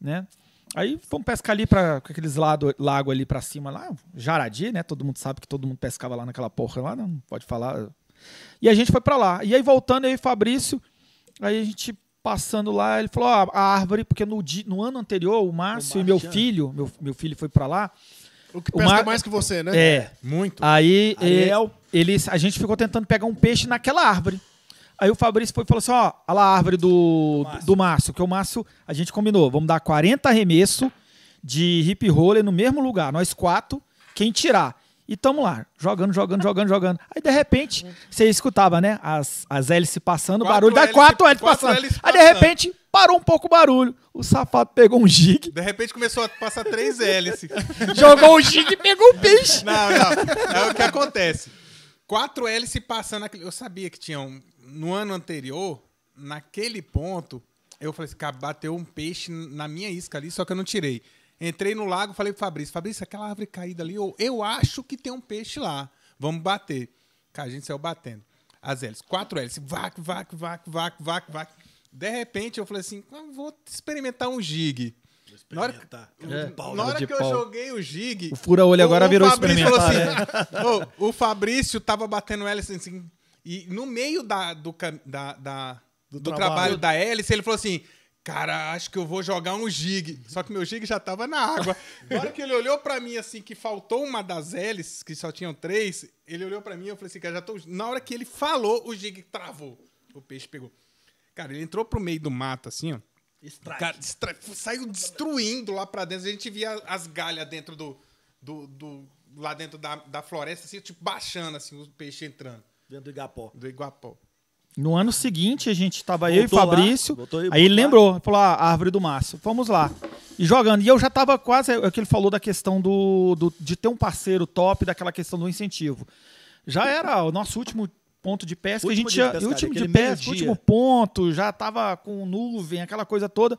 né? Aí fomos pescar ali para aqueles lado, lago ali para cima lá, Jaradi, né? Todo mundo sabe que todo mundo pescava lá naquela porra lá, né? não pode falar. E a gente foi para lá. E aí voltando aí Fabrício, aí a gente passando lá, ele falou: ó, a árvore, porque no, dia, no ano anterior, o Márcio e meu é. filho, meu, meu filho foi para lá. O que pesca o Mar... mais que você, né? É. Muito. Aí. Ariel ele, a gente ficou tentando pegar um peixe naquela árvore. Aí o Fabrício foi e falou assim: ó, olha lá a árvore do, do, Márcio. do Márcio, que o Márcio, a gente combinou, vamos dar 40 arremessos de hip roller no mesmo lugar, nós quatro, quem tirar. E tamo lá, jogando, jogando, jogando, jogando. Aí de repente, você escutava, né? As, as hélices passando, quatro barulho, hélice, quatro hélices passando. Hélice passando. Aí de repente, parou um pouco o barulho. O safado pegou um gig. De repente começou a passar três hélices. Jogou o um gig e pegou o um peixe. Não, não. É o que acontece. Quatro hélices passando passando. Eu sabia que tinha um. No ano anterior, naquele ponto, eu falei assim: cara, bateu um peixe na minha isca ali, só que eu não tirei. Entrei no lago, falei pro Fabrício: Fabrício, aquela árvore caída ali, eu, eu acho que tem um peixe lá. Vamos bater. Cara, a gente saiu batendo. As hélices, quatro hélices, vac, vac, vac, vac, vac, vac. De repente eu falei assim: vou experimentar um jig. Na hora, é. pau, na hora que pau. eu joguei o gig. O fura-olho agora o virou experimentar. Falou assim, oh, o Fabrício tava batendo hélice assim, assim. E no meio da, do, da, da do, do, trabalho. trabalho da hélice, ele falou assim. Cara, acho que eu vou jogar um gig. Só que meu gig já tava na água. Na hora que ele olhou para mim, assim, que faltou uma das hélices, que só tinham três, ele olhou para mim e eu falei assim, cara, já tô. Na hora que ele falou, o gig travou. O peixe pegou. Cara, ele entrou pro meio do mato, assim, ó. Strike. Cara, saiu destruindo lá pra dentro. A gente via as galhas dentro do. do, do lá dentro da, da floresta, assim, tipo, baixando, assim, os peixes entrando. Dentro do Igapó. Do Igapó. No ano seguinte, a gente tava Voltou eu e Fabrício. Lá, aí, ele lembrou, falou: ah, árvore do Márcio Vamos lá. E jogando. E eu já tava quase. É o que ele falou da questão do, do, de ter um parceiro top, daquela questão do incentivo. Já era o nosso último ponto de pesca. Último a gente já, último de pesca, último ponto, já tava com nuvem, aquela coisa toda.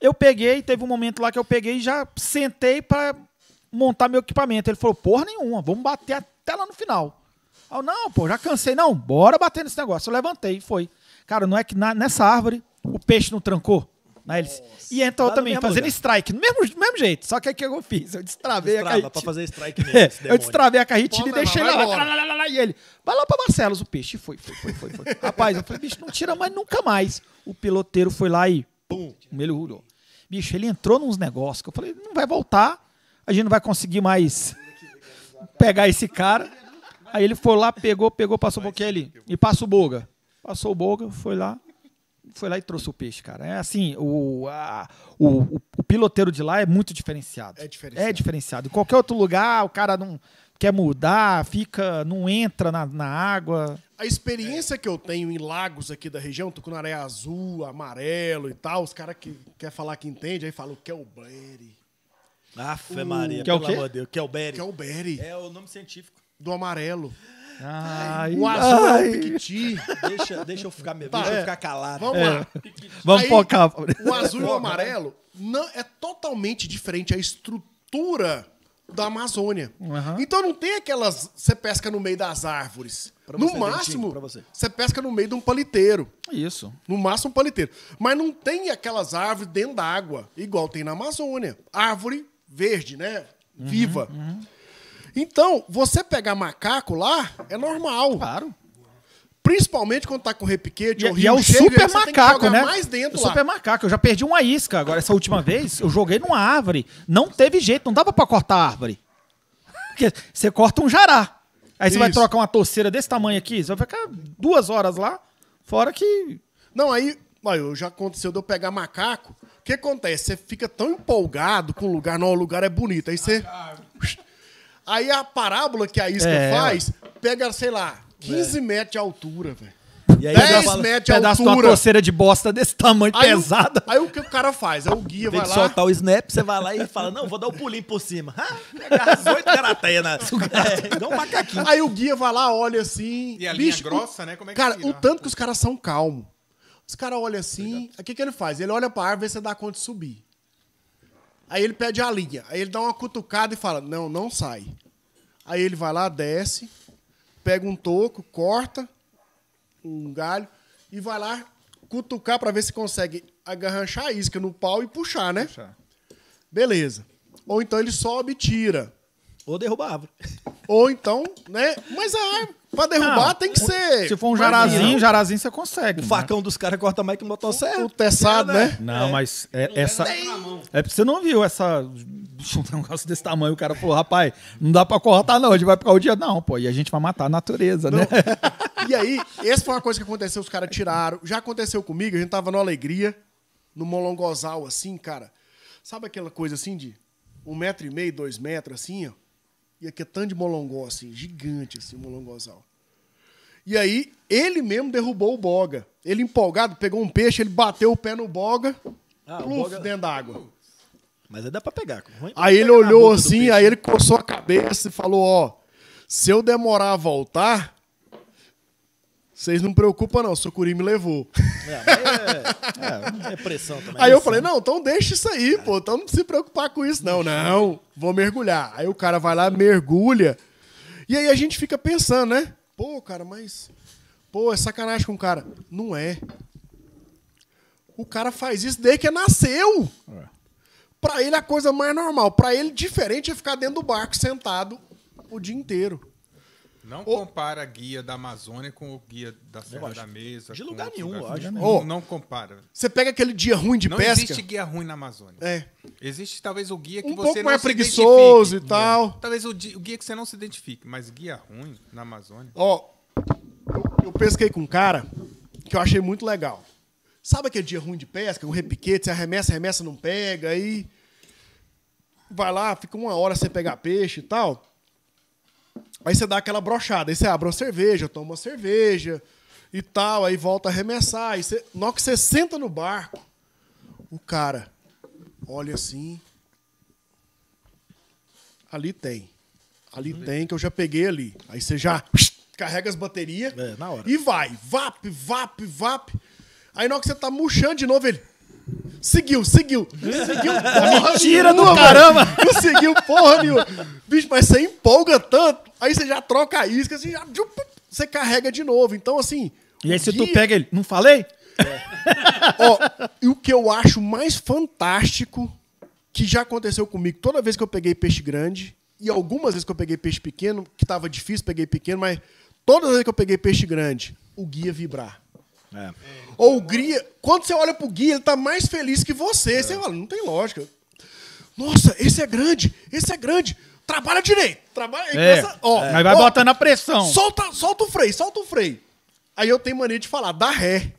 Eu peguei, teve um momento lá que eu peguei e já sentei para montar meu equipamento. Ele falou, porra nenhuma, vamos bater até lá no final. Eu, não, pô, já cansei. Não, bora bater nesse negócio. Eu levantei e foi. Cara, não é que na, nessa árvore o peixe não trancou? na hélice. Nossa. E entra Lá também fazendo lugar. strike, do mesmo, mesmo jeito. Só que o que eu fiz? Eu destravei Destrava, a carretilha. pra fazer strike mesmo, é, Eu destravei a carretilha e deixei vai, lá, lá, lá, lá, E ele, vai lá pra Barcelos o peixe. Foi, foi, foi, foi. foi. Rapaz, eu falei, bicho, não tira mais nunca mais. O piloteiro foi lá e, pum, melhorou. Bicho, ele entrou nos negócios que eu falei, não vai voltar. A gente não vai conseguir mais pegar esse cara. Aí ele foi lá, pegou, pegou, passou o boquete ali. E passa o Boga. Passou o Boga, foi lá foi lá e trouxe o peixe, cara. É assim, o, a, o, o, o, piloteiro de lá é muito diferenciado. É, é diferenciado. É diferenciado. Em qualquer outro lugar, o cara não quer mudar, fica, não entra na, na água. A experiência é. que eu tenho em lagos aqui da região, tô com areia é azul, amarelo e tal, os caras que quer falar que entende, aí falam que é o Berry Afe Maria, que é o pelo amor de Deus, Kelberry. Kelberry. É o nome científico. Do amarelo. Ai, o azul ai. é o Piquiti. Deixa, deixa eu ficar, tá, deixa é. eu ficar calado. Vamos é. lá. Vamos focar. O azul e o amarelo não, é totalmente diferente a estrutura da Amazônia. Uhum. Então não tem aquelas. Você pesca no meio das árvores. no máximo, você. você. pesca no meio de um paliteiro. Isso. No máximo um paliteiro. Mas não tem aquelas árvores dentro da água, igual tem na Amazônia. Árvore verde, né? Viva. uhum. uhum. Então, você pegar macaco lá é normal. Claro. Principalmente quando tá com repiquete e, ou é- rio E é o cheio, super macaco, né? Mais dentro o lá. super macaco. Eu já perdi uma isca agora. Essa última vez, eu joguei numa árvore. Não teve jeito, não dava para cortar a árvore. Porque você corta um jará. Aí você vai trocar uma torceira desse tamanho aqui, você vai ficar duas horas lá, fora que. Não, aí. Olha, já aconteceu de eu pegar macaco. O que acontece? Você fica tão empolgado com o lugar, não, o lugar é bonito. Aí você. Ah, Aí a parábola que a isca é, faz pega, sei lá, 15 é. metros de altura, velho. E aí 10 fala, metros de pedaço altura. de uma torceira de bosta desse tamanho, aí pesada. O, aí o que o cara faz? Aí é o guia Tem vai lá... soltar o snap, você vai lá e fala, não, vou dar o um pulinho por cima. pega as oito garatanas. É, dá um macaquinho. Aí o guia vai lá, olha assim... E a bicho, linha grossa, né? Como é que Cara, o tanto que os caras são calmos. Os caras olham assim... O que, que ele faz? Ele olha pra árvore e vê se dá conta de subir. Aí ele pede a linha. Aí ele dá uma cutucada e fala: Não, não sai. Aí ele vai lá, desce, pega um toco, corta um galho e vai lá cutucar para ver se consegue agarranchar a isca no pau e puxar, né? Puxar. Beleza. Ou então ele sobe e tira. Ou derruba a árvore. Ou então, né? Mas a árvore. Pra derrubar não, tem que ser. Se for um jarazinho, jarazinho você consegue. O né? facão dos caras corta mais que o motosserra. O, o teçado, é, né? Não, é. mas é, não é essa. É porque você não viu essa. Um negócio desse tamanho, o cara falou, rapaz, não dá pra cortar, não. A gente vai ficar o dia. Não, pô, e a gente vai matar a natureza, não. né? E aí, essa foi uma coisa que aconteceu, os caras tiraram. Já aconteceu comigo, a gente tava no Alegria, no Molongozal, assim, cara. Sabe aquela coisa assim de um metro e meio, dois metros, assim, ó? e aqui é tanto de molongó, assim, gigante, assim, molongozal. E aí, ele mesmo derrubou o boga. Ele empolgado, pegou um peixe, ele bateu o pé no boga, ah, pluf, boga... dentro da água. Mas aí dá pra pegar. Ruim, aí ele olhou assim, aí ele coçou a cabeça e falou, ó, se eu demorar a voltar, vocês não preocupam, não, Sucuri me levou. É, é, é, é pressão também. Aí eu né, falei, não, então deixa isso aí, pô. Então não se preocupar com isso, não. Não, vou mergulhar. Aí o cara vai lá, mergulha. E aí a gente fica pensando, né? Pô, cara, mas. Pô, é sacanagem com o cara. Não é. O cara faz isso desde que nasceu. É. Pra ele é a coisa mais normal. Pra ele, diferente é ficar dentro do barco sentado o dia inteiro. Não oh. compara a guia da Amazônia com o guia da Serra da Mesa. De lugar nenhum, lugar... acho. Não, oh, não compara. Você pega aquele dia ruim de não pesca. Não existe guia ruim na Amazônia. É. Existe talvez o guia que um você pouco não mais se preguiçoso identifique. e tal. É. Talvez o, o, guia que você não se identifique, mas guia ruim na Amazônia. Ó, oh, eu, eu pesquei com um cara que eu achei muito legal. Sabe aquele dia ruim de pesca, o repiquete, você arremessa, arremessa, não pega, aí vai lá, fica uma hora sem pegar peixe e tal. Aí você dá aquela brochada, aí você abre uma cerveja, toma uma cerveja e tal, aí volta a arremessar. Aí você, na hora que você senta no barco, o cara olha assim. Ali tem. Ali, ali. Uhum. tem, que eu já peguei ali. Aí você já carrega as baterias é, na hora. e vai. Vap, vap, vap. Aí na hora que você tá murchando de novo, ele. Seguiu, seguiu. Seguiu porra Mentira do caramba. Não seguiu porra meu. Bicho, mas você empolga tanto, aí você já troca a isca, você já... Você carrega de novo. Então, assim... E aí se guia... tu pega ele... Não falei? É. Ó, e o que eu acho mais fantástico que já aconteceu comigo, toda vez que eu peguei peixe grande, e algumas vezes que eu peguei peixe pequeno, que estava difícil, peguei pequeno, mas todas as vezes que eu peguei peixe grande, o guia vibrar. É. é. Ou o Gria, quando você olha pro Gui, ele tá mais feliz que você. É. Você fala, não tem lógica. Nossa, esse é grande, esse é grande. Trabalha direito. Trabalha, é. Começa, ó, é. Aí vai ó, botando a pressão. Solta, solta o freio, solta o freio. Aí eu tenho mania de falar, dá ré.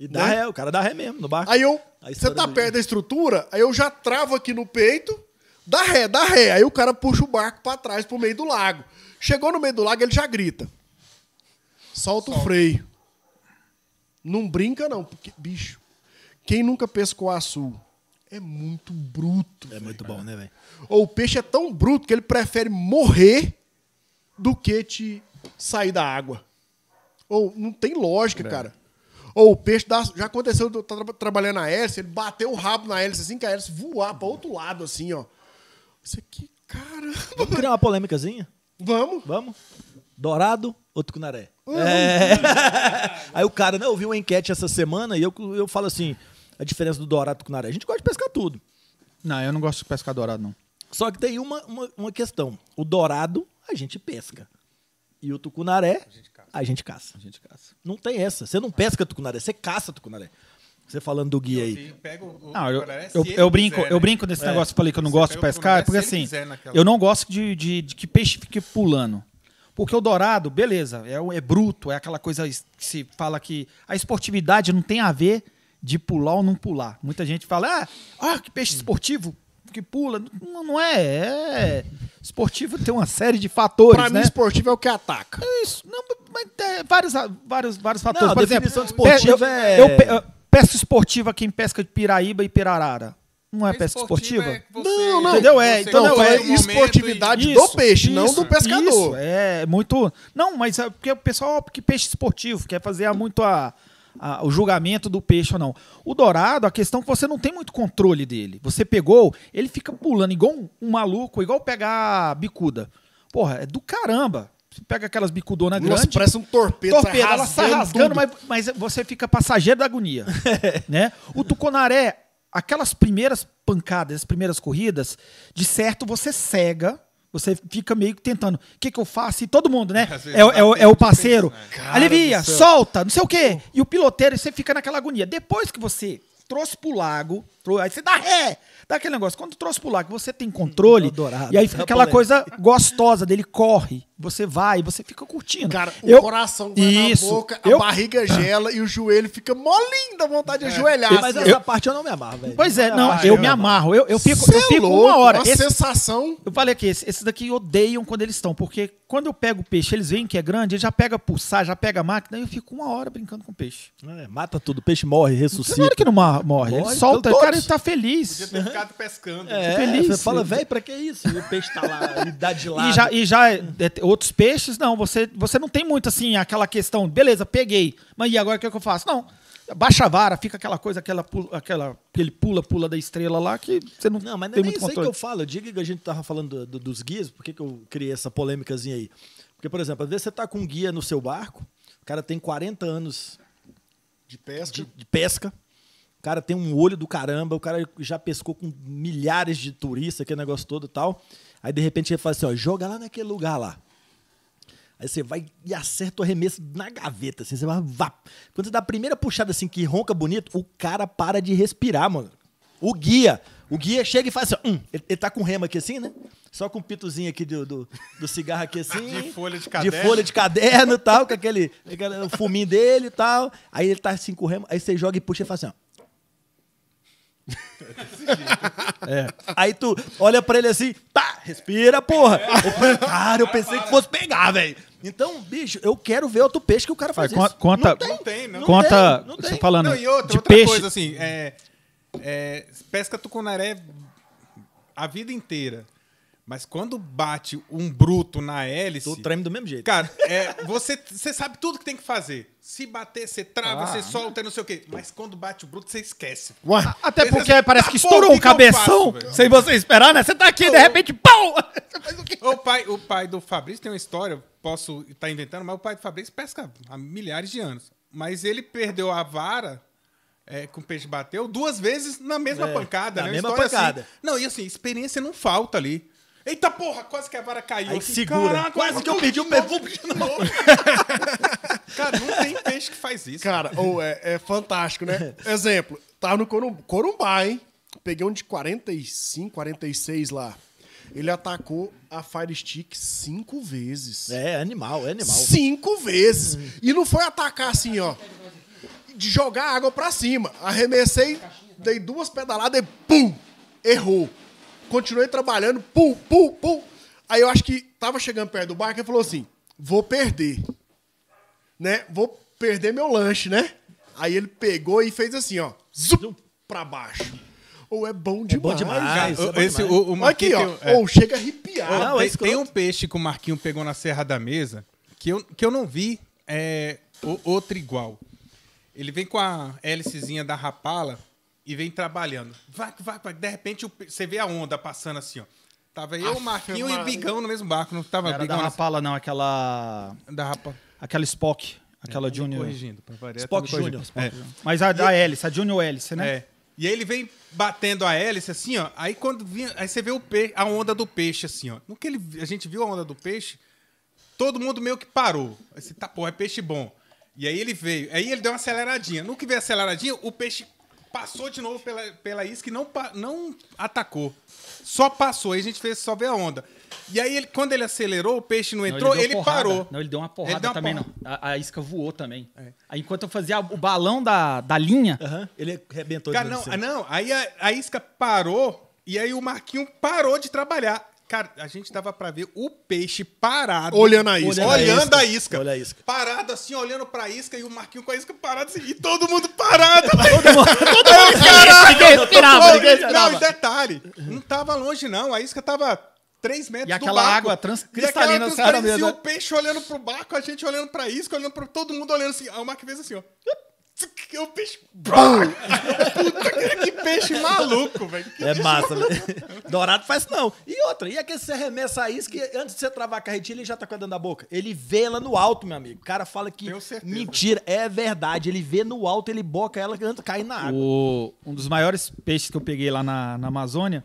E dá né? ré, o cara dá ré mesmo no barco. Aí eu, você tá perto da estrutura, aí eu já travo aqui no peito, dá ré, dá ré. Aí o cara puxa o barco para trás, pro meio do lago. Chegou no meio do lago, ele já grita. Solta, solta. o freio. Não brinca, não, porque, bicho, quem nunca pescou açul é muito bruto. É véio, muito bom, né, velho? Ou o peixe é tão bruto que ele prefere morrer do que te sair da água. Ou não tem lógica, é. cara. Ou o peixe dá, já aconteceu, eu tá trabalhando na hélice, ele bateu o rabo na hélice assim, que a hélice voar para outro lado assim, ó. Isso aqui, cara. Vamos criar uma polêmicazinha? Vamos. Vamos. Dourado ou tucunaré? Uhum. É. Aí o cara, né, eu vi uma enquete essa semana e eu, eu falo assim, a diferença do dourado com o naré. A gente gosta de pescar tudo. Não, eu não gosto de pescar dourado, não. Só que tem uma, uma, uma questão. O dourado, a gente pesca. E o tucunaré, a gente caça. A gente caça. A gente caça. Não tem essa. Você não pesca tucunaré, você caça tucunaré. Você falando do guia aí. eu, eu, brinco, eu né? brinco nesse é. negócio, é. falei que eu não você gosto de pescar, porque assim, eu não gosto de, de, de que peixe fique pulando. Porque o Dourado, beleza, é, é bruto, é aquela coisa que se fala que a esportividade não tem a ver de pular ou não pular. Muita gente fala, ah, ah que peixe esportivo que pula. Não, não é, é. Esportivo tem uma série de fatores. para né? mim, esportivo é o que ataca. É isso. Não, mas é, vários, vários, vários fatores. Não, Por exemplo, de esportivo eu, é. Eu, eu, esportiva quem pesca de piraíba e pirarara. Não é pesca esportiva? É você, não, não. Entendeu? É, então não, é esportividade e... do isso, peixe, isso, não do pescador. Isso, é muito. Não, mas é porque o pessoal que peixe esportivo, quer fazer muito a, a, o julgamento do peixe ou não. O dourado, a questão é que você não tem muito controle dele. Você pegou, ele fica pulando igual um, um maluco, igual pegar bicuda. Porra, é do caramba. Você pega aquelas bicudonas grandes. parece um torpedo. Torpedo, ela sai rasgando, mas, mas você fica passageiro da agonia. né? O tuconaré aquelas primeiras pancadas, as primeiras corridas, de certo você cega. Você fica meio que tentando, o que, que eu faço? E todo mundo, né? é, é, é, o, é, o né? parceiro. Alivia, solta, não sei o quê. E o piloteiro, você fica naquela agonia. Depois que você trouxe pro lago, aí você dá ré, dá aquele negócio. Quando trouxe pro lago, você tem controle, hum, e aí fica aquela coisa gostosa dele, corre, você vai, você fica curtindo. Cara, o coração vai isso, na boca, eu, a barriga ah. gela e o joelho fica molinho da vontade é, de ajoelhar. Mas assim. essa parte eu não me amarro, velho. Pois é, não, eu, me amarro, eu, eu fico, eu é fico louco, uma hora. Uma esse, sensação. Eu falei aqui, esses esse daqui odeiam quando eles estão, porque quando eu pego o peixe, eles veem que é grande, ele já pega pulsar, já pega a máquina, e eu fico uma hora brincando com o peixe. É, mata tudo, o peixe morre, ressuscita. Claro que não morre morre. morre. Ele solta, o cara está feliz. Podia ter ficado pescando. Tá é, feliz. Você fala, velho, pra que isso? E o peixe está lá, ele dá de lado. E já, e é, já outros peixes, não, você, você não tem muito assim aquela questão, beleza, peguei, mas e agora o que, é que eu faço? Não, baixa a vara, fica aquela coisa, aquela, aquela, aquele pula-pula da estrela lá que você não, não mas tem é nem muito controle. Não, mas que eu falo. diga que a gente tava falando do, do, dos guias, por que, que eu criei essa polêmicazinha aí? Porque, por exemplo, às vezes você tá com um guia no seu barco, o cara tem 40 anos de pesca, de, de pesca o cara tem um olho do caramba, o cara já pescou com milhares de turistas, aquele negócio todo e tal. Aí de repente ele fala assim: ó, joga lá naquele lugar lá. Aí você vai e acerta o arremesso na gaveta, assim, você vai. Vá. Quando você dá a primeira puxada assim que ronca bonito, o cara para de respirar, mano. O guia. O guia chega e faz assim, hum, ele, ele tá com rema aqui assim, né? Só com o um pitozinho aqui do, do, do, cigarro aqui assim. De folha de caderno. De folha de caderno e tal, com aquele, aquele fuminho dele e tal. Aí ele tá assim com o rema, aí você joga e puxa e faz assim, ó. É. Aí tu olha pra ele assim, tá, respira, porra. Ô, é. cara, eu pensei que fosse pegar, velho. Então, bicho, eu quero ver outro peixe que o cara faz Vai, isso. Conta, não tem, não tem, não. Conta, não tá tem, falando não, e outra, de outra peixe. coisa assim, é, é, pesca tucunaré a vida inteira. Mas quando bate um bruto na hélice. Tu treme do mesmo jeito. Cara, é, você, você sabe tudo que tem que fazer. Se bater, você trava, ah, você solta, não sei o quê. Mas quando bate o bruto, você esquece. Ué, até assim, porque você... Tá parece que estourou um cabeção faço, sem você esperar, né? Você tá aqui, oh, de repente, pau! Você faz o quê? O pai, o pai do Fabrício tem uma história, posso estar tá inventando, mas o pai do Fabrício pesca há milhares de anos. Mas ele perdeu a vara é, com o peixe bateu duas vezes na mesma é, pancada. Na né? mesma assim. pancada. Assim. Não, e assim, experiência não falta ali. Eita porra, quase que a vara caiu. Aí aqui. segura. Caraca, quase que eu perdi o perfume de novo. cara, não tem peixe que faz isso. Cara, ou é, é, fantástico, né? Exemplo, tava no Corumbá, Corumbá, hein? Peguei um de 45, 46 lá. Ele atacou a Fire Stick cinco vezes. É, é animal, é animal. Cinco vezes. Uhum. E não foi atacar assim, ó. De jogar água pra cima. Arremessei, dei duas pedaladas e pum! Errou continuei trabalhando, pum, pum, pum. Aí eu acho que tava chegando perto do barco e falou assim: vou perder. Né? Vou perder meu lanche, né? Aí ele pegou e fez assim, ó. Zup, pra baixo. É Ou oh, é bom demais. É bom demais. Ah, é bom esse, O, o Aqui, ó. é. Ou chega arrepiado. Não, tem, é tem, um peixe que o Marquinho pegou na Serra da Mesa que eu, que eu não vi é, outro igual. Ele vem com a hélicezinha da rapala e vem trabalhando. Vai, vai, vai. De repente você vê a onda passando assim, ó. Tava eu, ah, Marquinho e Bigão no mesmo barco. Não tava era Bigão, da Rapala, não. Aquela... Da rapa, Aquela Spock. Aquela é, Junior. Corrigindo, variar, Spock Junior. É. Mas a, a hélice, a Junior hélice, né? É. E aí ele vem batendo a hélice assim, ó. Aí quando vinha, aí você vê o pe... a onda do peixe assim, ó. No que ele, a gente viu a onda do peixe, todo mundo meio que parou. esse tá, pô, é peixe bom. E aí ele veio. Aí ele deu uma aceleradinha. No que veio aceleradinha, o peixe Passou de novo pela, pela isca e não, não atacou. Só passou. Aí a gente fez só ver a onda. E aí, ele, quando ele acelerou, o peixe não entrou, não, ele, ele parou. Não, ele deu uma porrada deu uma também, porra. não. A, a, isca voou também. É. Aí, enquanto eu fazia o balão da, da linha... Ele arrebentou. Cara, não, não, aí a, a isca parou e aí o Marquinho parou de trabalhar. Cara, a gente dava para ver o peixe parado. Olhando a isca. Olhando, a, isca. Olha a isca. Parado assim, olhando pra isca e o Marquinho com a isca parado assim, e todo mundo parado. todo mundo. todo mundo caralho. Ninguém esperava, ninguém Não, e detalhe, não tava longe não, a isca tava 3 metros e aquela barco, água transcristalina, e aquela transcristalina, e o peixe olhando pro barco, a gente olhando pra isca, olhando pra todo mundo olhando assim. Aí o Marquinho fez assim, ó que o peixe. Puta que, que peixe maluco, velho. É massa, velho. Né? Dourado faz não. E outra, e aquele que você arremessa a isca antes de você travar a carretilha, ele já tá com a dando da boca. Ele vê ela no alto, meu amigo. O cara fala que. Mentira, é verdade. Ele vê no alto, ele boca ela e cai na água. O, um dos maiores peixes que eu peguei lá na, na Amazônia.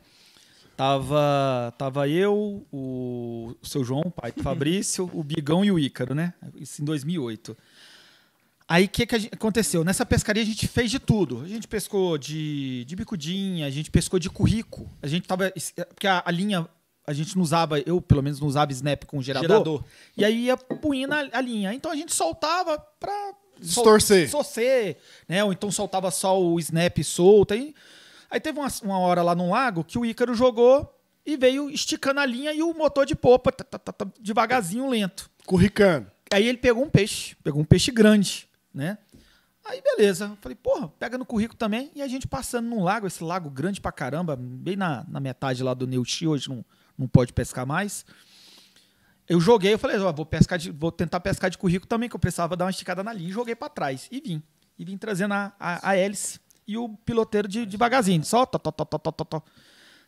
Tava, tava eu, o, o seu João, o pai do Fabrício, o Bigão e o Ícaro, né? Isso em 2008. Aí o que, que aconteceu? Nessa pescaria a gente fez de tudo. A gente pescou de, de bicudinha, a gente pescou de currico. A gente tava. É, porque a, a linha a gente não usava, eu pelo menos não usava snap com gerador. gerador. E aí ia puindo a, a, linha. Então a gente soltava pra. Distorcer. Socer, né? Ou então soltava só o snap solto. Aí, aí teve uma, uma hora lá no lago que o Ícaro jogou e veio esticando a linha e o motor de popa, tá, tá, tá, devagarzinho, lento. Curricando. Aí ele pegou um peixe, pegou um peixe grande né? Aí beleza, falei, porra, pega no currículo também. E a gente passando num lago, esse lago grande pra caramba, bem na, na metade lá do Neuchi, hoje não, não pode pescar mais. Eu joguei, eu falei, ó, vou, pescar de, vou tentar pescar de currículo também, que eu precisava dar uma esticada na linha. E joguei para trás e vim. E vim trazendo a, a, a hélice e o piloteiro de, devagarzinho, só tó, tó, tó, tó, tó, tó.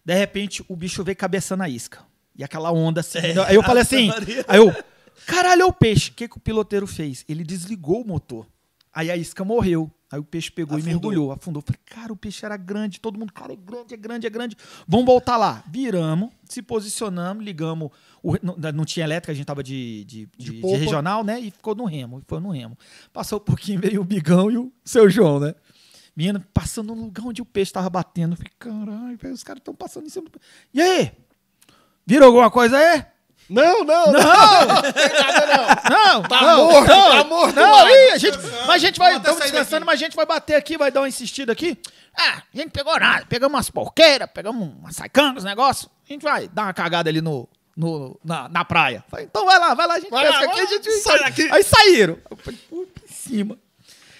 De repente, o bicho veio cabeçando a isca. E aquela onda assim. É, aí eu falei assim, Maria. aí eu, caralho, é o peixe. O que, que o piloteiro fez? Ele desligou o motor. Aí a isca morreu. Aí o peixe pegou afundou. e mergulhou, afundou. Falei, cara, o peixe era grande, todo mundo, cara, é grande, é grande, é grande. Vamos voltar lá. Viramos, se posicionamos, ligamos. O, não, não, tinha elétrica, a gente tava de, de, de, de, regional, né? E ficou no remo, foi no remo. Passou um pouquinho, veio o Bigão e o seu João, né? Menino, passando no lugar onde o peixe tava batendo. falei, caralho, os caras estão passando em cima do. E aí? Virou alguma coisa aí? Não, não, não! Não! Não! Tá não, morto, não, tá morto! Não, não a gente, mas a gente vai, estamos descansando, mas a gente vai bater aqui, vai dar uma insistida aqui. Ah, a gente pegou nada, pegamos umas porqueiras, pegamos umas saicangas, negócio. A gente vai dar uma cagada ali no, no, na, na praia. Falei, então vai lá, vai lá, a gente vai pesca lá, aqui, a gente sai, daqui. Aí saíram. Eu falei, puta, em cima.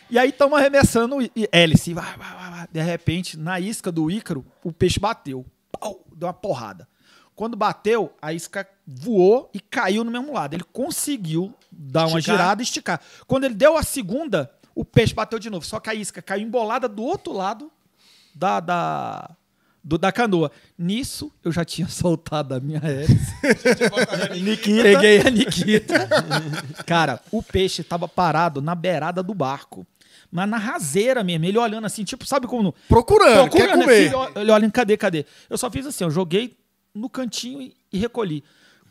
E aí estamos arremessando e, hélice. Vai, vai, vai, vai. De repente, na isca do Ícaro, o peixe bateu. Pau, deu uma porrada. Quando bateu, a isca voou e caiu no mesmo lado. Ele conseguiu dar esticar. uma girada e esticar. Quando ele deu a segunda, o peixe bateu de novo. Só que a isca caiu embolada do outro lado da, da, do, da canoa. Nisso, eu já tinha soltado a minha hélice. Nikita. Peguei a Nikita. Cara, o peixe estava parado na beirada do barco. Mas na raseira mesmo, ele olhando assim, tipo, sabe como. Procurando, procurando quer né? comer. Assim, ele olhando, cadê, cadê? Eu só fiz assim, eu joguei no cantinho e, e recolhi.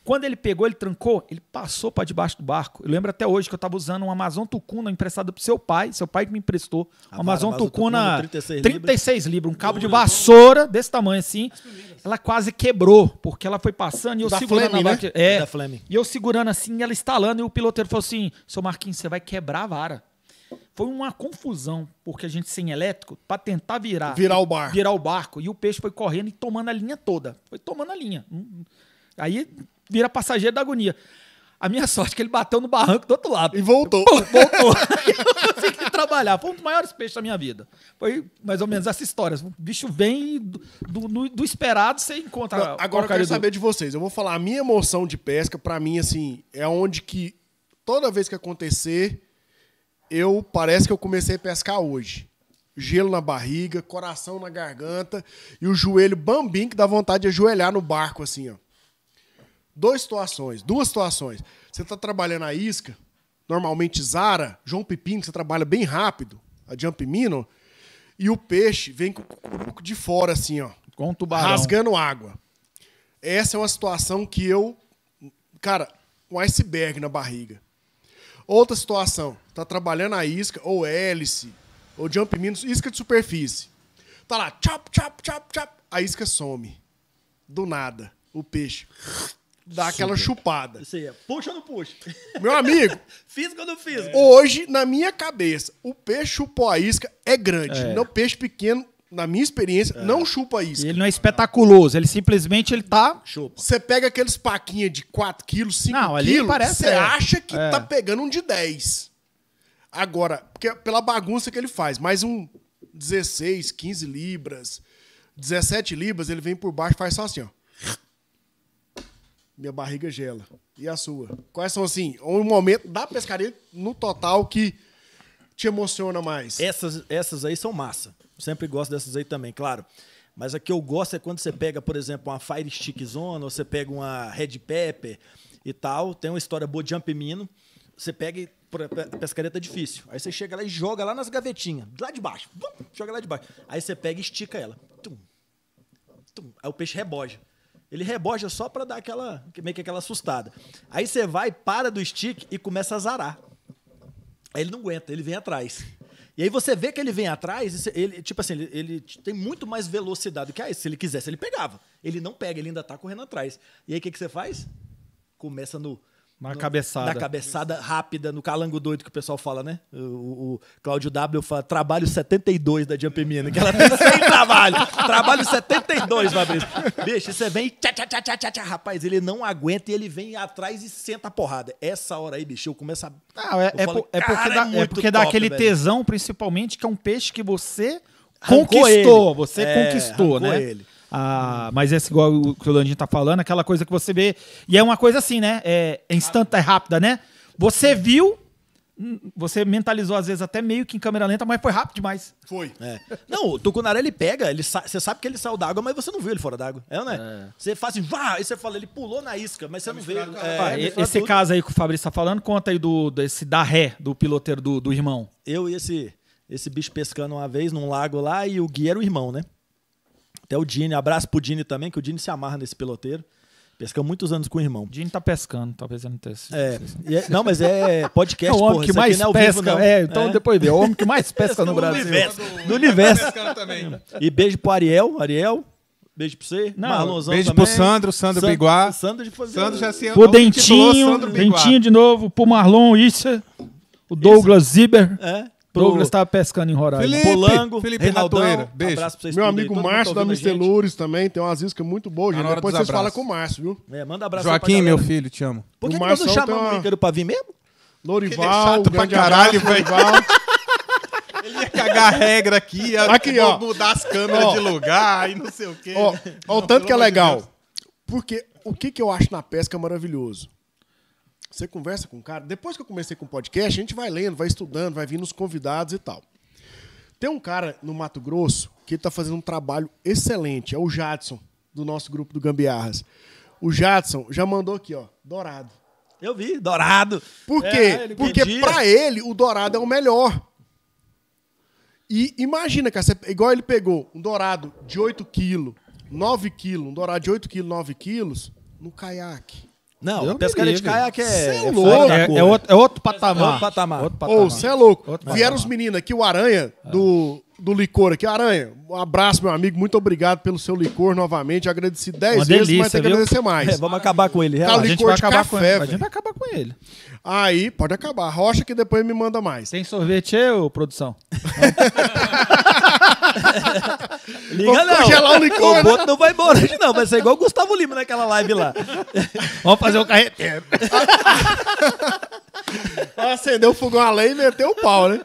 Quando ele pegou, ele trancou, ele passou para debaixo do barco. Eu lembro até hoje que eu estava usando um Amazon Tucuna emprestado o seu pai, seu pai que me emprestou. Um Amazon, Amazon Tucuna 36, 36 libras, um cabo de vassoura desse tamanho assim. Ela quase quebrou, porque ela foi passando e eu da segurando Flame, a vara. Né? É, e eu segurando assim, ela instalando e o piloteiro falou assim: seu Marquinhos, você vai quebrar a vara. Foi uma confusão, porque a gente sem elétrico, para tentar virar. Virar o barco. Virar o barco. E o peixe foi correndo e tomando a linha toda. Foi tomando a linha. Hum, hum. Aí vira passageiro da agonia. A minha sorte é que ele bateu no barranco do outro lado. E voltou. Pum, voltou. eu consegui trabalhar. Foi um dos maiores peixes da minha vida. Foi mais ou menos essa história. O bicho vem do, do, do esperado, você encontra. Não, agora eu quero do... saber de vocês. Eu vou falar a minha emoção de pesca, para mim, assim, é onde que toda vez que acontecer, eu parece que eu comecei a pescar hoje. Gelo na barriga, coração na garganta e o joelho bambim que dá vontade de ajoelhar no barco, assim, ó. Duas situações, duas situações. Você está trabalhando a isca, normalmente Zara, João Pepino, que você trabalha bem rápido, a Jump mino e o peixe vem com o curuco de fora, assim, ó. Com o tubarão. Rasgando água. Essa é uma situação que eu. Cara, um iceberg na barriga. Outra situação, tá trabalhando a isca, ou hélice, ou jump minus, isca de superfície. Tá lá, chop, chop, chop, chop. A isca some. Do nada. O peixe dá aquela chupada. Isso aí, é. puxa ou não puxa? Meu amigo. fiz ou não fiz? É. Hoje, na minha cabeça, o peixe chupou a isca é grande. É. Não, peixe pequeno, na minha experiência, é. não chupa a isca. ele não é espetaculoso, ele simplesmente ele tá. Chupa. Você pega aqueles paquinhos de 4 quilos, 5 não, ali quilos, parece você é. acha que é. tá pegando um de 10. Agora, porque, pela bagunça que ele faz, mais um 16, 15 libras, 17 libras, ele vem por baixo e faz só assim, ó minha barriga gela. E a sua? Quais são, assim, um momento da pescaria no total que te emociona mais? Essas, essas aí são massa. Sempre gosto dessas aí também, claro. Mas a que eu gosto é quando você pega, por exemplo, uma Fire Stick zone ou você pega uma Red Pepper e tal. Tem uma história boa de Jump Mino. Você pega e a pescaria tá difícil. Aí você chega lá e joga lá nas gavetinhas, lá de baixo. joga lá de baixo. Aí você pega e estica ela. Tum, tum. Aí o peixe reboja. Ele reboja só para dar aquela, meio que aquela assustada. Aí você vai, para do stick e começa a zarar. Aí ele não aguenta, ele vem atrás. E aí você vê que ele vem atrás, ele, tipo assim, ele, ele tem muito mais velocidade do que a esse. Se ele quisesse, ele pegava. Ele não pega, ele ainda tá correndo atrás. E aí o que, que você faz? Começa no uma no, cabeçada. Na cabeçada rápida, no calango doido que o pessoal fala, né? O, o Cláudio W fala, trabalho 72 da Jump Mina, que ela tem trabalho. trabalho 72, Fabrício. Bicho, você vem, tchá, tchá, tchá, tchá, tchá, rapaz, ele não aguenta e ele vem atrás e senta a porrada. Essa hora aí, bicho, eu começo a... Não, ah, é, é, falo, é, porque, dá, é, é porque top, dá aquele velho. tesão, principalmente, que é um peixe que você conquistou. Ele. Você é, conquistou, né? ele. Ah, mas esse igual o que o Landinho tá falando, aquela coisa que você vê. E é uma coisa assim, né? É, é instantânea, é rápida, né? Você viu, você mentalizou às vezes até meio que em câmera lenta, mas foi rápido demais. Foi. É. Não, o Tucunaré ele pega, ele sa você sabe que ele saiu d'água, mas você não viu ele fora d'água. É, né? É. Você faz assim, vá! Aí você fala, ele pulou na isca, mas você é, não vê. É, esse tudo. caso aí que o Fabrício tá falando, conta aí do, desse da ré do piloteiro do, do irmão. Eu e esse, esse bicho pescando uma vez num lago lá e o guia era o irmão, né? Até o Dini, abraço pro Dini também, que o Dini se amarra nesse peloteiro Pescamos muitos anos com o irmão. O Dini tá pescando, talvez ele não tenha sido. É, é, não, mas é podcast, é o homem que mais é pesca, vivo, É, então é. depois vê, o homem que mais pesca no, no Brasil. Universo, no universo. Tá também. E beijo pro Ariel, Ariel. Beijo pro você. Não, Marlonzão beijo também. pro Sandro, Sandro San, Biguá. Sandro de fazer. Sandro já se Pro Dentinho, Dentinho de novo, pro Marlon Issa, o Douglas Isso. Ziber. É pro... Douglas estava pescando em Roraima. Felipe, Polango, Felipe Reinaldão. Ratoeira. Beijo. pra vocês Meu amigo aí, tá Márcio da Mister Loures também, tem umas iscas muito boas, gente. Depois vocês falam com o Márcio, viu? É, manda abraço Joaquim, meu filho, te amo. Por que nós não chamamos o Ícaro pra vir mesmo? Lorival, é chato pra caralho, Lorival. Ele ia cagar a regra aqui, ia aqui, ó. mudar as câmeras de lugar e não sei o quê. Olha o tanto que é legal. Porque o que, que eu acho na pesca maravilhoso? Você conversa com o cara. Depois que eu comecei com o podcast, a gente vai lendo, vai estudando, vai vindo os convidados e tal. Tem um cara no Mato Grosso que está fazendo um trabalho excelente. É o Jadson, do nosso grupo do Gambiarras. O Jadson já mandou aqui, ó, Dourado. Eu vi, Dourado. Por é, quê? É, Porque para ele, o Dourado é o melhor. E imagina, cara, você, igual ele pegou um dourado de 8 quilos, 9 quilos, um dourado de 8 quilos, 9 quilos, no caiaque. Não, eu pescaria de caiaque é, é, louco. É, é, é, é outro, é, outro, patamar. É outro patamar. Outro patamar. Ô, você é louco. Outro Vieram patamar. os meninos aqui, o Aranha, do, do licor aqui. Aranha, um abraço, meu amigo. Muito obrigado pelo seu licor novamente. Agradeci 10 vezes, delícia, mas tem que agradecer mais. É, vamos acabar com ele. Tá, a gente vai acabar café, com ele. A gente vai acabar com ele. Aí, pode acabar. Rocha que depois me manda mais. Tem sorvete eu, produção? Liga Vou não. congelar o licor. O né? Boto não vai embora hoje não, vai ser igual o Gustavo Lima naquela live lá. Vamos fazer um carreteiro. Ah, acendeu o fogão além e meteu o pau, né?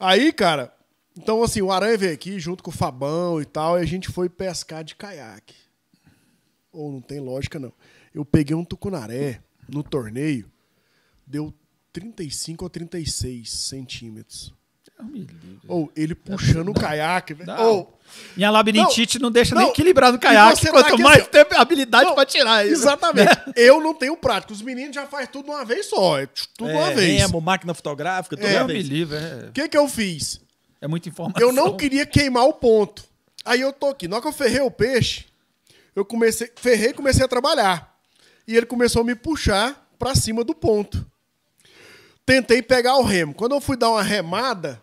Aí, cara, então assim, o Aranha veio aqui junto com o Fabão e tal, e a gente foi pescar de caiaque. Ou oh, não tem lógica, não. Eu peguei um tucunaré no torneio, deu 35 ou 36 centímetros. Ou oh, ele puxando não, o caiaque. Ou. Oh. Minha labirintite não, não deixa não, nem equilibrar no caiaque. Quanto tá mais assim, tem habilidade para tirar isso. Exatamente. Né? Eu não tenho prática. Os meninos já fazem tudo de uma vez só. É tudo é, uma vez. Remo, máquina fotográfica, tudo é, uma vez. É. O é. que, que eu fiz? É muita informação. Eu não queria queimar o ponto. Aí eu tô aqui. Na hora que eu ferrei o peixe, eu comecei, ferrei e comecei a trabalhar. E ele começou a me puxar para cima do ponto. Tentei pegar o remo. Quando eu fui dar uma remada,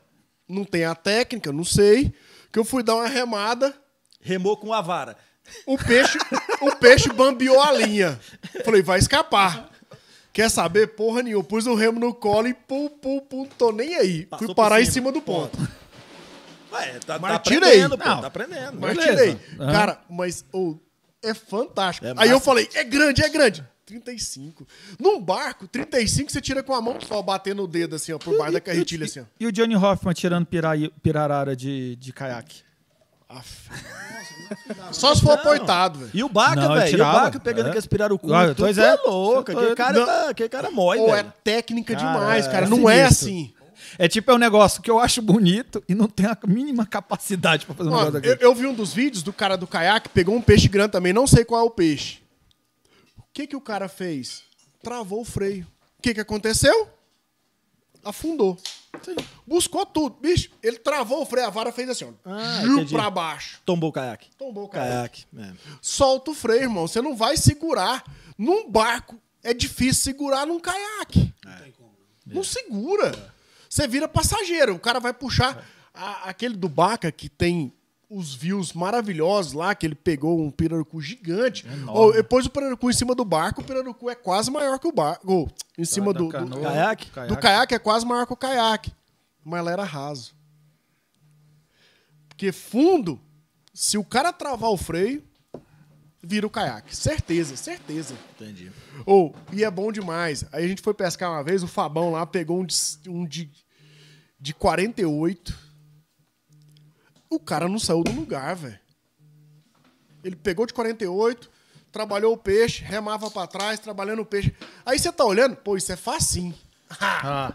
não tem a técnica, não sei, que eu fui dar uma remada. Remou com a vara. O peixe, o peixe bambiou a linha. Falei, vai escapar. Quer saber? Porra nenhuma. Pus o remo no colo e pum, pum, pum, tô nem aí. Passou Fui parar cima, em cima do ponto. Ué, tá, tá mas tá tirei. aprendendo, pô, Não. tá aprendendo. Mas beleza. tirei. Cara, mas é fantástico. É aí massa. eu falei, é grande, é grande. 35. Num barco, 35 você tira com a mão só, batendo o dedo assim, ó, por baixo da carretilha, assim, ó. E o Johnny Hoffman tirando pirarara de, de caiaque? Só se for apoitado, velho. E o Baca, velho. E o Baca pegando é. aqueles pirarucu. Claro, ah, pois é. é louco. Aquele cara, tá, cara mói, é velho. É técnica cara, demais, é cara. É não é assim. É tipo, é um negócio que eu acho bonito e não tem a mínima capacidade pra fazer um Mano, negócio daquele. Eu, eu vi um dos vídeos do cara do caiaque, pegou um peixe grande também, não sei qual é o peixe que, que o cara fez? Travou o freio. O que, que aconteceu? Afundou. Buscou tudo. Bicho, ele travou o freio, a vara fez assim, ó. Ah, pra baixo. Tombou o caiaque. Tombou o caiaque. caiaque. É. Solta o freio, irmão. Você não vai segurar. Num barco, é difícil segurar num caiaque. É. Né? Não segura. Você vira passageiro. O cara vai puxar a, aquele do Baca que tem os views maravilhosos lá, que ele pegou um pirarucu gigante. É Ou, depois o pirarucu em cima do barco, o pirarucu é quase maior que o barco. Em então, cima é do, do, do, caiaque. do caiaque é quase maior que o caiaque. Mas lá era raso. Porque fundo, se o cara travar o freio, vira o caiaque. Certeza, certeza. Entendi. Ou, e é bom demais. Aí a gente foi pescar uma vez, o Fabão lá pegou um de, um de, de 48 o cara não saiu do lugar, velho. Ele pegou de 48, trabalhou o peixe, remava para trás, trabalhando o peixe. Aí você tá olhando, pô, isso é facinho. Ah.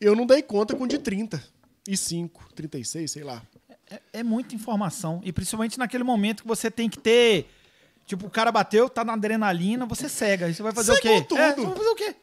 Eu não dei conta com de 30 e 5, 36, sei lá. É, é muita informação. E principalmente naquele momento que você tem que ter. Tipo, o cara bateu, tá na adrenalina, você cega. Aí você vai fazer Cegou o quê? É, tudo. É, você vai fazer o quê?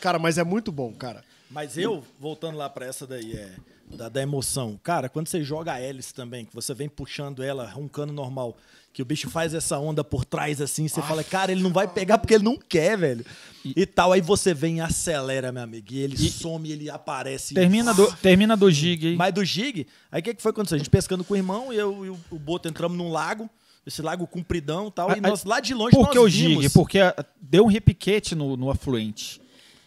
Cara, mas é muito bom, cara. Mas eu, voltando lá para essa daí, é da, da, emoção. Cara, quando você joga a hélice também, que você vem puxando ela, roncando normal, que o bicho faz essa onda por trás assim, você fala, cara, ele não vai pegar porque ele não quer, velho. E, e tal, aí você vem e acelera, meu amigo, e ele e, some, ele aparece. Termina, e, do, termina do gig, hein? Mas do gig, aí o que, que foi acontecer? A gente pescando com o irmão, e eu e o, o Boto entramos num lago, esse lago compridão tal, a, e nós lá de longe Por que o vimos... gig? Porque ah, deu um repiquete no, no afluente.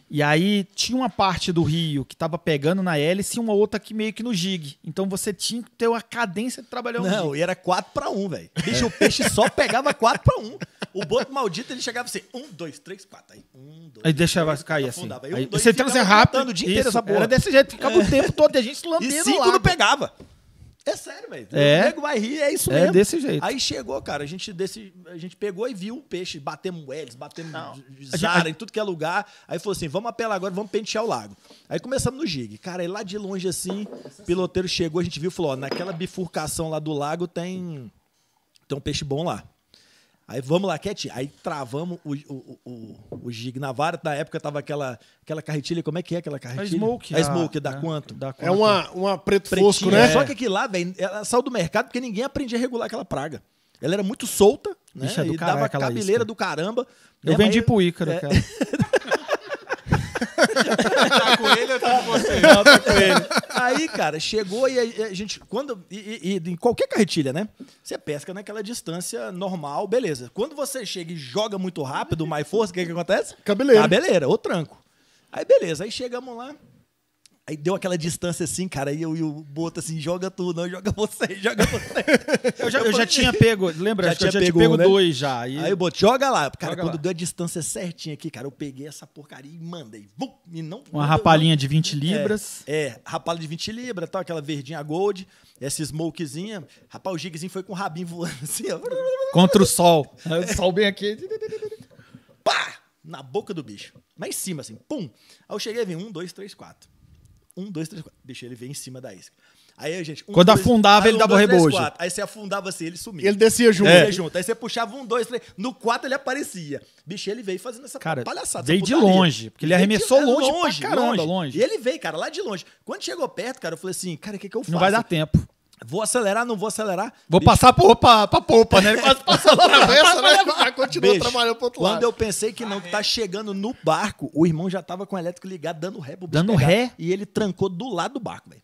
E aí tinha uma parte do rio que tava pegando na hélice e uma outra que meio que no jig. Então você tinha que ter uma cadência de trabalhar um Não, gig. e era 4 para 1, velho. Bicho, o peixe só pegava 4 para 1. O boto maldito, ele chegava assim, 1, 2, 3, 4. Aí 1, 2, 3, Aí deixava três, cair assim. Aí, um, aí, dois, você tem que ser rápido. O dia inteiro essa porra. Era desse jeito, ficava é. o tempo todo e a gente lambendo E 5 não pegava. É sério, velho. É. O nego vai rir, é isso é mesmo. É desse jeito. Aí chegou, cara, a gente, desse, a gente pegou e viu o peixe, batemos Welles, batemos Não. Zara, gente... em tudo que é lugar. Aí falou assim: vamos apelar agora, vamos pentear o lago. Aí começamos no jig. Cara, aí lá de longe assim, o piloteiro chegou, a gente viu e falou: ó, naquela bifurcação lá do lago tem, tem um peixe bom lá. Aí vamos lá, quietinho. Aí travamos o, o, o, o gig na vara. Na época tava aquela, aquela carretilha, como é que é aquela carretilha? A Smoke. A, a né? dá, é, quanto? dá quanto? É uma, uma preto Pretinha, fosco, né? É. Só que aqui lá, velho, ela saiu do mercado porque ninguém aprendia a regular aquela praga. Ela era muito solta, né? Bicho, é e caralho, dava é cabeleira isca. do caramba. Eu né? vendi Mas, pro Ícaro, cara. É, tá com ele ou tá com você? Não, tá com ele. Aí, cara, chegou e a, gente. Quando, e, e, em qualquer carretilha, né? Você pesca naquela distância normal, beleza. Quando você chega e joga muito rápido, mais força, o que, que acontece? Cabeleira. Cabeleira, ou tranco. Aí, beleza. Aí chegamos lá. Aí deu aquela distância assim, cara, e eu e o Boto assim, joga tu, não, joga você, joga você. eu, já, eu já tinha pego, lembra? Já tinha eu já pego, pego né? dois já. E... Aí o Boto, joga lá. Cara, joga quando lá. deu a distância certinha aqui, cara, eu peguei essa porcaria e mandei. Vum, e não, Uma rapalhinha de 20 libras. É, é de 20 libras, tal, aquela verdinha gold, essa smokezinha. Rapaz, o gigzinho foi com o rabinho voando assim, ó. Contra o sol. o sol bem aqui. Pá! Na boca do bicho. Lá em cima, assim, pum. Aí eu cheguei, vem um, dois, três, quatro. Um, dois, três, quatro. Deixa ele ver em cima da isca. Aí a gente. Um, Quando dois, afundava, aí, ele um, dava o rebote. aí você afundava assim, ele sumia. Ele descia junto. É. Ele junto. Aí você puxava um, dois, três. No quatro ele aparecia. Bicho, ele veio fazendo essa cara, palhaçada. Veio de longe. Porque ele arremessou longe, é, longe, pra caramba, longe. longe. E ele veio, cara, lá de longe. Quando chegou perto, cara, eu falei assim, cara, o que, que eu faço? Não vai dar tempo. Vou acelerar, não vou acelerar. Vou Bicho. passar por, pra, pra polpa, né? Ele quase passou na né? continua Bicho, trabalhando pro outro lado. Quando eu pensei que não, que tá chegando no barco, o irmão já tava com o elétrico ligado, dando ré pro Dando pegar, ré? E ele trancou do lado do barco, velho.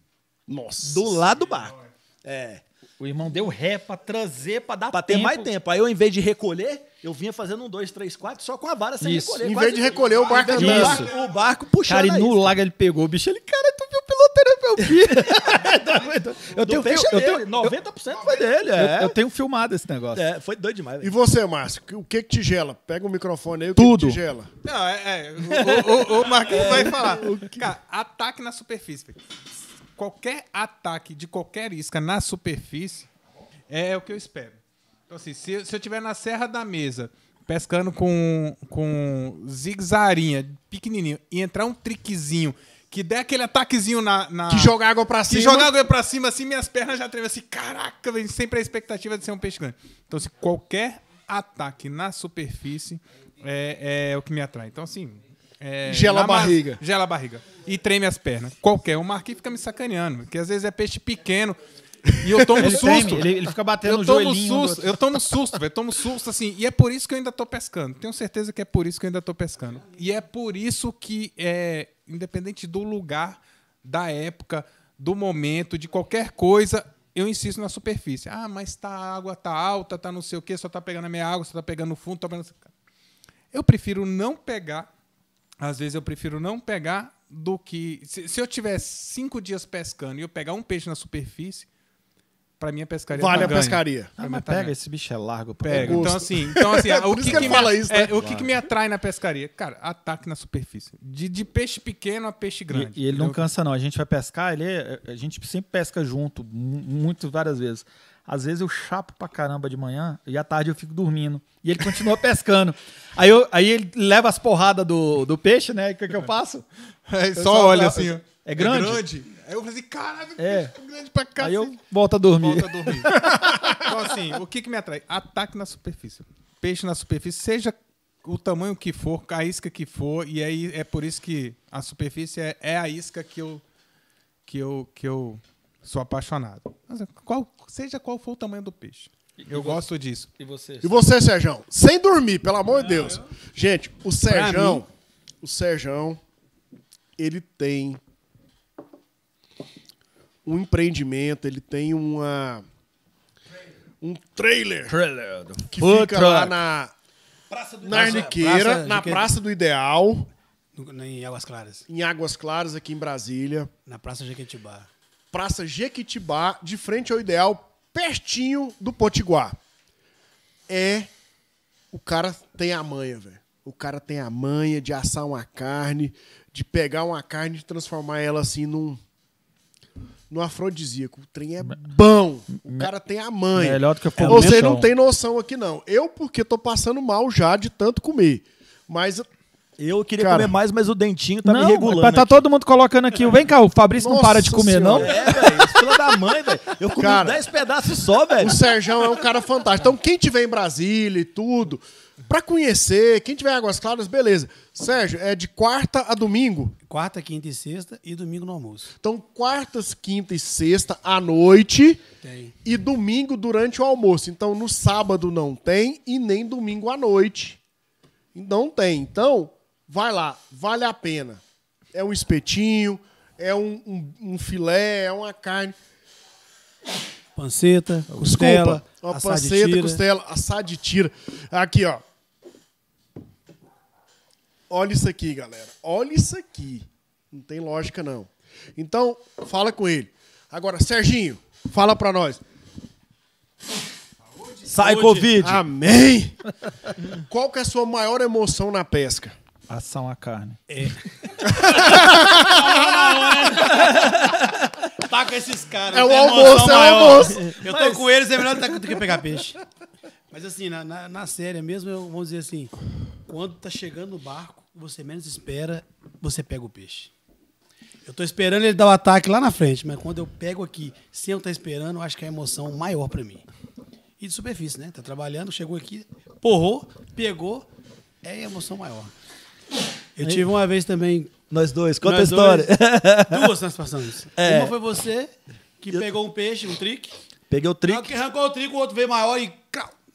Nossa. Do lado do barco. É. O irmão deu ré pra trazer, pra dar pra tempo. Pra ter mais tempo. Aí eu, em vez de recolher, eu vinha fazendo um, dois, três, quatro, só com a vara sem isso. recolher. Em vez de recolher, o barco Isso. O barco, o barco puxando. Cara, e no lago ele pegou o bicho, ele, cara, tu viu pilotando meu filho? eu, tenho, peixe eu, dele, tenho 90% foi dele. É. Eu, eu, tenho filmado esse negócio. É, foi doido demais. Véio. E você, Márcio, o que que te gela? Pega o microfone aí, o Tudo. que, que te gela? Não, é, é o, o, o Marquinhos vai falar. Cara, ataque na superfície. Qualquer ataque de qualquer isca na superfície é o que eu espero. Então, assim, se, se eu estiver na Serra da Mesa, pescando com, com zigzarinha, pequenininho, e entrar um triquezinho que der aquele ataquezinho na, na. Que jogar água pra cima. Que jogar água pra cima, assim, minhas pernas já tremem assim. Caraca, vem sempre a expectativa de ser um peixe grande. Então, se assim, qualquer ataque na superfície é, é, o que me atrai. Então, assim. É, gela a barriga. Gela a barriga. E treme as pernas. Qualquer. O Marquinhos fica me sacaneando, porque às vezes é peixe pequeno. E eu tomo ele susto. ele, ele, fica batendo eu no tomo joelhinho. Susto, eu tomo susto, velho. Tomo susto, assim. E é por isso que eu ainda tô pescando. Tenho certeza que é por isso que eu ainda tô pescando. E é por isso que, é, independente do lugar, da época, do momento, de qualquer coisa, eu insisto na superfície. Ah, mas tá a água tá alta, tá não sei o quê, só tá pegando a minha água, só tá pegando o fundo, tá pegando... Eu prefiro não pegar. Às vezes eu prefiro não pegar do que. Se, se eu tiver cinco dias pescando e eu pegar um peixe na superfície, pra mim a pescaria Vale tá a pescaria. Ah, mas tá pega, esse bicho é largo. Pega. Então assim, então, assim o, que, que, que, me, isso, né? o que, me atrai na pescaria? Cara, ataque na superfície. De, de peixe pequeno a peixe grande. E, e ele não cansa não. A gente vai pescar, ele, é, é, a gente sempre pesca junto, muito, várias vezes. Às vezes eu chapo pra caramba de manhã e à tarde eu fico dormindo. E ele continua pescando. Aí, eu, aí ele leva as porradas do, do peixe, né? O que, que eu faço? É, só, só olha assim. É grande? É grande? Aí eu falei assim, caralho, é. grande pra cá. Aí eu assim. volto a dormir. Volto a dormir. então, assim, o que, que me atrai? Ataque na superfície. Peixe na superfície, seja o tamanho que for, a isca que for, e aí é por isso que a superfície é, é a isca que eu, que eu, que eu sou apaixonado. Mas, é qual, seja qual for o tamanho do peixe. E, eu e gosto você, disso. E você? E você, Serjão? Sem dormir, pelo amor de Deus. Eu... Gente, o Serjão, mim... o Serjão, ele tem um empreendimento, ele tem uma um trailer, trailer que fica truck. lá na Praça do na Arniqueira, praça, na Praça do Ideal, em Águas Claras. Em Águas Claras aqui em Brasília, na Praça Jequitibá. Praça Jequitibá, de frente ao Ideal, pertinho do Potiguar. É o cara tem a manha, velho. O cara tem a manha de assar uma carne, de pegar uma carne e transformar ela assim num no afrodisíaco. O trem é bom. O cara tem a mãe. Melhor do que é, eu você não tem noção aqui, não. Eu, porque tô passando mal já de tanto comer. Mas eu queria Cara. comer mais, mas o dentinho tá não, me regulando. Tá aqui. todo mundo colocando aqui. Vem cá, o Fabrício Nossa não para de comer, senhora. não? É, velho. Fila da mãe, velho. Eu comi 10 pedaços só, velho. O Serjão é um cara fantástico. Então, quem tiver em Brasília e tudo, para conhecer, quem tiver Águas Claras, beleza. Sérgio, é de quarta a domingo? Quarta, quinta e sexta e domingo no almoço. Então, quartas, quinta e sexta à noite tem. e domingo durante o almoço. Então, no sábado não tem e nem domingo à noite. Não tem. Então, vai lá, vale a pena. É um espetinho, é um, um, um filé, é uma carne. Panceta, costela, Desculpa, uma panceta, de costela, assado de tira. Aqui, ó olha isso aqui, galera. Olha isso aqui. Não tem lógica, não. Então, fala com ele. Agora, Serginho, fala para nós. Saúde, Sai saúde. Covid. Amém. Qual que é a sua maior emoção na pesca? Ação a carne. É. tá com esses caras. É o né, almoço, é o almoço. Eu tô Mas... com eles, é melhor tá, do que pegar peixe. Mas assim, na, na, na série mesmo, eu, vamos dizer assim, quando tá chegando o barco, você menos espera, você pega o peixe. Eu estou esperando ele dar o ataque lá na frente, mas quando eu pego aqui, sem eu estar tá esperando, eu acho que é a emoção maior para mim. E de superfície, né? Tá trabalhando, chegou aqui, porrou, pegou, é a emoção maior. Eu tive uma vez também. Nós dois, conta nós a história. Dois, duas nós passamos. É. Uma foi você, que eu... pegou um peixe, um trick. Peguei o trick. Que arrancou o trick, o outro veio maior e.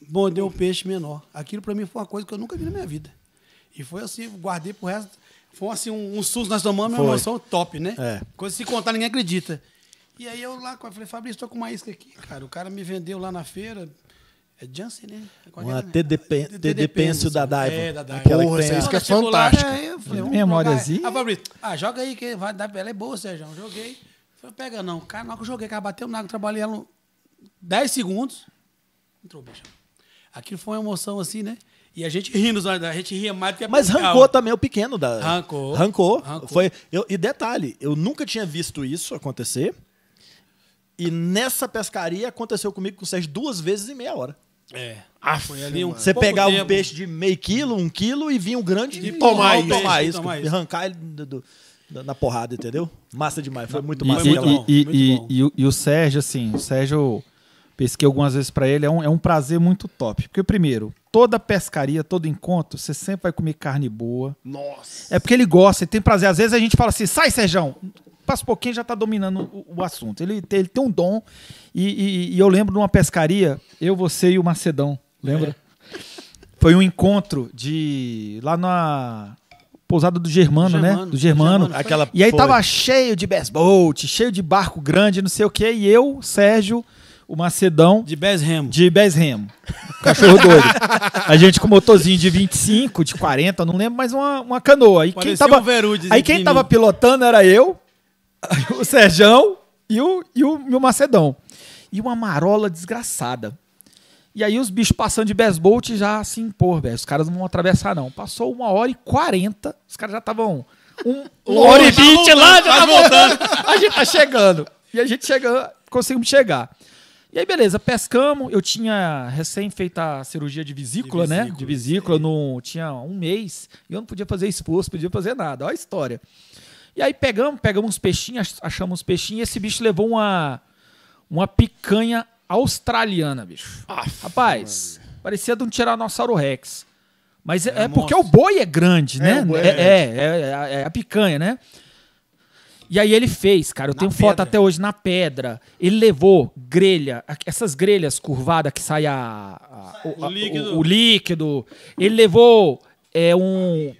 Bom, deu um peixe menor. Aquilo para mim foi uma coisa que eu nunca vi na minha vida. E foi assim, guardei pro resto. Foi assim, um, um susto nós tomamos, uma né? emoção top, né? É. Coisa se contar, ninguém acredita. E aí eu lá, falei, Fabrício, tô com uma isca aqui, cara. O cara me vendeu lá na feira. É Janssen, né? É uma né? TDP, TDP da Daiva. É, da Daiva. Aquela Porra, que essa isca é fantástica. Lá, né? eu falei, Memóriazinha. Assim? Ah, Fabrício, ah, joga aí, que vai dar, ela é boa, Sérgio. Joguei. Falei, pega não. Cara, na hora que eu joguei, cara, bateu na água, trabalhei ela 10 segundos. Entrou, bicho. Aquilo foi uma emoção assim, né? E a gente rindo, a gente ria mais do que a Mas pescal. rancou também o pequeno da. Rancou. Rancou. rancou. Foi, eu, e detalhe, eu nunca tinha visto isso acontecer. E nessa pescaria aconteceu comigo com o Sérgio duas vezes em meia hora. É. Ah, foi ali um você pegar um peixe de meio quilo, um quilo e vir um grande e tomar, isso, tomar, isso, tomar isso. Arrancar ele do, do, na porrada, entendeu? Massa demais, foi muito massa. E, e, e, e, e, o Sérgio, assim, o Sérgio, pesquei algumas vezes para ele, é um, é um prazer muito top. Porque, primeiro, toda pescaria, todo encontro, você sempre vai comer carne boa. Nossa. É porque ele gosta, ele tem prazer. Às vezes a gente fala assim, sai, Serjão. Passa um pouquinho já tá dominando o, o assunto. Ele tem, ele tem um dom. E, e, e, eu lembro de uma pescaria, eu, você e o Macedão. Lembra? É. Foi um encontro de. lá na pousada do Germano, né? Germano né? Do Germano. Germano. Aquela e aí foi. tava cheio de best boat, cheio de barco grande, não sei o quê. E eu, Sérgio o Macedão. De Bez Remo. De Bez Remo. Cachorro doido. A gente com motorzinho de 25, de 40, não lembro, mas uma, uma canoa. Aí quem, tava, um aí quem tava pilotando era eu, o Serjão e o, e o meu Macedão. E uma marola desgraçada. E aí os bichos passando de Besbolt já assim, pô, velho, os caras não vão atravessar não. Passou uma hora e quarenta, os caras já estavam um, uma hora e vinte lá, já tá voltando. a gente tá chegando. E a gente chegando conseguimos chegar. E aí, beleza, pescamos. Eu tinha recém feito a cirurgia de vesícula, de né? vesícula né? De vesícula, no, tinha um mês. E eu não podia fazer esforço, podia fazer nada. Olha a história. E aí pegamos, pegamos uns peixinhos, achamos uns peixinhos. E esse bicho levou uma, uma picanha australiana, bicho. Aff, Rapaz, mano. parecia de um Tiranossauro Rex. Mas é, é, é porque o boi é grande, é, né? É, é, é, é, a picanha, né? E aí ele fez, cara. Eu na tenho pedra. foto até hoje na pedra. Ele levou grelha, essas grelhas curvadas que sai, a, a, o, a, líquido. O, o, líquido. Ele levou é, um,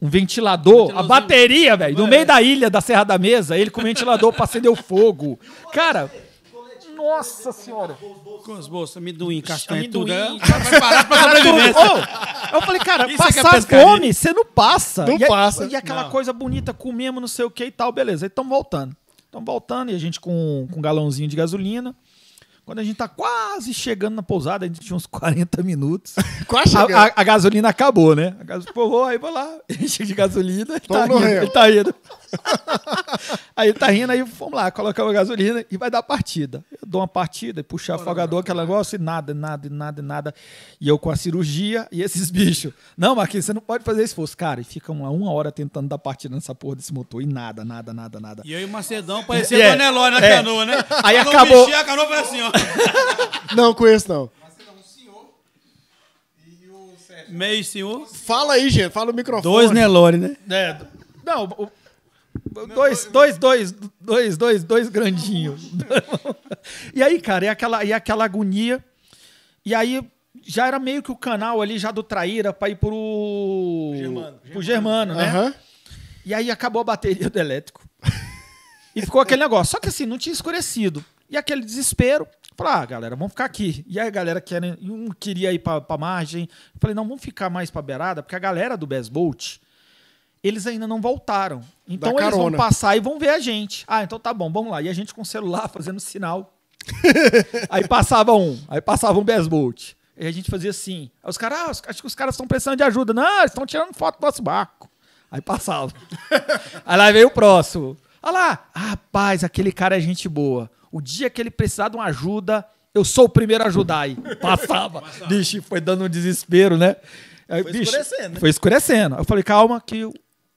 um ventilador, a bateria, velho, no é. meio da ilha da Serra da Mesa. Ele com o ventilador para acender o fogo. Cara. Nossa senhora. Com as bolsas, amendoim, castanha, amendoim, é tudo. É? parar pra Oh, eu falei, cara, Isso é passar fome, você não passa. Não e passa. A, e aquela não. coisa bonita, comemos, não sei o que e tal, beleza. Aí estão voltando. Estão voltando e a gente com, com um galãozinho de gasolina. Quando a gente tá quase chegando na pousada, a gente tinha uns 40 minutos. quase A, a, a, gasolina acabou, né? A gasolina, pô, aí vou lá, enche de gasolina, e tá indo, tá indo. aí tá rindo, aí vamos lá, colocamos a gasolina e vai dar partida. Eu dou uma partida, e puxar afogador, aquele negócio, e nada, nada, nada, nada. E eu com a cirurgia e esses bichos. Não, Marquinhos, você não pode fazer esforço. Cara, e ficam uma, uma hora tentando dar partida nessa porra desse motor e nada, nada, nada, nada. E aí o Macedão parecia é, Dona na né, é. canoa, né? Aí Quando acabou. Mexia, a canoa foi assim, ó. não, conheço não. Meio senhor. Fala aí, gente. Fala o microfone. Dois Nelore, né? É. Não, o, Dois, dois, dois, dois, dois, dois grandinhos. e aí, cara, e aquela, e aquela agonia. E aí já era meio que o canal ali já do Traíra pra ir pro. Germano. Pro Germano, né? Uhum. E aí acabou a bateria do elétrico. e ficou aquele negócio. Só que assim, não tinha escurecido. E aquele desespero. Falei, ah, galera, vamos ficar aqui. E aí a galera querem, um queria ir pra, pra margem. falei, não, vamos ficar mais pra beirada, porque a galera do Best Bolt eles ainda não voltaram. Então Dá eles carona. vão passar e vão ver a gente. Ah, então tá bom, vamos lá. E a gente com o celular fazendo sinal. aí passava um, aí passava um Besbolt. E a gente fazia assim. Aí os caras, ah, acho que os caras estão precisando de ajuda. Não, eles estão tirando foto do nosso barco. Aí passava. aí lá veio o próximo. Olha lá, rapaz, aquele cara é gente boa. O dia que ele precisar de uma ajuda, eu sou o primeiro a ajudar. Aí passava. passava. Bicho, foi dando um desespero, né? Aí, foi bicho, escurecendo. Né? Foi escurecendo. Eu falei, calma, que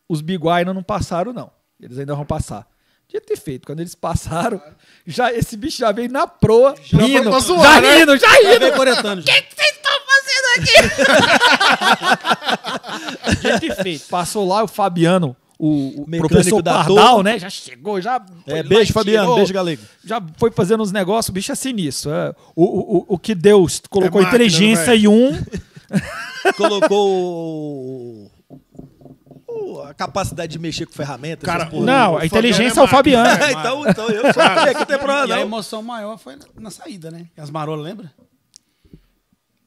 os biguainos não passaram, não. Eles ainda vão passar. que ter feito. Quando eles passaram, já, esse bicho já veio na proa. Já rindo, já, zoar, já né? rindo, já rindo. O que, vocês estão fazendo aqui? Podia ter feito. Passou lá o Fabiano, o, o professor Pardal, né? Já chegou, já. É, beijo, Fabiano, tirou, beijo, galego. Já foi fazendo uns negócios, o bicho é sinistro. É, o, o, o que Deus colocou é máquina, inteligência e é? em um. colocou a capacidade de mexer com ferramentas. Cara, não, a inteligência é o é Fabiano. É então, então, eu sou que tem problema, não. a emoção maior foi na, na saída, né? As marolas, lembra?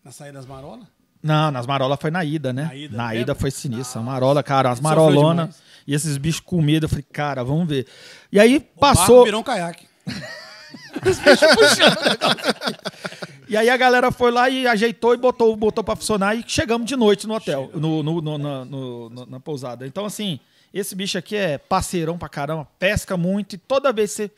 Na saída das marolas? Não, nas marolas foi na ida, né? Na ida, na né? ida foi sinistra. Ah, marola, cara, as marolonas e esses bichos com medo. Eu falei, cara, vamos ver. E aí o passou. virou um caiaque. Os bichos puxando. E aí a galera foi lá e ajeitou e botou, botou para funcionar e chegamos de noite no hotel, no, no, no, na, no, na pousada. Então, assim, esse bicho aqui é parceirão pra caramba, pesca muito e toda vez que você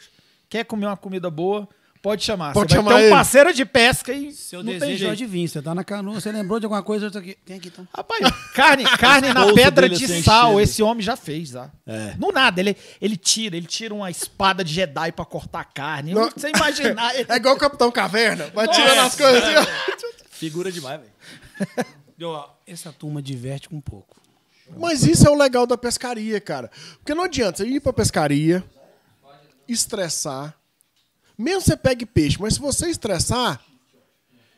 quer comer uma comida boa, Pode chamar. Pode você chamar vai ter um parceiro de pesca e. Seu não desejo jeito. de vir. Você tá na canoa, você lembrou de alguma coisa, outra tá aqui. Tem aqui então. Rapaz, carne, carne na pedra de sal, esse homem já fez, tá? É. Não nada. Ele, ele tira, ele tira uma espada de Jedi pra cortar a carne. Não. Você imaginar. Ele... É igual o Capitão Caverna. Vai tirando as coisas assim, Figura demais, velho. Essa turma diverte um pouco. Mas isso é o legal da pescaria, cara. Porque não adianta você ir pra pescaria, estressar mesmo você pegue peixe, mas se você estressar,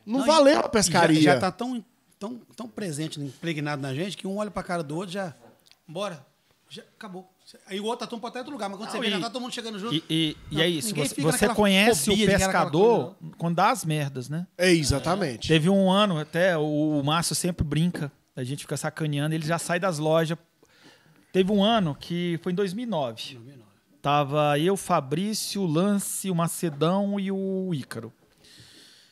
não, não valeu a pescaria. Já, está tão, tão, tão presente, impregnado na gente, que um olha para a cara do outro já. Bora. Já, acabou. Aí o outro tá tomando até outro lugar, mas quando não, você vê, já tá todo mundo chegando junto. E, e, não, e é isso, você, você conhece o pescador né? quando dá as merdas, né? É, exatamente. É. Teve um ano, até o, o Márcio sempre brinca, a gente fica sacaneando, ele já sai das lojas. Teve um ano que foi em 2009. 2009. Tava eu, Fabrício, Lance, o Macedão e o Ícaro.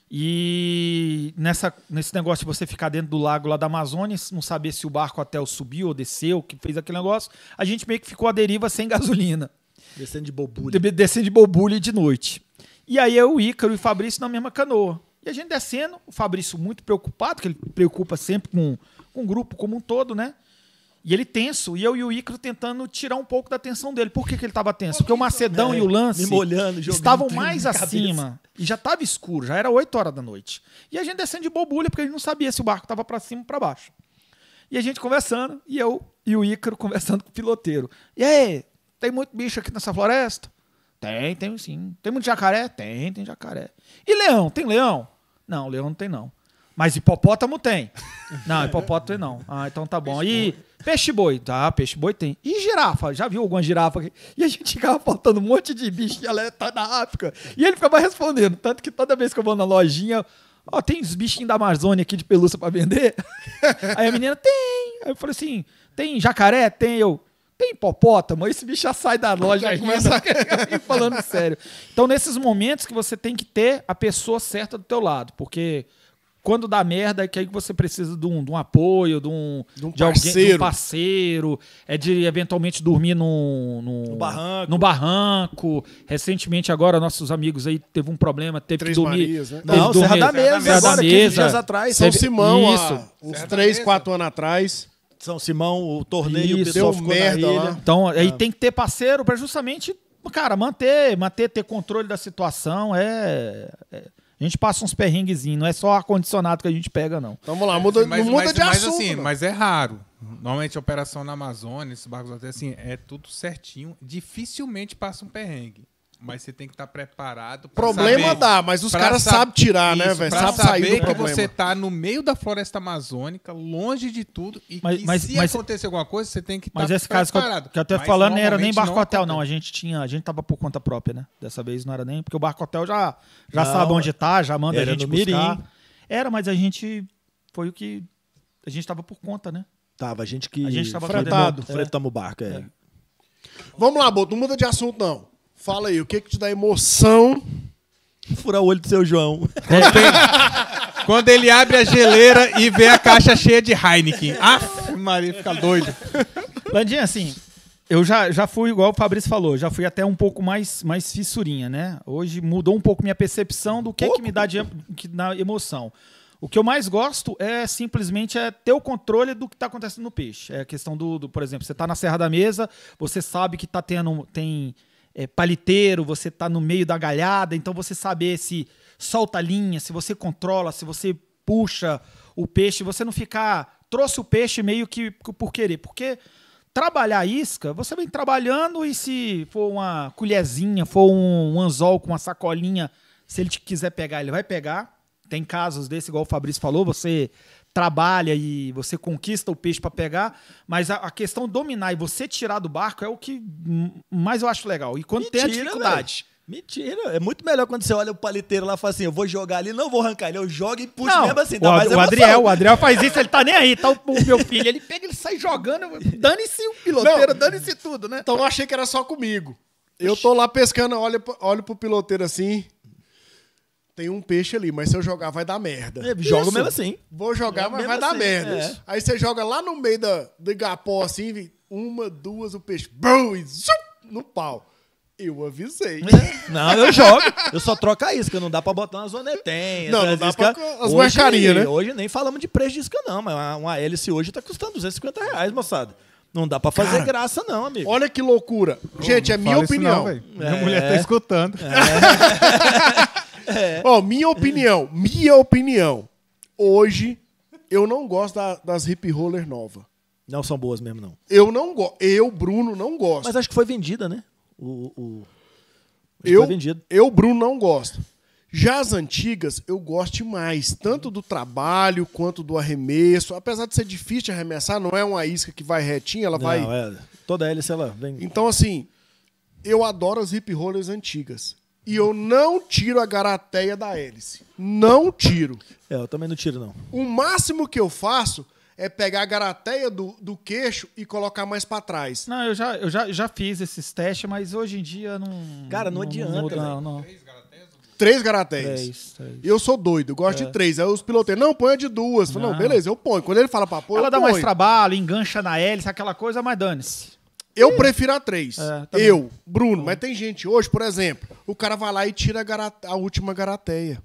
E nessa, nesse negócio de você ficar dentro do lago lá da Amazônia, não saber se o barco até o subiu ou desceu, que fez aquele negócio, a gente meio que ficou à deriva sem gasolina. Descendo de bobulha. Descendo de bobulha de noite. E aí eu, Ícaro e o Fabrício na mesma canoa. E a gente descendo, o Fabrício muito preocupado, que ele preocupa sempre com, com o grupo como um todo, né? E ele tenso, e eu e o Icro tentando tirar um pouco da tensão dele. Por que, que ele estava tenso? Porque o Macedão é, e o é, Lance molhando, estavam mais acima. E já estava escuro, já era 8 horas da noite. E a gente descendo de bobulha, porque a gente não sabia se o barco estava para cima ou para baixo. E a gente conversando, e eu e o Ícaro conversando com o piloteiro. E aí, tem muito bicho aqui nessa floresta? Tem, tem sim. Tem muito jacaré? Tem, tem jacaré. E leão? Tem leão? Não, leão não tem não. Mas hipopótamo tem. Não, hipopótamo não. Ah, então tá bom. E peixe boi, tá? Peixe boi tem. E girafa, já viu alguma girafa aqui? E a gente ficava faltando um monte de bicho que ela é- tá na África. E ele ficava respondendo. Tanto que toda vez que eu vou na lojinha, ó, tem uns bichinhos da Amazônia aqui de pelúcia para vender? Aí a menina, tem. Aí eu falei assim, tem jacaré? Tem. Eu, tem hipopótamo? Esse bicho já sai da loja e começa a... falando sério. Então, nesses momentos que você tem que ter a pessoa certa do teu lado, porque quando dá merda, é que aí você precisa de um, de um apoio, de um, de, um de alguém, de um parceiro, é de eventualmente dormir num, num, no barranco. barranco. Recentemente, agora, nossos amigos aí teve um problema, teve três que dormir. Marias, né? Não, dormir, Serra da Mesa, Serra agora, da Mesa. dias atrás. São teve, Simão, isso, há uns três, quatro anos atrás. São Simão, o torneio, isso, o pessoal ficou merda lá. Então, aí ah. tem que ter parceiro para justamente, cara, manter, manter, ter controle da situação, é... é a gente passa uns perrenguezinhos, não é só ar-condicionado que a gente pega, não. Então vamos lá, muda, mas, muda mas, de mas, assunto. Mas assim, mas é raro. Normalmente a operação na Amazônia, esses barcos até assim, é tudo certinho. Dificilmente passa um perrengue. Mas você tem que estar tá preparado. Problema saber, dá, mas os caras sabem tirar, né, isso, né, velho? Sabe saber que problema. você tá no meio da floresta amazônica, longe de tudo, e mas, que mas, se mas, acontecer alguma coisa, você tem que estar tá preparado. Mas esse caso que eu, que falando não era nem barco não hotel, não. A gente tinha, a gente tava por conta própria, né? Dessa vez não era nem, porque o barco hotel já, já não, sabe onde tá, já manda a gente buscar. Mirim. Era, mas a gente foi o que a gente tava por conta, né? Tava, a gente que a gente tava fretado, fretamos o barco, é. é. Vamos lá, Boto, não muda de assunto não. Fala aí, o que, que te dá emoção? Furar o olho do seu João. Quando, tem... Quando ele abre a geleira e vê a caixa cheia de Heineken. Aff, Maria, fica doido. Landinha assim, eu já, já fui, igual o Fabrício falou, já fui até um pouco mais, mais fissurinha, né? Hoje mudou um pouco minha percepção do que, é que me dá de, que emoção. O que eu mais gosto é simplesmente é ter o controle do que está acontecendo no peixe. É a questão do, do por exemplo, você está na Serra da Mesa, você sabe que tá tendo, tem é, paliteiro, você tá no meio da galhada, então você saber se solta a linha, se você controla, se você puxa o peixe, você não ficar trouxe o peixe meio que por querer, porque trabalhar isca, você vem trabalhando e se for uma colherzinha, for um, um anzol com uma sacolinha, se ele te quiser pegar, ele vai pegar. Tem casos desse, igual o Fabrício falou, você trabalha e você conquista o peixe para pegar, mas a, a, questão dominar e você tirar do barco é o que mais eu acho legal. E quando Mentira, tem a dificuldade. Véio. Mentira, é muito melhor quando você olha o paliteiro lá e fala assim: eu vou jogar ali, não vou arrancar ele, eu jogo e puxo não, mesmo assim. Dá o, mais o Adriel, o Adriel faz isso, ele tá nem aí, tá o, o meu filho, ele pega, ele sai jogando, dane-se o piloteiro, dane-se tudo, né? Então eu achei que era só comigo. Eu tô lá pescando, olho, olho pro piloteiro assim, tem um peixe ali, mas se eu jogar vai dar merda. É, joga mesmo assim. Vou jogar, joga mas vai assim, dar merda. É. Aí você joga lá no meio da, do igapó assim, uma, duas, o peixe, bum, e no pau. Eu avisei. É. Não, eu jogo. Eu só troco a isca. Não dá pra botar uma zonetinha Não, não dá isca. pra... As né? Hoje nem falamos de preço de isca, não. Mas uma, uma hélice hoje tá custando 250 reais, moçada. Não dá pra fazer Cara, graça, não, amigo. Olha que loucura. Gente, é minha opinião. Não, é... Minha mulher tá é. escutando. É... É. Ó, minha opinião, minha opinião. Hoje, eu não gosto da- das hip roller nova. Não são boas mesmo, não. Eu não gosto. Eu, Bruno, não gosto. Mas acho que foi vendida, né? O, o- eu, foi vendido. eu, Bruno, não gosto. Já as antigas, eu gosto demais, tanto do trabalho quanto do arremesso. Apesar de ser difícil de arremessar, não é uma isca que vai retinha, ela vai. Não, é, toda hélice, ela vem... Então, assim, eu adoro as hip rollers antigas. E eu não tiro a garateia da hélice. Não tiro. É, eu também não tiro, não. O máximo que eu faço é pegar a garateia do, do queixo e colocar mais para trás. Não, eu já, eu já, já fiz esses testes, mas hoje em dia não. Cara, não, não adianta. Muda, não, não. Três garateias? Três Três, é é Eu sou doido, eu gosto é. de três. Aí os pilotos não, põe a de duas. Falo, não. beleza, eu ponho. Quando ele fala pra pôr. Ela dá mais trabalho, engancha na hélice, aquela coisa, mas dane-se. Eu prefiro a 3. É, eu, Bruno. Mas tem gente hoje, por exemplo, o cara vai lá e tira a, garate... a última garateia.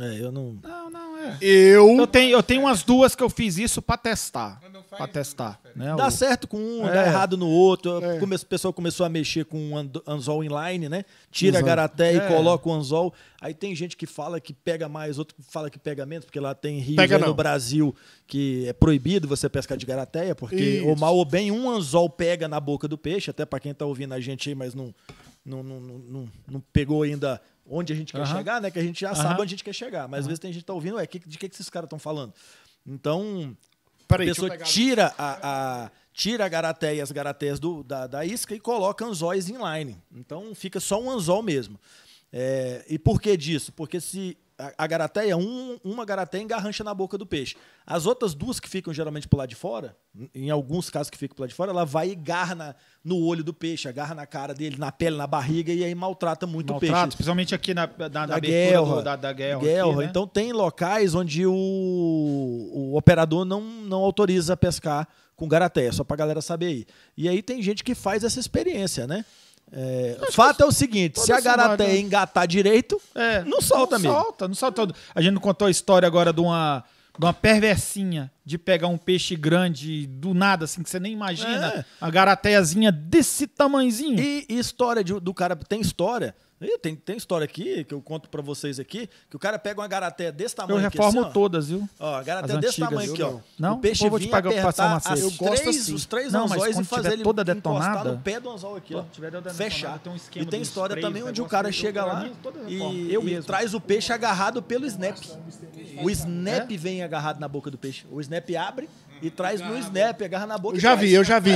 É, eu não. Não, não, é. Eu. Eu tenho, eu tenho umas duas que eu fiz isso pra testar. Pra testar. Né? Dá o... certo com um, é. dá errado no outro. É. O pessoal começou a mexer com um anzol inline, né? Tira Exato. a garaté é. e coloca o anzol. Aí tem gente que fala que pega mais, outro que fala que pega menos, porque lá tem rio no Brasil que é proibido você pescar de garateia, porque isso. ou mal ou bem um anzol pega na boca do peixe, até para quem tá ouvindo a gente aí, mas não, não, não, não, não pegou ainda onde a gente quer chegar, né? Que a gente já sabe onde a gente quer chegar. Mas às vezes tem gente que tá ouvindo, é, que, de que, que esses caras estão falando? Então, Peraí, a pessoa tira a, a, tira a garateia, as garateias do, da, da isca e coloca anzóis inline. Então fica só um anzol mesmo. É, e por que disso? Porque se a, garatéia garateia, um, uma garateia engarrancha na boca do peixe. As outras duas que ficam geralmente por lá de fora, em alguns casos que ficam por lá de fora, ela vai e garra na, no olho do peixe, agarra na cara dele, na pele, na barriga, e aí maltrata muito o peixe. Principalmente aqui na, na, na, guerra, do, da, da, guerra. guerra. Aqui, né? Então tem locais onde o, o operador não, não autoriza pescar com garateia, só para galera saber aí. E aí tem gente que faz essa experiência, né? É, o fato é o seguinte: se a Garaté né? engatar direito, é, não solta não mesmo. Solta, não solta. A gente não contou a história agora de uma, de uma perversinha de pegar um peixe grande do nada, assim, que você nem imagina. É. A garatéazinha desse tamanzinho. E, e história de, do cara. Tem história tem, tem história aqui que eu conto para vocês aqui, que o cara pega uma garaté desse tamanho Eu reformo aqui, assim, todas, viu? Ó, garaté As desse antigas. tamanho aqui, ó. Não, o peixe eu vou te pagar pra passar uma cesta. Eu gosto três, assim. assim. os três não, anzóis e fazer ele toda detonada, no pé do anzol aqui, ó. Fechar. Tem um e tem história também onde o cara chega lá e, eu e traz o peixe agarrado pelo snap. O snap é? vem agarrado na boca do peixe. O snap abre hum, e traz no snap, agarra na boca. Eu já vi, eu já vi.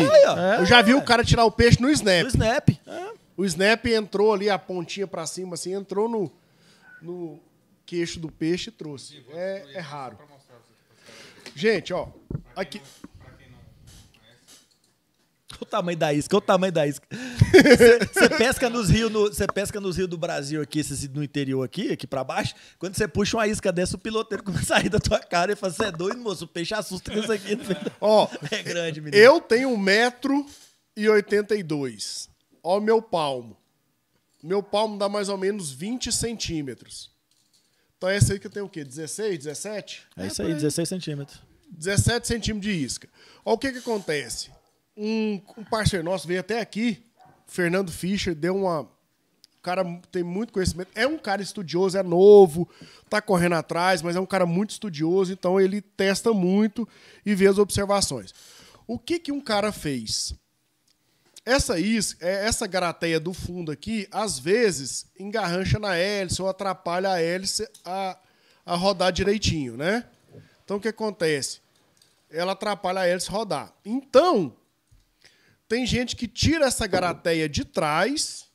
Eu já vi o cara tirar o peixe no snap. No snap. É. O snap entrou ali, a pontinha para cima, assim, entrou no, no queixo do peixe e trouxe. é, é raro. Gente, ó. Aqui. O tamanho da isca, o tamanho da isca. Você pesca nos rios, você no, pesca nos rios do Brasil aqui, cê, no interior aqui, aqui para baixo. Quando você puxa uma isca dessa, o piloteiro começa a sair da tua cara e fala: "Você é doido, moço? O peixe assusta com isso aqui". Ó, é grande, menino. Eu tenho um metro e dois Ó o meu palmo. Meu palmo dá mais ou menos 20 centímetros. Então essa aí que eu tenho o quê? 16, 17? É, é isso aí, aí, 16 centímetros. 17 centímetros de isca. Olha o que, que acontece. Um, um, parceiro nosso veio até aqui, Fernando Fischer, deu uma. O cara tem muito conhecimento. É um cara estudioso, é novo, tá correndo atrás, mas é um cara muito estudioso, então ele testa muito e vê as observações. O que, que um cara fez? Essa is, é, essa garateia do fundo aqui, às vezes, engarrancha na hélice ou atrapalha a hélice a, a rodar direitinho, né? Então, o que acontece? Ela atrapalha a hélice rodar. Então, tem gente que tira essa garateia de trás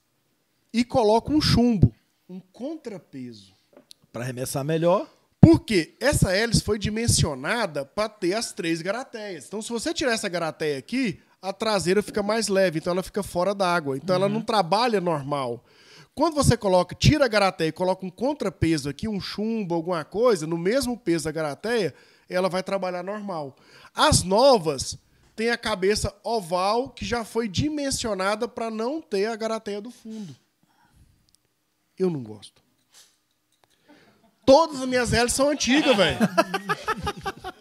e coloca um chumbo, um contrapeso. Para arremessar melhor. Porque essa hélice foi dimensionada para ter as três garateias. Então, se você tirar essa garateia aqui, a traseira fica mais leve, então ela fica fora da água. Então uhum. ela não trabalha normal. Quando você coloca, tira a garateia e coloca um contrapeso aqui, um chumbo, alguma coisa, no mesmo peso da garateia, ela vai trabalhar normal. As novas têm a cabeça oval que já foi dimensionada para não ter a garateia do fundo. Eu não gosto. Todas as minhas hélices são antigas, velho.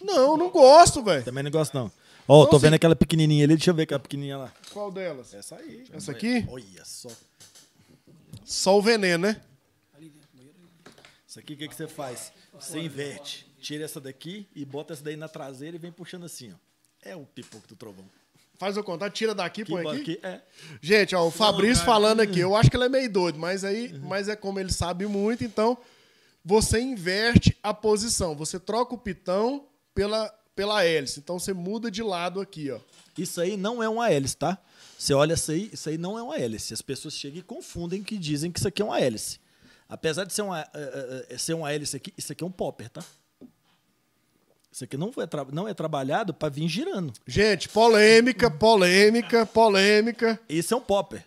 Não, não gosto, velho. Também não gosto, não. Ó, oh, tô assim vendo aquela pequenininha ali, deixa eu ver aquela pequenininha lá. Qual delas? Essa aí. Essa aqui? Olha só. Só o veneno, né? Isso aqui, o que, que você faz? Você inverte. Tira essa daqui e bota essa daí na traseira e vem puxando assim, ó. É o pipoco do trovão. Faz o contato, tira daqui, que põe aqui. aqui é. Gente, ó, o Fabrício falando aqui, eu acho que ele é meio doido, mas aí, uhum. mas é como ele sabe muito, então você inverte a posição. Você troca o pitão pela pela hélice. Então você muda de lado aqui, ó. Isso aí não é uma hélice, tá? Você olha isso aí, isso aí não é uma hélice. As pessoas chegam e confundem que dizem que isso aqui é uma hélice. Apesar de ser uma, uh, uh, ser uma hélice aqui, isso aqui é um popper, tá? Isso aqui não, foi, não é trabalhado para vir girando. Gente, polêmica, polêmica, polêmica. Isso é um popper.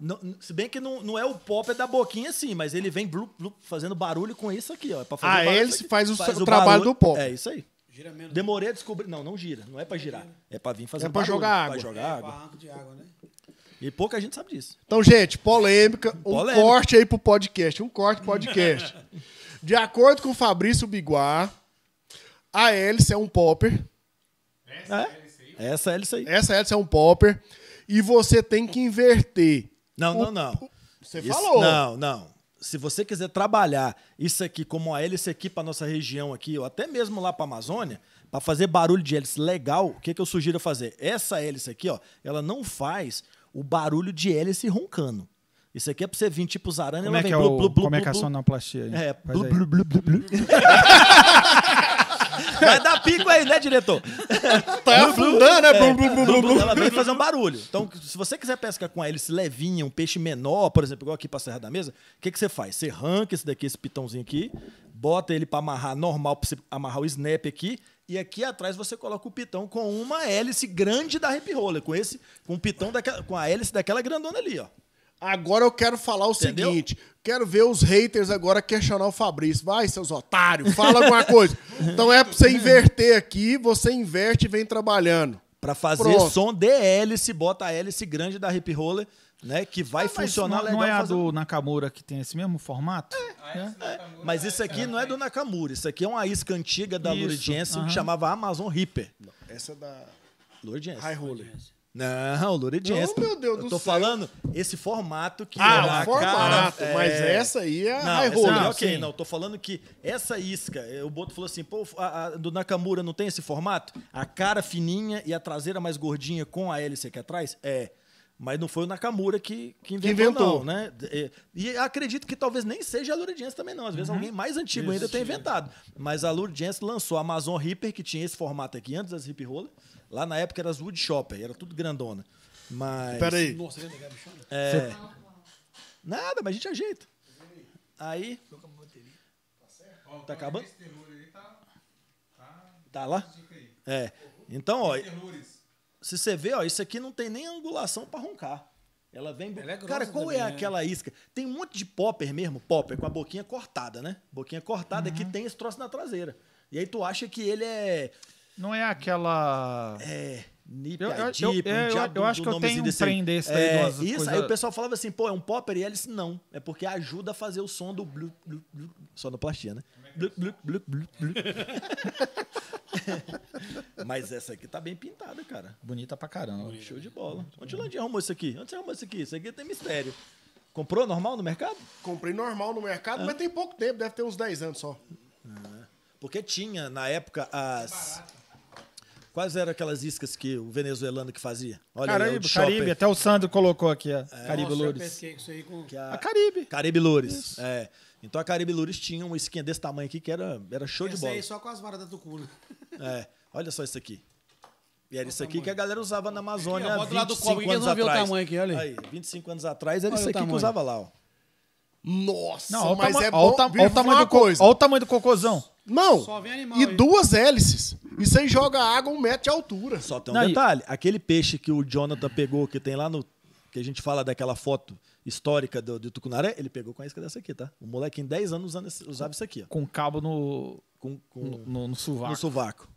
Não, se bem que não, não é o popper da boquinha assim, mas ele vem fazendo barulho com isso aqui, ó. É pra fazer ah, ele faz o, faz o trabalho barulho. do pop. É isso aí. Gira menos. Demorei a descobrir. Não, não gira. Não é para girar. É para vir fazer É para jogar é, água. Pra jogar água. barranco de água, né? E pouca gente sabe disso. Então, gente, polêmica, um Polêmica. corte aí pro podcast, um corte pro podcast. De acordo com o Fabrício Biguar, a hélice é um popper, é, é? Essa é aí. essa hélice é um popper, e você tem que inverter. Não, não, não. Você Isso- falou. Não, não se você quiser trabalhar isso aqui como a hélice aqui para nossa região aqui, ou até mesmo lá para Amazônia, para fazer barulho de hélice legal, o que, que eu sugiro fazer? Essa hélice aqui, ó, ela não faz o barulho de hélice roncando. Isso aqui é pra você vir tipo zarana. É é como é que é o... Como é que a sonoplastia? É, blu, blu, blu, blu. Vai dar pico aí, né, diretor? Tá afundando, né? Blum, blum, blum, blum, Ela vem fazer um barulho. Então, se você quiser pescar com a hélice levinha, um peixe menor, por exemplo, igual aqui pra Serra da Mesa, o que, que você faz? Você arranca esse daqui, esse pitãozinho aqui, bota ele pra amarrar normal, pra você amarrar o snap aqui, e aqui atrás você coloca o pitão com uma hélice grande da hip roller, com esse, com o pitão daquela, com a hélice daquela grandona ali, ó. Agora eu quero falar o Entendeu? seguinte: quero ver os haters agora questionar o Fabrício. Vai, seus otários, fala alguma coisa. Então é pra você inverter aqui, você inverte e vem trabalhando. Pra fazer Pronto. som de hélice, bota a hélice grande da hip roller, né? Que vai ah, funcionar não, legal. Não é a fazer... do Nakamura que tem esse mesmo formato? É, é. É. É. Mas isso aqui não é do Nakamura, isso aqui é uma isca antiga da Lourdes uhum. que chamava Amazon Reaper. Essa é da Lourdes High Roller. Lourdes. Não, Lure Jessica. Oh, meu Deus eu do tô céu. falando esse formato que ah, era é formato, cara, mas é, essa aí é não, high roller. É ok, sim. não, tô falando que essa isca, eh, o Boto falou assim, pô, a, a, do Nakamura não tem esse formato? A cara fininha e a traseira mais gordinha com a hélice aqui atrás? É. Mas não foi o Nakamura que, que inventou, que inventou. Não, né? E, eh, e, acredito que talvez nem seja a Lourdes também, não. Às vezes uhum. alguém mais antigo Isso ainda tem inventado. Mas a Lourdes lançou a Amazon Reaper, que tinha esse formato aqui antes das Hip Roller. Lá na época era as wood shopper, era tudo grandona. Mas. Peraí. Nossa, ia negar bichona? É. Nada, mas a gente ajeita. Aí. Tá acabando? Tá-, tá-, tá lá? É. Então, ó. Se você vê, ó, isso aqui não tem nem angulação para roncar. Ela vem. Ela é Cara, qual é também, é aquela isca? Tem um monte de popper mesmo, popper, com a boquinha cortada, né? Boquinha cortada é uhum. que tem esse troço na traseira. E aí tu acha que ele é não é aquela. É. Nip, eu, eu, é eu, eu, eu acho que eu tenho um trem desse daí. É, isso, aí o pessoal falava assim, pô, é um popper? E eles, não. É porque ajuda a fazer o som do... Blu, blu, blu, sonoplastia, né? É é? Blu, blu, blu, blu, blu. Mas essa aqui tá bem pintada, cara. Bonita pra caramba. Bonita. Show né? de bola. Muito Onde o Landinho arrumou isso aqui? Onde você arrumou isso aqui? Isso aqui tem mistério. Comprou normal no mercado? Comprei normal no mercado, ah. mas tem pouco tempo, deve ter uns 10 anos só. Ah. Porque tinha, na época, as... Quais eram aquelas iscas que o venezuelano que fazia? Olha é Caribe, aí, Caribe, até o Sandro colocou aqui, ó. É, Caribe Nossa, Eu pesquei isso aí com... a, a Caribe. Caribe Loures, é. Então a Caribe Lures tinha uma isquinha desse tamanho aqui que era, era show de bola. aí é só com as varadas do culo. É, olha só isso aqui. E era isso aqui que a galera usava na Amazônia aqui, ó, 25 anos atrás. O tamanho aqui, olha aí. aí, 25 anos atrás era olha isso aqui que usava lá, ó. Nossa, não, mas é bom. Olha o, tamanho do cocôzão. Não, o tamanho do Não, e aí. duas hélices. E você joga água um metro de altura. Só tem um Não, detalhe. E... Aquele peixe que o Jonathan pegou, que tem lá no... Que a gente fala daquela foto histórica do, do Tucunaré, ele pegou com a isca dessa aqui, tá? O moleque em 10 anos usando esse, usava isso aqui. Ó. Com cabo no... Com, com no, no, no, sovaco. No sovaco.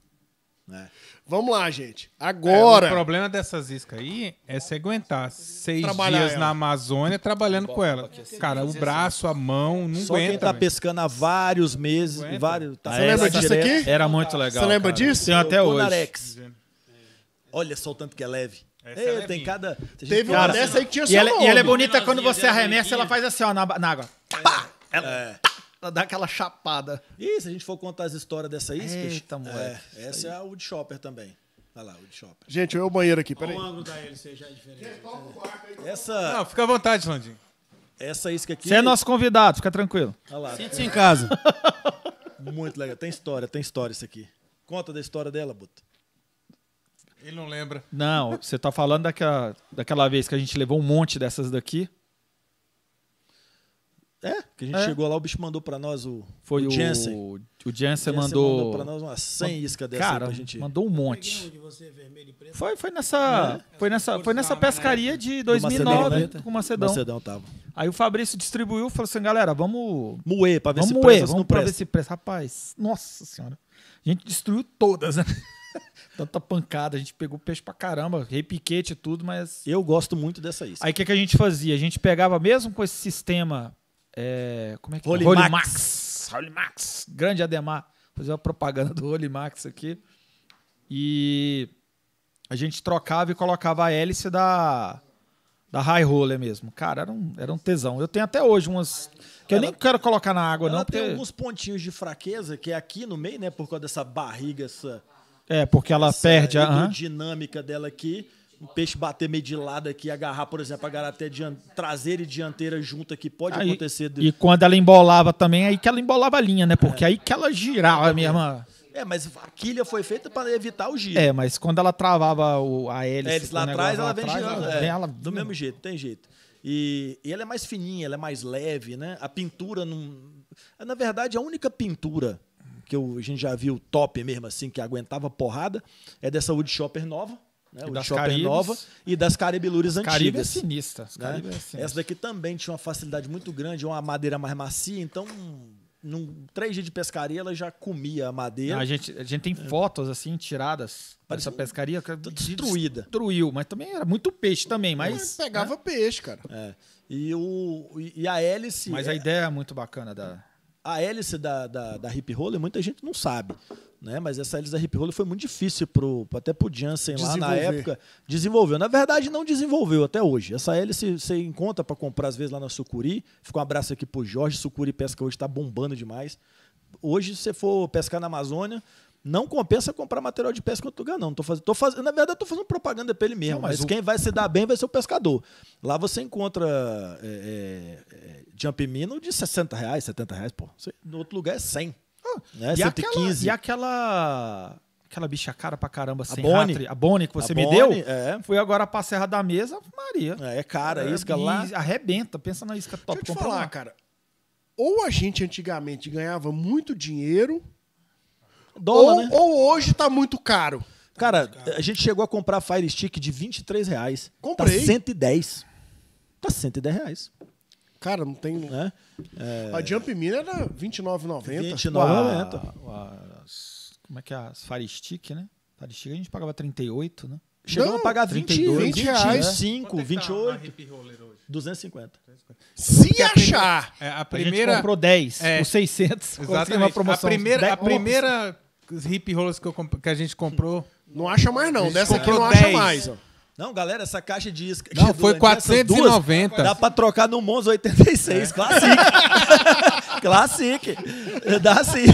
É. Vamos lá, gente. Agora. É, o problema dessas iscas aí é se aguentar seis Trabalhar dias ela. na Amazônia trabalhando com ela. Cara, o assim. braço, a mão, não Só aguenta. Quem tá véio. pescando há vários meses. Vários, tá Você lembra disso aqui? Era muito legal. Você lembra cara. disso? até hoje. Narex. Olha só o tanto que é leve. é tem cada. Teve cara, uma dessa aí que tinha e, ela, e ela é bonita quando você arremessa, ela né? faz assim, ó, na, na água. Pá! Ela. É. Ela dá aquela chapada. E se a gente for contar as histórias dessa isca... Eita, moleque. É, essa é a Wood Shopper também. Olha lá, Wood Shopper. Gente, olha o banheiro aqui, peraí. O ângulo da LC já é diferente. Essa... Não, fica à vontade, Landinho. Essa isca aqui... Você é nosso convidado, fica tranquilo. Sente-se em casa. Muito legal. Tem história, tem história isso aqui. Conta da história dela, Buta. Ele não lembra. Não, você tá falando daquela, daquela vez que a gente levou um monte dessas daqui. É, que a gente é. chegou lá, o bicho mandou para nós o Foi o Jensen. O, o Jensen, mandou, mandou para nós uma 100 isca dessa cara, pra gente. Mandou um monte. Foi, foi nessa, é. foi nessa, foi nessa né? pescaria de 2009 Macedão, né? com o Macedão. Macedão tava. Aí o Fabrício distribuiu, falou assim, galera, vamos moer para ver vamos se moer, vamos para ver se preço. Rapaz, nossa senhora. A gente destruiu todas, né? tanta pancada, a gente pegou peixe pra caramba, repiquete e tudo, mas. Eu gosto muito dessa isca. Aí o que, que a gente fazia? A gente pegava, mesmo com esse sistema é, como é que Holy, é? Holy Max. Max. Holy Max. Grande Ademar. fazer uma propaganda do Holy Max aqui. E a gente trocava e colocava a hélice da, da High Roller mesmo. Cara, era um, era um tesão. Eu tenho até hoje umas. Que ela, eu nem quero colocar na água, ela não. Ela tem porque... alguns pontinhos de fraqueza, que é aqui no meio, né? Por causa dessa barriga, essa. É, porque ela essa perde a. dinâmica dela aqui um peixe bater meio de lado aqui, agarrar, por exemplo, a garaté traseira e dianteira junto aqui, pode aí, acontecer. De... E quando ela embolava também, aí que ela embolava a linha, né? Porque é. aí que ela girava, é. minha irmã. É, mas a quilha foi feita para evitar o giro. É, mas quando ela travava o, a hélice... hélice lá atrás, ela vem girando. Ela, é, ela... Do mesmo jeito, tem jeito. E, e, ela é mais fininha, ela é mais leve, né? A pintura não... Na verdade, a única pintura que eu, a gente já viu top mesmo assim, que aguentava porrada, é dessa Wood Shopper nova, né, o das Shopping é Caribes, Nova e das Caribilures é antigas. Caribe é sinistra, né? Caribe é sinistra. Essa daqui também tinha uma facilidade muito grande, é uma madeira mais macia, então num três dias de pescaria, ela já comia a madeira. Não, a, gente, a gente tem fotos assim tiradas Parece dessa pescaria. Que destruída. Destruiu, mas também era muito peixe também, mas. mas pegava né? peixe, cara. É. E, o, e a hélice. Mas a é, ideia é muito bacana da. A hélice da, da, da hip roller, muita gente não sabe né? Mas essa Elis da Hip Roller foi muito difícil pro, até pro Jansen lá na época. Desenvolveu. Na verdade, não desenvolveu até hoje. Essa hélice você encontra para comprar, às vezes, lá na Sucuri. Fica um abraço aqui pro Jorge. Sucuri Pesca hoje está bombando demais. Hoje, se você for pescar na Amazônia, não compensa comprar material de pesca em outro lugar, não. Tô fazendo, tô fazendo, na verdade, estou fazendo propaganda para ele mesmo, não, mas, mas o... quem vai se dar bem vai ser o pescador. Lá você encontra é, é, é, jump mino de 60 reais, 70 reais, pô. No outro lugar é 100. Né? E, 115. Aquela, e aquela aquela bicha cara pra caramba, sem a Bonnie, a Bonnie que você a me Bonnie, deu, é. foi agora pra Serra da Mesa, Maria. É, é cara, a isca lá. Arrebenta, pensa na isca top. Deixa eu te falar, lá. cara. Ou a gente antigamente ganhava muito dinheiro, Dólar, ou, né? ou hoje tá muito caro. Cara, a gente chegou a comprar Fire Stick de 23 reais. Tá Comprei. Tá 110. Tá 110 reais. Cara, não tem. Né? É... A Jump Mini era R$29,90. R$29,90. Como é que é? As Fire né? Fire a gente pagava R$38,00, né? Chegou a pagar 20, R$25,00, 20 R$250,00. 5, é 28. Tá 250. Se achar! É, a primeira. É. A comprou 10, é, os 600. Exatamente. Uma promoção, a primeira, 10, a primeira hip rollers que, que a gente comprou. Não acha mais, não. Dessa aqui não 10. acha mais. Ó. Não, galera, essa caixa de isca. Não, foi 490. Duas, né? dá pra trocar no Monza 86. É. Classic. Classic. Dá sim.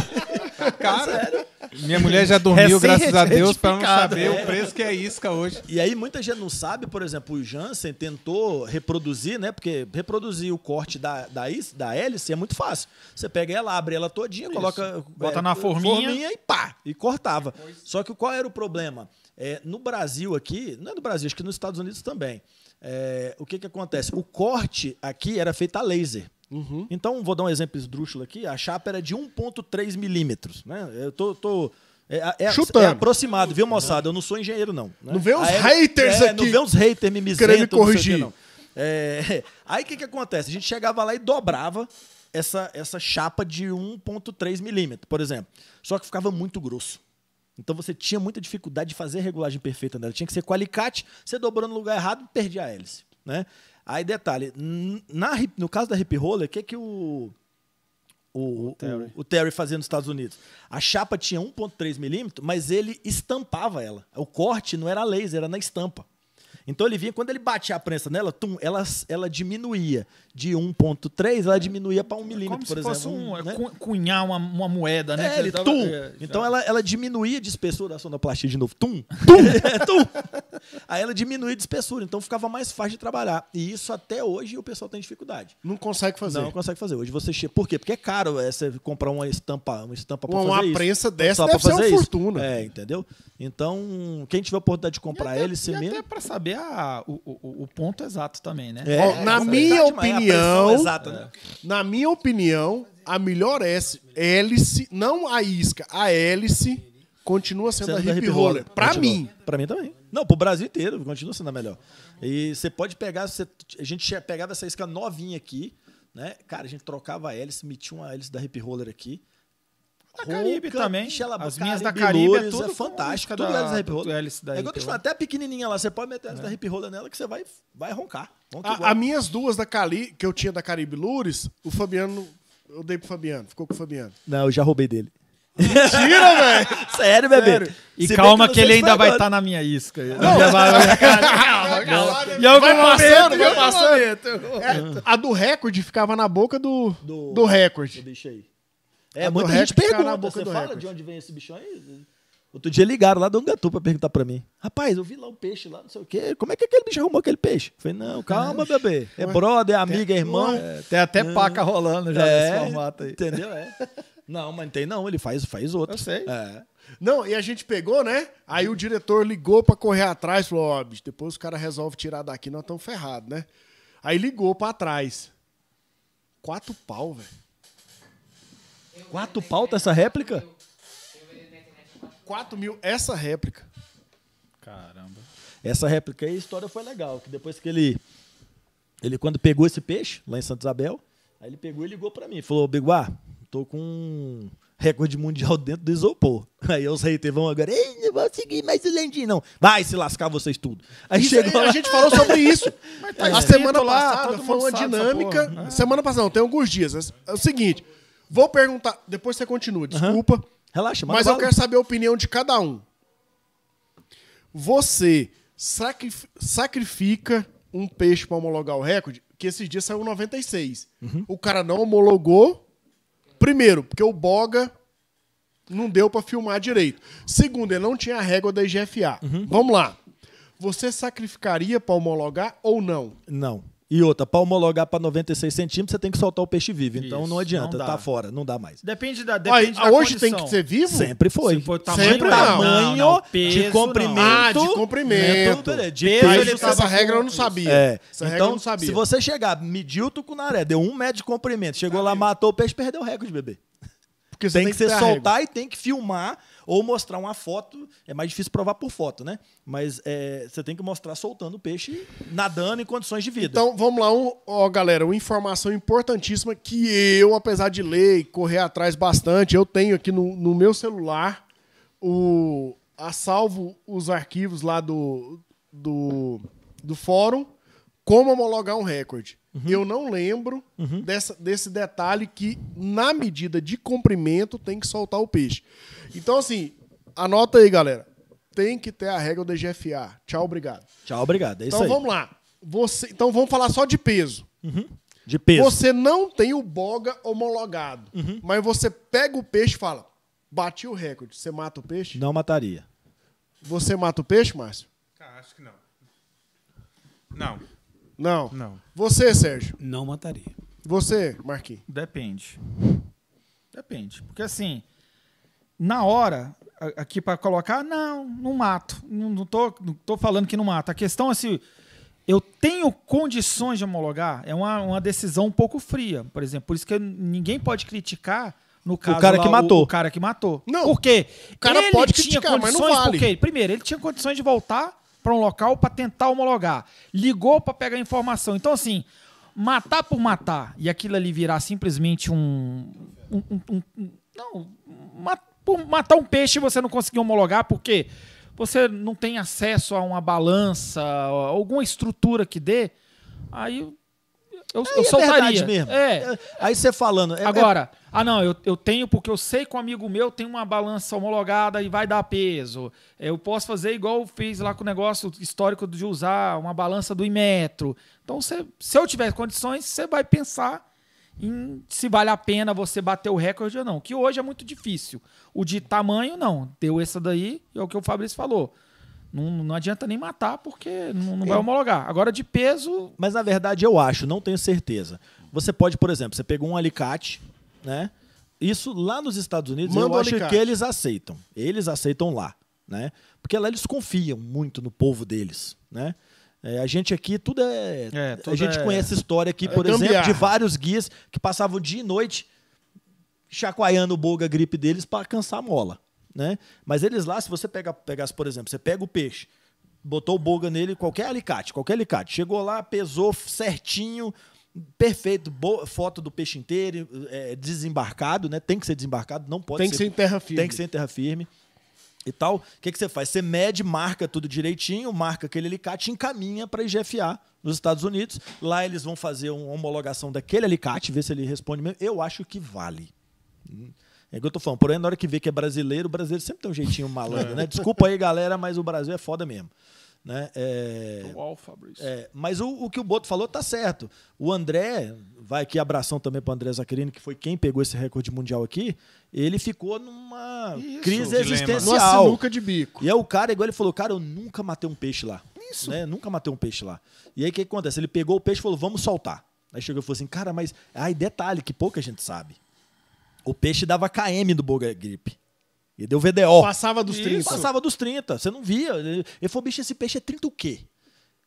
Tá Cara, minha mulher já dormiu, graças a Deus, para não saber é. o preço que é isca hoje. E aí muita gente não sabe, por exemplo, o Jansen tentou reproduzir, né? Porque reproduzir o corte da, da, isca, da hélice é muito fácil. Você pega ela, abre ela todinha, Isso. coloca. Bota é, na forminha. forminha e pá, e cortava. Só que qual era o problema? É, no Brasil aqui, não é no Brasil, acho que nos Estados Unidos também. É, o que, que acontece? O corte aqui era feito a laser. Uhum. Então, vou dar um exemplo esdrúxulo aqui. A chapa era de 1,3 milímetros. Né? Eu tô, tô é, é, é, Chutando. É aproximado, viu, uhum. moçada? Eu não sou engenheiro, não. Né? Não vê uns haters é, aqui. Não vê uns haters me Querendo corrigir. Não, é, aí o que, que acontece? A gente chegava lá e dobrava essa, essa chapa de 1,3 milímetros, por exemplo. Só que ficava muito grosso. Então você tinha muita dificuldade de fazer a regulagem perfeita nela. Tinha que ser com alicate, você dobrou no lugar errado, perdia a hélice. Né? Aí detalhe, na, no caso da hip roller, o que, que o, o, o, Terry. o, o Terry fazia nos Estados Unidos? A chapa tinha 1,3 milímetro, mas ele estampava ela. O corte não era laser, era na estampa. Então ele vinha, quando ele batia a prensa nela, tum, ela, ela diminuía. De 1,3, ela diminuía para 1 é milímetro, por se exemplo. Fosse um, é né? cunhar uma, uma, moeda, né? É, ele, tava, tum. É, então ela, ela diminuía de espessura a sonoplastia de novo. Tum, tum, é, tum. Aí ela diminuía de espessura, então ficava mais fácil de trabalhar. E isso até hoje o pessoal tem dificuldade. Não consegue fazer. Não consegue fazer. Hoje você chega. Por quê? Porque é caro é, você comprar uma estampa, uma estampa pra uma, fazer uma isso. prensa dessa deve fazer ser uma isso. fortuna. É, entendeu? Então, quem tiver a oportunidade de comprar e ele, até, se mesmo. Até pra saber a, o, o, o ponto exato também, né? É, na é minha é opinião, exata, né? É. na minha opinião, a melhor hélice, hélice, não a isca, a hélice continua sendo, sendo a hip, hip roller. para Pra mim. Pra mim também. Não, pro Brasil inteiro, continua sendo a melhor. E você pode pegar, você, a gente pegava essa isca novinha aqui, né? Cara, a gente trocava a hélice, metia uma hélice da hip roller aqui. Né? Da Caribe também. As minhas da Caribe Lourdes, é tudo é fantástica. Tudo da, da é hip hop. É igual eu te até pequenininha lá. Você pode meter essa é. da hip hop nela que você vai, vai roncar. As minhas duas da Cali, que eu tinha da Caribe Lures, o Fabiano. Eu dei pro Fabiano, ficou com o Fabiano. Não, eu já roubei dele. Mentira, velho! Sério, bebê. Sério. E Se calma que, que ele ainda vai estar tá na minha isca. Não. E eu vai passando, vai passando. É, a do recorde ficava na boca do, do, do recorde. Deixa aí. É, muita gente pergunta, você fala de onde vem esse bichão aí? Outro dia ligaram lá do Angatu pra perguntar pra mim. Rapaz, eu vi lá o peixe lá, não sei o quê. Como é que aquele bicho arrumou aquele peixe? falei, não, calma, bebê. É brother, é amigo, é irmão. É, tem até é. paca rolando já é, nesse formato aí. Entendeu? É. Não, mas não tem não, ele faz, faz outro. Eu sei. É. Não, e a gente pegou, né? Aí o diretor ligou para correr atrás, falou, ó, oh, bicho, depois os caras resolvem tirar daqui, nós estamos ferrados, né? Aí ligou para trás. Quatro pau, velho. Quatro pauta essa réplica? Quatro mil essa réplica. Caramba. Essa réplica aí, a história foi legal, que depois que ele ele quando pegou esse peixe lá em Santa Isabel, aí ele pegou e ligou para mim, falou: "Biguá, tô com um recorde mundial dentro do isopor". Aí os haters vão agora, ei, não vou seguir mais o Lendinho, não. Vai se lascar vocês tudo. Aí isso chegou lá... a gente falou sobre isso. Mas tá é. a semana passada foi uma dinâmica. Semana passada, não, tem alguns dias. É, é o seguinte, Vou perguntar. Depois você continua, desculpa. Relaxa, Mas eu quero saber a opinião de cada um. Você sacrifica um peixe para homologar o recorde? Que esses dias saiu 96. Uhum. O cara não homologou. Primeiro, porque o Boga não deu para filmar direito. Segundo, ele não tinha a régua da IGFA. Uhum. Vamos lá. Você sacrificaria para homologar ou não? Não. E outra, para homologar para 96 centímetros, você tem que soltar o peixe vivo. Então Isso, não adianta, não tá fora, não dá mais. Depende da, depende Olha, da hoje condição. tem que ser vivo? Sempre foi. Se for tamanho, Sempre tamanho, não. Não, peso, de comprimento. Ah, de comprimento. É é de, peso, peso é, essa regra eu não sabia. É. Essa então, regra eu não sabia. Se você chegar, mediu o tucunaré, deu um metro de comprimento, chegou tá lá, matou o peixe, perdeu o recorde, bebê. Porque tem, tem que, que soltar e tem que filmar ou mostrar uma foto, é mais difícil provar por foto, né? Mas é, você tem que mostrar soltando o peixe, nadando em condições de vida. Então, vamos lá, um, ó, galera, uma informação importantíssima que eu, apesar de ler e correr atrás bastante, eu tenho aqui no, no meu celular o a salvo os arquivos lá do, do, do fórum como homologar um recorde. Uhum. Eu não lembro uhum. dessa, desse detalhe que, na medida de comprimento, tem que soltar o peixe. Então, assim, anota aí, galera. Tem que ter a regra do DGFA. Tchau, obrigado. Tchau, obrigado. É então aí. vamos lá. Você, então vamos falar só de peso. Uhum. De peso. Você não tem o boga homologado, uhum. mas você pega o peixe e fala: bati o recorde. Você mata o peixe? Não mataria. Você mata o peixe, Márcio? acho que não. Não. Não. Não. Você, Sérgio? Não mataria. Você, Marquinhos? Depende. Depende. Porque assim, na hora, aqui para colocar, não, não mato. Não, não, tô, não tô falando que não mato. A questão é se eu tenho condições de homologar, é uma, uma decisão um pouco fria, por exemplo. Por isso que ninguém pode criticar no caso, o cara lá, que matou. O, o, cara que matou. Não. Por quê? O cara ele pode criticar, mas não vale. Porque, primeiro, ele tinha condições de voltar para um local para tentar homologar. Ligou para pegar informação. Então, assim, matar por matar e aquilo ali virar simplesmente um. um, um, um não, mat, por matar um peixe você não conseguiu homologar porque você não tem acesso a uma balança, a alguma estrutura que dê. Aí eu, eu é soltaria. mesmo. É. é. Aí você falando. É, Agora, é... ah, não, eu, eu tenho, porque eu sei que um amigo meu tem uma balança homologada e vai dar peso. Eu posso fazer igual eu fiz lá com o negócio histórico de usar uma balança do Imetro. Então, você, se eu tiver condições, você vai pensar em se vale a pena você bater o recorde ou não. Que hoje é muito difícil. O de tamanho, não. Deu essa daí, é o que o Fabrício falou. Não, não adianta nem matar porque não, não é. vai homologar. Agora de peso. Mas na verdade eu acho, não tenho certeza. Você pode, por exemplo, você pegou um alicate, né? Isso lá nos Estados Unidos Manda eu acho alicate. que eles aceitam. Eles aceitam lá, né? Porque lá eles confiam muito no povo deles, né? É, a gente aqui, tudo é. é tudo a gente é conhece história aqui, é por exemplo, de vários guias que passavam dia e noite chacoalhando o boga gripe deles para cansar a mola né? Mas eles lá, se você pega, pegasse, por exemplo, você pega o peixe, botou o boga nele, qualquer alicate, qualquer alicate, chegou lá, pesou certinho, perfeito, boa foto do peixe inteiro, é, desembarcado, né? Tem que ser desembarcado, não pode Tem ser, que ser em terra firme. Tem que ser em terra firme e tal. O que, que você faz? Você mede, marca tudo direitinho, marca aquele alicate, encaminha para IGFA nos Estados Unidos. Lá eles vão fazer uma homologação daquele alicate, ver se ele responde mesmo. Eu acho que vale. É o que eu tô falando. Porém, na hora que vê que é brasileiro, o brasileiro sempre tem um jeitinho malandro, né? É. Desculpa aí, galera, mas o Brasil é foda mesmo. Né? É, Uau, É, mas o, o, que o Boto falou tá certo. O André, vai aqui abração também para André Zaccherini, que foi quem pegou esse recorde mundial aqui. Ele ficou numa Isso, crise dilema. existencial. Uma sinuca de bico. E é o cara, igual ele falou, cara, eu nunca matei um peixe lá. Isso. Né? Nunca matei um peixe lá. E aí o que acontece? Ele pegou o peixe e falou, vamos soltar. Aí chegou e falou assim, cara, mas. Aí detalhe que pouca gente sabe. O peixe dava KM do Boga Gripe. E deu VDO. Passava dos 30. Isso. Passava dos 30. Você não via. Ele falou, bicho, esse peixe é 30 o quê?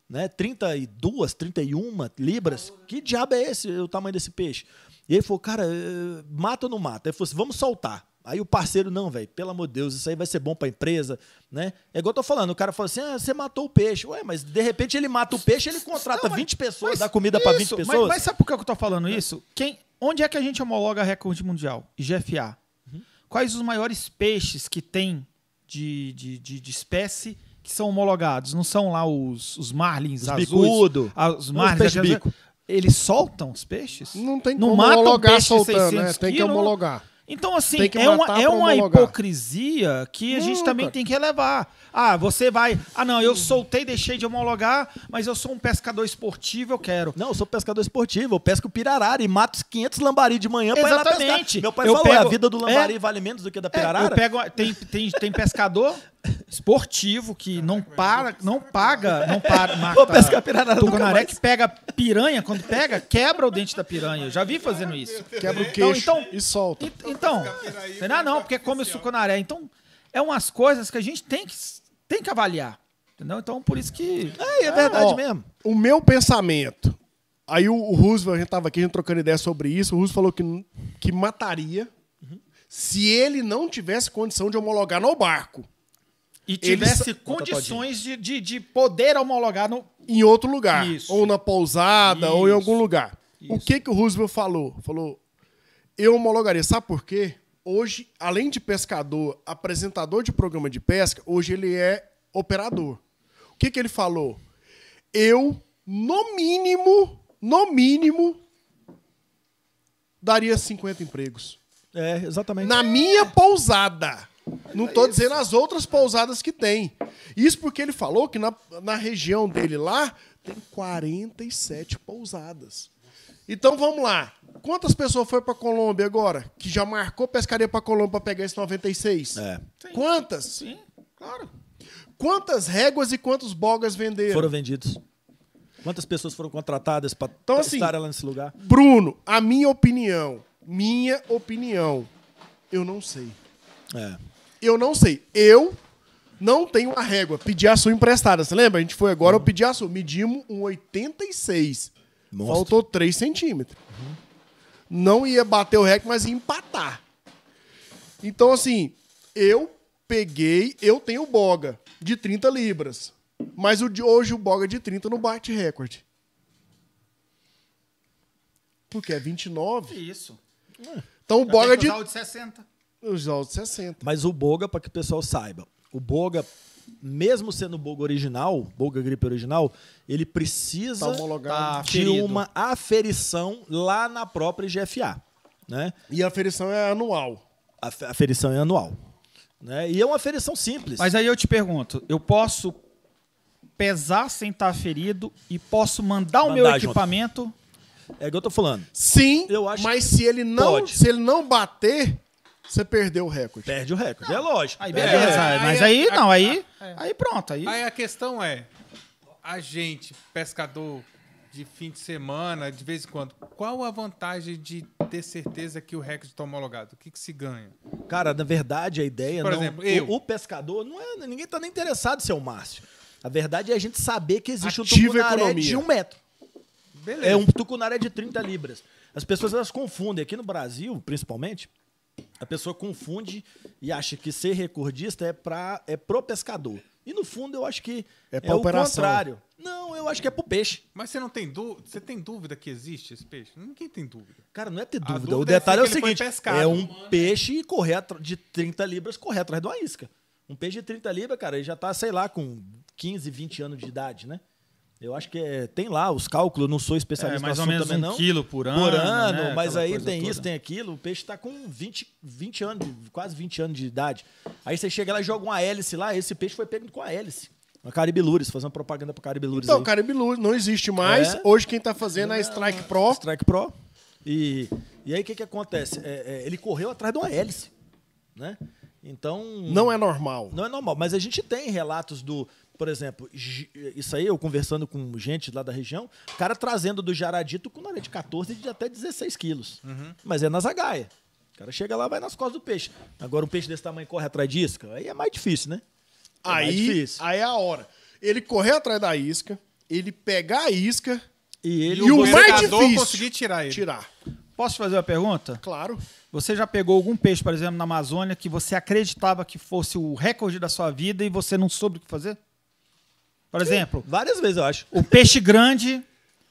Né? 32, 31 libras. Que diabo é esse, o tamanho desse peixe? E ele falou, cara, eh, mata ou não mata? Ele falou assim, vamos soltar. Aí o parceiro, não, velho, pelo amor de Deus, isso aí vai ser bom pra empresa, né? É igual eu tô falando, o cara fala assim: ah, você matou o peixe. Ué, mas de repente ele mata o peixe, ele contrata não, mas, 20 pessoas, dá comida para 20 pessoas. Mas, mas, sabe por que eu tô falando é. isso? Quem, onde é que a gente homologa recorde mundial? GFA. Uhum. Quais os maiores peixes que tem de, de, de, de espécie que são homologados? Não são lá os, os marlins os azuis? Bicudo, ah, os marlins os Eles soltam os peixes? Não tem não como homologar soltando, né? Tem que homologar. Então, assim, é uma, é uma hipocrisia que a gente também tem que elevar. Ah, você vai. Ah, não, eu soltei, deixei de homologar, mas eu sou um pescador esportivo, eu quero. Não, eu sou pescador esportivo, eu pesco pirarara e mato 500 lambari de manhã Exatamente. ir lá pescar. Meu pai eu falou, é, pego, a vida do lambari é, vale menos do que a da pirarara? É, eu pego, tem, tem, tem pescador esportivo que não para, não paga, não para. Mata, Vou pescar piranha Tucunaré que pega piranha, quando pega, quebra o dente da piranha. Eu já vi fazendo isso. Quebra o então, queixo então, então, e solta. E, então, não, é não, porque é come o sucunaré. Então, é umas coisas que a gente tem que, tem que avaliar. Entendeu? Então, por isso que. É, é verdade Ó, mesmo. O meu pensamento. Aí o, o Roosevelt, a gente tava aqui, a gente trocando ideia sobre isso. O Roosevelt falou que, que mataria uhum. se ele não tivesse condição de homologar no barco. E tivesse eles... condições de, de, de, poder homologar no... em outro lugar. Isso. Ou na pousada, Isso. ou em algum lugar. Isso. O que, que o Roosevelt falou? Falou, eu homologaria. Sabe por quê? Hoje, além de pescador, apresentador de programa de pesca, hoje ele é operador. O que, que ele falou? Eu, no mínimo, no mínimo, daria 50 empregos. É, exatamente. Na minha pousada. Não estou é dizendo as outras pousadas que tem. Isso porque ele falou que na, na região dele lá tem 47 pousadas. Então vamos lá. Quantas pessoas foi para Colômbia agora que já marcou pescaria para Colômbia para pegar esse 96? É. Sim. Quantas? Sim, claro. Quantas réguas e quantos bogas venderam? Foram vendidos. Quantas pessoas foram contratadas para então, assim, estar lá nesse lugar? Bruno, a minha opinião, minha opinião, eu não sei. É. Eu não sei. Eu não tenho uma régua. Pedi a sua emprestada. Você lembra? A gente foi agora, eu pedi a sua. Medimos um 86. Monstro. Faltou 3 centímetros. Uhum. Não ia bater o recorde, mas ia empatar. Então, assim, eu peguei, eu tenho boga de 30 libras. Mas o de hoje o boga de 30 não bate recorde. Porque é 29. Isso. Então o boga de. de 60. Os altos 60. Mas o Boga, para que o pessoal saiba, o Boga, mesmo sendo o Boga original, Boga gripe original, ele precisa tá, tá de uma aferição lá na própria GFA. Né? E a aferição é anual. A aferição é anual. Né? E é uma aferição simples. Mas aí eu te pergunto, eu posso pesar sem estar tá ferido e posso mandar, mandar o meu junto. equipamento... É o que eu tô falando. Sim, eu acho mas se ele não, se ele não bater, você perdeu o recorde. Perde o recorde, é lógico. Aí, beleza. É, mas aí, aí não, aí, é. aí pronto. Aí... aí a questão é, a gente, pescador de fim de semana, de vez em quando, qual a vantagem de ter certeza que o recorde está homologado? O que, que se ganha? Cara, na verdade, a ideia... Por não, exemplo, eu. O, o pescador, não é, ninguém está nem interessado em ser o Márcio. A verdade é a gente saber que existe Ativa um tucunaré economia. de um metro. Beleza. É um tucunaré de 30 libras. As pessoas elas confundem. Aqui no Brasil, principalmente, a pessoa confunde e acha que ser recordista é para é pro pescador. E no fundo eu acho que é, é o contrário. Não, eu acho que é pro peixe. Mas você não tem dúvida? Você tem dúvida que existe esse peixe? Ninguém tem dúvida. Cara, não é ter dúvida. dúvida. O detalhe é, é o seguinte: é um peixe correr de 30 libras correr atrás de uma isca. Um peixe de 30 libras, cara, ele já tá, sei lá, com 15, 20 anos de idade, né? Eu acho que é, tem lá os cálculos, não sou especialista é, mais ou menos também, um não. quilo por ano. Por ano, né? mas Aquela aí tem toda. isso, tem aquilo. O peixe está com 20, 20 anos, quase 20 anos de idade. Aí você chega lá e joga uma hélice lá, esse peixe foi pego com a hélice. Uma Caribilures, fazendo propaganda para Caribilures. Então, aí. Caribilures não existe mais. É. Hoje quem está fazendo é a Strike Pro. Strike Pro. E, e aí o que, que acontece? É, é, ele correu atrás de uma hélice, né? Então. Não é normal. Não é normal. Mas a gente tem relatos do, por exemplo, isso aí eu conversando com gente lá da região, o cara trazendo do Jaradito com área de 14 de até 16 quilos. Uhum. Mas é na zagaia. O cara chega lá, vai nas costas do peixe. Agora um peixe desse tamanho corre atrás de isca, aí é mais difícil, né? É aí, difícil. aí é a hora. Ele correr atrás da isca, ele pegar a isca e, ele, e o, o mais difícil conseguir tirar ele. Tirar. Posso fazer uma pergunta? Claro. Você já pegou algum peixe, por exemplo, na Amazônia, que você acreditava que fosse o recorde da sua vida e você não soube o que fazer? Por exemplo. Sim, várias vezes, eu acho. O peixe grande.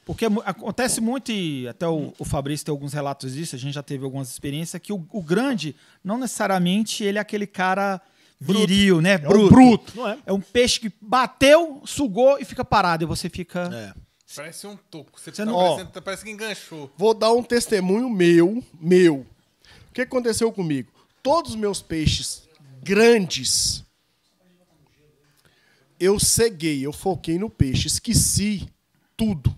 Porque acontece muito, e até o, o, Fabrício tem alguns relatos disso, a gente já teve algumas experiências, que o, o grande, não necessariamente ele é aquele cara viril, bruto. né? É bruto. Um bruto. É. é. um peixe que bateu, sugou e fica parado. E você fica. É. Parece um toco. Você, você tá não... parece tá que enganchou. Vou dar um testemunho meu, meu. O que aconteceu comigo? Todos os meus peixes grandes eu ceguei, eu foquei no peixe, esqueci tudo.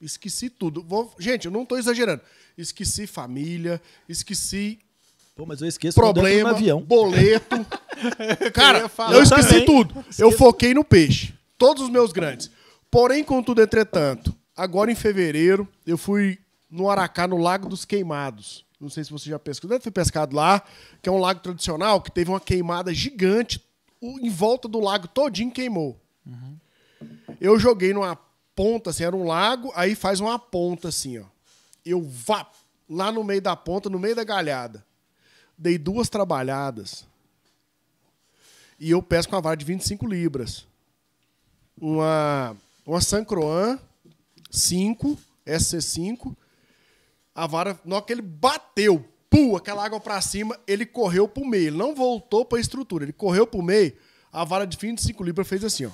Esqueci tudo. Vou... Gente, eu não estou exagerando. Esqueci família, esqueci. Pô, mas eu esqueço problema, avião. boleto. Cara, eu, eu esqueci também. tudo. Eu foquei no peixe. Todos os meus grandes. Porém, contudo, entretanto, agora em fevereiro, eu fui no Aracá, no Lago dos Queimados. Não sei se você já pescou. Deve ter pescado lá, que é um lago tradicional que teve uma queimada gigante o, em volta do lago todinho queimou. Uhum. Eu joguei numa ponta, assim, era um lago, aí faz uma ponta assim, ó. Eu vá lá no meio da ponta, no meio da galhada. Dei duas trabalhadas. E eu peço com a vara de 25 libras. Uma, uma Sancroan 5, SC5. A vara, na hora que ele bateu, pum, aquela água para cima, ele correu pro meio. Ele não voltou para a estrutura, ele correu pro meio. A vara de 25 libras fez assim, ó.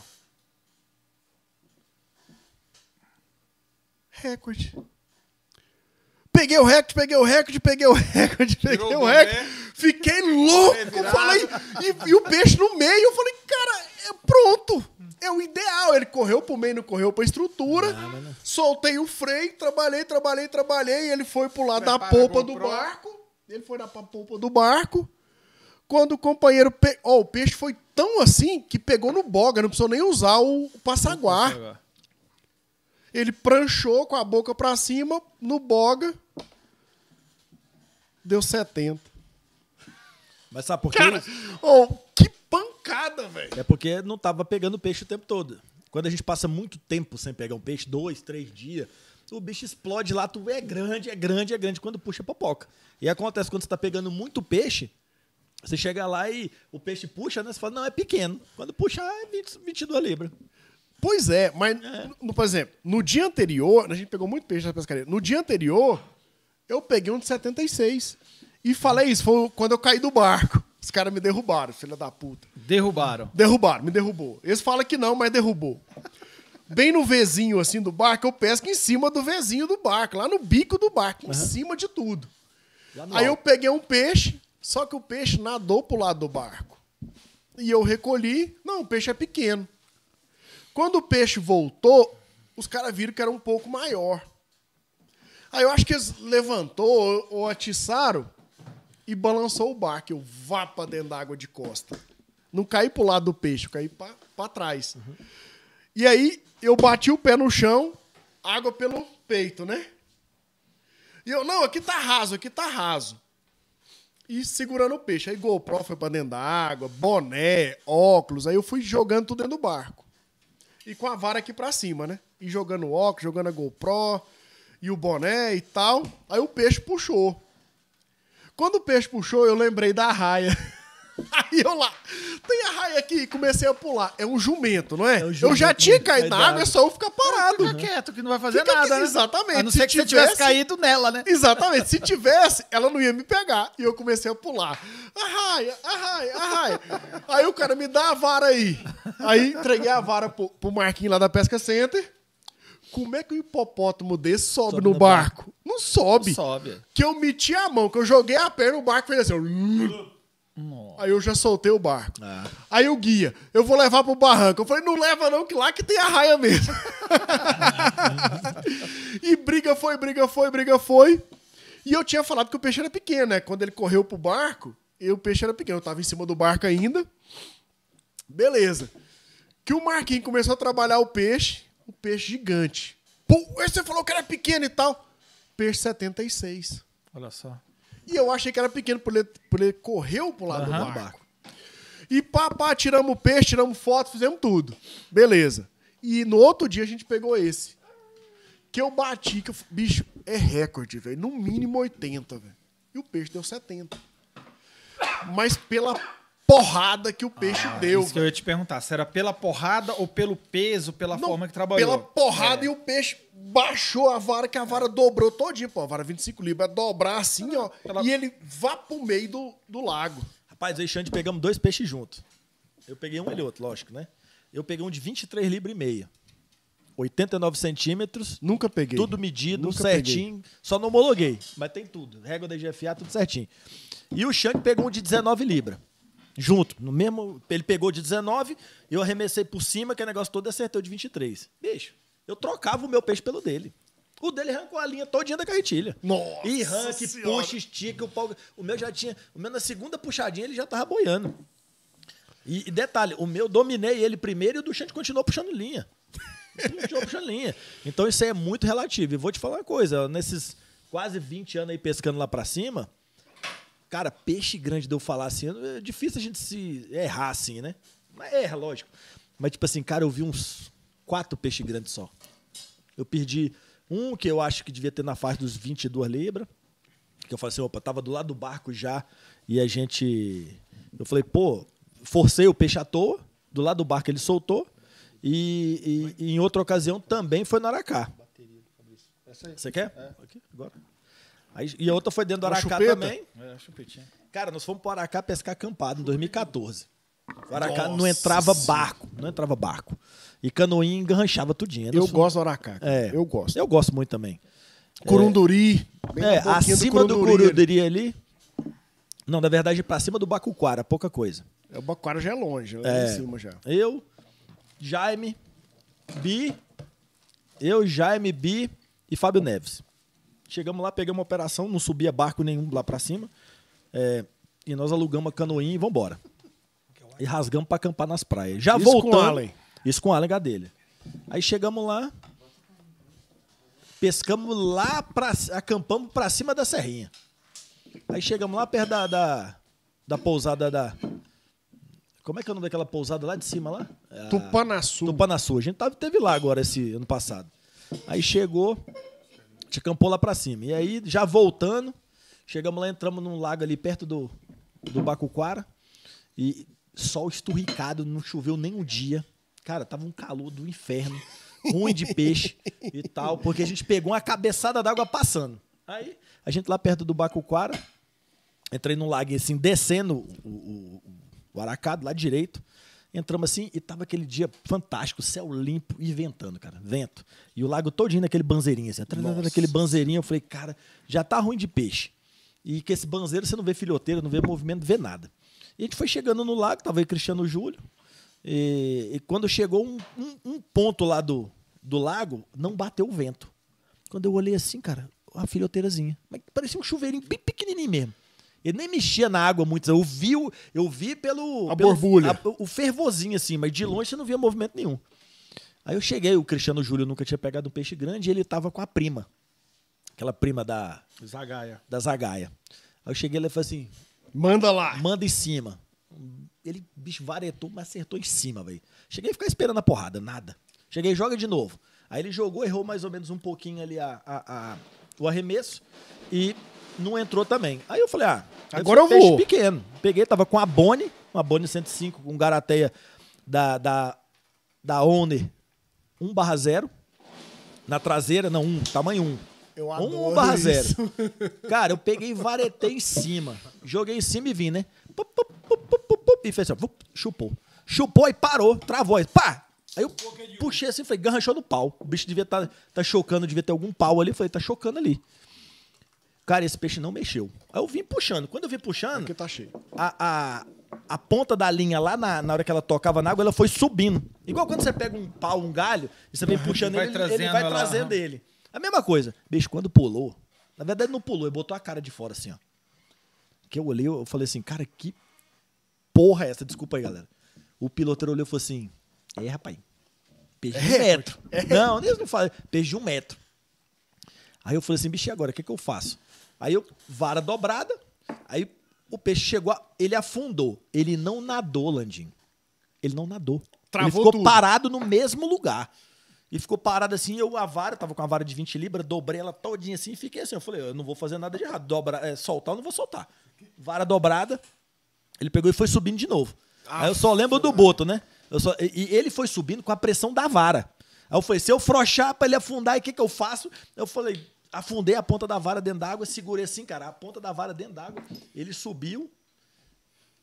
Recorde. Peguei o recorde, peguei o recorde, peguei o recorde, peguei o recorde. Fiquei louco, falei, e, e, o peixe no meio, eu falei, cara, é pronto, é o ideal. Ele correu pro meio, não correu pra estrutura, soltei o freio, trabalhei, trabalhei, trabalhei, ele foi pro lado Prepara da polpa do barco, ele foi na polpa do barco. Quando o companheiro. Pe... Oh, o peixe foi tão assim que pegou no boga, não precisou nem usar o, o passaguá. Ele pranchou com a boca para cima no boga. Deu 70. Mas sabe por quê? Cara, oh, que pancada, velho. É porque não tava pegando peixe o tempo todo. Quando a gente passa muito tempo sem pegar um peixe, dois, três dias, o bicho explode lá, tu é grande, é grande, é grande, quando puxa popoca. E acontece quando você tá pegando muito peixe, você chega lá e o peixe puxa, né? Você fala, não, é pequeno. Quando puxa, é 20, 22 libras. Pois é, mas, é. No, por exemplo, no dia anterior, a gente pegou muito peixe na pescaria. No dia anterior, eu peguei um de 76. E falei isso, foi quando eu caí do barco. Os caras me derrubaram, filha da puta. Derrubaram. Derrubaram, me derrubou. Eles falam que não, mas derrubou bem no vizinho assim do barco, eu pesco em cima do vizinho do barco, lá no bico do barco, em cima de tudo. Aí eu peguei um peixe, só que o peixe nadou pro lado do barco. E eu recolhi, não, o peixe é pequeno. Quando o peixe voltou, os caras viram que era um pouco maior. Aí eu acho que eles levantou ou atiçaram e balançou o barco. Eu vá pra dentro água de costa. Não caí pro lado do peixe, eu caí pra, pra trás. Uhum. E aí eu bati o pé no chão, água pelo peito, né? E eu, não, aqui tá raso, aqui tá raso. E segurando o peixe. Aí GoPro foi pra dentro da água, boné, óculos. Aí eu fui jogando tudo dentro do barco. E com a vara aqui pra cima, né? E jogando o óculos, jogando a GoPro e o boné e tal. Aí o peixe puxou. Quando o peixe puxou, eu lembrei da raia. Aí eu lá, tem a raia aqui, comecei a pular. É um jumento, não é? é jumento, eu já tinha é caído na água, é só eu ficar parado. Fica quieto, que não vai fazer Fica nada. Aqui, né? Exatamente. A não ser se que tivesse... você tivesse caído nela, né? Exatamente. Se tivesse, ela não ia me pegar. E eu comecei a pular. A raia, a raia, a raia. Aí o cara me dá a vara aí. Aí entreguei a vara pro, pro Marquinhos lá da Pesca Center como é que o um hipopótamo desse sobe, sobe no, no barco? barco? Não sobe. Não sobe. Que eu meti a mão, que eu joguei a perna, o barco fez assim. Eu... Nossa. Aí eu já soltei o barco. Ah. Aí o guia, eu vou levar pro barranco. Eu falei, não leva não, que lá que tem a raia mesmo. e briga foi, briga foi, briga foi. E eu tinha falado que o peixe era pequeno, né? Quando ele correu pro barco, o peixe era pequeno. Eu tava em cima do barco ainda. Beleza. Que o Marquinhos começou a trabalhar o peixe, o peixe gigante. Pô, você falou que era pequeno e tal. Peixe 76. Olha só. E eu achei que era pequeno, porque ele, ele correu pro lado uhum. do barco. E papá, tiramos o peixe, tiramos foto, fizemos tudo. Beleza. E no outro dia a gente pegou esse. Que eu bati, que eu, bicho, é recorde, velho. No mínimo 80, velho. E o peixe deu 70. Mas pela porrada que o peixe ah, deu. Isso que eu ia te perguntar, se era pela porrada ou pelo peso, pela Não, forma que trabalhou? Pela porrada é. e o peixe baixou a vara, que a vara dobrou todinho, pô, a vara 25 libras, é dobrar assim, ó, pela... e ele vá pro meio do, do lago. Rapaz, eu e Xande pegamos dois peixes juntos. Eu peguei um e outro, lógico, né? Eu peguei um de 23 libras e meia. 89 centímetros. Nunca peguei. Tudo medido, Nunca certinho. Peguei. Só não homologuei, mas tem tudo. Régua da GFA, tudo certinho. E o Xande pegou um de 19 libras. Junto, no mesmo. Ele pegou de 19, eu arremessei por cima, que o é negócio todo acertou de 23. Bicho, eu trocava o meu peixe pelo dele. O dele arrancou a linha todinha da carretilha. Nossa! E arranca, senhora. puxa, estica, o pau. O meu já tinha. O meu na segunda puxadinha ele já tava boiando. E, e detalhe, o meu dominei ele primeiro e o do Xande continuou puxando linha. continuou puxando linha. Então isso aí é muito relativo. E vou te falar uma coisa, nesses quase 20 anos aí pescando lá para cima, Cara, peixe grande de eu falar assim, é difícil a gente se errar assim, né? Mas erra, é, lógico. Mas, tipo assim, cara, eu vi uns quatro peixes grandes só. Eu perdi um que eu acho que devia ter na faixa dos 22 libras. Que eu falei assim, opa, tava do lado do barco já. E a gente. Eu falei, pô, forcei o peixe à toa. Do lado do barco ele soltou. E, e, e em outra ocasião também foi no Aracá. Você quer? É. Aqui, agora. Aí, e a outra foi dentro do Aracá também. É, Cara, nós fomos pro Aracá pescar acampado em 2014. O Aracá Nossa não entrava barco, não entrava barco. E canoinha enganchava tudinho. Né, eu fomos... gosto do Aracá. É. Eu gosto. Eu gosto muito também. É. Curunduri. É, é acima do Curunduri, ali. Não, na verdade, pra cima do Bacuquara, pouca coisa. É, o Bacuquara já é longe, é, em cima já. Eu, Jaime, Bi, eu, Jaime, Bi e Fábio Neves. Chegamos lá, pegamos uma operação, não subia barco nenhum lá para cima. É, e nós alugamos a canoinha e vamos E rasgamos para acampar nas praias. Já Isso voltando. Com Allen. Isso com Allen Gadelha. Aí chegamos lá, pescamos lá, pra, acampamos para cima da serrinha. Aí chegamos lá perto da, da, da pousada da, como é que é o nome daquela pousada lá de cima lá? É Tupanaçu. Tupanaçu. A gente tava, teve lá agora esse ano passado. Aí chegou, gente acampou lá pra cima. E aí, já voltando, chegamos lá, entramos num lago ali perto do, do Bacuquara. E sol esturricado, não choveu nem um dia. Cara, tava um calor do inferno, ruim de peixe e tal, porque a gente pegou uma cabeçada d'água passando. Aí, a gente lá perto do Bacuquara, entrei num lago assim, descendo o, o, o aracado lá direito. Entramos assim e tava aquele dia fantástico, céu limpo e ventando, cara, vento. E o lago todinho naquele banzeirinho, assim, naquele banzeirinho, eu falei, cara, já tá ruim de peixe. E que esse banzeiro você não vê filhoteiro, não vê movimento, não vê nada. E a gente foi chegando no lago, tava aí Cristiano Júlio. E, e quando chegou um, um, um, ponto lá do, do lago, não bateu o vento. Quando eu olhei assim, cara, a filhoteirazinha. Mas parecia um chuveirinho bem pequenininho mesmo. Ele nem mexia na água muito. Eu vi, eu vi pelo. A pelo, borbulha. A, o fervozinho, assim, mas de longe você não via movimento nenhum. Aí eu cheguei, o Cristiano Júlio nunca tinha pegado um peixe grande e ele tava com a prima. Aquela prima da. Zagaia. Da Zagaia. Aí eu cheguei e ele falou assim: Manda lá! Manda em cima. Ele, bicho, varetou, mas acertou em cima, velho. Cheguei a ficar esperando a porrada, nada. Cheguei, joga de novo. Aí ele jogou, errou mais ou menos um pouquinho ali a, a, a o arremesso e não entrou também. Aí eu falei: ah, Agora eu, eu vou. pequeno. Peguei, tava com a Bonnie, uma Bonnie 105 com um garateia da, da, da Owner 1 barra 0. Na traseira, não, 1, tamanho 1. Eu adoro 1 barra 0. Cara, eu peguei e varetei em cima. Joguei em cima e vim, né? Pup, pup, pup, e fez assim, ó, chupou. Chupou e parou, travou. E pá! Aí eu puxei assim, e falei, garranchou no pau. O bicho devia estar tá, tá chocando, devia ter algum pau ali. Falei, tá chocando ali. Cara, esse peixe não mexeu. Aí eu vim puxando. Quando eu vim puxando. É porque tá cheio. A, a, a ponta da linha lá na, na hora que ela tocava na água, ela foi subindo. Igual quando você pega um pau, um galho, e você vem puxando ele, ele, ele vai trazendo ele. A mesma coisa. Bicho, quando pulou. Na verdade, não pulou, ele botou a cara de fora assim, ó. Que eu olhei, eu falei assim, cara, que porra é essa? Desculpa aí, galera. O piloto olhou e falou assim: é, rapaz. Peixe de um é, metro. É. Não, eles não falam. Peixe de um metro. Aí eu falei assim, bicho, e agora? O que, é que eu faço? Aí eu, vara dobrada, aí o peixe chegou, a, ele afundou. Ele não nadou, Landim. Ele não nadou. Travou ele ficou tudo. parado no mesmo lugar. E ficou parado assim, eu a vara, tava com a vara de 20 libras, dobrei ela todinha assim e fiquei assim. Eu falei, eu não vou fazer nada de errado. Dobra, é, soltar, eu não vou soltar. Vara dobrada, ele pegou e foi subindo de novo. Ah, aí eu só lembro do Boto, né? Eu só, e, e ele foi subindo com a pressão da vara. Aí eu falei, se eu frouxar pra ele afundar, o que, que eu faço? Eu falei, afundei a ponta da vara dentro d'água, segurei assim, cara, a ponta da vara dentro d'água. Ele subiu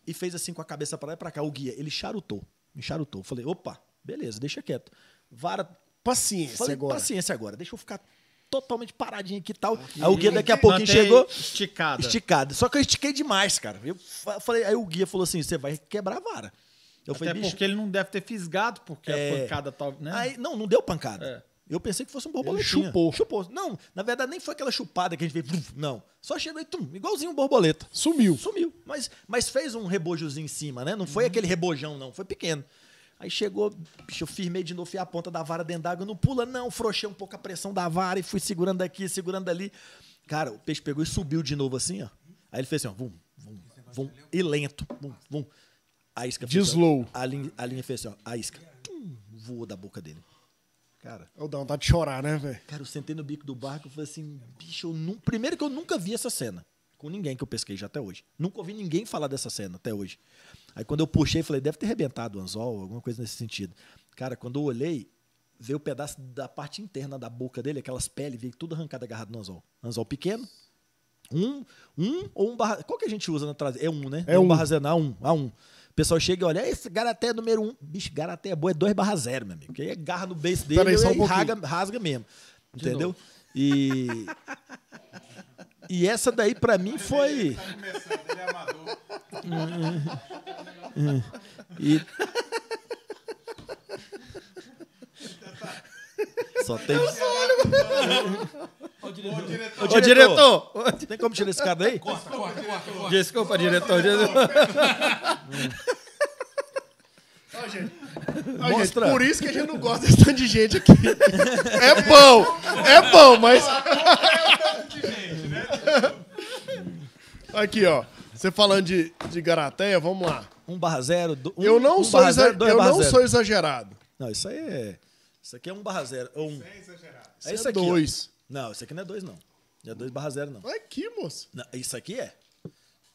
e fez assim com a cabeça para lá e para cá. O guia, ele charutou, me charutou. Falei, opa, beleza, deixa quieto. Vara. Paciência falei, agora. Paciência agora, deixa eu ficar totalmente paradinho aqui e tal. Aqui. Aí o guia daqui a pouquinho Mantei chegou. Esticada. Esticada. Só que eu estiquei demais, cara. Eu falei, aí o guia falou assim: você vai quebrar a vara. Eu Até falei, porque ele não deve ter fisgado, porque é... a pancada tal. Né? Aí, não, não deu pancada. É. Eu pensei que fosse um borboletinha. chupou. Chupou. Não, na verdade nem foi aquela chupada que a gente vê. Não. Só chegou e tum, igualzinho um borboleta. Sumiu. Sumiu. Mas, mas fez um rebojozinho em cima, né? Não foi uhum. aquele rebojão, não. Foi pequeno. Aí chegou, bicho, eu firmei de novo, fui a ponta da vara dentro d'água. Não pula, não. Frouxei um pouco a pressão da vara e fui segurando daqui, segurando ali. Cara, o peixe pegou e subiu de novo assim, ó. Aí ele fez assim, ó. Vum, vum, vum. É e lento. Vum, vum. A isca. De slow. A linha, a linha fez assim, ó. A isca. Tum, voou da boca dele cara. Eu dá vontade de chorar, né, velho? Cara, eu sentei no bico do barco e falei assim, bicho, eu nu... primeiro que eu nunca vi essa cena com ninguém que eu pesquei já até hoje. Nunca ouvi ninguém falar dessa cena até hoje. Aí quando eu puxei, falei, deve ter arrebentado o anzol, alguma coisa nesse sentido. Cara, quando eu olhei, veio o um pedaço da parte interna da boca dele, aquelas peles, veio tudo arrancado agarrado no anzol. Anzol pequeno, um, um ou um barra... Qual que a gente usa na traseira? É um, né? É, é um, um a é um, a é um pessoal chega e olha, é, esse Garaté é número um. Bicho, Garaté é boa, é 2 barra 0, meu amigo. Porque aí é garra no base dele Peraí, um e rasga, rasga mesmo. De entendeu? Novo. E... e essa daí, pra mim, foi... Tá começando, ele é amador. e... Tá- só tem... Eu sou... Ô, diretor. Ô, diretor. Ô, diretor. Tem como tirar esse cara daí? Corta, corta, corta. corta. Desculpa, diretor. diretor. Ó, gente. Ó, gente, por isso que a gente não gosta desse tanto de gente aqui. É bom, é bom, mas. É né? Aqui, ó. Você falando de, de Garateia, vamos lá. 1 barra 0, 1 Eu não, um sou, barra zero, exa- eu barra não sou exagerado. Não, isso aí é. Isso aqui é 1 barra 0. Isso é exagerado. É isso aqui. ó. dois. Não, isso aqui não é 2, não. Não é 2 barra 0, não. Aqui, moço. Não, isso aqui é.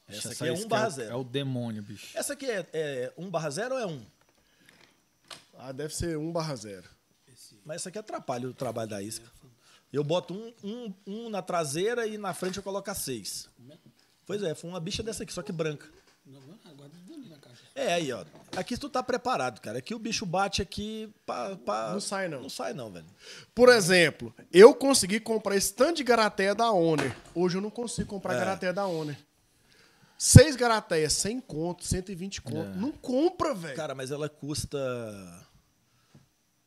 Essa, Essa aqui é 1 é barra 0. É, o demônio, bicho. Essa aqui é, é 1 barra 0 ou é 1? Ah, deve ser 1 barra 0. Mas isso aqui atrapalha o trabalho da isca. Eu boto um, um, um na traseira e na frente eu coloco a 6. Pois é, foi uma bicha dessa aqui, só que branca. É, aí, ó. Aqui tu tá preparado, cara. Aqui o bicho bate aqui pra, pra... Não sai, não. Não sai, não, velho. Por exemplo, eu consegui comprar estande de garateia da Owner. Hoje eu não consigo comprar é. garateia da Owner. Seis garateias, 100 conto, 120 conto. É. Não compra, velho. Cara, mas ela custa...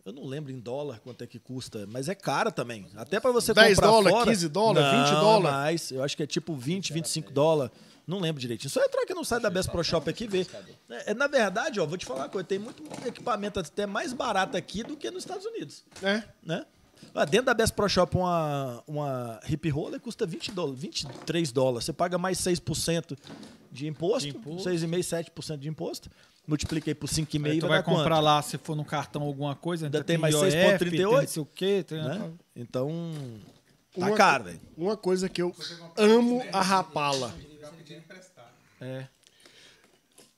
Eu não lembro em dólar quanto é que custa, mas é cara também. Até para você 10 comprar dólar, fora... 15 dólares, 20 dólares. mais. Eu acho que é tipo 20, 25 dólares. Não lembro direitinho. Só entrar aqui no site da Best Pro Shop aqui e ver. É, é, na verdade, ó, vou te falar uma coisa. Tem muito equipamento até mais barato aqui do que nos Estados Unidos. É. Né? Ah, dentro da Best Pro Shop, uma, uma hip roller custa 20 dólares, 23 dólares. Você paga mais 6% de imposto, de imposto. 6,5%, 7% de imposto. Multipliquei por 5,5 Você vai dar comprar quanto? lá, se for no cartão alguma coisa, ainda, ainda tem, tem mais 6,38. Não sei o quê. Tem... Né? Então, tá uma, caro, velho. Uma coisa que eu amo a rapala. É.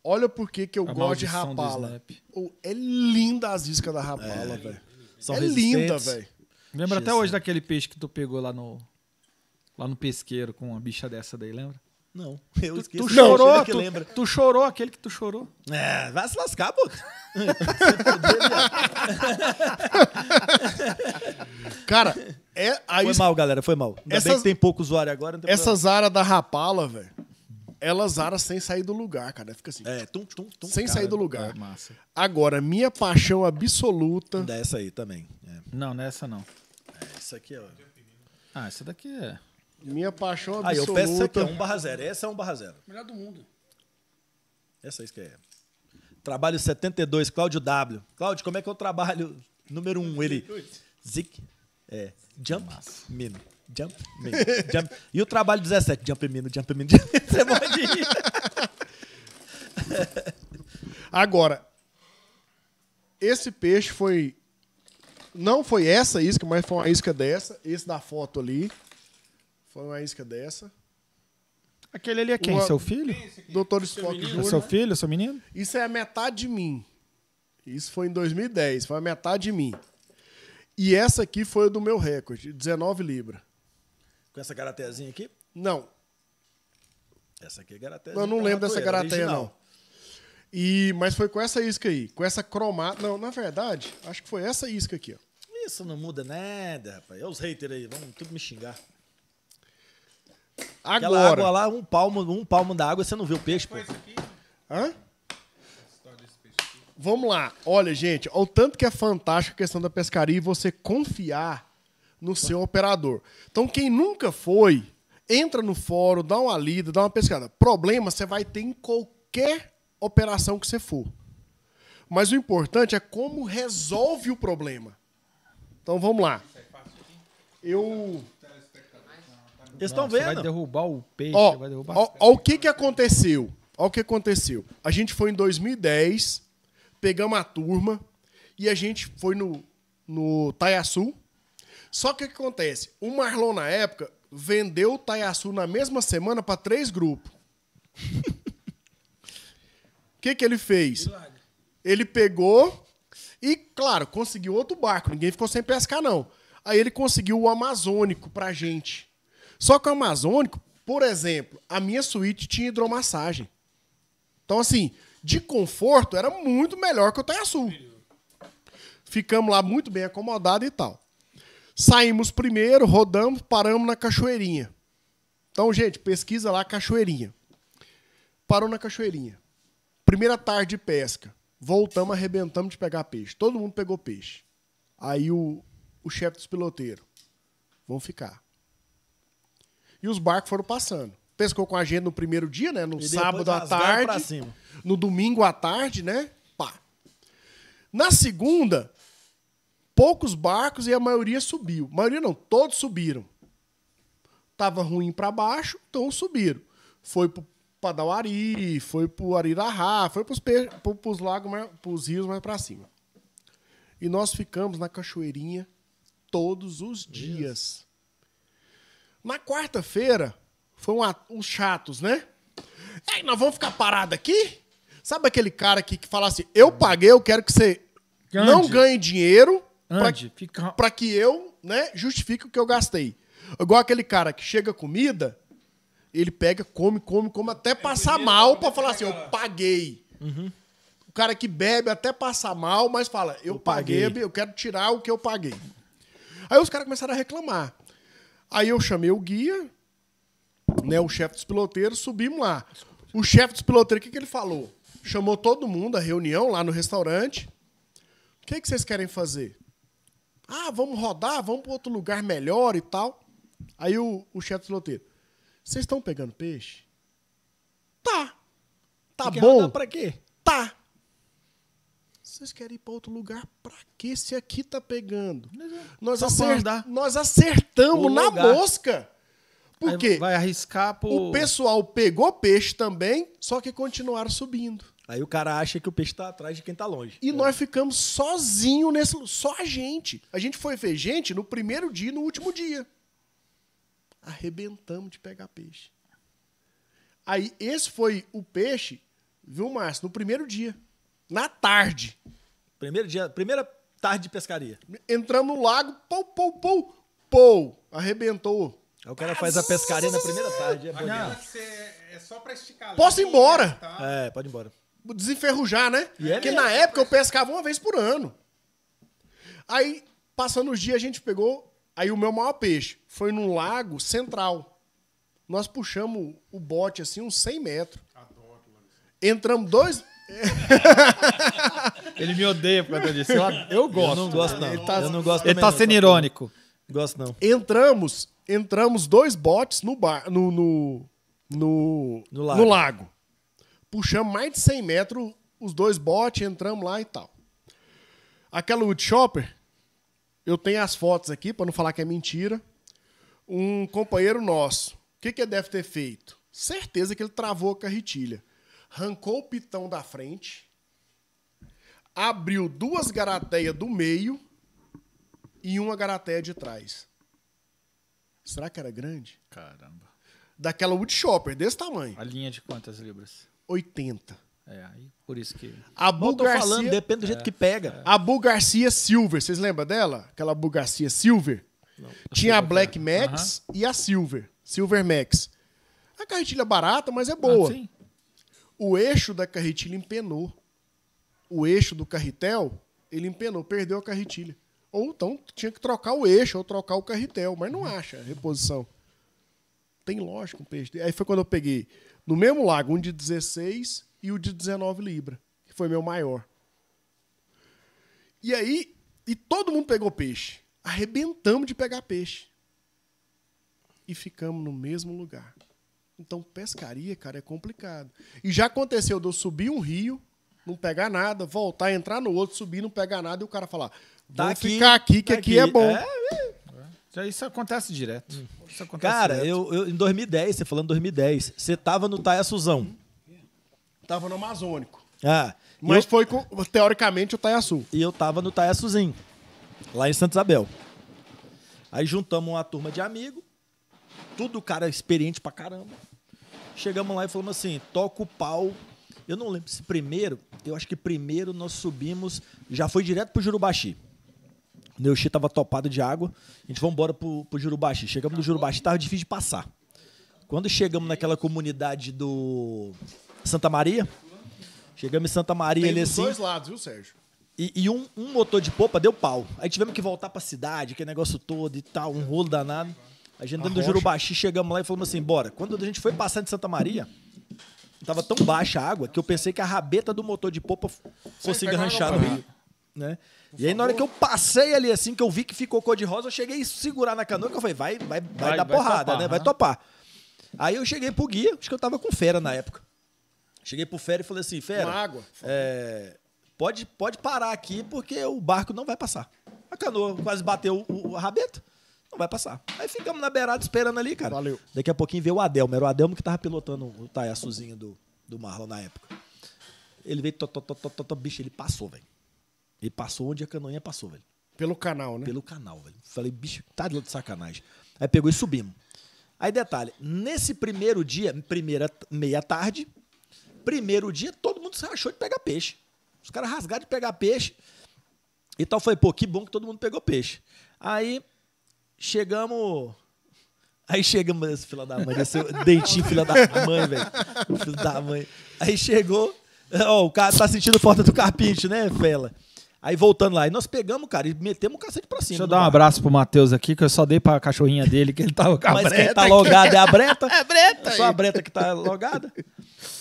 Olha por que eu a gosto de Rapala. Oh, é linda as iscas da Rapala, é, velho. É linda, velho. Lembra até hoje daquele peixe que tu pegou lá no lá no pesqueiro com uma bicha dessa daí, lembra? Não, eu tu, esqueci. Tu chorou, tu, lembra. tu chorou, aquele que tu chorou. É, vai se lascar, pô. Cara, é... Foi mal, galera, foi mal. Ainda essas, bem que tem pouco usuário agora. Essas aras da Rapala, velho, ela zara sem sair do lugar, cara. Fica assim. É, tum, tum, tum. Sem cara, sair do lugar. É massa. Agora, minha paixão absoluta. Dessa aí também. É. Não, nessa não. É, essa aqui, ó. Ah, essa daqui é. Minha paixão absoluta. Ah, eu peço essa aqui, é um barra 0. Essa é um barra 0. Melhor do mundo. Essa isso que é. Trabalho 72, Cláudio W. Cláudio, como é que eu trabalho número 1? Um? Ele. Zik. É. Jump. Mino. Jump Jump. E o trabalho 17, jump me, jump me, jump Você pode ir. Agora, esse peixe foi. Não foi essa isca, mas foi uma isca dessa. Esse da foto ali. Foi uma isca dessa. Aquele ali é quem? Uma... Seu filho? Doutor Spock Jr. É seu filho, seu menino? Isso é a metade de mim. Isso foi em 2010, foi a metade de mim. E essa aqui foi do meu recorde, 19 libras. Com essa karatezinha aqui? Não. Essa aqui é karaté. Eu não lembro dessa karaté, não. E, mas foi com essa isca aí, com essa cromada. Não, na verdade, acho que foi essa isca aqui, ó. Isso não muda nada, rapaz. É os haters aí, vão tudo me xingar. Agora. Aquela água lá, um palmo, um palmo da água, você não vê o peixe, pô. Hã? Vamos lá. Olha, gente, olha o tanto que é fantástico a questão da pescaria e você confiar no seu operador. Então, quem nunca foi, entra no fórum, dá uma lida, dá uma pescada. Problema você vai ter em qualquer operação que você for. Mas o importante é como resolve o problema. Então vamos lá. Eu. Eles estão vendo? Você vai derrubar o peixe. Ó, vai derrubar ó, ó o que, que aconteceu. Olha o que aconteceu. A gente foi em 2010, pegamos a turma e a gente foi no, no Taiaçu, só que o que acontece? O Marlon, na época, vendeu o Taiaçu na mesma semana para três grupos. O que, que ele fez? Ele pegou e, claro, conseguiu outro barco. Ninguém ficou sem pescar, não. Aí ele conseguiu o Amazônico para gente. Só que o Amazônico, por exemplo, a minha suíte tinha hidromassagem. Então, assim, de conforto era muito melhor que o Taiaçu. Ficamos lá muito bem acomodados e tal. Saímos primeiro, rodamos, paramos na Cachoeirinha. Então, gente, pesquisa lá Cachoeirinha. Parou na Cachoeirinha. Primeira tarde de pesca. Voltamos, arrebentamos de pegar peixe. Todo mundo pegou peixe. Aí o, o chefe dos piloteiros. Vão ficar. E os barcos foram passando. Pescou com a gente no primeiro dia, né? No e sábado à tarde. No domingo à tarde, né? Pá. Na segunda, poucos barcos e a maioria subiu. A maioria não, todos subiram. Tava ruim para baixo, então subiram. Foi pro Padauari, foi pro Arirahá, foi pros, pe... pros lagos, mais... pros rios mais para cima. E nós ficamos na cachoeirinha todos os dias. Isso. Na quarta-feira, foi um, uns chatos, né? Ei, nós vamos ficar parados aqui? Sabe aquele cara aqui que fala assim, eu paguei, eu quero que você não ganhe dinheiro, Ande, pra, pra, que eu né, justifique o que eu gastei. Igual aquele cara que chega comida, ele pega, come, come, come, até passar mal pra falar assim, eu paguei. Uhum. O cara que bebe até passar mal, mas fala, eu, eu paguei, paguei, eu quero tirar o que eu paguei. Aí os caras começaram a reclamar. Aí eu chamei o guia, né, o chefe dos piloteiros, subimos lá. O chefe dos piloteiros, o que, que ele falou? Chamou todo mundo, a reunião lá no restaurante. O que, que vocês querem fazer? Ah, vamos rodar, vamos para outro lugar melhor e tal. Aí o, o chefe do loteiro, vocês estão pegando peixe? Tá. Tá e bom. Pra quê? Tá. Vocês querem ir para outro lugar? Pra que se aqui tá pegando? Uhum. Nós, acert... Nós acertamos na mosca. Porque quê? vai arriscar por... o pessoal pegou peixe também, só que continuaram subindo. Aí o cara acha que o peixe está atrás de quem está longe. E é. nós ficamos sozinhos nesse. Só a gente. A gente foi ver gente no primeiro dia e no último dia. Arrebentamos de pegar peixe. Aí, esse foi o peixe, viu, Márcio? No primeiro dia. Na tarde. Primeiro dia, primeira tarde de pescaria. Entramos no lago, pou, pou, pou, pou. Arrebentou. Aí o cara faz a pescaria na primeira tarde. É, Olha, é só pra esticar. Posso ir embora. Tá? É, pode ir embora desenferrujar, né? Yeah, é Porque na época eu pescava uma vez por ano. Aí, passando os dias, a gente pegou. Aí o meu maior peixe foi num lago central. Nós puxamos o bote assim, uns 100 metros. Entramos dois. Ele me odeia por causa disso. Eu, gosto. Eu não gosto, não. Ele tá, eu não gosto ele tá sendo irônico. Não gosto, não. Entramos, entramos dois botes no, bar, no, no, no, no lago. No lago. Puxamos mais de 100 metros, os dois botes, entramos lá e tal. Aquela wood Shopper, eu tenho as fotos aqui, para não falar que é mentira. Um companheiro nosso, o que, que ele deve ter feito? Certeza que ele travou a carretilha. rancou o pitão da frente, abriu duas garateias do meio e uma garateia de trás. Será que era grande? Caramba. Daquela wood Shopper, desse tamanho. A linha de quantas libras? 80. É, aí por isso que. A Bom, Garcia... falando, depende do jeito é. que pega. É. A Bu Garcia Silver, vocês lembram dela? Aquela Bu Garcia Silver? Não, Tinha a Black Max e a Silver. Silver Max. A carretilha barata, mas é boa. Ah, o eixo da carretilha empenou. O eixo do carretel, ele empenou, perdeu a carretilha. Ou então tinha que trocar o eixo ou trocar o carretel, mas não uhum. acha a reposição. Tem lógico um peixe. Aí foi quando eu peguei no mesmo lago, um de 16 e o de 19 libra, que foi meu maior. E aí, e todo mundo pegou peixe. Arrebentamos de pegar peixe. E ficamos no mesmo lugar. Então, pescaria, cara, é complicado. E já aconteceu de eu subir um rio, não pegar nada, voltar, entrar no outro, subir, não pegar nada, e o cara falar: "Dá tá ficar aqui, que tá aqui. aqui é bom. é. é isso acontece direto. Hum. Isso acontece Cara, direto. Eu, eu, em 2010, você falando 2010, você tava no Taia Suzão. Tava no Amazônico. Ah. Mas eu, foi, com, teoricamente, o Taiaçu. E eu tava no Taiaçuzinho, lá em Santa Isabel. Aí juntamos uma turma de amigo, tudo cara experiente pra caramba. Chegamos lá e falamos assim, toca o pau. Eu não lembro se primeiro, eu acho que primeiro nós subimos, já foi direto pro Jurubaxi. Neuxi tava topado de água. A gente foi embora pro, pro Jurubaxi. Chegamos no Jurubaxi, tava difícil de passar. Quando chegamos naquela comunidade do Santa Maria, chegamos em Santa Maria Tem ali assim. dois lados, viu, Sérgio? E, e um, um, motor de popa deu pau. Aí tivemos que voltar pra cidade, aquele negócio todo e tal, um rolo danado. A gente dentro a do Jurubaxi, chegamos lá e falamos assim, bora. Quando a gente foi passar de Santa Maria, tava tão baixa a água que eu pensei que a rabeta do motor de popa fosse arranchar no rio né? e aí, na hora que eu passei ali, assim, que eu vi que ficou cor de rosa, eu cheguei a segurar na canoa, que eu falei, vai, vai, vai, vai dar vai porrada, topar, né? Vai topar. Aí eu cheguei pro guia, acho que eu tava com fera na época. Cheguei pro fera e falei assim, fera. Uma água. É, pode, pode parar aqui, porque o barco não vai passar. A canoa quase bateu o, o rabeto. Não vai passar. Aí ficamos na beirada esperando ali, cara. Valeu. Daqui a pouquinho veio o Adelmo. Era o Adelmo que tava pilotando o Taiaçuzinho do, do Marlon na época. Ele veio, to, to, to, to, to, bicho, ele passou, velho. Ele passou onde a canoinha passou, velho. Pelo canal, né? Pelo canal, velho. Falei, bicho, tá de sacanagem. Aí pegou e subimos. Aí detalhe, nesse primeiro dia, primeira meia tarde, primeiro dia, todo mundo se rachou de pegar peixe. Os caras rasgaram de pegar peixe. E tal, foi, pô, que bom que todo mundo pegou peixe. Aí chegamos. Aí chegamos, esse filho da mãe, esse dentinho, filho da mãe, velho. Filho da mãe. Aí chegou. Ó, o cara tá sentindo falta do carpite, né, Fela? Aí voltando lá, e nós pegamos, cara, e metemos o cacete pra cima. Deixa eu né, dar um abraço pro Matheus aqui, que eu só dei pra cachorrinha dele, que ele tava tá com a Mas breta. Quem tá logado é a breta. é a breta. É só a breta que tá logada.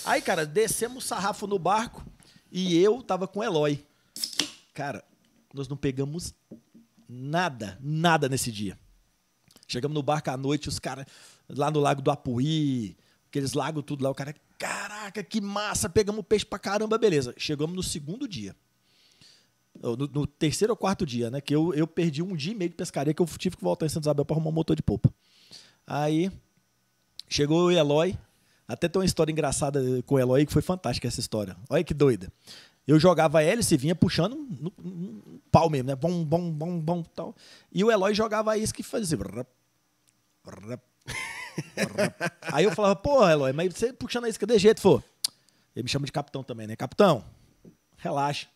Aí, cara, descemos o sarrafo no barco e eu tava com o Eloy. Cara, nós não pegamos nada, nada nesse dia. Chegamos no barco à noite, os caras lá no Lago do Apuí, aqueles lagos tudo lá, o cara, caraca, que massa, pegamos peixe pra caramba, beleza. Chegamos no segundo dia. No, no, terceiro ou quarto dia, né? Que eu, eu perdi um dia e meio de pescaria que eu tive que voltar em Santo Isabel para arrumar um motor de polpa. Aí chegou o Eloy. Até tem uma história engraçada com o Eloy que foi fantástica essa história. Olha que doida. Eu jogava hélice e vinha puxando no, no, no, pau mesmo, né? Bom, bom, bom, bom, tal. E o Eloy jogava isso que fazia. Brrr, brrr, brrr. Aí eu falava, porra, Eloy, mas você puxando a isca de jeito, for. Ele me chama de capitão também, né? Capitão, relaxa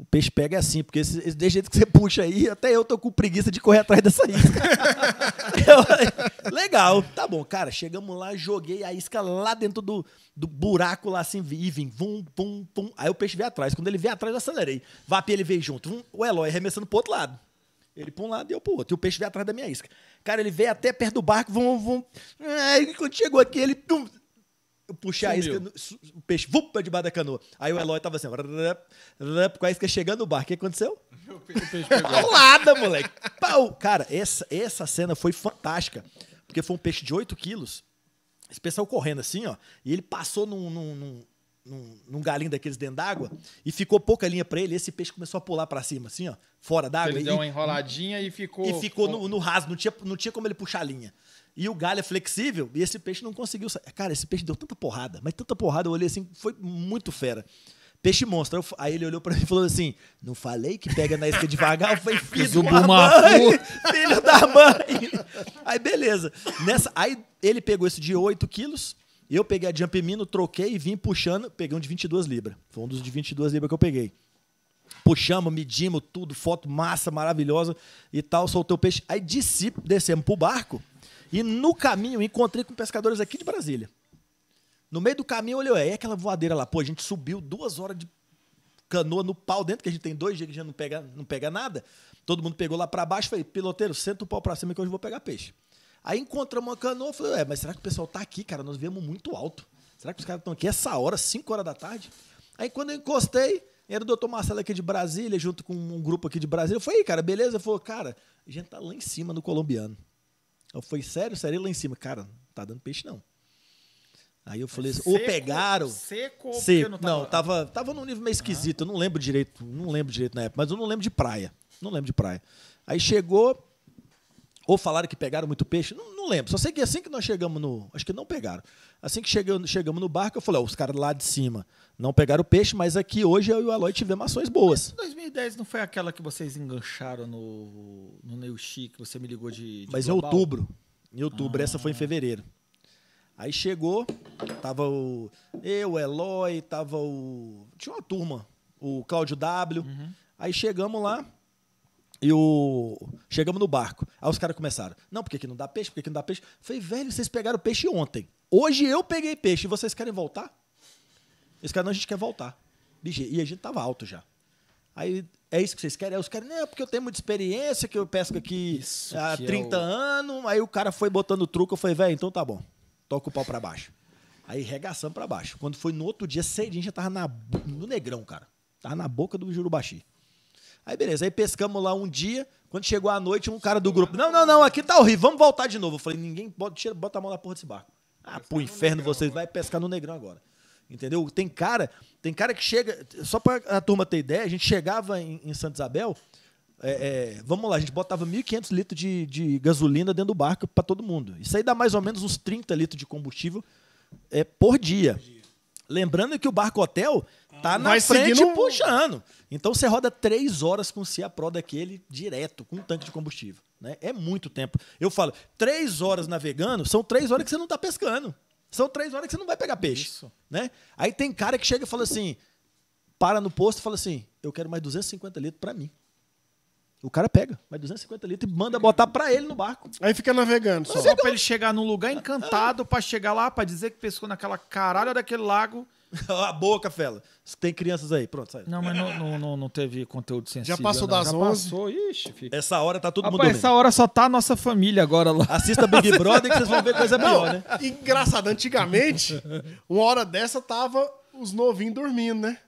o peixe pega é assim, porque desse jeito que você puxa aí, até eu tô com preguiça de correr atrás dessa isca. eu, legal, tá bom, cara. Chegamos lá, joguei a isca lá dentro do, do buraco lá assim, e vim, vum, pum, pum. Aí o peixe veio atrás. Quando ele veio atrás, eu acelerei. Vapi, ele veio junto. Vum, o Eloy arremessando pro outro lado. Ele pra um lado e eu pro outro. E o peixe veio atrás da minha isca. Cara, ele veio até perto do barco, vum, vum. Aí, quando chegou aqui, ele. Pum, puxar Sumiu. a isca, o peixe vup de debaixo da canoa. Aí o ah. Eloy tava assim, rrr, rrr, com a isca chegando no barco. O que aconteceu? O peixe pegou. Paulada, moleque. Pau. Cara, essa, essa cena foi fantástica. Porque foi um peixe de 8 quilos. Esse pessoal correndo assim, ó. E ele passou num, num, num num, galinho daqueles dentro d'água e ficou pouca linha para ele. Esse peixe começou a pular para cima, assim, ó, fora d'água. Ele e, deu uma enroladinha e ficou. E ficou no, no raso, não tinha, não tinha como ele puxar a linha. E o galho é flexível e esse peixe não conseguiu. Cara, esse peixe deu tanta porrada, mas tanta porrada, eu olhei assim, foi muito fera. Peixe monstro. Aí ele olhou para mim e falou assim: Não falei que pega na isca devagar? foi Filho da mãe! Filho da mãe! Aí beleza. Nessa, aí ele pegou esse de 8 quilos. Eu peguei a Jump Mino, troquei e vim puxando. Peguei um de 22 libras. Foi um dos de 22 libras que eu peguei. Puxamos, medimos tudo, foto massa, maravilhosa e tal. Soltei o peixe. Aí desci, descemos pro barco. E no caminho, encontrei com pescadores aqui de Brasília. No meio do caminho, olhou, é aquela voadeira lá. Pô, a gente subiu duas horas de canoa no pau dentro, que a gente tem dois dias que a gente não pega, não pega nada. Todo mundo pegou lá para baixo. Falei, piloteiro, senta o pau para cima que hoje eu vou pegar peixe. Aí encontramos uma canoa. Falei, ué, mas será que o pessoal tá aqui, cara? Nós viemos muito alto. Será que os caras estão aqui essa hora, 5 horas da tarde? Aí quando eu encostei, era o doutor Marcelo aqui de Brasília, junto com um grupo aqui de Brasília. Eu falei, cara, beleza? Ele falou, cara, a gente tá lá em cima no colombiano. Eu falei, sério, sério, lá em cima. Cara, não tá dando peixe, não. Aí eu falei é ou pegaram. Seco, seco. Não, tava... não tava, tava num nível meio esquisito, eu não lembro direito, não lembro direito na época, mas eu não lembro de praia. Não lembro de praia. Aí chegou, ou falaram que pegaram muito peixe, não, não lembro. Só sei que assim que nós chegamos no. Acho que não pegaram. Assim que chegamos, chegamos no barco, eu falei, ó, os caras lá de cima não pegaram o peixe, mas aqui hoje eu e o Aloy tivemos ações boas. Mas 2010 não foi aquela que vocês engancharam no, no Neuchi, que você me ligou de, de Mas em outubro. Em outubro, ah. essa foi em ah. fevereiro. Aí chegou, tava o eu, o Eloy, tava o... Tinha uma turma, o Cláudio W. Uhum. Aí chegamos lá, e o. Chegamos no barco. Aí os caras começaram. Não, porque aqui não dá peixe, porque aqui não dá peixe. falei, velho, vocês pegaram peixe ontem. Hoje eu peguei peixe e vocês querem voltar? Esse cara, não, a gente quer voltar. E a gente tava alto já. Aí, é isso que vocês querem? Aí os caras, não, porque eu tenho muita experiência, que eu pesco aqui isso há 30 é o... anos. Aí o cara foi botando truco. Eu falei, velho, então tá bom. Toca o pau pra baixo. Aí regaçamos pra baixo. Quando foi no outro dia, cedinho, já tava na... no negrão, cara. Tava na boca do Jurubaxi. Aí beleza, aí pescamos lá um dia. Quando chegou a noite, um cara do grupo, não, não, não, aqui tá horrível, vamos voltar de novo. Eu falei, ninguém bota, bota a mão na porra desse barco. Ah, pro inferno negrão, vocês, vai pescar no Negrão agora. Entendeu? Tem cara, tem cara que chega, só pra a turma ter ideia, a gente chegava em, em Santa Isabel, é, é, vamos lá, a gente botava 1.500 litros de, de gasolina dentro do barco para todo mundo. Isso aí dá mais ou menos uns 30 litros de combustível é, por dia. Lembrando que o barco hotel, Tá na Vai frente seguindo... puxando. Então você roda três horas com o Cia Pro daquele direto, com um tanque de combustível. Né? É muito tempo. Eu falo, três horas navegando são três horas que você não tá pescando. São três horas que você não vai pegar peixe. Isso. Né? Aí tem cara que chega e fala assim: para no posto e fala assim: eu quero mais 250 litros para mim. O cara pega mais 250 litros e manda botar para ele no barco. Aí fica navegando só. Só para ele chegar num lugar encantado, para chegar lá, para dizer que pescou naquela caralho daquele lago a boca, fela. Tem crianças aí. Pronto, sai. Não, mas não, não, não, não teve conteúdo sensível. Já passou das das Já Passou, ixi. Fica. Essa hora tá todo Rapaz, mundo Essa hora só tá a nossa família agora lá. Assista Big Brother que vocês vão ver coisa pior, né? Engraçado, antigamente, uma hora dessa tava os novinhos dormindo, né?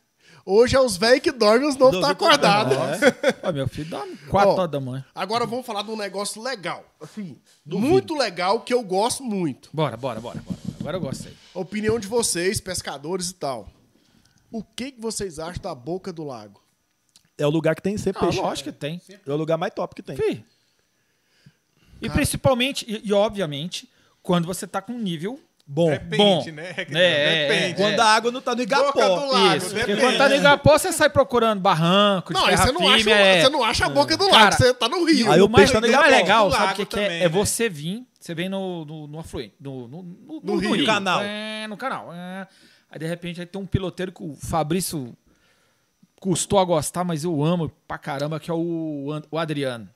Hoje é os velhos que dormem, os novos tá acordados. Né? É. meu filho dorme quatro horas da manhã. Agora vamos falar de um negócio legal. Assim, muito legal que eu gosto muito. Bora, bora, bora, bora. Agora eu gostei. Opinião de vocês, pescadores e tal. O que, que vocês acham da boca do lago? É o lugar que tem ser ah, peixe. Lógico que tem. É o lugar mais top que tem. Fih. E Cara. principalmente, e, e, obviamente, quando você tá com um nível Bom, repente, bom. né? É, é, é, Quando a água não tá no igapó. Lago, isso. Porque quando tá no igapó, você sai procurando barranco, não, de terra você não Acha, é... Você não acha a boca do lago, você tá no rio. Aí o peixe tá no igapó. legal, sabe o que, que é? é né? É você vir, você vem no, no, no afluente, no, no, no, no rio. canal. É, no canal. É. Aí, de repente, aí tem um piloteiro que o Fabrício custou a gostar, mas eu amo pra caramba, que é o, o Adriano.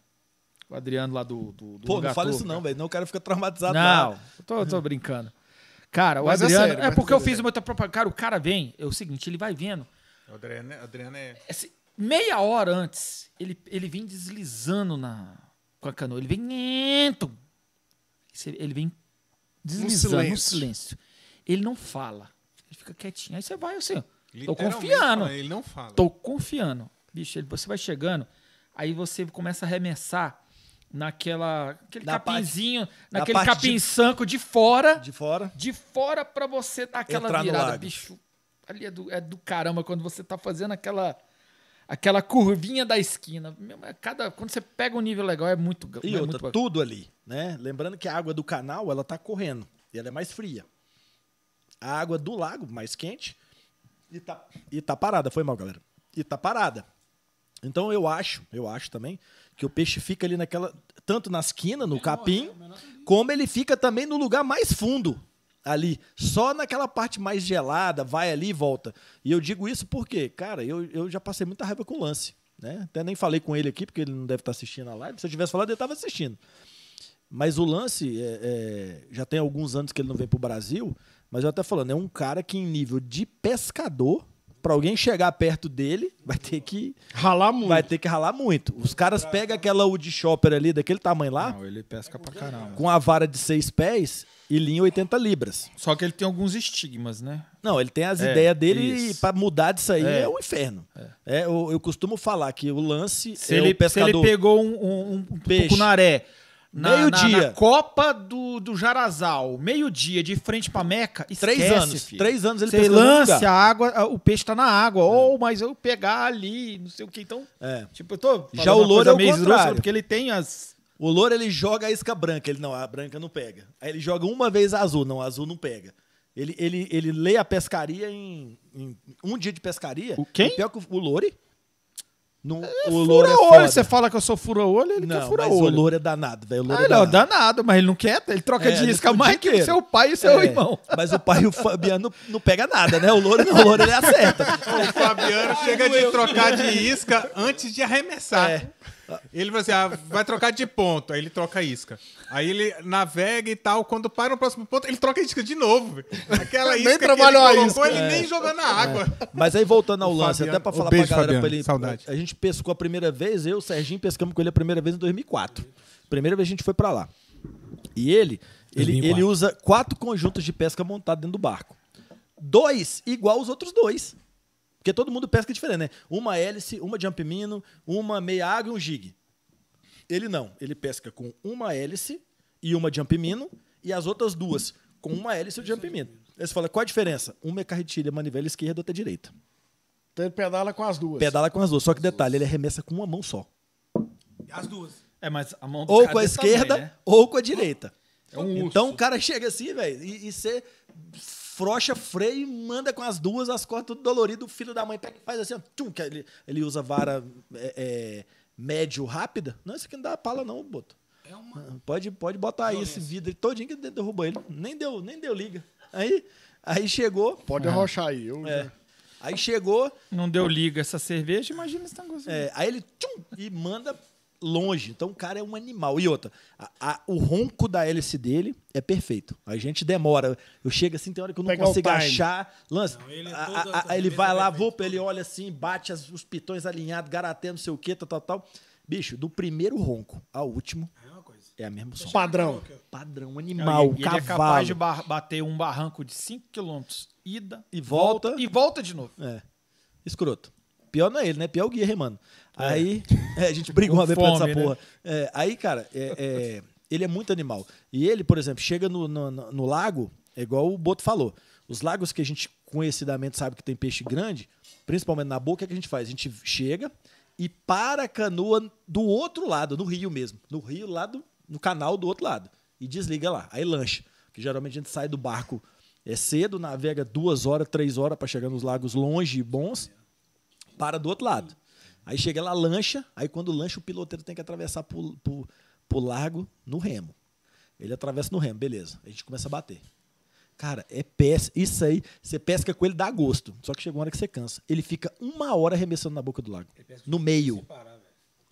O Adriano lá do, do, do Pô, Lugator, não fala isso cara. não, velho. Não, o cara fica traumatizado. Não, não. Tô, tô brincando. Cara, o mas Adriano. Assim, é, sério, é porque eu fiz o meu propaganda. Cara, o cara vem, é o seguinte, ele vai vendo. O Adriano, é- Adriano é. Esse, é assim, meia hora antes, ele, ele vem deslizando na, com a canoa. Ele vem. Ele vem deslizando no silêncio. No silêncio. Ele não fala. Ele fica quietinho. Aí você vai assim, Tô confiando. Fala, ele não fala. Tô confiando. Bicho, ele, você vai chegando, aí você começa a arremessar naquela aquele na capinzinho, parte, naquele na capim de, sanco de fora, de fora, de fora para você dar aquela Entrar virada, bicho. Ali é do, é do caramba quando você tá fazendo aquela aquela curvinha da esquina. É cada, quando você pega um nível legal, é muito E é outra, muito... tudo ali, né? Lembrando que a água do canal, ela tá correndo. E ela é mais fria. A água do lago, mais quente. E tá, e tá parada. Foi mal, galera. E tá parada. Então eu acho, eu acho também, que o peixe fica ali naquela tanto na esquina, no capim, né? como ele fica também no lugar mais fundo ali, só naquela parte mais gelada, vai ali e volta. E eu digo isso porque, cara, eu, eu já passei muita raiva com o lance, né? Até nem falei com ele aqui, porque ele não deve estar assistindo a live. Se eu tivesse falado, ele estava assistindo. Mas o lance, é, é, já tem alguns anos que ele não vem para o Brasil, mas eu até falando, é um cara que em nível de pescador, para alguém chegar perto dele, vai ter que ralar muito. Vai ter que ralar muito. Os caras pegam aquela wood Shopper ali daquele tamanho lá. Não, ele pesca pra caramba. Com a vara de seis pés e linha 80 libras. Só que ele tem alguns estigmas, né? Não, ele tem as é, ideias dele e para mudar disso aí é, é um inferno. É. é eu, eu, costumo falar que o lance se é ele, o pescador. Se ele pegou um, um, um peixe na, meio na, dia. Na Copa do, do Jarazal, meio-dia, de frente pra Meca, esquece, Três anos. Filho. Três anos ele Você lança a água, o peixe tá na água. É. Ou, oh, mas eu pegar ali, não sei o que. Então, é. tipo, eu tô Já o louro é o contrário. porque ele tem as... O louro, ele joga a isca branca. Ele, não, a branca não pega. Aí ele joga uma vez a azul. Não, a azul não pega. Ele, ele, ele lê a pescaria em, em um dia de pescaria. O quem? O, pior que o, o Lore. Não, é, o louro é Você fala que eu sou fura-olho, ele não, quer fura-olho. Mas o louro é danado, velho. Ah, é, é danado. não, danado, mas ele não quer, ele troca é, de isca mais que seu pai e seu é, irmão. Mas o pai e o Fabiano não pega nada, né? O louro não, o louro ele acerta. o Fabiano chega de trocar de isca antes de arremessar. É. Ele vai assim: ah, vai trocar de ponto. Aí ele troca a isca. Aí ele navega e tal. Quando para no próximo ponto, ele troca a isca de novo. Aquela isca nem que ele colocou, isca. ele é. nem jogou na é. água. É. Mas aí voltando ao o lance, Fabiano. até pra falar beijo, pra galera. Pra ele, Saudade. A gente pescou a primeira vez, eu, e o Serginho, pescamos com ele a primeira vez em 2004. Primeira vez a gente foi para lá. E ele, ele, ele usa quatro conjuntos de pesca montados dentro do barco. Dois igual os outros dois. Porque todo mundo pesca diferente, né? Uma hélice, uma jump mino, uma meia água e um jig. Ele não. Ele pesca com uma hélice e uma jump mino e as outras duas com uma hélice e um jump mino. Aí você fala, qual a diferença? Uma é carretilha, manivela esquerda, outra é direita. Então ele pedala com as duas. Pedala com as duas. Só que detalhe, ele arremessa com uma mão só. As duas. É, mas a mão do Ou com a esquerda, também, né? ou com a direita. É um então urso. o cara chega assim, velho, e você frocha freio e manda com as duas, as cordas tudo dolorido. O filho da mãe pega e faz assim, tchum, que ele, ele usa vara é, é, médio rápida. Não, isso aqui não dá pala, não, Boto. É uma... Pode, pode botar aí esse vidro todinho que derruba ele. Nem deu, nem deu liga. Aí, aí chegou. Pode é. arrochar aí, eu. É. Aí chegou. Não deu liga essa cerveja, imagina se tá gostando. É, aí ele tchum, e manda longe. Então o cara é um animal. E outra, a, a, o ronco da hélice dele é perfeito. A gente demora. Eu chego assim, tem hora que eu não consigo achar. Lance, não, ele, é a, ele vai é lá, vou, ele olha assim, bate as, os pitões alinhados, garaté, não sei o que, tal, tal, tal. Bicho, do primeiro ronco ao último. É a mesma som. É Padrão. É Padrão, animal, não, cavalo. Ele é capaz de bater um barranco de 5 km ida e volta, volta, E volta de novo. É. Escroto. Pior não é ele, né? Pior é o guia remando. É. Aí é, a gente brigou uma vez por essa né? porra. Né? aí, cara, é, é, ele é muito animal. E ele, por exemplo, chega no, no, no lago, é igual o Boto falou. Os lagos que a gente conhecidamente sabe que tem peixe grande, principalmente na boca, o que a gente faz? A gente chega e para a canoa do outro lado, no rio mesmo. No rio, lá do, no canal do outro lado. E desliga lá. Aí lancha. Que geralmente a gente sai do barco é cedo, navega duas horas, três horas para chegar nos lagos longe e bons, para do outro lado. Aí chega lá, lancha. Aí quando lancha, o piloteiro tem que atravessar pro, pro, pro largo no remo. Ele atravessa no remo, beleza. A gente começa a bater. Cara, é péssimo. Isso aí, você pesca com ele, dá gosto. Só que chega uma hora que você cansa. Ele fica uma hora arremessando na boca do lago. No meio. Separar,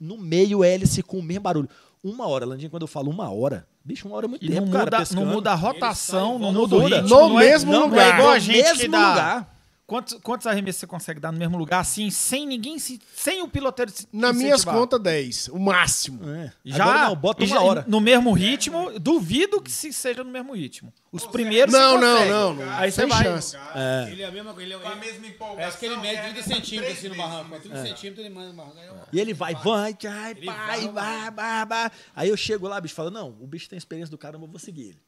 no meio, hélice com o mesmo barulho. Uma hora, Landinho, quando eu falo uma hora, bicho, uma hora é muito e tempo, não cara. Muda, não muda a rotação, não muda o ritmo. É é, no, mesmo lugar. É igual a gente no mesmo lugar. Quantos, quantos arremessos você consegue dar no mesmo lugar, assim, sem ninguém, sem o piloteiro se Na minhas contas, 10, o máximo. É. Já, Agora não, bota uma já, hora. No mesmo ritmo, duvido que se seja no mesmo ritmo. Os consegue. primeiros Não, não, não, não. Aí você vai. Chance. É. Ele é a mesma coisa. Ele, ele, é a mesma empolgação. Acho que ele mede 30 é, centímetros assim no barranco. 30 é. centímetros ele manda no barranco. É. E ele vai, vai, vai, vai, vai, vai, vai. Aí eu chego lá, bicho, fala, não, o bicho tem experiência do cara, eu vou seguir ele.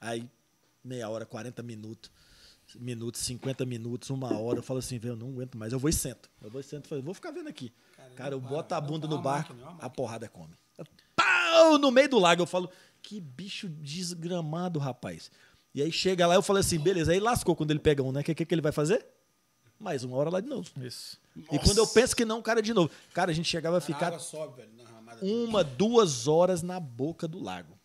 Aí, meia hora, 40 minutos minutos, 50 minutos, uma hora. Eu falo assim, velho, eu não aguento mais. Eu vou e sento. Eu vou e sento. e vou ficar vendo aqui. Cara, cara eu boto a bunda no barco, a porrada come. Pau! No meio do lago. Eu falo, que bicho desgramado, rapaz. E aí chega lá, eu falo assim, beleza. Aí lascou quando ele pega um, né? O que, que, que ele vai fazer? Mais uma hora lá de novo. Isso. Nossa. E quando eu penso que não, cara, de novo. Cara, a gente chegava a ficar a sobe, velho, uma, duas horas na boca do lago.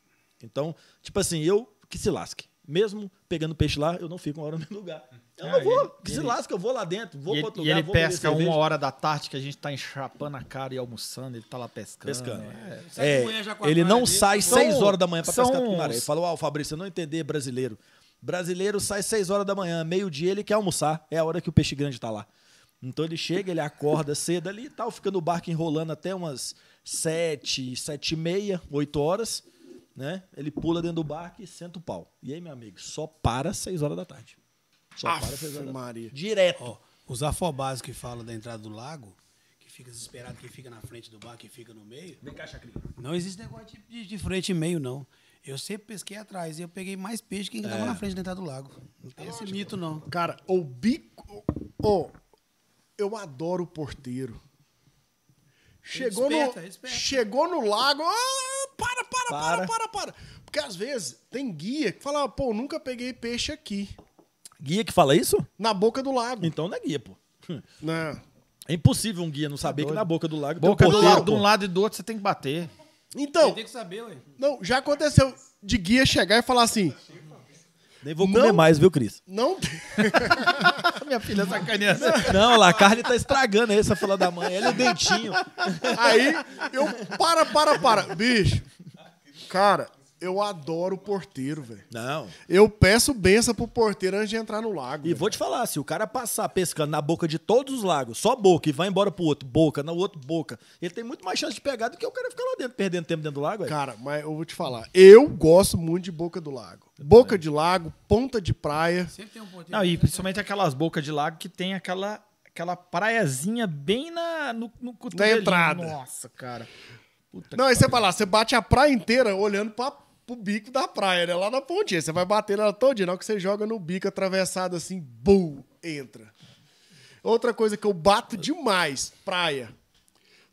Então, tipo assim, eu que se lasque mesmo pegando peixe lá, eu não fico uma hora no mesmo lugar. Eu ah, não vou, ele, que se lasca, eu vou lá dentro, vou para outro lugar. E ele pesca uma hora da tarde que a gente tá enxapando a cara e almoçando, ele tá lá pescando. Pescando. Né? É, é, é ele não dele, sai são, seis horas da manhã para pescar com maré. Ele falou, ah, Fabrício, eu não entender é brasileiro. Brasileiro sai seis horas da manhã, meio-dia ele quer almoçar, é a hora que o peixe grande tá lá. Então ele chega, ele acorda cedo ali e tal, fica no barco enrolando até umas sete sete e meia, oito horas né? Ele pula dentro do barco e senta o pau. E aí, meu amigo, só para às 6 horas da tarde. Só Aff, para às 6 horas da tarde. Direto. Ó, os afobados que falam da entrada do lago, que fica desesperado, que fica na frente do barco, que fica no meio. Vem cá, Chacrinha. Não existe negócio de, de frente e meio, não. Eu sempre pesquei atrás e eu peguei mais peixe que quem estava é. na frente da entrada do lago. Não tem esse mito, não. Cara, o bico. Ó, eu adoro o porteiro. Chegou, desperta, no, desperta. chegou no lago para, para, para, para, para. Porque às vezes tem guia que fala, pô, nunca peguei peixe aqui. Guia que fala isso? Na boca do lago. Então não é guia, pô. Hum. Não. Né? É impossível um guia não tá saber que na boca do lago boca tem um porteiro, do lado, de um lado e do outro você tem que bater. Então. Tem que saber, ué. Não, já aconteceu de guia chegar e falar assim. Nem vou comer não, mais, viu, Cris? Não. Minha filha sacaneando. Não, lá, a Carne tá estragando essa fila da mãe. Ela é o dentinho. Aí eu, para, para, para. Bicho, cara, eu adoro o porteiro, velho. Não. Eu peço benção pro porteiro antes de entrar no lago. E véio. vou te falar, se o cara passar pescando na boca de todos os lagos, só boca, e vai embora pro outro, boca, na outro, boca, ele tem muito mais chance de pegar do que o cara ficar lá dentro, perdendo tempo dentro do lago, velho. Cara, mas eu vou te falar, eu gosto muito de boca do lago. Boca de lago, ponta de praia. Sempre tem um porteiro. Não, e principalmente aquelas bocas de lago que tem aquela, aquela praiazinha bem na, no, no Na entrada. Nossa, cara. Puta não, aí você vai lá, você bate a praia inteira olhando pra pro bico da praia, né? Lá na pontinha. Você vai bater nela todinha. Na hora que você joga no bico atravessado assim, bum, entra. Outra coisa que eu bato demais, praia.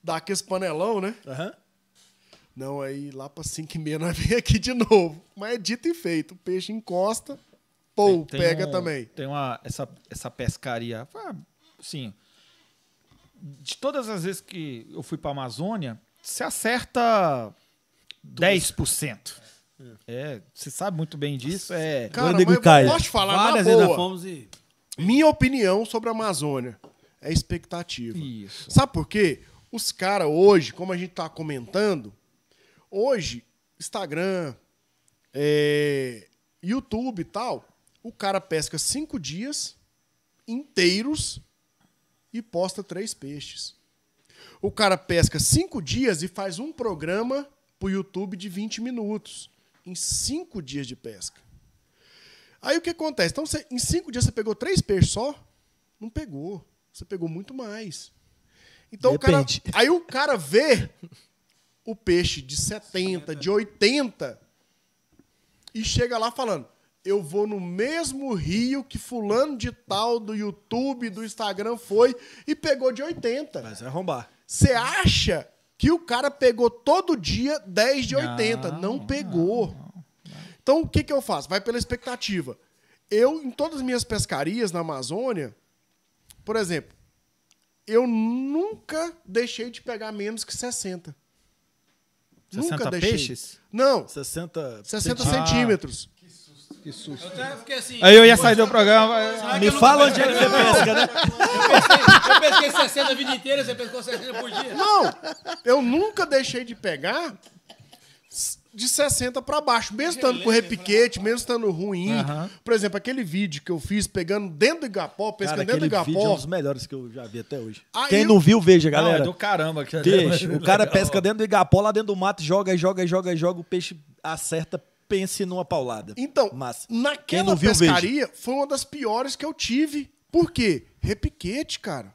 Dá aqueles panelão, né? Uhum. Não, aí lá pra 5 e meia nós vem aqui de novo. Mas é dito e feito. O peixe encosta, pô, tem, pega um, também. Tem uma, essa, essa pescaria, ah, sim. De todas as vezes que eu fui pra Amazônia, se acerta 10%. É, você sabe muito bem disso. É... Cara, mas eu posso falar Várias na boa. fomos e... Minha opinião sobre a Amazônia é expectativa. Isso. Sabe por quê? Os caras hoje, como a gente está comentando, hoje, Instagram, é, YouTube e tal, o cara pesca cinco dias inteiros e posta três peixes. O cara pesca cinco dias e faz um programa pro YouTube de 20 minutos em cinco dias de pesca. Aí o que acontece? Então, você, em cinco dias você pegou três peixes só? Não pegou. Você pegou muito mais. Então Depende. o cara. Aí o cara vê o peixe de 70, de 80 e chega lá falando: eu vou no mesmo rio que fulano de tal do YouTube, do Instagram foi e pegou de 80. Mas vai arrombar. Você acha que o cara pegou todo dia 10 de não, 80? Não, pegou. Então, o que, que eu faço? Vai pela expectativa. Eu, em todas as minhas pescarias na Amazônia, por exemplo, eu nunca deixei de pegar menos que 60. 60 nunca deixei. peixes? Não. 60, 60 centímetros. Ah. Que susto. Eu até fiquei assim. Aí eu ia sair do programa. Me fala onde é que você pesca, né? Eu pesquei, eu pesquei 60 a vida inteira, você pescou 60 por dia. Não! Eu nunca deixei de pegar de 60 para baixo, mesmo estando com repiquete, né? mesmo estando ruim. Uhum. Por exemplo, aquele vídeo que eu fiz pegando dentro do Igapó, pescando dentro do Igapó. Vídeo é um dos melhores que eu já vi até hoje. Aí Quem eu... não viu, veja, galera. Não, é do caramba. Que Deixa, o cara legal. pesca dentro do Igapó, lá dentro do mato, joga, joga, joga, joga, o peixe acerta, pense numa paulada. Então, Mas, naquela viu, pescaria, veja. foi uma das piores que eu tive. Por quê? Repiquete, cara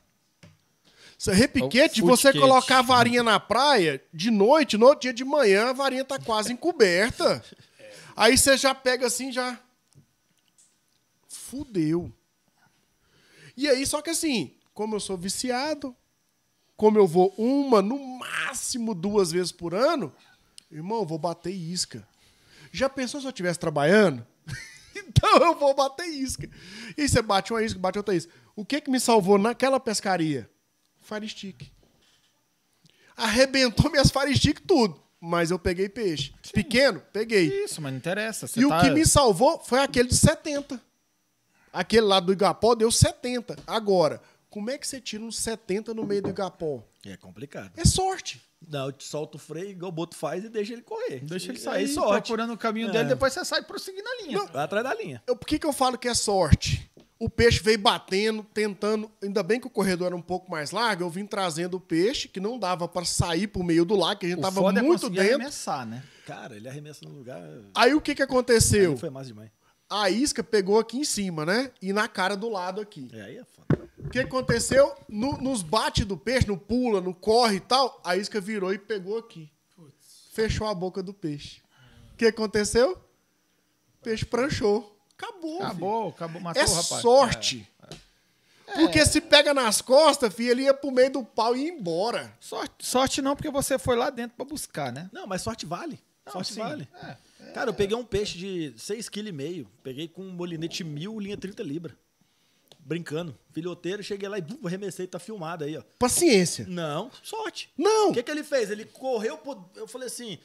repiquete, é você colocar a varinha na praia, de noite, no outro dia de manhã, a varinha tá quase encoberta. É. Aí você já pega assim, já. Fudeu. E aí, só que assim, como eu sou viciado, como eu vou uma, no máximo duas vezes por ano, irmão, vou bater isca. Já pensou se eu estivesse trabalhando? então eu vou bater isca. E você bate uma isca, bate outra isca. O que, que me salvou naquela pescaria? Fire stick. Arrebentou minhas Fire stick tudo. Mas eu peguei peixe. Sim. Pequeno, peguei. Isso, mas não interessa. Você e tá... o que me salvou foi aquele de 70. Aquele lá do Igapó deu 70. Agora, como é que você tira uns 70 no meio do Igapó? É complicado. É sorte. Não, te solta o freio, igual o Boto faz, e deixa ele correr. Deixa ele é sair, aí, sorte. procurando o caminho é. dele, depois você sai prosseguindo a linha. Não, Vai atrás da linha. Eu, por que, que eu falo que é sorte? O peixe veio batendo, tentando. Ainda bem que o corredor era um pouco mais largo, eu vim trazendo o peixe, que não dava para sair pro meio do lago, que a gente o tava é muito é dentro. arremessar, né? Cara, ele arremessa no lugar. Aí o que que aconteceu? Aí foi mais demais. A isca pegou aqui em cima, né? E na cara do lado aqui. É, aí é foda. O que aconteceu? No, nos bate do peixe, no pula, no corre e tal, a isca virou e pegou aqui. Putz. Fechou a boca do peixe. O que aconteceu? O peixe pranchou acabou. Acabou, filho. acabou, matou é o rapaz. Sorte. É, é. Porque é. se pega nas costas, filho, ele ia pro meio do pau e ia embora. Sorte, sorte não, porque você foi lá dentro para buscar, né? Não, mas sorte vale. Não, sorte sim. vale. É, é, cara, eu peguei um peixe de 6,5 kg. Peguei com um molinete mil, linha 30 libras brincando, filhoteiro, cheguei lá e bum, arremessei, tá filmado aí, ó. Paciência. Não, sorte. Não. O que que ele fez? Ele correu, eu falei assim,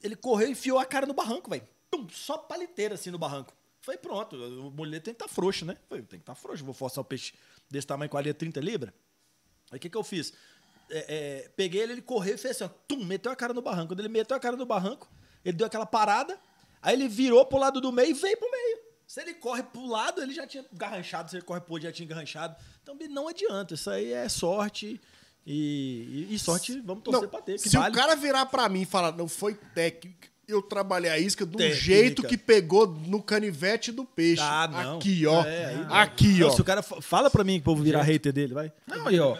ele correu e enfiou a cara no barranco, velho. Só paliteira assim no barranco. Falei, pronto, o mulher tem que estar tá frouxo, né? Falei, tem que estar tá frouxo, vou forçar o peixe desse tamanho com a linha 30 libras. Aí o que, que eu fiz? É, é, peguei ele, ele correu e fez assim, ó, tum, meteu a cara no barranco. Quando ele meteu a cara no barranco, ele deu aquela parada, aí ele virou pro lado do meio e veio pro meio. Se ele corre pro lado, ele já tinha garranchado, se ele corre pro outro, já tinha garranchado. Então não adianta, isso aí é sorte. E, e, e sorte, vamos torcer não, pra ter. se vale. o cara virar pra mim e falar, não foi técnico eu trabalhei a isca do Técnica. jeito que pegou no canivete do peixe. Ah, não. Aqui, ó. É, é. aqui, não, ó. Se o cara fala pra mim que o povo virar hater dele, vai. Não, aí, ó.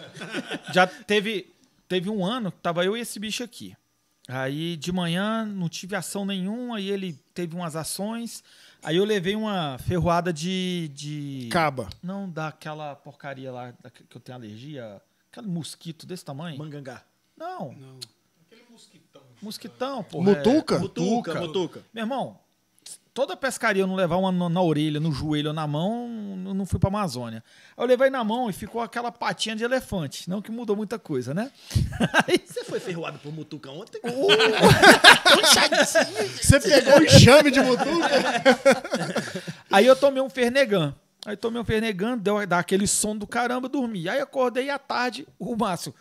Já teve, teve um ano que tava eu e esse bicho aqui. Aí de manhã não tive ação nenhuma, aí ele teve umas ações. Aí eu levei uma ferroada de. de... Caba. Não, daquela porcaria lá que eu tenho alergia. Aquele mosquito desse tamanho. Mangangá. Não. Não. Mosquitão, porra. Mutuca? É, mutuca, mutuca. Meu irmão, toda pescaria eu não levar uma na, na orelha, no joelho ou na mão, não fui pra Amazônia. Aí eu levei na mão e ficou aquela patinha de elefante. Não que mudou muita coisa, né? Você foi ferroado por mutuca ontem? Uh! Você pegou um enxame de mutuca? Aí eu tomei um fernegan. Aí tomei um fernegan, deu, deu aquele som do caramba, dormi. Aí acordei à tarde, o Márcio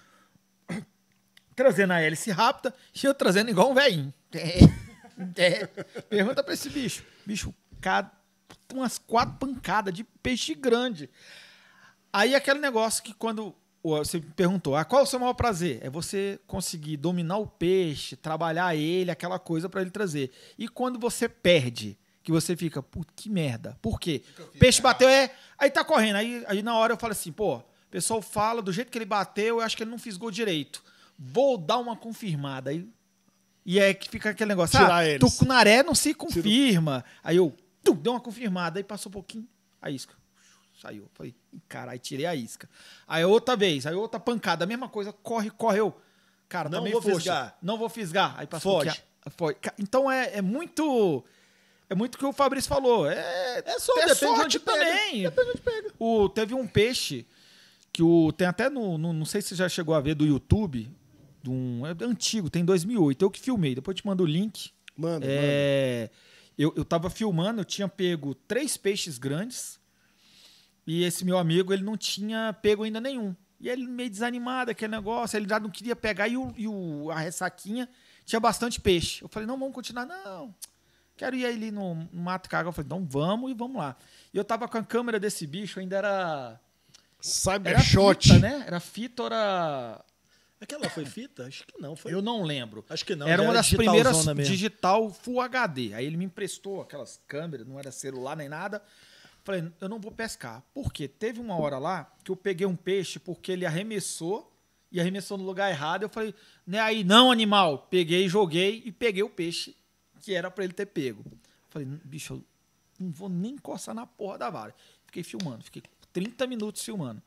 trazendo a hélice rápida e eu trazendo igual um velhinho. É, é. Pergunta pra esse bicho. Bicho, umas quatro pancadas de peixe grande. Aí aquele negócio que quando você me perguntou, ah, qual é o seu maior prazer? É você conseguir dominar o peixe, trabalhar ele, aquela coisa para ele trazer. E quando você perde, que você fica, puta, que merda. Por quê? Peixe bateu, é. Aí tá correndo. Aí, aí na hora eu falo assim, pô, o pessoal fala do jeito que ele bateu, eu acho que ele não fisgou gol direito vou dar uma confirmada. E, e é que fica aquele negócio, Tirar ah, Tucunaré não se confirma. Aí eu tum, dei uma confirmada e passou um pouquinho, a isca saiu. Falei, caralho, tirei a isca. Aí outra vez, aí outra pancada, a mesma coisa, corre, correu Cara, não vou foxa, fisgar. Não vou fisgar. Aí passou Foge. Um foi. Então é, é muito. É muito o que o Fabrício falou. É, é, só, é depende sorte onde também. Pega. onde pega. O, teve um peixe que o, tem até no, no, Não sei se já chegou a ver do YouTube de um. É antigo, tem 2008. Eu que filmei, depois te mando o link. Manda, é, Eu, eu tava filmando, eu tinha pego três peixes grandes. E esse meu amigo, ele não tinha pego ainda nenhum. E ele meio desanimado, aquele negócio, ele já não queria pegar. E, o, e o, a ressaquinha tinha bastante peixe. Eu falei, não, vamos continuar. Não, quero ir ali no, no mato caga. Eu falei, então vamos e vamos lá. E eu tava com a câmera desse bicho, ainda era... Cybershot. Era é shot. fita, né? Era fita, era Aquela foi fita? Acho que não. Foi... Eu não lembro. Acho que não. Era uma é das primeiras digital Full HD. Aí ele me emprestou aquelas câmeras, não era celular nem nada. Falei, eu não vou pescar. Porque teve uma hora lá que eu peguei um peixe porque ele arremessou e arremessou no lugar errado. Eu falei, né aí não, animal. Peguei, joguei e peguei o peixe que era para ele ter pego. Falei, bicho, eu não vou nem coçar na porra da vara. Fiquei filmando, fiquei 30 minutos filmando.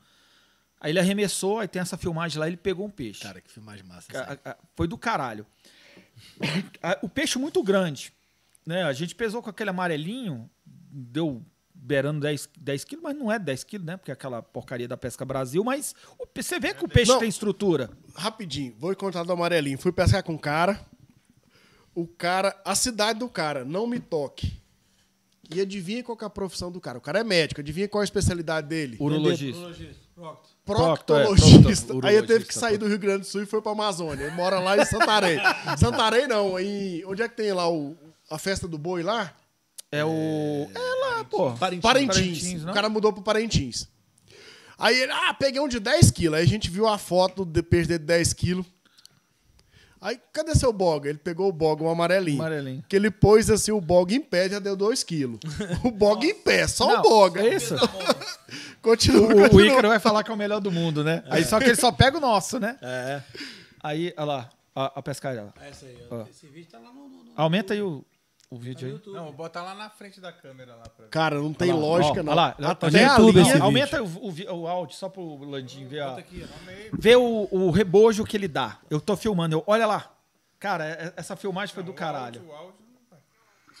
Aí ele arremessou, aí tem essa filmagem lá, ele pegou um peixe. Cara, que filmagem massa. A, a, foi do caralho. o peixe muito grande. Né? A gente pesou com aquele amarelinho, deu beirando 10, 10 quilos, mas não é 10 quilos, né? Porque é aquela porcaria da Pesca Brasil, mas o, você vê que o peixe não, tem estrutura. Rapidinho, vou contar do amarelinho. Fui pescar com o cara, o cara, a cidade do cara, não me toque. E adivinha qual é a profissão do cara? O cara é médico, adivinha qual é a especialidade dele? Urologista. Urologista, proctologista. É, aí ele teve que sair do Rio Grande do Sul e foi para Amazônia. Ele mora lá em Santarém. Santarém não, em onde é que tem lá o, a festa do boi lá? É o é lá, pô. Parintins. Parintins. Parintins o cara mudou pro Parintins. Aí ele, ah, peguei um de 10 quilos. Aí a gente viu a foto de perder 10 quilos. Aí, cadê seu boga? Ele pegou o boga, um amarelinho. Amarelinho. Que ele pôs assim, o boga em pé, já deu 2 quilos. O boga em pé, só Não, o boga. É isso. Tá continua, o, continua. O Ícaro vai falar que é o melhor do mundo, né? É. Aí só que ele só pega o nosso, né? É. Aí, olha lá, a, a pescaria. É Esse vídeo tá lá no... no, no Aumenta aí o... O vídeo aí. Não, bota lá na frente da câmera lá pra Cara, não tem lá, lógica, ó, não. Lá, lá, ah, tá a tá YouTube aumenta o, o, o, áudio só pro Landinho ver. Vê aqui, o, o rebojo que ele dá. Eu tô filmando, eu, olha lá. Cara, é, é, essa filmagem foi não, do caralho. Áudio, áudio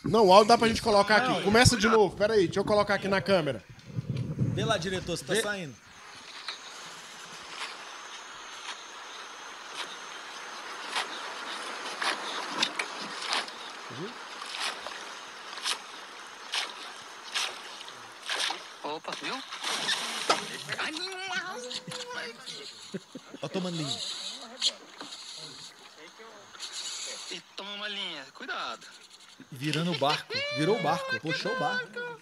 não, não, o áudio dá pra gente colocar aqui. Começa de novo, peraí, deixa eu colocar aqui na câmera. Vê lá, diretor, você tá Vê. saindo. opa, viu? Animal! Ó, toma linha. E toma linha, cuidado. Virando o barco, virou o barco, puxou o barco.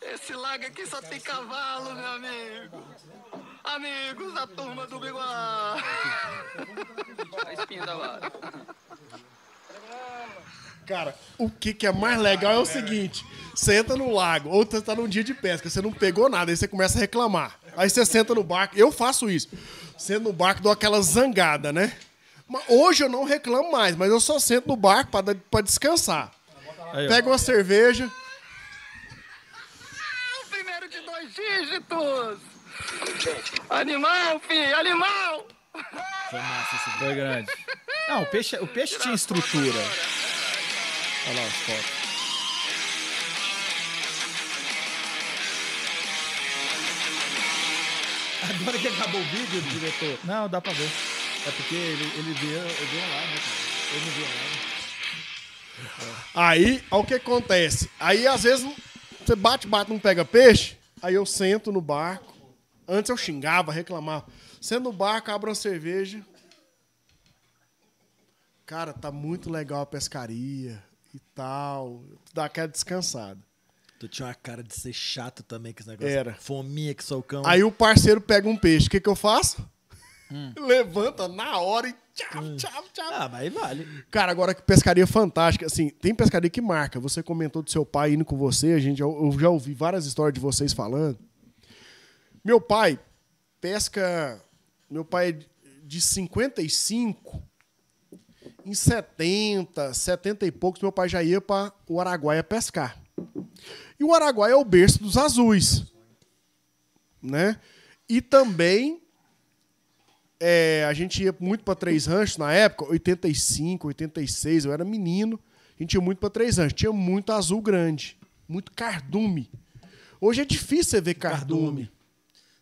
Esse lago aqui só tem cavalo, meu amigo. Amigos da turma do Biguá. A espinha da vara. Cara, o que, que é mais legal é o seguinte: você entra no lago, ou você tá num dia de pesca, você não pegou nada, aí você começa a reclamar. Aí você senta no barco, eu faço isso. Sento no barco, dou aquela zangada, né? Hoje eu não reclamo mais, mas eu só sento no barco para descansar. pega uma cerveja. Ah, o primeiro de dois dígitos! Animal, filho, animal! Foi massa, foi grande. Não, o peixe, o peixe tinha estrutura. Olha lá as fotos. Agora que acabou o vídeo, diretor. Não, dá pra ver. É porque ele, ele veio, veio lá né, cara? Eu não vi lá Aí, olha o que acontece. Aí, às vezes, você bate, bate, não pega peixe. Aí eu sento no barco. Antes eu xingava, reclamava. Sento no barco, abro uma cerveja. Cara, tá muito legal a pescaria e tal. dá aquela descansada. Tu tinha uma cara de ser chato também com esse negócio. Era. Fominha que sou cão. Aí o parceiro pega um peixe. O que, que eu faço? Hum. Levanta na hora e tchau, hum. tchau, tchau. Ah, mas vale. Cara, agora que pescaria é fantástica. Assim, tem pescaria que marca. Você comentou do seu pai indo com você. A gente, eu já ouvi várias histórias de vocês falando. Meu pai pesca. Meu pai é de 55 em 70, 70 e poucos, meu pai já ia para o Araguaia pescar. E o Araguaia é o berço dos azuis. Né? E também é, a gente ia muito para Três Ranchos na época, 85, 86, eu era menino. A gente ia muito para Três Ranchos. Tinha muito azul grande, muito cardume. Hoje é difícil você ver cardume.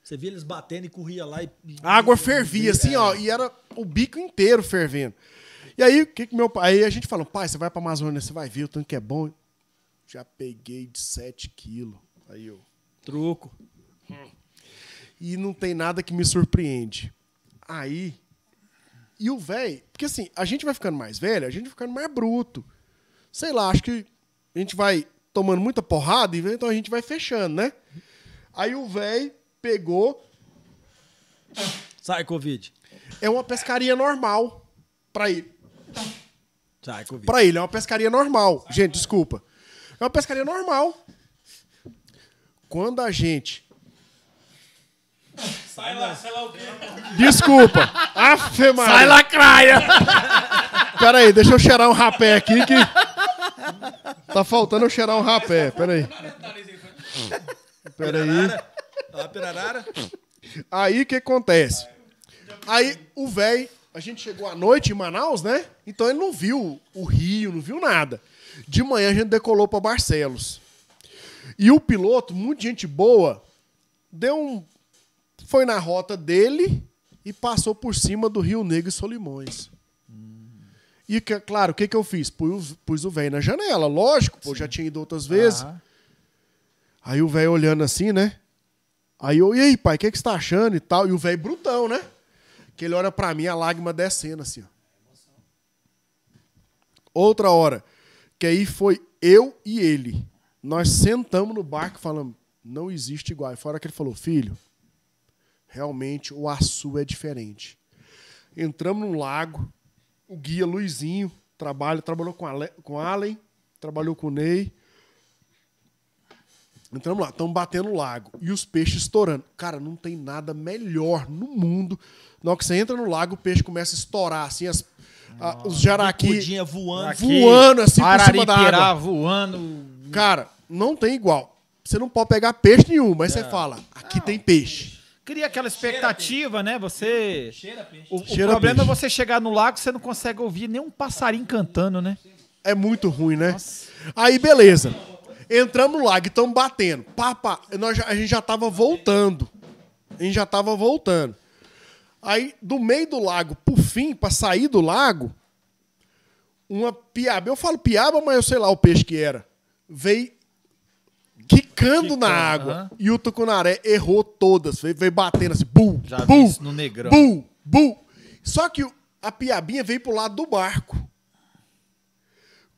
Você via eles batendo e corria lá e. A água fervia, assim, é. ó, e era o bico inteiro fervendo. E aí, que, que meu pai. Aí a gente fala, pai, você vai pra Amazônia, você vai ver o tanque é bom. Já peguei de 7 quilos. Aí eu. Truco. Hum. E não tem nada que me surpreende. Aí. E o velho. Porque assim, a gente vai ficando mais velho, a gente vai ficando mais bruto. Sei lá, acho que a gente vai tomando muita porrada, então a gente vai fechando, né? Aí o velho pegou. Sai, Covid. É uma pescaria normal para ele. Para ele, é uma pescaria normal. Gente, desculpa. É uma pescaria normal. Quando a gente. Sai lá, sai lá o quê? Desculpa. Sai lacraia. Pera aí, deixa eu cheirar um rapé aqui que. Tá faltando eu cheirar um rapé. Pera aí. Pera aí. Aí o que acontece? Aí o velho a gente chegou à noite em Manaus, né? Então ele não viu o Rio, não viu nada. De manhã a gente decolou para Barcelos. E o piloto, muito gente boa, deu um foi na rota dele e passou por cima do Rio Negro e Solimões. E, claro, o que, que eu fiz? Pus, pus o velho na janela, lógico, pô, já tinha ido outras vezes. Ah. Aí o velho olhando assim, né? Aí eu, e aí, pai, o que, que você tá achando e tal? E o velho brutão, né? que ele olha para mim, a lágrima descendo assim. Ó. Outra hora, que aí foi eu e ele. Nós sentamos no barco falando, não existe igual. E fora que ele falou, filho, realmente o Açu é diferente. Entramos num lago, o guia Luizinho trabalha, trabalhou com, Ale, com Allen, trabalhou com o Ney, Entramos lá, estamos batendo o lago e os peixes estourando. Cara, não tem nada melhor no mundo. Na hora que você entra no lago, o peixe começa a estourar, assim, as, a, ah, os jaraqui é voando, aqui, voando, assim, por cima da água. voando. Cara, não tem igual. Você não pode pegar peixe nenhum, mas é. você fala, aqui não, tem peixe. Cria aquela expectativa, né? Você. Cheira peixe. O, o Cheira problema é peixe. é você chegar no lago, você não consegue ouvir nenhum passarinho cantando, né? É muito ruim, né? Nossa. Aí, beleza. Entramos lá, que estamos batendo. Pá, pá, nós, a gente já tava voltando. A gente já tava voltando. Aí, do meio do lago por fim, para sair do lago, uma piaba. Eu falo piaba, mas eu sei lá o peixe que era. Veio quicando, na água. E o tucunaré errou todas. Veio, veio batendo assim, bum, Já bum, vi isso no negrão. Bum, bum. Só que a piabinha veio pro lado do barco.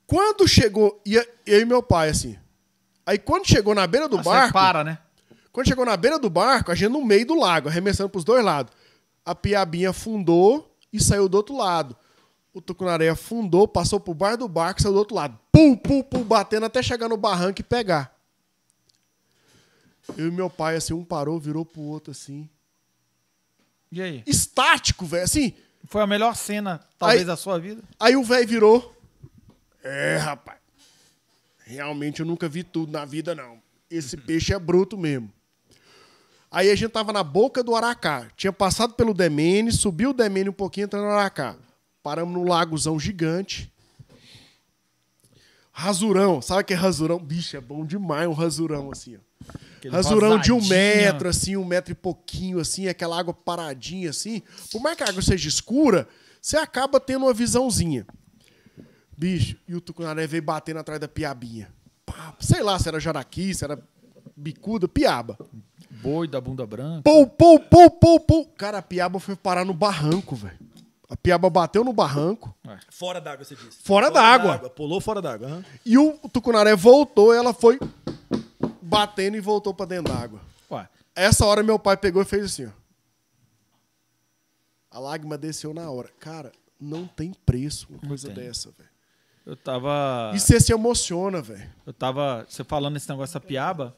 Quando chegou, e eu e meu pai assim, Aí quando chegou na beira do Nossa, ah, barco. para, né? Quando chegou na beira do barco, a gente no meio do lago, arremessando pros dois lados. A piabinha afundou e saiu do outro lado. O tucunaré afundou, passou pro bar do barco, saiu do outro lado. Pum, pum, pum, batendo até chegar no barranco e pegar. Eu e meu pai, assim, um parou, virou pro outro, assim. E aí? Estático, velho, assim. Foi a melhor cena, talvez, aí, da sua vida? Aí o velho virou. É, rapaz realmente eu nunca vi tudo na vida, não. Esse uhum. peixe é bruto mesmo. Aí a gente tava na boca do Aracá. Tinha passado pelo Demene, subiu o Demene um pouquinho, entrando no Aracá. Paramos num lagozão gigante. Rasurão, sabe o que é rasurão? Bicho, é bom demais um rasurão assim, ó. Aquele rasurão de um metro, assim, um metro e pouquinho, assim, aquela água paradinha, assim. Por mais que a água seja escura, você acaba tendo uma visãozinha. Bicho, e o tucunaré veio batendo atrás da piabinha. sei lá se era jaraqui, se era bicuda, piaba. Boi da bunda branca. Pou, pou, pou, pou, pou. Cara, a piaba foi parar no barranco, velho. A piaba bateu no barranco. É. Fora d'água, você disse. Fora, fora d'água. Pulou fora d'água. Uhum. E o tucunaré voltou, ela foi batendo e voltou para dentro d'água. Essa hora meu pai pegou e fez assim, ó. A lágrima desceu na hora. Cara, não tem preço uma coisa dessa, velho. Eu tava. E você se emociona, velho. Eu tava. Você falando esse negócio da piaba,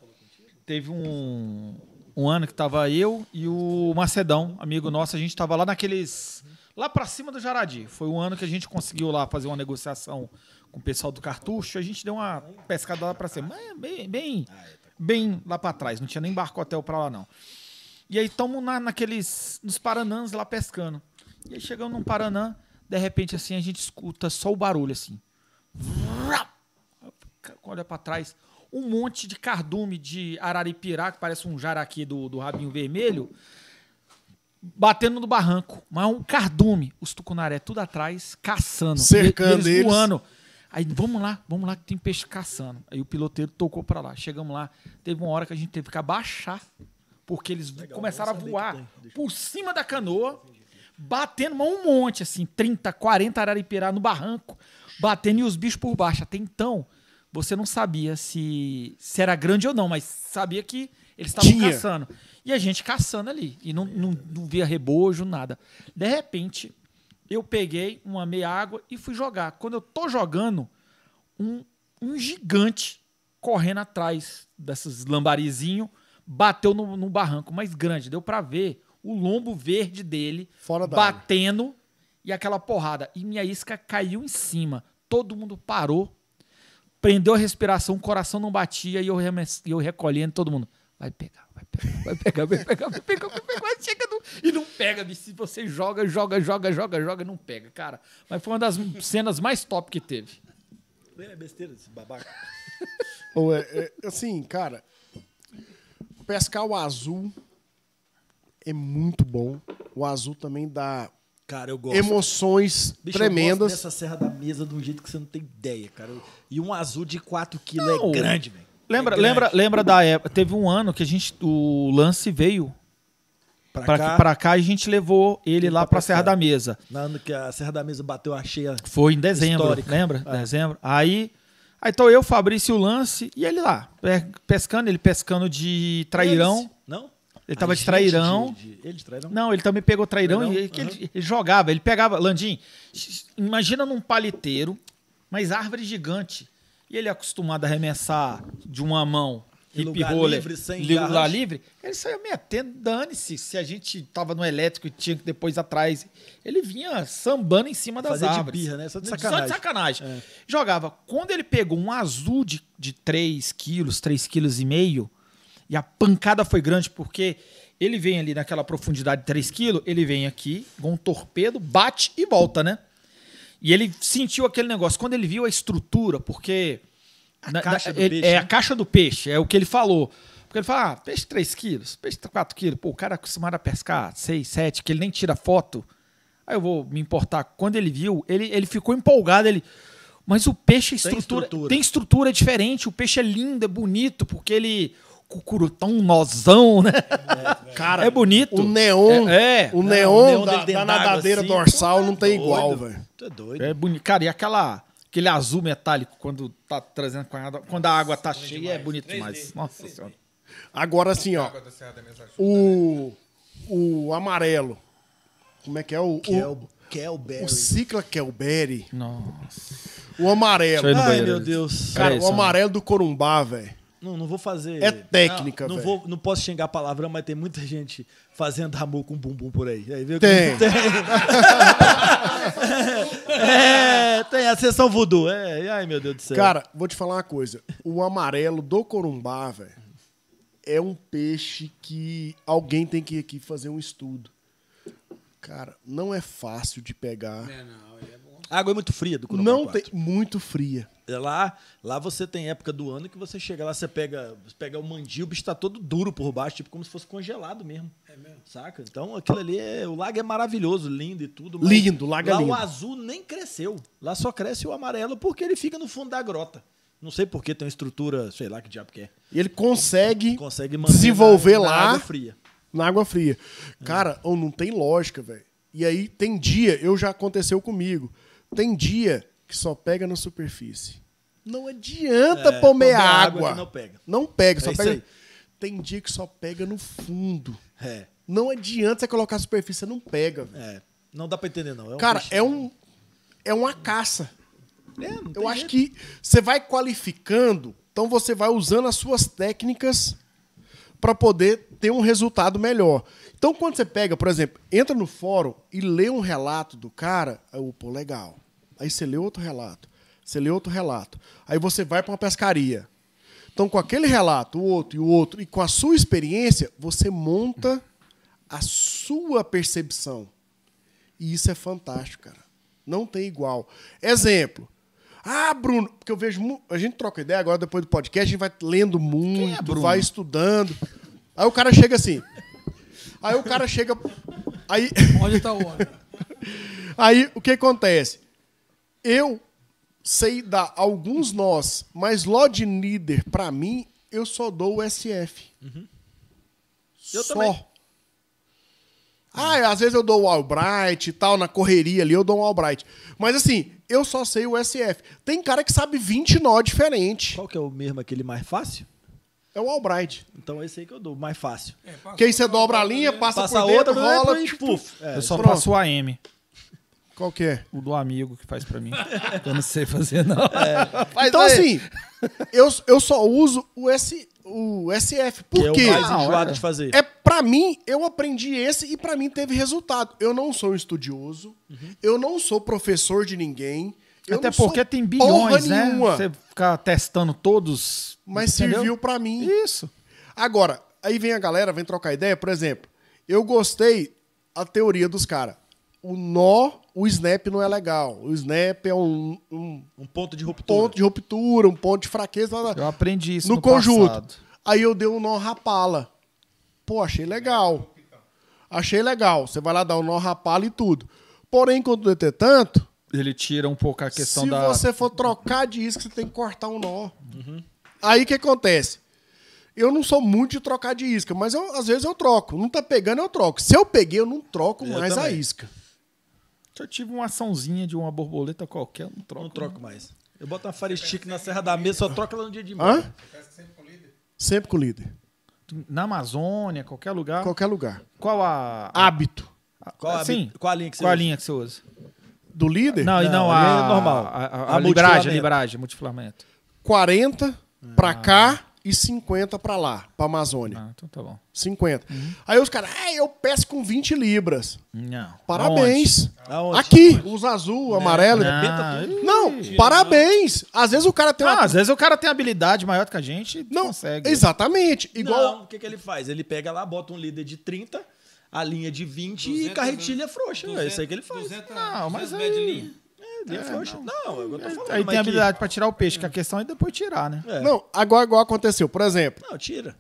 teve um, um ano que tava eu e o Macedão, amigo nosso, a gente tava lá naqueles. Lá pra cima do Jaradi. Foi um ano que a gente conseguiu lá fazer uma negociação com o pessoal do cartucho. A gente deu uma pescada lá pra cima. É bem, bem, bem lá pra trás. Não tinha nem barco hotel pra lá, não. E aí estamos na, naqueles. nos Paranãs lá pescando. E aí chegamos num Paranã, de repente assim, a gente escuta só o barulho, assim. Olha para trás. Um monte de cardume de araripirá, que parece um jaraqui do, do rabinho vermelho, batendo no barranco. Mas um cardume. Os tucunaré tudo atrás, caçando. Cercando eles. Voando. Aí, vamos lá, vamos lá que tem peixe caçando. Aí o piloteiro tocou para lá. Chegamos lá. Teve uma hora que a gente teve que abaixar, porque eles Legal, começaram a voar por cima da canoa, batendo um monte, assim, 30, 40 araripirá no barranco batendo e os bichos por baixo. Até então, você não sabia se, se era grande ou não, mas sabia que eles estavam caçando. E a gente caçando ali. E não, não, não via rebojo, nada. De repente, eu peguei uma meia água e fui jogar. Quando eu tô jogando, um, um gigante correndo atrás desses lambarizinhos bateu no, no barranco, mais grande. Deu para ver o lombo verde dele Fora batendo e aquela porrada. E minha isca caiu em cima. Todo mundo parou, prendeu a respiração, o coração não batia e eu, eu recolhendo todo mundo. Vai pegar, vai pegar, vai pegar, vai pegar, vai pegar, vai pegar, vai chega e não pega, bicho. Se você joga, joga, joga, joga, joga, não pega, cara. Mas foi uma das cenas mais top que teve. É besteira desse babaca. é, é, assim, cara, pescar o azul é muito bom. O azul também dá Cara, eu gosto. Emoções Bicho, tremendas. Eu gosto dessa Serra da Mesa de um jeito que você não tem ideia, cara. E um azul de 4 quilos é grande, velho. Lembra, é lembra, lembra da época? Teve um ano que a gente. O lance veio pra, pra cá. Pra cá a gente levou ele lá tá pra, pra Serra da Mesa. Na ano que a Serra da Mesa bateu a cheia. Foi em dezembro. Histórica. Lembra? É. Dezembro. Aí. Aí então eu, Fabrício, o lance e ele lá. Pescando, ele pescando de trairão. Esse. Ele tava de trairão. De, de... Ele de trairão? Não, ele também pegou trairão, trairão? e uhum. ele, jogava. Ele pegava. Landim, imagina num paliteiro, mas árvore gigante. E ele é acostumado a arremessar de uma mão hip lugar roller, livre, sem lugar livre, ele saiu metendo, dane-se. Se a gente tava no elétrico e tinha que depois atrás, ele vinha sambando em cima das Fazia árvores. De birra, né? Só de sacanagem. Só de sacanagem. É. Jogava. Quando ele pegou um azul de, de 3 quilos, 3,5 quilos e meio, e a pancada foi grande, porque ele vem ali naquela profundidade de 3 quilos, ele vem aqui com um torpedo, bate e volta, né? E ele sentiu aquele negócio. Quando ele viu a estrutura, porque. A na, caixa do ele, peixe. É né? a caixa do peixe, é o que ele falou. Porque ele fala, ah, peixe 3 quilos, peixe 4 quilos. Pô, o cara é acostumado a pescar 6, 7, que ele nem tira foto. Aí eu vou me importar. Quando ele viu, ele, ele ficou empolgado. Ele, mas o peixe é estrutura, estrutura, tem estrutura diferente. O peixe é lindo, é bonito, porque ele cucurutão, nozão, né? É, cara, é bonito. O neon, é, é. O, neon o neon, da, da nadadeira assim, dorsal não tem tá doido, igual, velho. Tu tá é doido. É bonito. Cara, e aquela, aquele azul metálico quando tá trazendo quando a água tá cheia demais. é bonito demais. Nossa 3D. senhora. Agora assim, ó. Tá o né? o amarelo. Como é que é o Kel, o Kelberry. O cicla Kelberry. Nossa. O amarelo. Ai, meu Deus. Cara, o amarelo do Corumbá, velho. Não, não vou fazer. É técnica, Não, não, vou, não posso xingar palavrão, mas tem muita gente fazendo amor com bumbum por aí. aí viu? Tem. tem. é, tem a sessão voodoo. É, ai, meu Deus do céu. Cara, vou te falar uma coisa. O amarelo do corumbá, velho, é um peixe que alguém tem que ir aqui fazer um estudo. Cara, não é fácil de pegar. É, não, é a água é muito fria do Corumbá Não 4. tem. Muito fria. É lá, lá você tem época do ano que você chega lá, você pega, pega o mandio, o bicho tá todo duro por baixo, tipo como se fosse congelado mesmo. É mesmo. Saca? Então aquilo ali é. O lago é maravilhoso, lindo e tudo. lindo, é o lago lá é lindo. o azul nem cresceu. Lá só cresce o amarelo porque ele fica no fundo da grota. Não sei porque tem uma estrutura, sei lá que diabo que é. E ele consegue, consegue desenvolver na, na lá. Na água fria. Na água fria. Cara, é. não tem lógica, velho. E aí tem dia, eu já aconteceu comigo. Tem dia que só pega na superfície. Não adianta é, comer água. água não pega. Não pega, é só é pega. Tem dia que só pega no fundo. É. Não adianta você colocar a superfície, você não pega. Véio. É. Não dá pra entender, não. É um Cara, peixe. é um. É uma caça. É, Eu acho que você vai qualificando, então você vai usando as suas técnicas para poder ter um resultado melhor. Então, quando você pega, por exemplo, entra no fórum e lê um relato do cara, aí, é, pô, legal. Aí você lê outro relato, você lê outro relato. Aí você vai para uma pescaria. Então, com aquele relato, o outro e o outro, e com a sua experiência, você monta a sua percepção. E isso é fantástico, cara. Não tem igual. Exemplo. Ah, Bruno, porque eu vejo. A gente troca ideia agora depois do podcast, a gente vai lendo é muito, é, vai estudando. Aí o cara chega assim. Aí o cara chega. Aí... Onde está o óleo? Aí o que acontece? Eu sei dar alguns nós, mas Lord Leader, para mim, eu só dou o SF. Uhum. Eu só. também. Ah, às vezes eu dou o Albright e tal, na correria ali eu dou um Albright. Mas assim, eu só sei o SF. Tem cara que sabe 20 nó diferente. Qual que é o mesmo, aquele mais fácil? É o Albright. Então esse aí que eu dou, mais fácil. É, passa, Quem você dobra a linha, passa, passa por dentro, outra, rola... É, é, eu só pronto. passo o AM. Qual que é? O do amigo que faz para mim. eu não sei fazer, não. É. Então, aí. assim, eu, eu só uso o, S, o SF. Por que quê? É o mais enjoado é. de fazer. É para mim, eu aprendi esse e para mim teve resultado. Eu não sou um estudioso, uhum. eu não sou professor de ninguém. Eu Até porque tem bilhões, né? Nenhuma. Você ficar testando todos. Mas entendeu? serviu para mim. Isso. Agora, aí vem a galera, vem trocar ideia. Por exemplo, eu gostei a teoria dos caras. O nó, o snap não é legal. O snap é um. Um, um ponto de ruptura. ponto de ruptura, um ponto de fraqueza. Eu aprendi isso no, no conjunto. Passado. Aí eu dei um nó rapala. Pô, achei legal. Achei legal. Você vai lá dar um nó rapala e tudo. Porém, quando deter tanto, ele tira um pouco a questão Se da. Se você for trocar de isca, você tem que cortar um nó. Uhum. Aí o que acontece? Eu não sou muito de trocar de isca, mas eu, às vezes eu troco. Não tá pegando, eu troco. Se eu peguei, eu não troco eu mais também. a isca. Se eu tive uma açãozinha de uma borboleta qualquer, eu não troco. Não né? troco mais. mais. Eu boto uma faristique na Serra da Mesa, só troco ela no dia de manhã. Hã? Sempre com o líder? Sempre com o líder. Na Amazônia, qualquer lugar? Qualquer lugar. Qual a... Hábito. Qual a, Sim. Qual a linha que você Qual usa? a linha que você usa? do líder? Não, não, não é a, é normal. A, a, a libragem, libragem, multifilamento. 40 ah. para cá e 50 para lá, para Amazônia. Ah, então tá bom. 50. Uhum. Aí os caras, é, eu peço com 20 libras. Não. Parabéns. Aonde? Aqui, os azul, amarelo. Não, não parabéns. Às vezes o cara tem ah, às vezes o cara tem habilidade maior que a gente não consegue. Exatamente. Igual... Não, o que, que ele faz? Ele pega lá, bota um líder de 30 a linha de 20 200, e carretilha né? frouxa. 200, é isso aí que ele faz. 200, não, mas aí... É de linha. É, é, é frouxa. Não, não eu tô é, falando, aí tem habilidade para tirar o peixe, que a questão é depois tirar, né? É. Não, agora igual aconteceu. Por exemplo... Não, tira.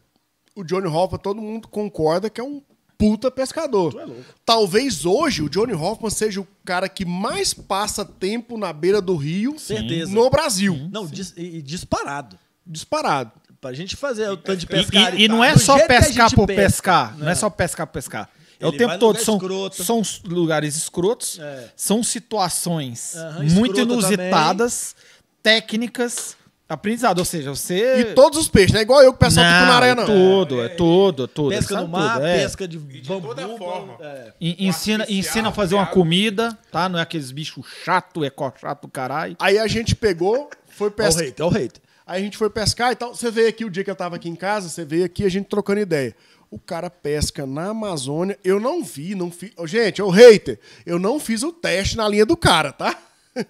O Johnny Hoffa, todo mundo concorda que é um puta pescador. Tu É louco. Talvez hoje o Johnny Hoffman seja o cara que mais passa tempo na beira do rio Certeza. no Brasil. Uhum. não, dis e disparado. Disparado. Pra gente fazer o tanto de pescar. E, e, e, e não é né? só pescar por pescar. Não é só pescar por pescar. É o tempo todo. São, são lugares escrotos, é. são situações uhum, muito inusitadas, também. técnicas. Aprendizado, ou seja, você. E todos os peixes, né? Igual eu que pessoal não, na areia, não. É tudo, é, é tudo, é tudo. Pesca no mar, tudo, é. pesca de bambu. De toda forma. É. ensina, ensina a fazer uma comida, tá? Não é aqueles bichos chato, é chato caralho. Aí a gente pegou, foi pescar. É o rei, é o rei. Aí a gente foi pescar e então, tal. Você veio aqui o dia que eu tava aqui em casa, você veio aqui a gente trocando ideia. O cara pesca na Amazônia. Eu não vi, não fiz. Gente, o hater, eu não fiz o teste na linha do cara, tá?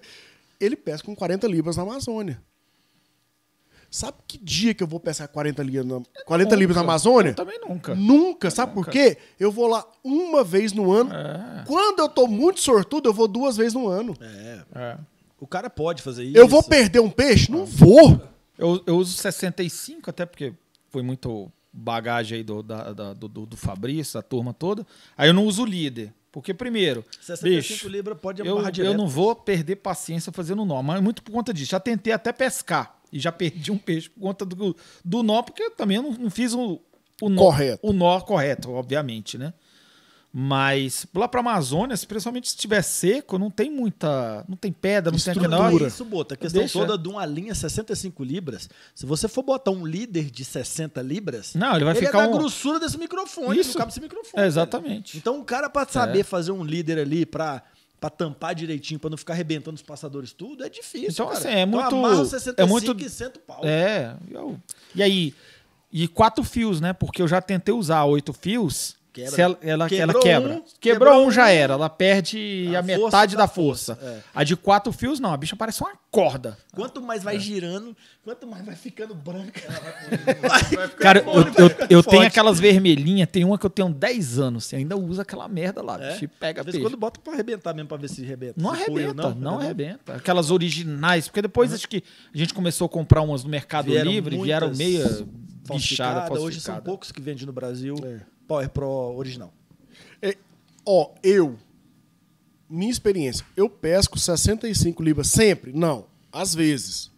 Ele pesca com 40 libras na Amazônia. Sabe que dia que eu vou pescar 40 libras na, 40 libras na Amazônia? Eu também nunca. Nunca, sabe nunca. por quê? Eu vou lá uma vez no ano. É. Quando eu tô muito sortudo, eu vou duas vezes no ano. É. é. O cara pode fazer isso. Eu vou perder um peixe? Não, Não é. vou. Eu, eu uso 65, até porque foi muito bagagem aí do, da, da, do, do Fabrício, a turma toda. Aí eu não uso líder. Porque, primeiro, 65 bicho, libra pode eu, direto. eu não vou perder paciência fazendo nó, mas é muito por conta disso. Já tentei até pescar e já perdi um peixe por conta do, do nó, porque eu também não, não fiz o, o, nó, correto. o nó correto, obviamente, né? Mas lá para a Amazônia, principalmente se estiver seco, não tem muita. Não tem pedra, não Estrutura. tem aquela. Isso, Bota. A questão Deixa. toda de uma linha 65 libras. Se você for botar um líder de 60 libras. Não, ele vai ele é ficar. É da um... grossura desse microfone. Isso. cabe esse microfone. É, exatamente. Cara. Então o cara, para saber é. fazer um líder ali para para tampar direitinho, para não ficar arrebentando os passadores tudo, é difícil. Então, cara. assim, é então, muito. Então, amarra 65 é muito, e 100 pau. É. Eu... E aí. E quatro fios, né? Porque eu já tentei usar oito fios Quebra. Se ela, ela quebrou ela quebra. Um, quebrou, quebrou, um, já era. Ela perde a, a metade da, da força. força. É. A de quatro fios, não. A bicha parece uma corda. Quanto mais vai é. girando, quanto mais vai ficando branca. Né? Vai, vai Cara, fora, eu, eu, eu tenho aquelas vermelhinhas. Tem uma que eu tenho 10 anos. Você ainda usa aquela merda lá. É? Bicho, pega Às quando bota pra arrebentar mesmo, pra ver se arrebenta. Não se arrebenta. não, não arrebenta. Aquelas originais. Porque depois uhum. acho que a gente começou a comprar umas no Mercado vieram Livre. Vieram meia bichada, falsificada. Hoje são poucos que vendem no Brasil. É. Power Pro original? É, ó, eu, minha experiência, eu pesco 65 libras sempre? Não, às vezes.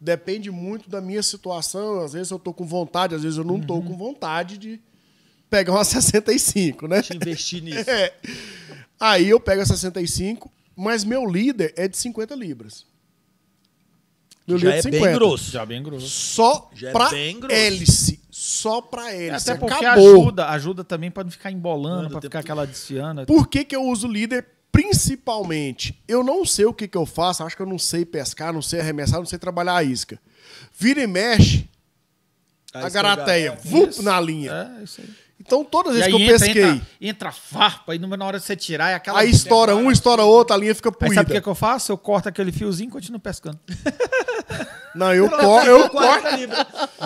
Depende muito da minha situação. Às vezes eu tô com vontade, às vezes eu não uhum. tô com vontade de pegar uma 65, né? De investir nisso. É. Aí eu pego a 65, mas meu líder é de 50 libras. Meu já líder é 50. bem grosso. Já é bem grosso. Só já é pra é grosso. hélice só para ele. Até assim, porque acabou. ajuda, ajuda também para não ficar embolando, para ficar aquela dissiana. Por que, que eu uso líder? Principalmente, eu não sei o que, que eu faço, acho que eu não sei pescar, não sei arremessar, não sei trabalhar a isca. Vira e mexe, a, a garateia, vup na linha. É, isso aí. Então, todas as vezes que eu entra, pesquei. Entra, farpa e na hora de você tirar é aquela. Aí estoura um, estoura outro, a linha fica puída. Aí sabe o que, é que eu faço? Eu corto aquele fiozinho e continuo pescando. Não, eu, corto eu corto.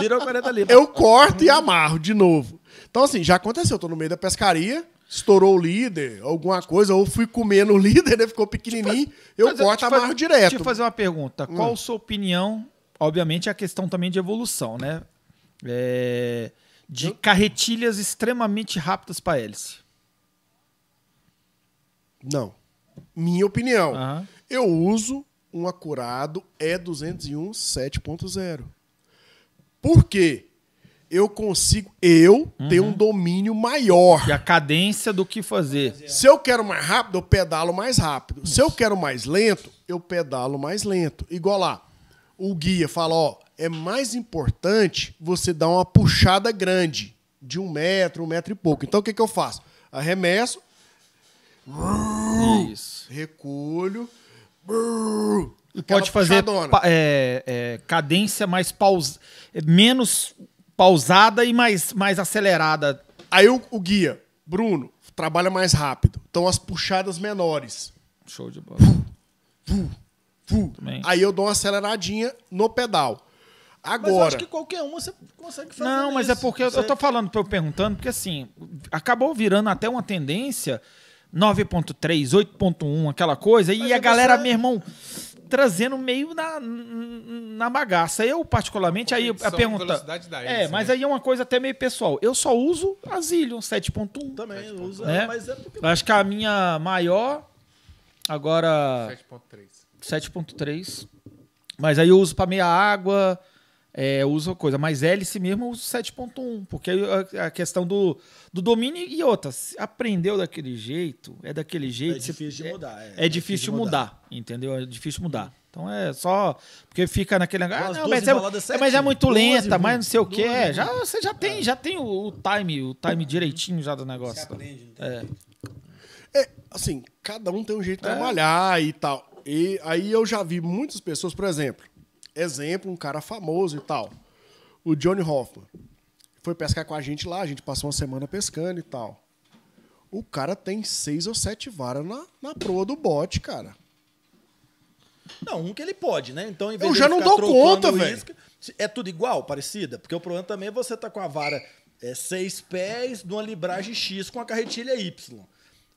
Virou 40 libras. Eu corto e amarro de novo. Então, assim, já aconteceu. Eu tô no meio da pescaria, estourou o líder, alguma coisa, ou fui comendo o líder, né? Ficou pequenininho. Eu corto e amarro direto. Deixa eu fazer uma pergunta. Qual hum. a sua opinião? Obviamente, é a questão também de evolução, né? É de eu... carretilhas extremamente rápidas para hélice. Não. Minha opinião. Uhum. Eu uso um acurado E201 7.0. Por quê? Eu consigo, eu uhum. ter um domínio maior. E a cadência do que fazer. Se eu quero mais rápido, eu pedalo mais rápido. Isso. Se eu quero mais lento, eu pedalo mais lento. Igual lá, o guia fala: ó, é mais importante você dar uma puxada grande, de um metro, um metro e pouco. Então o que, que eu faço? Arremesso, é Isso. recolho, e pode fazer é, é, cadência mais paus, é, menos pausada e mais, mais acelerada. Aí o, o guia, Bruno, trabalha mais rápido. Então as puxadas menores. Show de bola. Aí eu dou uma aceleradinha no pedal. Agora. Mas eu acho que qualquer um você consegue fazer. Não, mas é isso. é porque você... eu tô falando, eu perguntando, porque assim, acabou virando até uma tendência 9.3, 8.1, aquela coisa, mas e é a galera, você... meu irmão, trazendo meio na, na bagaça. Eu, particularmente, aí a pergunta. é, mas né? aí é uma coisa até meio pessoal. Eu só uso a Zillion 7.1. Também 7. uso, né? mas é porque... Acho que a minha maior. Agora. 7.3. 7.3. Mas aí eu uso para meia água, é, uso coisa. Mas hélice mesmo eu uso 7.1, porque a, a questão do, do domínio e outra. aprendeu daquele jeito, é daquele é jeito. É difícil de mudar. É, é, é difícil, difícil mudar, entendeu? É difícil mudar. Então é só. Porque fica naquele negócio. Ah, não, mas, é, é, mas é muito 12, lenta, mas não sei o quê. já, você já tem, é. já tem o, o, time, o time direitinho já do negócio. Você aprende, é. é. Assim, cada um tem um jeito de é. trabalhar e tal. E aí eu já vi muitas pessoas, por exemplo, exemplo, um cara famoso e tal, o Johnny Hoffman. Foi pescar com a gente lá, a gente passou uma semana pescando e tal. O cara tem seis ou sete varas na, na proa do bote, cara. Não, um que ele pode, né? Então, em vez eu já não dou conta, velho. É tudo igual, parecida? Porque o problema também é você tá com a vara é, seis pés, numa libragem X com a carretilha Y.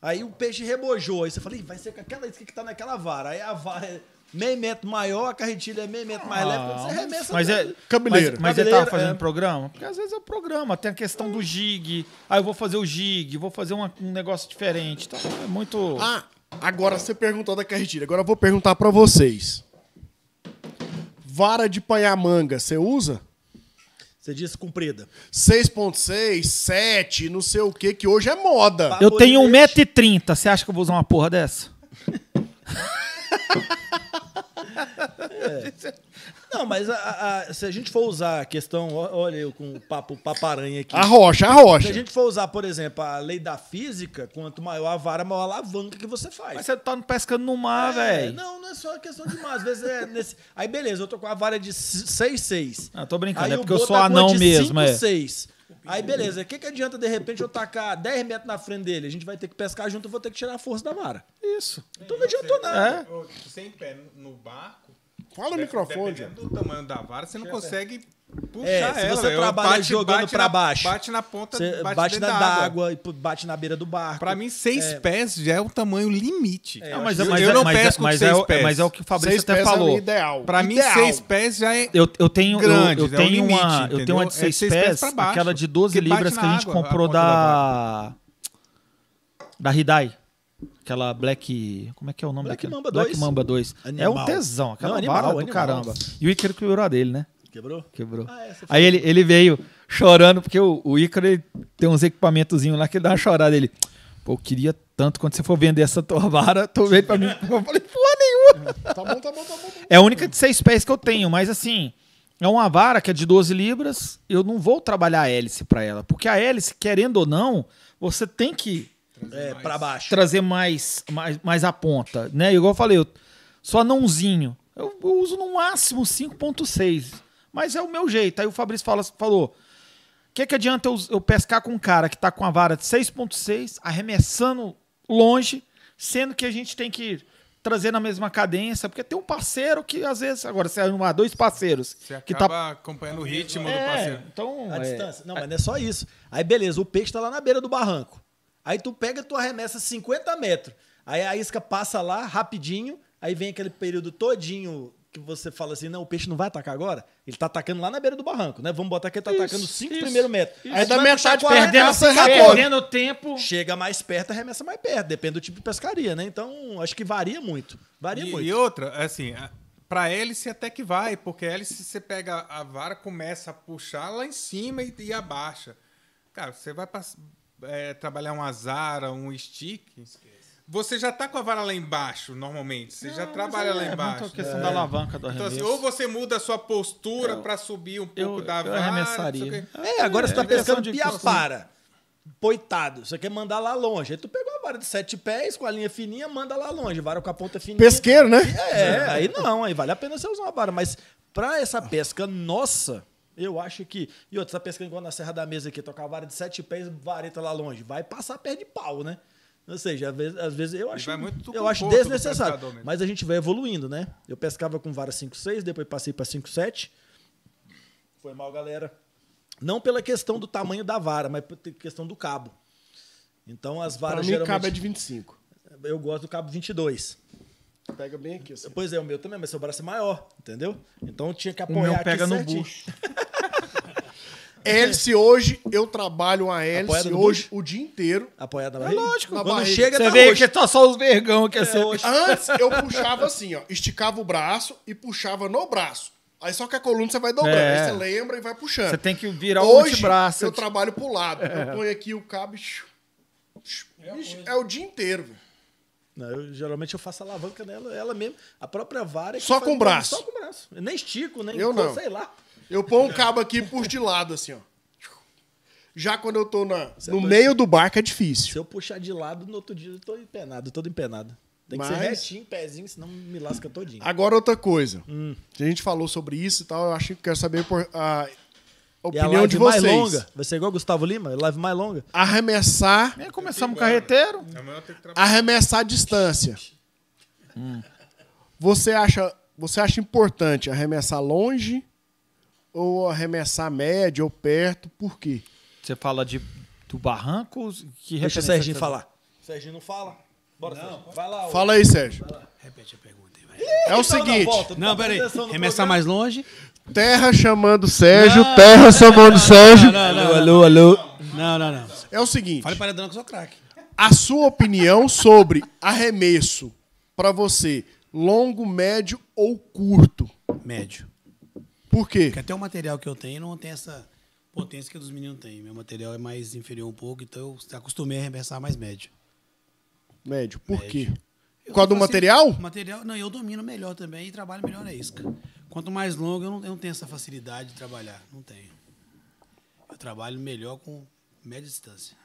Aí o peixe rebojou. Aí você fala, vai ser com aquela isca que tá naquela vara. Aí a vara é meio metro maior, a carretilha é meio metro mais leve, quando você ah, remessa. Mas é cabeleiro. Mas, mas ele tava fazendo é. programa? Porque às vezes é programa, tem a questão é. do gig. Ah, eu vou fazer o gig, vou fazer um, um negócio diferente. Então, é muito. Ah, agora você perguntou da carretilha. Agora eu vou perguntar para vocês. Vara de manga, você usa? Você disse comprida. 6.6, 7, não sei o que, que hoje é moda. Tá eu tenho 1,30m. É você acha que eu vou usar uma porra dessa? é. Não, mas a, a, se a gente for usar a questão, olha eu com o papo paparanha aqui. A rocha, a rocha. Se a gente for usar, por exemplo, a lei da física, quanto maior a vara, maior a alavanca que você faz. Mas você tá pescando no mar, é, velho. Não, não é só questão de mar. Às vezes é nesse. Aí beleza, eu tô com a vara de 6, 6. Ah, tô brincando, Aí é porque eu sou tá anão mesmo, 5, é. 6. Aí beleza, o que, que adianta de repente eu tacar 10 metros na frente dele? A gente vai ter que pescar junto, eu vou ter que tirar a força da vara. Isso. Então não adiantou nada. É. Você tipo, pé no barco Fala o microfone, Dependendo já. do tamanho da vara, você não consegue puxar é, se ela. você trabalha bate, jogando para baixo. Bate na ponta, você bate, bate na água, água, bate na beira do barco. Para mim, seis é. pés já é o tamanho limite. É, é, é não, mas, é, eu, mas, eu não mas, pesco mas, seis é, pés. Mas é o que o Fabrício seis até falou. É ideal. Para mim, seis pés já é eu, eu tenho, grande. Eu, eu tenho, limite, uma, eu tenho uma de seis, seis pés, pés aquela de 12 libras que a gente comprou da... Da Hidai aquela Black. Como é que é o nome Black daquela? Mamba 2. Black Mamba 2. Animal. É um tesão, aquela Não, animal, do animal. caramba. E o Icaro quebrou a dele, né? Quebrou? Quebrou. Ah, é, Aí ele, ele veio chorando, porque o, o Icaro tem uns equipamentozinhos lá que ele dá uma chorada. Ele, pô, eu queria tanto quando você for vender essa tua vara, tu veio pra mim. Eu falei, porra nenhuma. Tá, tá bom, tá bom, tá bom, tá bom. É a única de seis pés que eu tenho, mas assim. É uma vara que é de 12 libras, eu não vou trabalhar a hélice para ela, porque a hélice, querendo ou não, você tem que Trazer é, para baixo. Trazer mais, mais, mais a ponta. Né? Igual eu falei, eu só anãozinho. Eu, eu uso no máximo 5.6. Mas é o meu jeito. Aí o Fabrício fala, falou: o que, que adianta eu, eu pescar com um cara que tá com a vara de 6.6, arremessando longe, sendo que a gente tem que trazer na mesma cadência, porque tem um parceiro que às vezes, agora você arrumar dois parceiros você que tá acompanhando o ritmo é, do parceiro. Então, a é... distância. Não, mas não é só isso. Aí beleza, o peixe está lá na beira do barranco. Aí tu pega, tu arremessa 50 metros. Aí a isca passa lá rapidinho, aí vem aquele período todinho que você fala assim, não, o peixe não vai atacar agora. Ele tá atacando lá na beira do barranco, né? Vamos botar que ele tá isso, atacando os cinco isso, primeiros metros. Aí da metade perdendo, perdendo tempo. Chega mais perto, arremessa mais perto. Depende do tipo de pescaria, né? Então, acho que varia muito. Varia e, muito. E outra, assim, para hélice até que vai, porque hélice você pega a vara, começa a puxar lá em cima e, e abaixa. Cara, você vai é, trabalhar um Azara, um stick. Esquece. Você já tá com a vara lá embaixo, normalmente. Você não, já trabalha é, lá é embaixo. É questão é. da alavanca do arremesso. Então, assim, ou você muda a sua postura para subir um pouco eu, da vara. Eu arremessaria. É, agora é, você tá pensando de piapara. Poitado. Você quer mandar lá longe. Aí tu pegou a vara de sete pés, com a linha fininha, manda lá longe. Vara com a ponta fininha. Pesqueiro, né? É, aí não. Aí vale a pena você usar uma vara. Mas para essa pesca nossa... Eu acho que. E outra, tá pescando igual na Serra da Mesa aqui, tocar vara de sete pés, vareta lá longe. Vai passar pé de pau, né? Ou seja, às vezes, às vezes eu acho, eu acho desnecessário. Mas a gente vai evoluindo, né? Eu pescava com vara 5.6, depois passei para 5.7. Foi mal, galera. Não pela questão do tamanho da vara, mas pela questão do cabo. Então as varas pra mim, geralmente... cabo é de 25. Eu gosto do cabo 22. Pega bem aqui, assim. Pois é, o meu também, mas seu braço é maior, entendeu? Então tinha que apoiar o meu pega no bucho. hélice hoje, eu trabalho a hélice hoje o dia inteiro. Apoiada na é barriga? É lógico. Na barriga. chega, Você tá vê que tá só os vergão que é, é seu. Antes, eu puxava assim, ó. Esticava o braço e puxava no braço. Aí só que a coluna você vai dobrando. É. Aí você lembra e vai puxando. Você tem que virar o Hoje, braço. eu trabalho pro lado. É. Eu ponho aqui o cabo e... É, é o dia inteiro, velho. Né? Eu, geralmente eu faço alavanca nela, ela mesmo, a própria vara. É só com o braço. Só com o braço. Eu nem estico, nem eu não. sei lá. Eu ponho um cabo aqui por de lado, assim, ó. Já quando eu tô na, é no é meio do barco é difícil. Se eu puxar de lado, no outro dia eu tô empenado, todo empenado. Tem Mas... que ser retinho, pezinho, senão me lasca todinho. Agora outra coisa. Hum. A gente falou sobre isso e tal, eu acho que quero saber por, a, ah, opinião e a live de vocês. mais longa. Vai ser igual Gustavo Lima, live mais longa. Arremessar. Nem começamos um carreteiro. É, arremessar a distância. Hum. Você acha, você acha importante arremessar longe ou arremessar médio ou perto? Por quê? Você fala de do barranco que Deixa o Serginho falar. Serginho não fala. Bora, não. Vai lá. Fala aí, Sérgio. Repete a pergunta. é o tá seguinte. Não, peraí. Arremessar mais longe. Terra chamando Sérgio, não, Terra não, chamando não, Sérgio. alô, alô, alô. Não, não, não. É o seguinte. Fale paredão que eu sou craque. A sua opinião sobre arremesso para você, longo, médio ou curto? Médio. Por quê? Porque até o material que eu tenho não tem essa potência que os meninos têm. Meu material é mais inferior um pouco, então eu acostumei a arremessar mais médio. Médio. Por médio. quê? Por causa do material? Material, não, eu domino melhor também e trabalho melhor na isca. Quanto mais longo, eu não, eu não tenho essa facilidade de trabalhar. Não tenho. Eu trabalho melhor com média distância.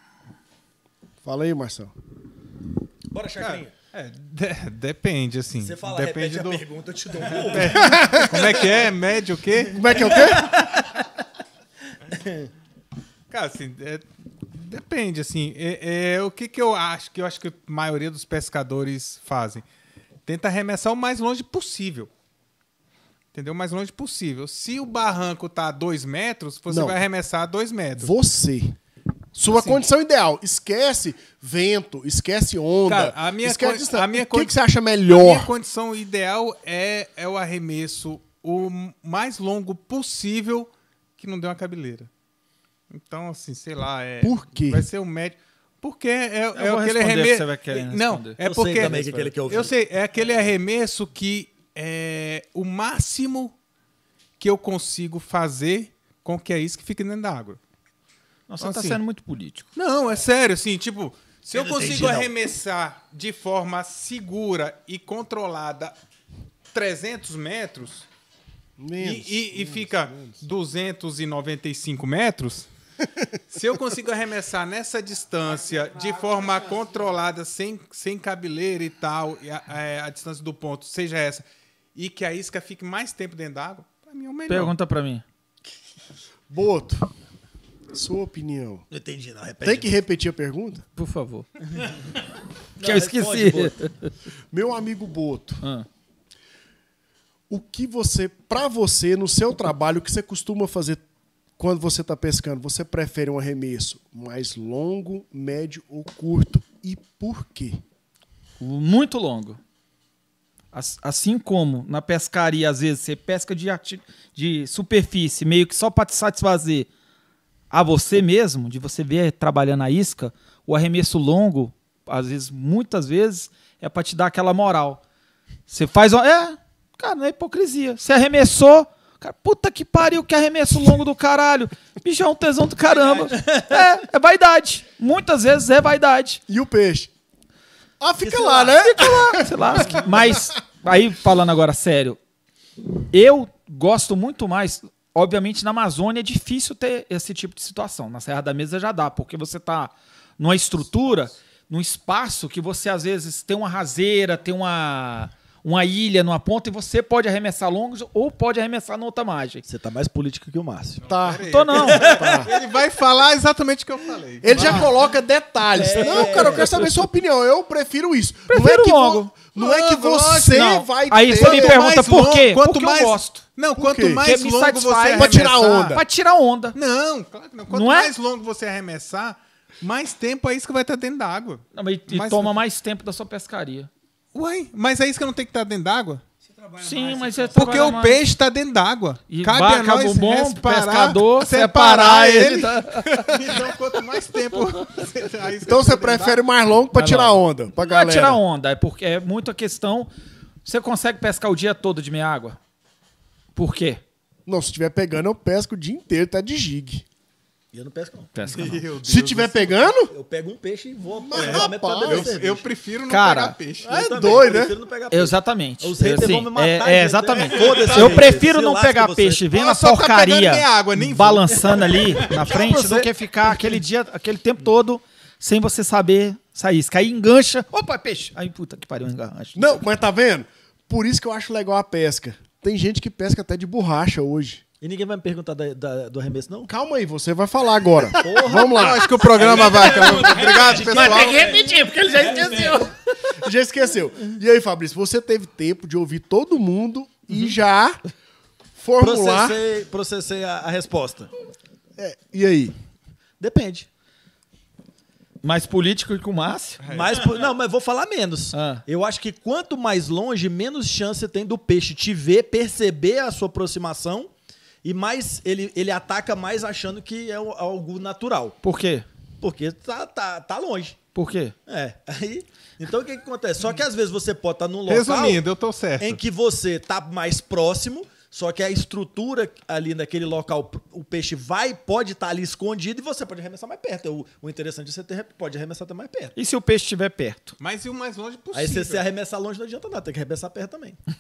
Fala aí, Marcelo. Bora, Chacrinha. É, de, depende, assim. Você fala, depende do... a pergunta, eu te dou um é, Como é que é? Médio o quê? Como é que é o quê? Cara, assim, é, depende, assim. É, é, o que, que eu acho, que eu acho que a maioria dos pescadores fazem? Tenta arremessar o mais longe possível. Entendeu? O mais longe possível. Se o barranco tá a dois metros, você Não. vai arremessar a metros. Você. Sua assim. condição ideal. Esquece vento, esquece onda. Cara, a minha esquece a minha O que, que, você acha melhor? A minha condição ideal é, é o arremesso o mais longo possível que não deu uma cabeleira. Então, assim, sei lá. É... Por quê? Vai ser um médio. Porque é, é aquele arremesso. Que você vai querer responder. não, é eu porque. Sei também que aquele que eu, eu sei, é aquele arremesso que é o máximo que eu consigo fazer com que é isso que fique dentro da água. Nossa, então, você tá assim, sendo muito político. Não, é sério, assim, tipo, se eu, eu consigo arremessar de forma segura e controlada 300 metros menos, e, e, menos, e, fica menos. 295 metros, se eu consigo arremessar nessa distância de forma controlada, sem, sem cabeleira e tal, e a, a, é, a distância do ponto seja essa, e que a isca fique mais tempo dentro d'água, para mim é o melhor. Pergunta para mim. Boto, sua opinião. Não entendi, não. Repete Tem que repetir a pergunta? Por favor. que eu esqueci. Responde, Meu amigo Boto. Ah. O que você, para você, no seu trabalho, o que você costuma fazer quando você está pescando? Você prefere um arremesso mais longo, médio ou curto? E por quê? Muito longo. Assim como na pescaria, às vezes, você pesca de, de superfície, meio que só para te satisfazer a você mesmo, de você ver trabalhando a isca, o arremesso longo, às vezes, muitas vezes, é para te dar aquela moral. Você faz. Uma... É, cara, não é hipocrisia. Você arremessou. Cara, puta que pariu, que arremesso longo do caralho. Bicho, é um tesão do caramba. É, é vaidade. Muitas vezes é vaidade. E o peixe? Ah, fica lá, lá, né? Fica lá, sei lá. Mas, aí falando agora sério, eu gosto muito mais. Obviamente, na Amazônia é difícil ter esse tipo de situação. Na Serra da Mesa já dá, porque você está numa estrutura, num espaço que você às vezes tem uma raseira, tem uma uma ilha numa ponta e você pode arremessar longos ou pode arremessar na outra margem. Você tá mais político que o Márcio. Tá. Não tô não. Tá. Ele vai falar exatamente o que eu falei. Ele vai. já coloca detalhes. É. Não, cara, eu quero saber sua opinião. Eu prefiro isso. Prefiro não é longo. Vo... Não, não é que você não. vai Aí você me pergunta por quê? Quanto Porque mais... eu gosto. Não, quanto mais longo você arremessar... Pra tirar onda. Pra tirar onda. Não, claro que não. Quanto não é? mais longo você arremessar, mais tempo é isso que vai estar dentro da água. Não, mas mais... toma mais tempo da sua pescaria. Uai, mas é isso que eu não tenho que estar dentro d'água? Sim, mais, mas você é Porque o mais. peixe está dentro d'água. E Cabe barca, a nós bom, resparar, pescador, separar, ele. ele. então, quanto mais tempo... Você então, você prefere mais longo para tirar onda, pra é galera. é tirar onda, é porque é muito a questão... Você consegue pescar o dia todo de meia água? Por quê? Não, se estiver pegando, eu pesco o dia inteiro, tá de jig. E eu não pesco, não. Pesca, não. Se tiver pegando? Eu pego um peixe e vou. Mas, é, rapaz, eu, eu, prefiro não Cara, pegar peixe. é também, doido, né? Não pegar peixe. Exatamente. Os haters assim, vão me matar. É, é exatamente. eu prefiro não pegar peixe vendo a porcaria tá água, balançando ali na frente do que ficar aquele dia, aquele tempo todo sem você saber sair. Se cair, engancha. Opa, é peixe. Aí, puta que pariu, engancha. Não, mas tá vendo? Por isso que eu acho legal a pesca. Tem gente que pesca até de borracha hoje. E ninguém vai me perguntar da, da, do arremesso, não? Calma aí, você vai falar agora. Porra, Vamos lá. Eu acho que o programa vai acabar. Tá Obrigado, pessoal. Mas tem que repetir, porque ele já esqueceu. já esqueceu. E aí, Fabrício, você teve tempo de ouvir todo mundo uhum. e já formular... Processei, processei a, a resposta. É, e aí? Depende. Mais político que o Márcio? É. Mais Não, mas vou falar menos. Ah. Eu acho que quanto mais longe, menos chance tem do peixe te ver, perceber a sua aproximação e mais ele, ele ataca mais achando que é algo natural. Por quê? Porque tá, tá, tá longe. Por quê? É. Aí, então o que, que acontece? Só que às vezes você pode estar tá num local. Resumindo, eu tô certo. Em que você tá mais próximo, só que a estrutura ali naquele local, o peixe vai, pode estar tá ali escondido e você pode arremessar mais perto. O, o interessante é você ter, pode arremessar até mais perto. E se o peixe estiver perto? Mas e o mais longe possível? Aí você arremessar longe não adianta nada, tem que arremessar perto também.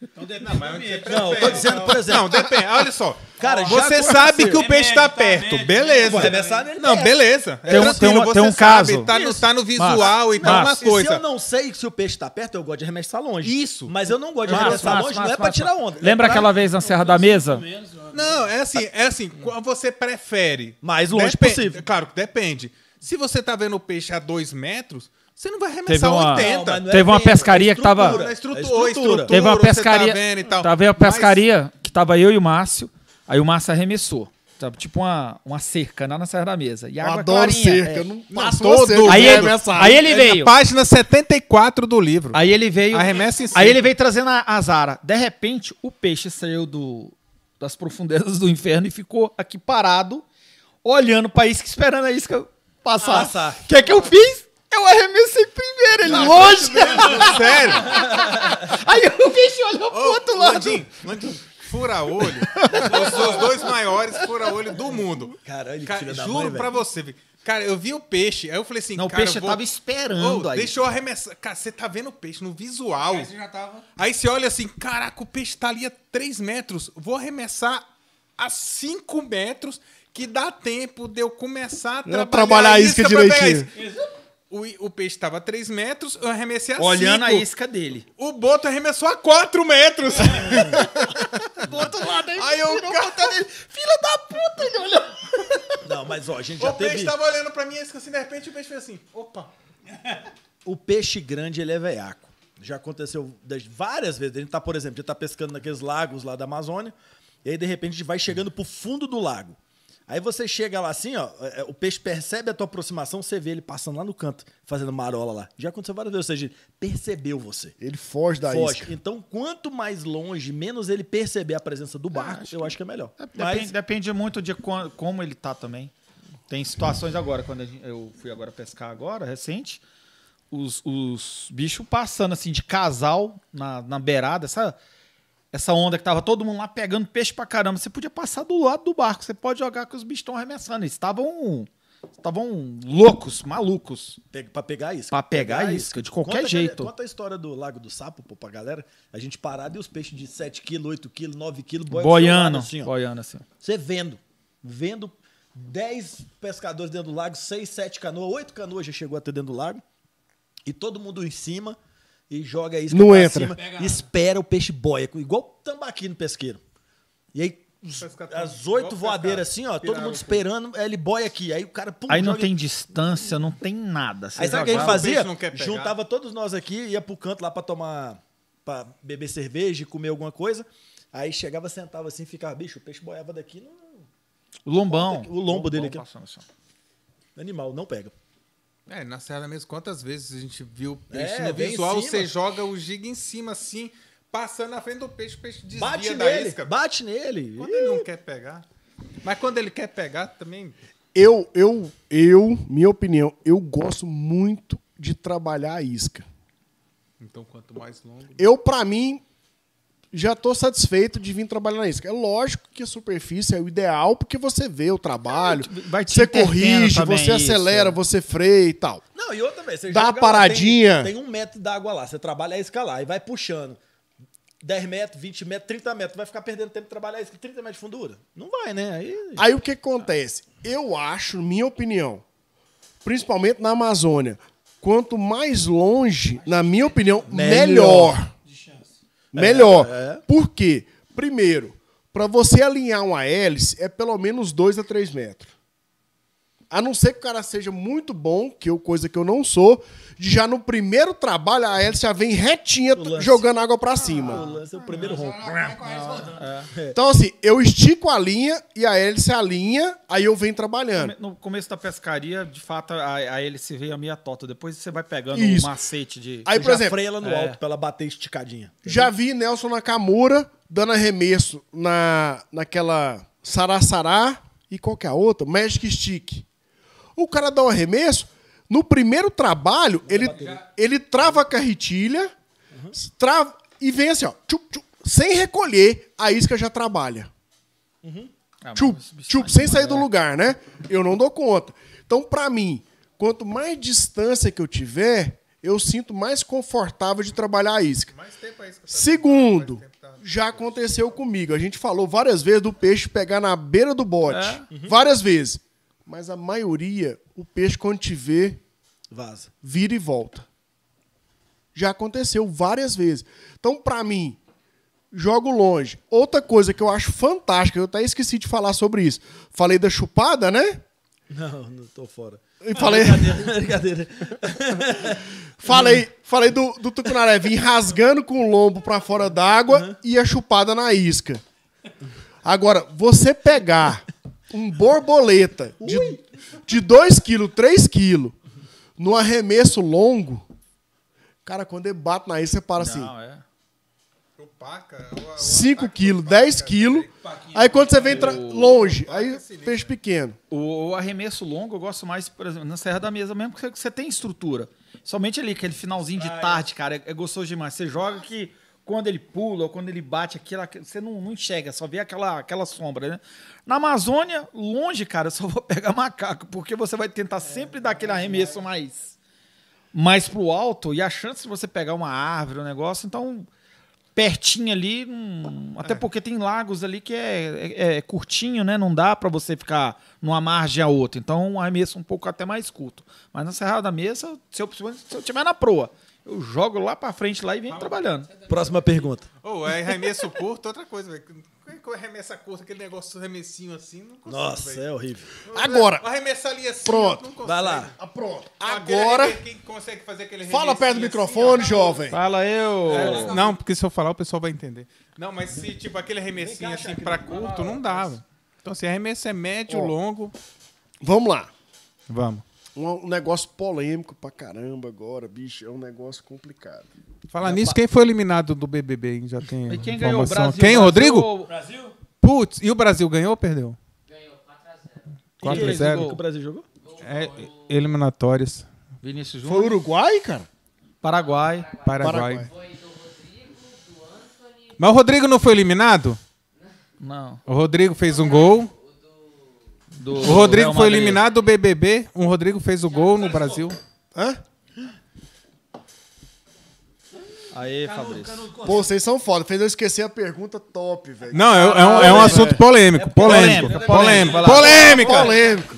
Então Não, mas é não, eu tô dizendo, por exemplo. Não, depende. Olha só. Cara, você sabe que o peixe está perto. Beleza. Você sabe, não, é. beleza. tem um, é tem um, tem um caso. Tá no, tá no visual e tal, tá uma coisa. Se eu não sei se o peixe está perto, eu gosto de arremessar longe. Isso. Mas eu não gosto de arremessar longe, não é para tirar onda. É Lembra aquela vez na Serra da Mesa? Não, é assim, é assim, hum. você prefere. Mais longe possível. Claro que depende. Se você tá vendo o peixe a dois metros, você não vai arremessar uma, 80. Não, é teve uma é pescaria que tava. Estrutura, é é estrutura, estrutura, teve uma tá pescaria. Tá tava a pescaria mas... que tava eu e o Márcio. Aí o Márcio arremessou. Sabe, tipo uma, uma cerca na serra da mesa. E água eu adoro clarinha, cerca. É. Não, não todo aí, ele, aí ele veio. É página 74 do livro. Aí ele veio. Arremessa em cima. Aí ele veio trazendo a, a Zara. De repente, o peixe saiu do, das profundezas do inferno e ficou aqui parado, olhando pra isca, esperando a isca passar. O que é que eu fiz? Eu arremessei primeiro, ele não, longe. sério? Aí o bicho olhou Ô, pro outro lado. Landinho, Landinho, fura-olho. os dois maiores fura-olho do mundo. Caralho, Cara, tira juro da mãe, pra velho. você. Cara, eu vi o peixe. Aí eu falei assim, Não, o peixe vou... tava esperando oh, aí. Deixa eu arremessar. Cara, você tá vendo o peixe no visual. Aí você, tava... aí você olha assim, caraca, o peixe tá ali a 3 metros. Vou arremessar a 5 metros que dá tempo de eu começar a trabalhar, trabalhar a isca, direitinho. Isso. O, o peixe estava a 3 metros, eu arremessei a 5. Olhando cinco. a isca dele. O Boto arremessou a 4 metros. É. Do outro lado, aí, aí eu cara... tá dele. Filha da puta, ele olhou. Não, mas ó, a gente o já teve... O peixe estava olhando pra mim, a isca assim, de repente o peixe fez assim, opa. O peixe grande, ele é veiaco. Já aconteceu várias vezes. A gente tá, por exemplo, a gente tá pescando naqueles lagos lá da Amazônia, e aí, de repente, a gente vai chegando pro fundo do lago. Aí você chega lá assim, ó, é, é, o peixe percebe a tua aproximação, você vê ele passando lá no canto, fazendo marola lá. Já aconteceu várias vezes, ou seja, ele percebeu você. Ele foge da foge. isca. Então, quanto mais longe, menos ele perceber a presença do é, barco, acho eu que... acho que é melhor. Depende, Mas... depende muito de como ele tá também. Tem situações agora, quando gente, eu fui agora pescar agora, recente, os, os bichos passando assim de casal na, na beirada, sabe? essa onda que tava todo mundo lá pegando peixe pra caramba. Você podia passar do lado do barco, você pode jogar que os bichos estão arremessando. Eles estavam. Estavam loucos, malucos. Pra pegar isso. Pra pegar, pegar isso, de qualquer conta jeito. Conta a história do Lago do Sapo, pô, pra galera. A gente parado e os peixes de 7kg, 8kg, 9kg, boiando. Boiando, assim, Boiando, assim. Você vendo. Vendo 10 pescadores dentro do lago, 6, 7 canoas, 8 canoas já chegou até dentro do lago. E todo mundo em cima e joga isso não entra. Cima, espera o peixe boia, igual tambaqui no pesqueiro. E aí as oito voadeiras assim, ó, todo mundo assim. esperando, ele boia aqui. Aí o cara pum, Aí não joga... tem distância, não tem nada. Você aí sabe o que a gente fazia? Juntava todos nós aqui, ia pro canto lá pra tomar. pra beber cerveja e comer alguma coisa. Aí chegava, sentava assim, ficava, bicho, o peixe boiava daqui no. O lombão. O lombo, o lombo dele aqui. Assim, Animal, não pega. É, na Serra mesmo, quantas vezes a gente viu é, peixe é, no visual, você joga o giga em cima assim, passando na frente do peixe, o peixe desvia bate da nele, isca. Bate nele. Quando Ih. ele não quer pegar. Mas quando ele quer pegar também... Eu, eu, eu, minha opinião, eu gosto muito de trabalhar a isca. Então, quanto mais longo... Eu, para mim, já estou satisfeito de vir trabalhar nisso. É lógico que a superfície é o ideal, porque você vê o trabalho, é, você corrige, você acelera, é. você freia e tal. Não, e outra vez, você Dá paradinha. Lá, tem, tem, um metro d'água lá, você trabalha a lá e vai puxando. 10 metros, 20 metros, 30 metros, vai ficar perdendo tempo de trabalhar isso, 30 metros de fundura? Não vai, né? Aí, Aí o que acontece? Eu acho, minha opinião, principalmente na Amazônia, quanto mais longe, na minha opinião, melhor. melhor. É, melhor. É. Por quê? Primeiro, para você alinhar uma hélice, é pelo menos 2 a 3 metros a não ser que o cara seja muito bom, que eu, coisa que eu não sou, já no primeiro trabalho a hélice já vem retinha jogando água para ah, cima. Ah, o lance é o primeiro ronco. Ah, é. Então, assim, eu estico a linha e a hélice alinha, aí eu venho trabalhando. No começo da pescaria, de fato, a, a hélice veio a minha tota. Depois você vai pegando Isso. um macete de. Aí, por exemplo. freia ela no é. alto pra ela bater esticadinha. Já vi Nelson Nakamura dando arremesso na, naquela Sarasará e qualquer é outra, Magic Stick. O cara dá um arremesso, no primeiro trabalho, ele, ele trava a carretilha, uhum. trava, e vem assim, ó, tchup, tchup, sem recolher, a isca já trabalha. Uhum. Ah, tchup, tchup, sem sair é do lugar, né? Eu não dou conta. Então, para mim, quanto mais distância que eu tiver, eu sinto mais confortável de trabalhar a isca. A isca tá Segundo, tá... já aconteceu comigo. A gente falou várias vezes do peixe pegar na beira do bote. É? Uhum. Várias vezes. Mas a maioria, o peixe, quando te vê, Vaza. vira e volta. Já aconteceu várias vezes. Então, para mim, jogo longe. Outra coisa que eu acho fantástica, eu até esqueci de falar sobre isso. Falei da chupada, né? Não, não tô fora. E falei. brincadeira, falei, falei do, do tucunaré vir rasgando com o lombo para fora d'água uhum. e a chupada na isca. Agora, você pegar um borboleta de, de 2 quilos, 3 quilos, no arremesso longo, cara, quando ele bate na isca, você para assim. é. 5 quilos, 10 quilos. Aí quando você vem o... longe, aí é peixe pequeno. O, o, arremesso longo eu gosto mais, por exemplo, na Serra da Mesa mesmo, porque você tem estrutura. Somente ali, aquele finalzinho de ah, é. tarde, cara, é, é gostoso demais. Você joga que quando ele pula ou quando ele bate, aquilo, você não, não enxerga, só vê aquela, aquela sombra, né? Na Amazônia, longe, cara, eu só vou pegar macaco, porque você vai tentar é, sempre dar aquele é arremesso mais, mais pro alto e a chance de você pegar uma árvore, um negócio, então pertinho ali, hum, até é. porque tem lagos ali que é, é, é curtinho, né? Não dá para você ficar numa margem a outra. Então, um arremesso um pouco até mais curto. Mas na Serra da Mesa, se eu, se eu tiver na proa, eu jogo lá para frente lá e venho ah, trabalhando. Próxima pergunta. Ou oh, é arremesso curto, outra coisa, velho. Como é remessa curta, aquele negócio remessinho assim? Consigo, Nossa, véio. é horrível. É Agora. Arremessar ali assim. Pronto. Vai lá. Ah, pronto. Agora. Quem consegue fazer aquele Fala perto do assim, microfone, assim, jovem. Fala eu. É, não, porque se eu falar, o pessoal vai entender. Não, mas se, tipo, aquele remessinho assim para curto, não dá. Então, assim, arremesso é médio, oh. longo. Vamos lá. Vamos um, um, negócio polêmico pra caramba agora, bicho. É um negócio complicado. Falar é, nisso, quem foi eliminado do BBB? Hein? Já tem e quem informação. ganhou? Brasil, quem, Brasil, Rodrigo? Brasil? Putz, e o Brasil ganhou ou perdeu? Ganhou, 4x0. 4x0. que o Brasil jogou? É, eliminatórias. Vinícius Júnior. Foi Uruguai, cara? Paraguai. Paraguai. Paraguai. Foi do Rodrigo, do Anthony... Mas o Rodrigo não foi eliminado? Não. O Rodrigo fez um gol do o Rodrigo foi eliminado do BBB. Um Rodrigo fez o gol no Brasil. Hã? Aí, Fabrício. Pô, vocês são foda. Fez eu esquecer a pergunta top, velho. Não, é, é um, é um assunto é polêmico. Polêmico. É polêmico. Polêmico.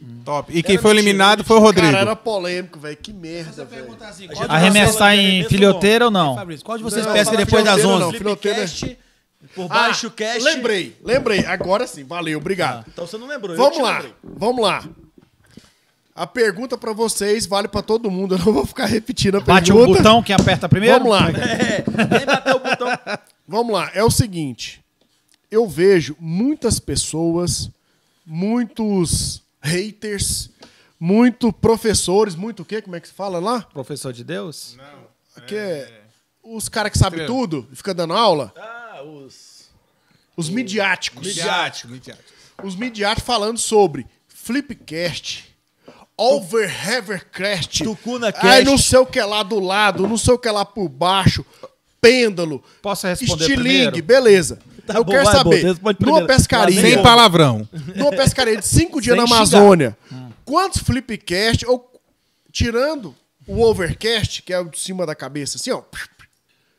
Hum. Top. E quem foi eliminado foi o Rodrigo. Cara, era polêmico, velho. Que merda, velho. É assim, arremessar em filhoteira ou não? Fabrício, qual de vocês pesca depois das 11? Não, filoteira... Por ah, baixo ah, cash. Lembrei, lembrei. Agora sim, valeu, obrigado. Ah, então você não lembrou. Vamos lá, lembrei. vamos lá. A pergunta para vocês vale para todo mundo. Eu não vou ficar repetindo a Bate pergunta. Bate o botão quem aperta primeiro. Vamos lá. É, quem bateu o botão. Vamos lá. É o seguinte. Eu vejo muitas pessoas, muitos haters, muito professores, muito o quê? Como é que se fala lá? Professor de Deus? Não. Que é, é... os caras que sabem tudo, e fica dando aula. Ah os midiáticos. Midiático, midiático. Os midiáticos falando sobre Flipcast, Overhevercast, Tucunacast. Aí não sei o que é lá do lado, não sei o que é lá por baixo, pêndulo. Posso responder estilingue, primeiro? beleza. Tá eu bom, quero vai, saber, numa pescaria... Sem palavrão. Numa pescaria de cinco dias na Amazônia, hum. quantos Flipcast, ou tirando o overcast, que é o de cima da cabeça, assim, ó.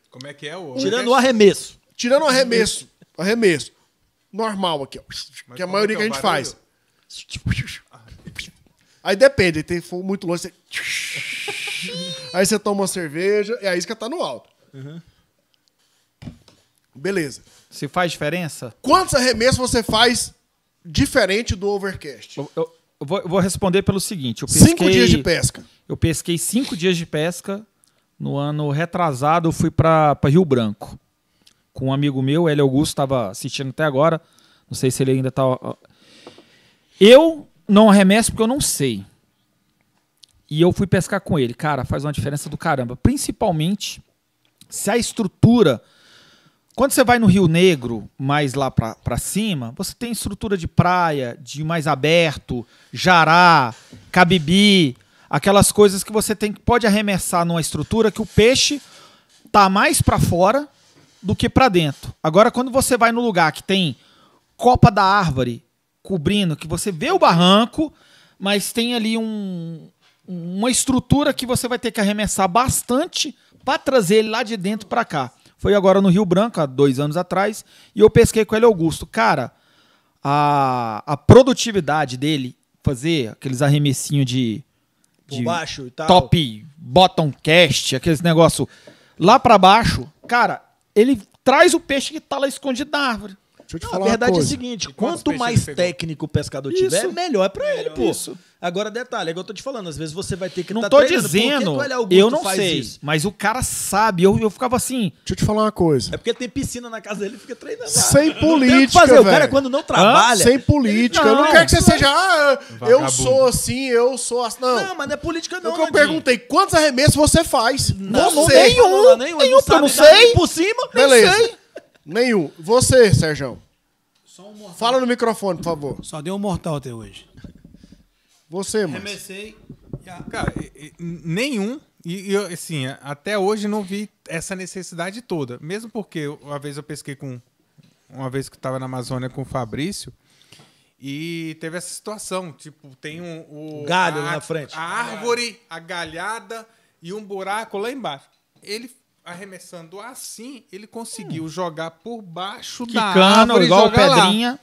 Como é que é o overcast? Tirando o arremesso. Tirando o arremesso. Arremesso. Normal aqui, ó. Mas que a é maioria que, é que a gente barulho? faz. Aí depende, tem for muito longe, você... aí você toma uma cerveja e é a isca tá no alto. Uhum. Beleza. Se faz diferença? Quantos arremessos você faz diferente do overcast? Eu, eu, eu vou, responder pelo seguinte: eu pesquei, cinco dias de pesca. Eu pesquei cinco dias de pesca. No ano retrasado, eu fui para Rio Branco com um amigo meu, ele Augusto, estava assistindo até agora. Não sei se ele ainda está. Eu não arremesso porque eu não sei. E eu fui pescar com ele. Cara, faz uma diferença do caramba. Principalmente se a estrutura. Quando você vai no Rio Negro, mais lá para cima, você tem estrutura de praia, de mais aberto, jará, cabibi, aquelas coisas que você tem pode arremessar numa estrutura que o peixe tá mais para fora do que para dentro. Agora, quando você vai no lugar que tem copa da árvore cobrindo, que você vê o barranco, mas tem ali um, uma estrutura que você vai ter que arremessar bastante para trazer ele lá de dentro para cá. Foi agora no Rio Branco, há dois anos atrás, e eu pesquei com ele Augusto. Cara, a, a produtividade dele, fazer aqueles arremessinhos de, de baixo e tal. top bottom cast, aqueles negócio lá para baixo, cara, ele traz o peixe que está lá escondido da árvore. Deixa eu te não, falar a verdade é o seguinte: quanto mais técnico o pescador isso. tiver, melhor é pra ele, pô. Isso. Agora, detalhe, é igual eu tô te falando, às vezes você vai ter que Não tá tô dizendo, eu não sei, isso? mas o cara sabe, eu, eu ficava assim... Deixa eu te falar uma coisa. É porque tem piscina na casa dele, fica treinando. Sem lá. política, fazer, O cara quando não trabalha... Hã? Sem política, não, eu não quero que você é. seja, ah, eu sou assim, eu sou assim, não. Não, mas não é política é não, Eu, que eu né, perguntei, quantos arremessos você faz? Não, nenhum, nenhum, nenhum, eu não sei. Por cima, Beleza. não sei. Nenhum. Você, Sérgio. Só um mortal. Fala no microfone, por favor. Só deu um mortal até hoje. Você, mano. Remessei. Cara, nenhum. E, e assim, até hoje não vi essa necessidade toda. Mesmo porque uma vez eu pesquei com. Uma vez que estava na Amazônia com o Fabrício. E teve essa situação. Tipo, tem um. O, galho a, na frente. A árvore, a galhada e um buraco lá embaixo. Ele arremessando assim, ele conseguiu hum. jogar por baixo que da cano, árvore igual e pedrinha.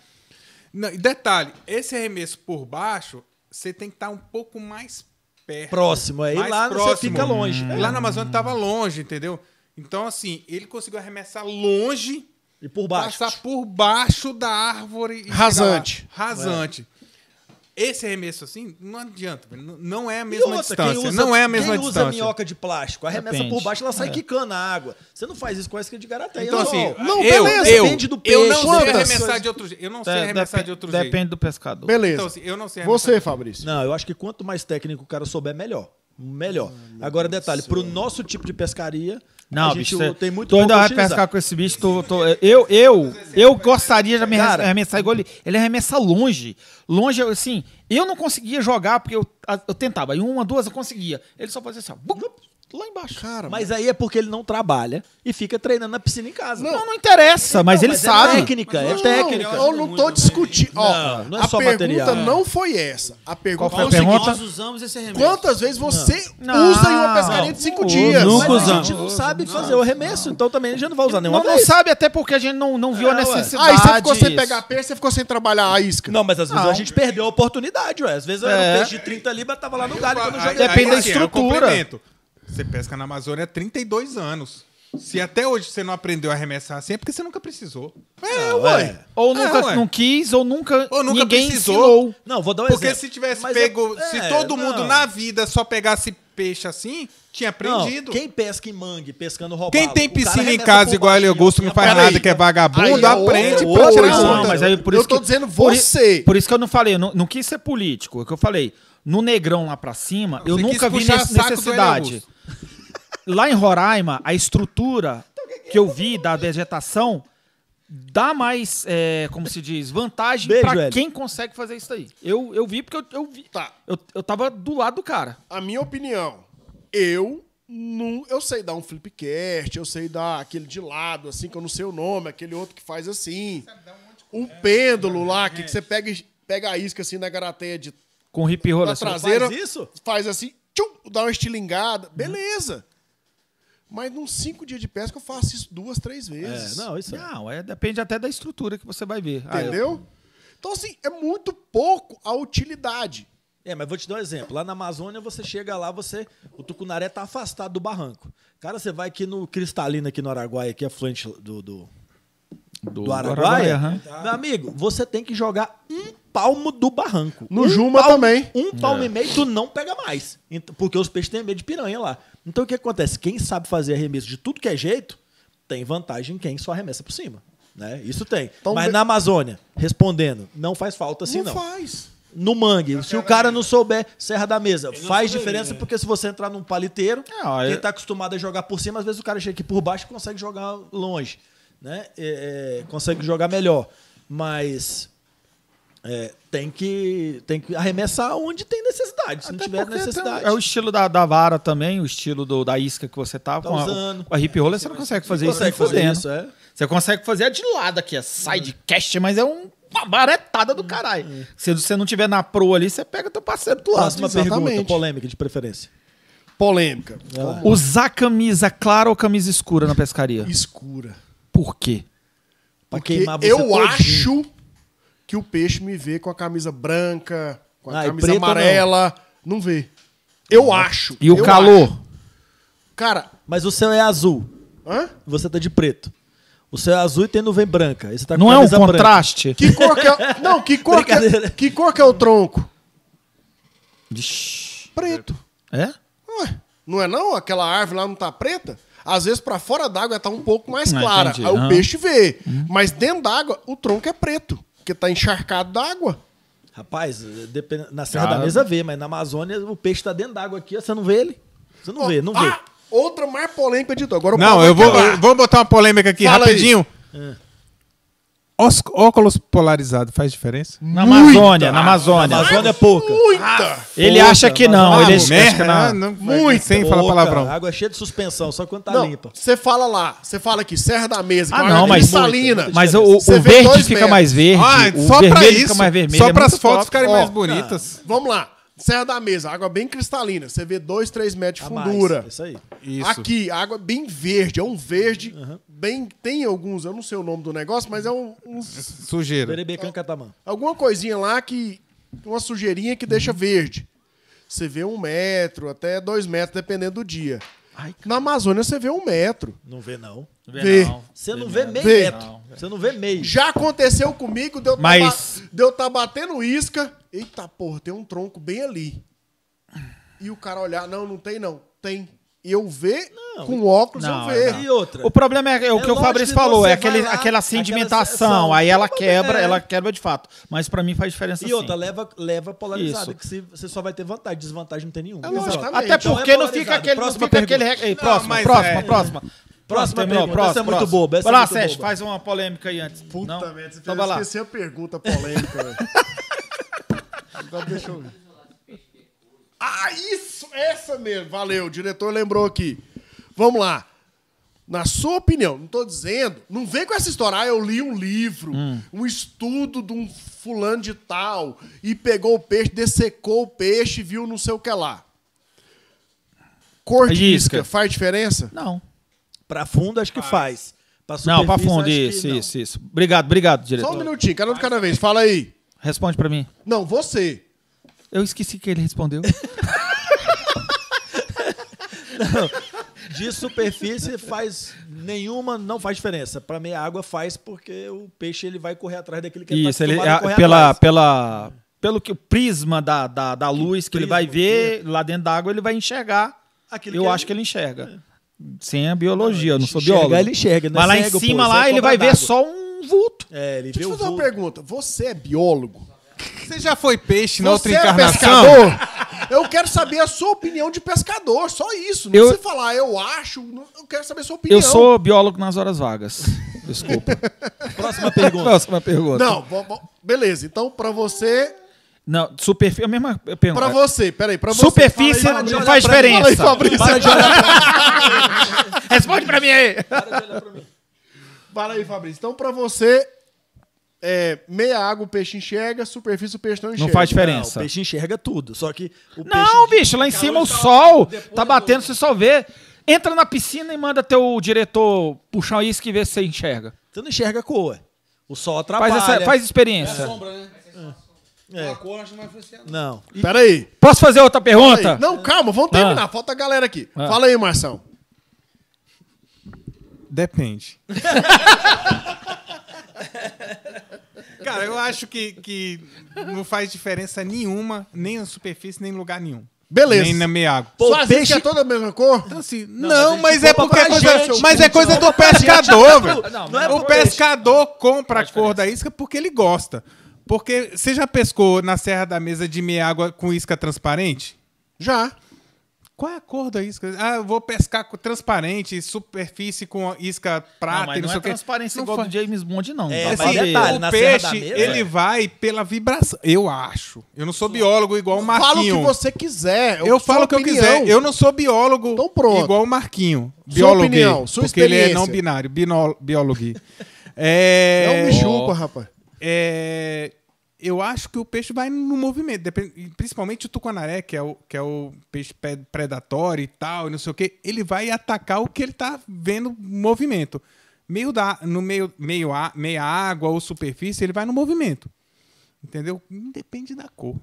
Não, e detalhe, esse arremesso por baixo, você tem que estar tá um pouco mais perto. Próximo, aí lá próximo. você fica longe. Hum. Lá na Amazônia estava longe, entendeu? Então, assim, ele conseguiu arremessar longe. E por baixo. Passar por baixo da árvore. Rasante. Rasante. É. Esse arremesso assim, não adianta. Não é a mesma outra, distância. Usa, não é a mesma quem distância. usa minhoca de plástico, arremessa Depende. por baixo, ela sai é. quicando a água. Você não faz isso com a isca de garata. Então, assim, não, eu, beleza. Eu, Depende do peixe. Eu não sei arremessar de outro jeito. Eu não sei arremessar de outro jeito. Depende do pescador. Beleza. Então, assim, eu não sei Você, Fabrício. Não, eu acho que quanto mais técnico o cara souber, melhor. Melhor. Hum, Agora, detalhe, para o nosso tipo de pescaria, não, bicho, tem muito tu ainda vai pescar com esse bicho. Tô, tô... eu, eu, eu gostaria de arremessar igual ele. Ele arremessa longe. Longe, assim, eu não conseguia jogar, porque eu, eu tentava. Em uma, duas, eu conseguia. Ele só fazia assim, ó. Lá embaixo. Cara, mas mano. aí é porque ele não trabalha e fica treinando na piscina em casa. Não, não, não interessa, então, mas não, ele mas é sabe. É técnica, mas, é técnica. Não, eu não tô discutindo. Ó, não, é a só pergunta material. não foi essa. A pergunta Qual foi a pergunta? É Nós usamos esse remédio. Quantas vezes você usa em uma pescaria de cinco dias? Nunca mas usamos. A gente não sabe fazer o remesso, então também a gente não vai usar nenhuma não, vez. Não sabe até porque a gente não, não viu a necessidade. Ah, e você ficou sem isso. pegar peixe, você ficou sem trabalhar a isca. Não, mas às vezes a gente perdeu a oportunidade, ué. Às vezes eu era um é. peixe de 30 libras, tava lá no galho quando eu joguei. Depende da assim, estrutura. Você pesca na Amazônia há 32 anos. Se até hoje você não aprendeu a arremessar assim, é porque você nunca precisou. É, não, ué. É. Ou nunca é, não quis, ou nunca, ou nunca ninguém precisou. Ensinou. Não, vou dar um porque exemplo. Porque se tivesse Mas é pego, é, se todo não. mundo na vida só pegasse peixe assim, tinha aprendido. Não, quem pesca em mangue, pescando roubado. Quem tem piscina em casa igual ele Augusto não faz nada que é vagabundo, aí, é aprende ou, pra tirar não, mas aí por isso Eu que, tô dizendo você. Por, por, isso que eu não falei, eu não, não quis ser político. É o que eu falei. No negrão lá pra cima, eu nunca vi necessidade lá em Roraima, a estrutura que eu vi da vegetação dá mais, é, como se diz, vantagem para pra quem consegue fazer isso aí. Eu, eu vi porque eu, eu vi. Tá. Eu, eu tava do lado do cara. A minha opinião, eu não, eu sei dar um flipcast, eu sei dar aquele de lado, assim, que eu não sei o nome, aquele outro que faz assim. Um, pêndulo lá, que, você pega, pega a isca assim na garateia de Com hip roller. na assim. traseira. Faz isso? Faz assim, tchum, dá uma estilingada. Beleza. Mas num cinco dias de pesca eu faço isso duas, três é, vezes. É, não, isso é- não, é, depende até da estrutura que você vai ver. Entendeu? Ah, eu... Então, assim, é muito pouco a utilidade. É, mas vou te dar um exemplo. Lá na Amazônia, você chega lá, você o tucunaré tá afastado do barranco. Cara, você vai aqui no Cristalina, aqui no Araguaia, aqui é afluente do, do, do, do Araguaia. Araguaia uhum. Meu amigo, você tem que jogar um palmo do barranco. No um Juma palmo, também. Um palmo é. e meio, tu não pega mais. Porque os peixes têm medo de piranha lá. Então o que acontece? Quem sabe fazer arremesso de tudo que é jeito, tem vantagem quem só arremessa por cima. Né? Isso tem. Então, Mas na Amazônia, respondendo, não faz falta assim, não. Não faz. No mangue, se o é cara não souber, serra da mesa. Ele Faz diferença porque se você entrar num paliteiro, Não, é, quem eu- é- tá acostumado a jogar por cima, às vezes o cara chega aqui por baixo e consegue jogar longe. Né? É, é, consegue jogar melhor. Mas é, tem, que, tem que arremessar onde tem necessidade. Se Até não tiver necessidade. é o estilo da, da vara também, o estilo do, da isca que você tá, tá com, usando. A, com a hip roller, é, você não consegue fazer consegue isso. Fazer isso é. Você consegue fazer a de lado aqui, a sidecast, mas é um, uma baretada do hum, caralho. Hum, Se você não tiver na pro ali, você pega teu parceiro do lado. Próxima Exatamente. pergunta, polêmica de preferência. Polêmica. Usar camisa clara ou camisa escura na pescaria? Escura. Por quê? Pra Porque eu todinho. acho que o peixe me vê com a camisa branca, com a ah, camisa amarela. Não. não. vê. Eu ah. acho. E o calor? Acho. Cara. Mas o céu é azul. Hã? Você tá de preto. O céu é azul e tem nuvem branca. você tá não é um contraste? Que cor que é... Não, que cor que, é... que cor que é o tronco? Ixi. Preto. É? Ué, não é não? Aquela árvore lá não tá preta? Às vezes para fora d'água tá um pouco mais clara. aí o peixe vê. Hum. Mas dentro d'água o tronco é preto porque tá encharcado d'água. Rapaz, depend... na Serra Cara. da Mesa vê, mas na Amazônia o peixe tá dentro d'água aqui, você não vê ele. Você não oh, vê, não ah, vê. Outra mais polêmica de tudo. Agora Não, eu vou, eu vou botar uma polêmica aqui Fala rapidinho. Aí. Ah. Os, óculos polarizado faz diferença? Na Amazônia, na Amazônia. Na Amazônia é pouca. Muita! Ele pouca, acha que não. Ele acha que não. Né? Muita. muito, sem falar palavrão. A água é cheia de suspensão, só quando tá não, limpa. Você fala lá, você fala aqui, Serra da Mesa, ah, não, mas salina. Muita, mas o, o verde fica metros. mais verde. Ah, o só vermelho isso, fica mais vermelho. Só é para as fotos top. ficarem oh, mais bonitas. Vamos lá. Serra da Mesa, água bem cristalina. Você vê 2, 3 metros de fundura. Mais, isso aí. Isso. Aqui, água bem verde. É um verde uhum. bem... Tem alguns, eu não sei o nome do negócio, mas é um... um Sujeira. Berebecan catamã. Alguma coisinha lá que... Uma sujeirinha que deixa uhum. verde. Você vê um metro, até dois metros, dependendo do dia. Ai, Na Amazônia você vê um metro. Não vê, não. Vê. vê. Não. Você vê não vê, meio vê. metro. Não. Você não vê meio. Já aconteceu comigo, deu tá Mas... tá, de eu tá batendo isca Eita porra, tem um tronco bem ali. E o cara olhar, não, não tem não. Tem. Eu ver não, com óculos, não, eu ver. É, e outra. O problema é, o que é o é Fabrício falou, é aquele, lá, aquela sedimentação. aí ela quebra, é. ela quebra de fato. Mas para mim faz diferença E sim. outra, leva, leva polarizada, que se, você só vai ter vantagem, desvantagem não tem nenhuma. É Até então, porque então não fica aquele... Próxima não aquele... Ei, próxima, próxima, próxima. Próxima, próxima pergunta. Próxima, essa é muito próxima. boba. lá, Sérgio, faz uma polêmica aí antes. Puta merda, você então esqueceu a pergunta polêmica. Agora então, deixa eu ver. Ah, isso! Essa mesmo! Valeu, o diretor lembrou aqui. Vamos lá. Na sua opinião, não estou dizendo, não vem com essa história. Ah, eu li um livro, hum. um estudo de um fulano de tal, e pegou o peixe, dessecou o peixe, viu não sei o que lá. Cor de isca. isca faz diferença? Não. Para fundo, acho que faz. faz. Pra não, para fundo, isso, isso, isso. Obrigado, obrigado, diretor. Só um minutinho, cada um de cada vez. Fala aí. Responde para mim. Não, você. Eu esqueci que ele respondeu. não, de superfície faz nenhuma, não faz diferença. Para mim a água faz porque o peixe ele vai correr atrás daquele que tá Isso, ele, tá ele a, é, pela atrás. pela pelo que o prisma da, da, da luz que, ele vai ver que... É. lá dentro da água ele vai enxergar. Aquilo eu que é acho ele... que ele enxerga. É. Sem a biologia, não, eu não sou enxerga, biólogo. Ele enxerga, não né? Mas lá em cima pô, lá ele vai ver só um vulto. É, ele Deixa eu fazer uma pergunta. Você é biólogo? Você já foi peixe na outra é encarnação? É eu quero saber a sua opinião de pescador, só isso. Não eu... você falar, eu acho, eu quero saber a sua opinião. Eu sou biólogo nas horas vagas. Desculpa. Próxima pergunta. Próxima pergunta. Não, beleza. Então, para você, não, superfície. A mesma pergunta. Pra você, peraí, pra você. Superfície aí, não faz diferença. Mim, Responde pra mim aí. Para de olhar pra mim. Fala aí, Fabrício. Então, para você, é, meia água o peixe enxerga, superfície o peixe não enxerga. Não faz diferença. Não, o peixe enxerga tudo, só que o Não, peixe bicho, lá em cima o tá sol tá batendo, você só vê. Entra na piscina e manda teu diretor puxar isso que vê se você enxerga. Você não enxerga a cor. O sol atrapalha. Faz, essa, faz experiência. É a sombra, né? É. é. é. A cor não vai influenciar. Não. E... Peraí. Posso fazer outra pergunta? Não, calma, vamos ah. terminar. Ah. Falta a galera aqui. Ah. Fala aí, Marção. Depende. Cara, eu acho que, que não faz diferença nenhuma, nem na superfície, nem em lugar nenhum. Beleza. Nem na meia água. Pô, Só peixe... peixe é toda a mesma cor? Então, assim, não, não, mas, mas é porque é coisa, gente, mas é coisa do pescador, velho. Não, não é o é pescador peixe. compra a cor da isca porque ele gosta. Porque você já pescou na Serra da Mesa de meia água com isca transparente? Já. Qual é a cor da isca? Ah, eu vou pescar com transparente, superfície com isca prata não, mas não, não é transparência igual foi... do James Bond, não. É, assim, detalhe, o peixe, mesa, ele é. vai pela vibração. Eu acho. Eu não sou biólogo igual o Marquinho. Fala o que você quiser. Eu, eu falo o que eu quiser. Eu não sou biólogo então pronto. igual o Marquinho. Biólogo. Sua opinião, sua porque ele é não binário. biólogo. é... um bijupa, rapaz. É eu acho que o peixe vai no movimento, principalmente o tucunaré, que é o, que é o peixe predatório e tal, não sei o quê, ele vai atacar o que ele está vendo movimento. Meio da, no meio, meio a, meia água ou superfície, ele vai no movimento. Entendeu? Depende da cor.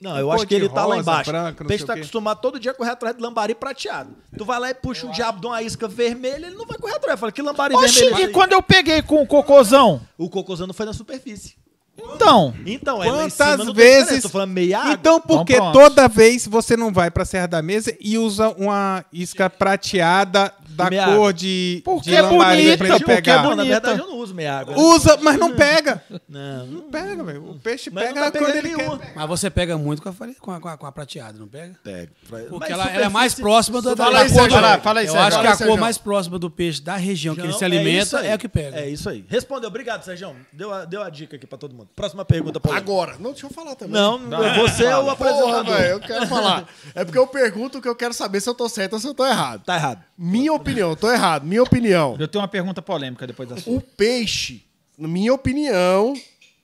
Não, eu acho que ele rosa, tá lá embaixo. Branca, tá o peixe tá acostumado todo dia a correr atrás de lambari prateado. Tu vai lá e puxa eu um acho... diabo de uma isca vermelha, ele não vai correr atrás. Fala, que lambari Oxi, vermelho. É e quando eu peguei com o cocôzão? O cocôzão não foi na superfície. Então, então é, quantas vezes? Tô falando meia água. Então, por que toda vez você não vai para Serra da Mesa e usa uma isca prateada da meia cor de porque de é bonita, pra ele pegar? Porque é na verdade eu não uso meia água. Né? Usa, mas não pega. Não, não pega, velho. O peixe mas pega na tá cor dele. Mas você pega muito com a, com a, com a prateada, não pega? É, pega. Porque ela, ela, é mais próxima da, da fala aí, cor. Fala, fala aí, eu acho que a cor mais próxima do peixe da região que ele se é alimenta é o que pega. É isso aí. Respondeu. Obrigado, Sérgio. Deu a, deu a dica aqui para todo mundo. Próxima pergunta, Paulo. Agora. Não, deixa eu falar também. Não, não. É você é o apresentador. Porra, eu quero falar. É porque eu pergunto que eu quero saber se eu tô certo ou se eu tô errado. Tá errado. Minha opinião, tô errado. Minha opinião. Eu tenho uma pergunta polêmica depois da sua. O peixe, na minha opinião,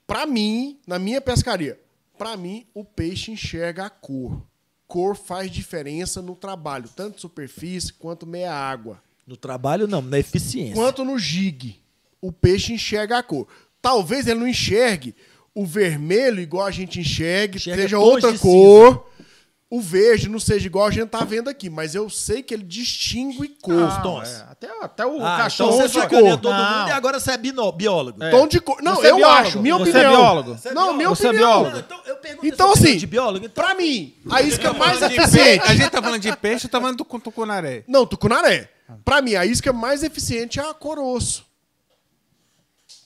pra mim, na minha pescaria, pra mim, o peixe enxerga a cor. Cor faz diferença no trabalho, tanto superfície quanto meia água. No trabalho, não, na eficiência. Quanto no jig o peixe enxerga a cor. Talvez ele não enxergue o vermelho igual a gente enxergue, enxerga, seja outra cor. Cinza. O verde não seja igual a gente tá vendo aqui, mas eu sei que ele distingue ah, cor. Ah, tons. É. Até, até o ah, cachorro então você de cor. todo não. mundo e ah. agora você é bino, biólogo. É. Tom de cor. Não, você é eu é acho, minha você é opinião. Você é biólogo. Não, minha você opinião. É biólogo. Não, então, eu pergunto, então tá assim, de biólogo, então... pra mim, então, a isca então, mais então, eficiente... A gente tá falando de peixe, eu tá falando do tucunaré. Não, tucunaré. Pra mim, a isca mais eficiente é a coroço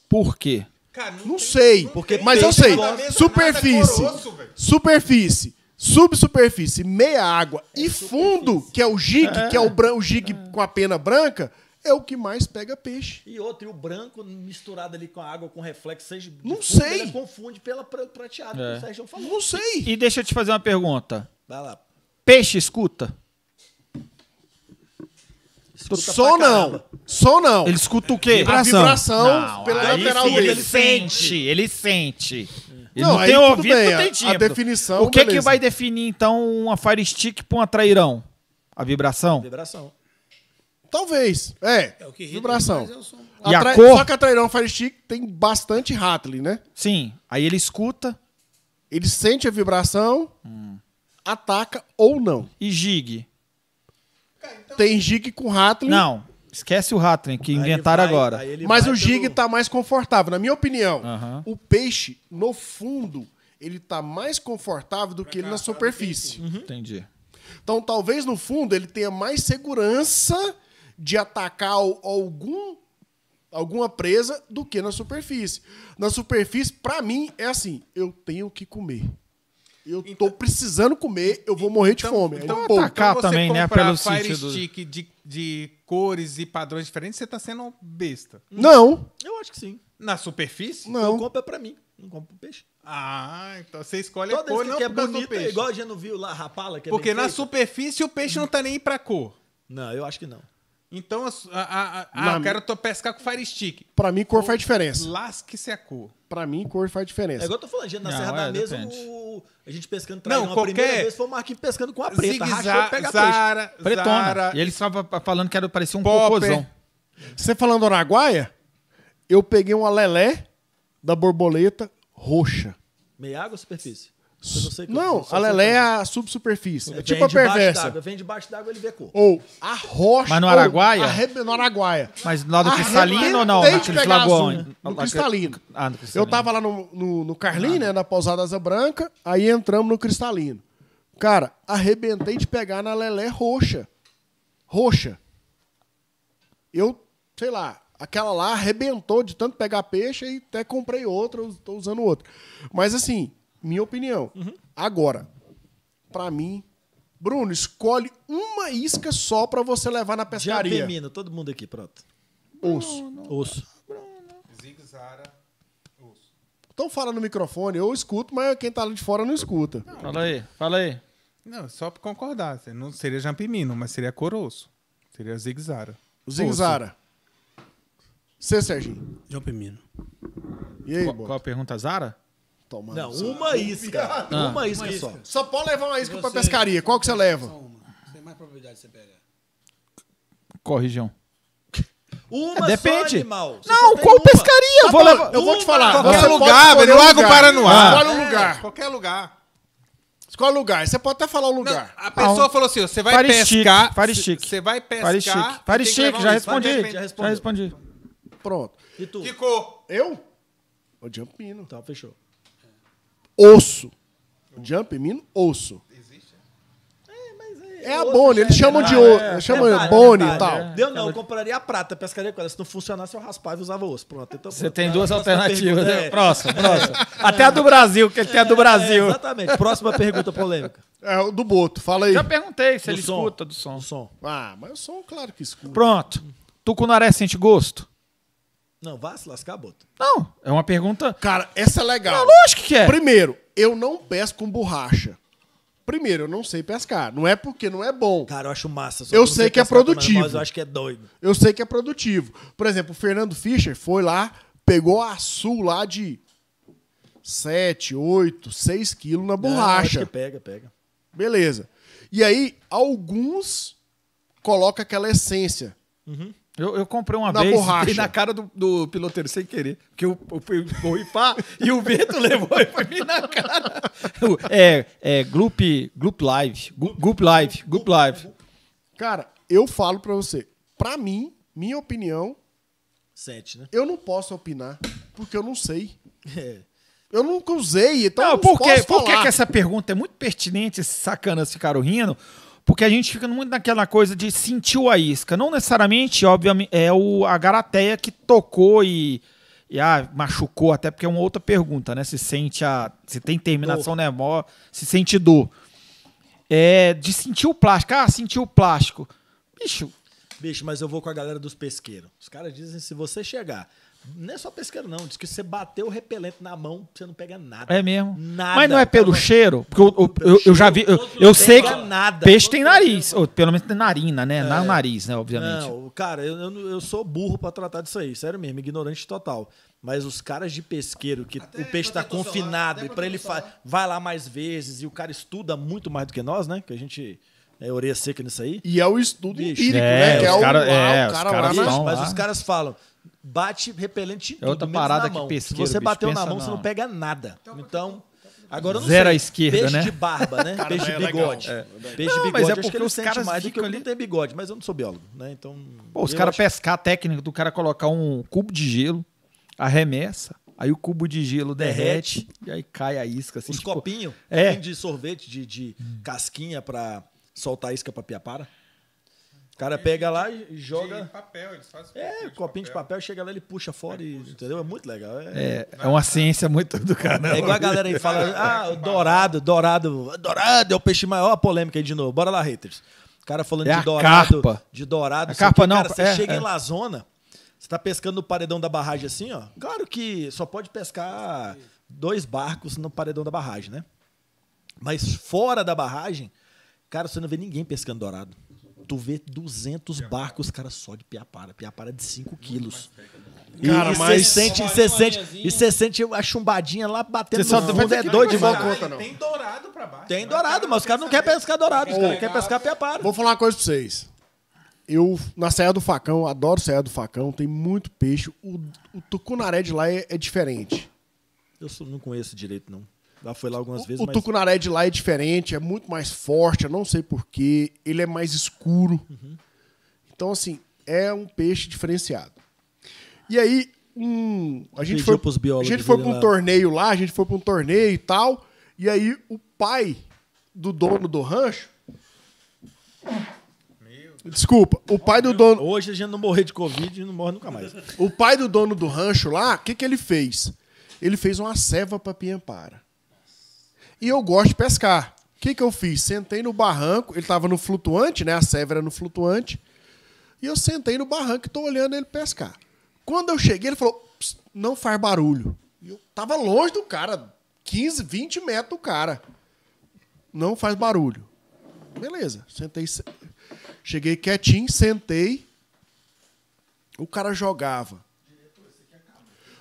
por quê? Cara, não, não sei, porque, mas eu sei. É superfície, superfície, subsuperfície, meia água é e fundo, superfície. que é o gig, é. que é o, bran, o gig é. com a pena branca, é o que mais pega peixe. E outro, e o branco misturado ali com a água, com reflexo, seja. Não sei. Fundo, confunde pela prateada, é. que o Sérgio falou. Não sei. E, e deixa eu te fazer uma pergunta. Vai lá. Peixe escuta? escuta não. Som não. Ele escuta o quê? Vibração. A vibração não, pela aí, lateral sim, dele. Ele sente, ele sente. Ele não, não tem ouvido, bem, não tem tímpano. A definição, O que é que vai definir, então, uma Fire Stick pra um atrairão? A vibração? Vibração. Talvez, é. é vibração. É e a cor... Só que a Trairão Fire Stick tem bastante rattling, né? Sim. Aí ele escuta. Ele sente a vibração, hum. ataca ou não. E jig? tem Gig com Rattling. Não, esquece o Rattling, que inventaram vai, agora. Mas o Gig pelo... tá mais confortável. Na minha opinião, o peixe, no fundo, ele tá mais confortável do pra que cá, ele na superfície. Uhum. Entendi. Então, talvez no fundo ele tenha mais segurança de atacar algum alguma presa do que na superfície. Na superfície, para mim, é assim: eu tenho que comer. Eu então, tô precisando comer, eu vou morrer de então, fome. Então, tá, Pô, então atacar você também, né? Pelo Fire sentido. Stick de, de cores e padrões diferentes, você tá sendo besta. Não. Eu acho que sim. Na superfície? Não. Eu compro pra mim, não compro pro peixe. Ah, então você escolhe Toda a cor, não que é bonita, peixe. igual a gente não viu lá, rapala, que é Porque na feita. superfície o peixe não tá nem pra cor. Não, eu acho que não. Então, a, a, a, ah, eu quero tô pescar com Fire Stick. Pra mim, cor faz diferença. Lasque-se a cor. Pra mim, cor faz diferença. É igual eu tô falando, gente, na Não, Serra é, da Mesa, a gente pescando Não, qualquer- A primeira vez foi o Marquinhos pescando com a preta. Rachou, Zigue-zague, pega peixe. Zara, Pretona. Zara, E ele estava falando que era parecia um Popper. cocôzão. Você falando Araguaia, eu peguei uma lelé da borboleta roxa. Meia água ou superfície? não, a Lelé é a subsuperfície. É tipo a perversa. Vem debaixo d'água, ele vê cor. Ou a rocha. Mas no Araguaia? Arrebe... No Araguaia. Mas lá do cristalino ou não? Naqueles No cristalino. Ah, no cristalino. Eu tava lá no, no, no Carlin, ah, né? Na Pousada Asa Branca. Aí entramos no cristalino. Cara, arrebentei de pegar na Lelé roxa. Roxa. Eu, sei lá, aquela lá arrebentou de tanto pegar peixe e até comprei outra, tô usando outra. Mas assim, minha opinião. Uhum. Agora, para mim, Bruno, escolhe uma isca só para você levar na pescaria. Já pimino todo mundo aqui, pronto. Osso. Osso. Zig Zara. Osso. Então fala no microfone, eu escuto, mas quem tá lá de fora não escuta. Não, fala aí, fala aí. Não, só pra concordar, não seria Jampimino, mas seria Coroço. Seria Zig Zara. Zig Zara. Você, Serginho? Jampimino. E aí, Qual, qual a pergunta, Zara? Tomando Não, só. uma isca. Ah, uma isca uma só. Isca. Só pode levar uma isca você... pra pescaria. Qual que você leva? Só uma. Tem mais probabilidade de você pegar. Qual região? Uma Depende. só animal. Você não, qual uma? pescaria? Tá eu, vou levar, eu vou te falar. Qualquer você lugar, velho. Lago Paranoá. Escolhe um ah. lugar. Qualquer lugar. Escolhe lugar. Você pode até falar o lugar. Não, a pessoa ah, falou assim: você vai Farichique, pescar. Farichique. Você vai pescar. Farichique. Farichique, já respondi. Já respondi. Já respondi. Pronto. E tu? Ficou. Eu? O Jumpino. Tá, então, fechou osso. O jump mino, osso. É, é, é, a bone é eles chamam de osso, chamam e tal. Deu não, eu compraria a prata, pescaria com ela. Se não funcionasse, eu raspava e usava osso. Pronto, então, Você tem duas alternativas. Né? Próxima, próxima. Até a do Brasil, que ele tem a do Brasil. exatamente. Próxima pergunta polêmica. É, o do Boto, fala aí. Já perguntei se do ele som. escuta do som. Do som. Ah, mas o som, claro que escuta. Pronto. Tucunaré sente gosto? Não, vá se lascar, Boto. Não, é uma pergunta. Cara, essa é legal. Não, lógico que é. Primeiro, eu não pesco com borracha. Primeiro, eu não sei pescar. Não é porque não é bom. Cara, eu acho massa. eu sei, sei que é produtivo. Mas eu acho que é doido. Eu sei que é produtivo. Por exemplo, o Fernando Fischer foi lá, pegou a sul lá de 7, 8, 6 quilos na borracha. Não, pega, pega. Beleza. E aí, alguns colocam aquela essência. Uhum. Eu, eu, comprei uma na vez borracha. e na cara do, do piloteiro sem querer. Porque eu, eu, eu pá e o vento levou e foi vir na cara. É, é Group, group Live. Group Live. Group Live. Cara, eu falo pra você. Pra mim, minha opinião. Sete, né? Eu não posso opinar, porque eu não sei. É. Eu nunca usei, então. Não, não que, que essa pergunta é muito pertinente, sacanas ficaram rindo. Porque a gente fica muito naquela coisa de sentiu a isca. Não necessariamente, obviamente, é o, a garateia que tocou e, e ah, machucou, até porque é uma outra pergunta, né? Se sente a. Se tem terminação nervosa, se sente dor. É, de sentir o plástico. Ah, sentiu o plástico. Bicho. Bicho, mas eu vou com a galera dos pesqueiros. Os caras dizem: se você chegar não é só pesqueiro, não. Diz que você bateu o repelente na mão, você não pega nada. É mesmo? Nada. Mas não é pelo então, cheiro? Porque eu, eu, eu, eu já vi. Eu, eu sei que. Nada. Peixe tem nariz. Ou pelo menos tem narina, né? É. Não nariz, né? Obviamente. Não, cara, eu, eu, eu sou burro para tratar disso aí. Sério mesmo, ignorante total. Mas os caras de pesqueiro, que até o peixe está confinado, e para ele fa... vai lá mais vezes, e o cara estuda muito mais do que nós, né? Que a gente. É orelha seca nisso aí. E é o estudo Bicho. empírico, é, né? Que é, o, é, o cara, é, o cara, cara lá, lá. Mas os caras falam, bate repelente em tudo, é outra parada que pesqueiro, Se você bateu bicho, na mão, não. você não pega nada. Então, então agora eu não Zero sei. à esquerda, peixe né? de barba, né? Cara, peixe de é bigode. É. Peixe de bigode, mas é porque acho que ele os caras mais do que ali... não tem bigode, mas eu não sou biólogo, né? Então, Pô, os caras acho... pescar a técnica do cara colocar um cubo de gelo, arremessa, aí o cubo de gelo derrete, derrete e aí cai a isca assim, Os tipo... copinhos, é. de sorvete de, de casquinha para soltar a isca para piapara cara é, pega lá e joga. De papel, eles fazem é, copinho de papel. de papel. chega lá, ele puxa fora ele é, e. Puxa, entendeu? É muito legal. É, é, é uma ciência muito do canal. É igual a galera aí fala: ah, dourado, dourado, dourado é o peixe maior. A polêmica aí de novo. Bora lá, haters. O cara falando é de dourado. Carpa. De dourado. A carpa não, cara, você é, chega em Lazona, você tá pescando no paredão da barragem assim, ó. Claro que só pode pescar dois barcos no paredão da barragem, né? Mas fora da barragem, cara, você não vê ninguém pescando dourado tu vê 200 barcos, cara, só de piapara. Piapara de 5 quilos. Né? Cara, e você sente, você sente, e você sente a chumbadinha lá batendo no fundo, é doido de volta. conta, não. Tem dourado pra baixo. Tem dourado, mas os caras não querem pescar dourado, os caras querem pescar piapara. Vou falar uma coisa pra vocês. Eu, na Serra do Facão, adoro Serra do Facão, tem muito peixe. O, o tucunaré de lá é, é diferente. Eu não conheço direito, não. Já foi lá algumas o, vezes. O mas... tucunaré de lá é diferente, é muito mais forte, eu não sei porquê. Ele é mais escuro. Uhum. Então, assim, é um peixe diferenciado. E aí, um, a, gente foi, a gente foi para um lá. torneio lá, a gente foi para um torneio e tal. E aí, o pai do dono do rancho. Desculpa, o pai do dono. Hoje a gente não morrer de Covid e não morre nunca mais. O pai do dono do rancho lá, o que, que ele fez? Ele fez uma ceva para Piampara. E eu gosto de pescar. O que, que eu fiz? Sentei no barranco, ele estava no flutuante, né? A Severa no flutuante. E eu sentei no barranco e estou olhando ele pescar. Quando eu cheguei, ele falou: não faz barulho. E eu tava longe do cara, 15, 20 metros do cara. Não faz barulho. Beleza, sentei. Cheguei quietinho, sentei. O cara jogava.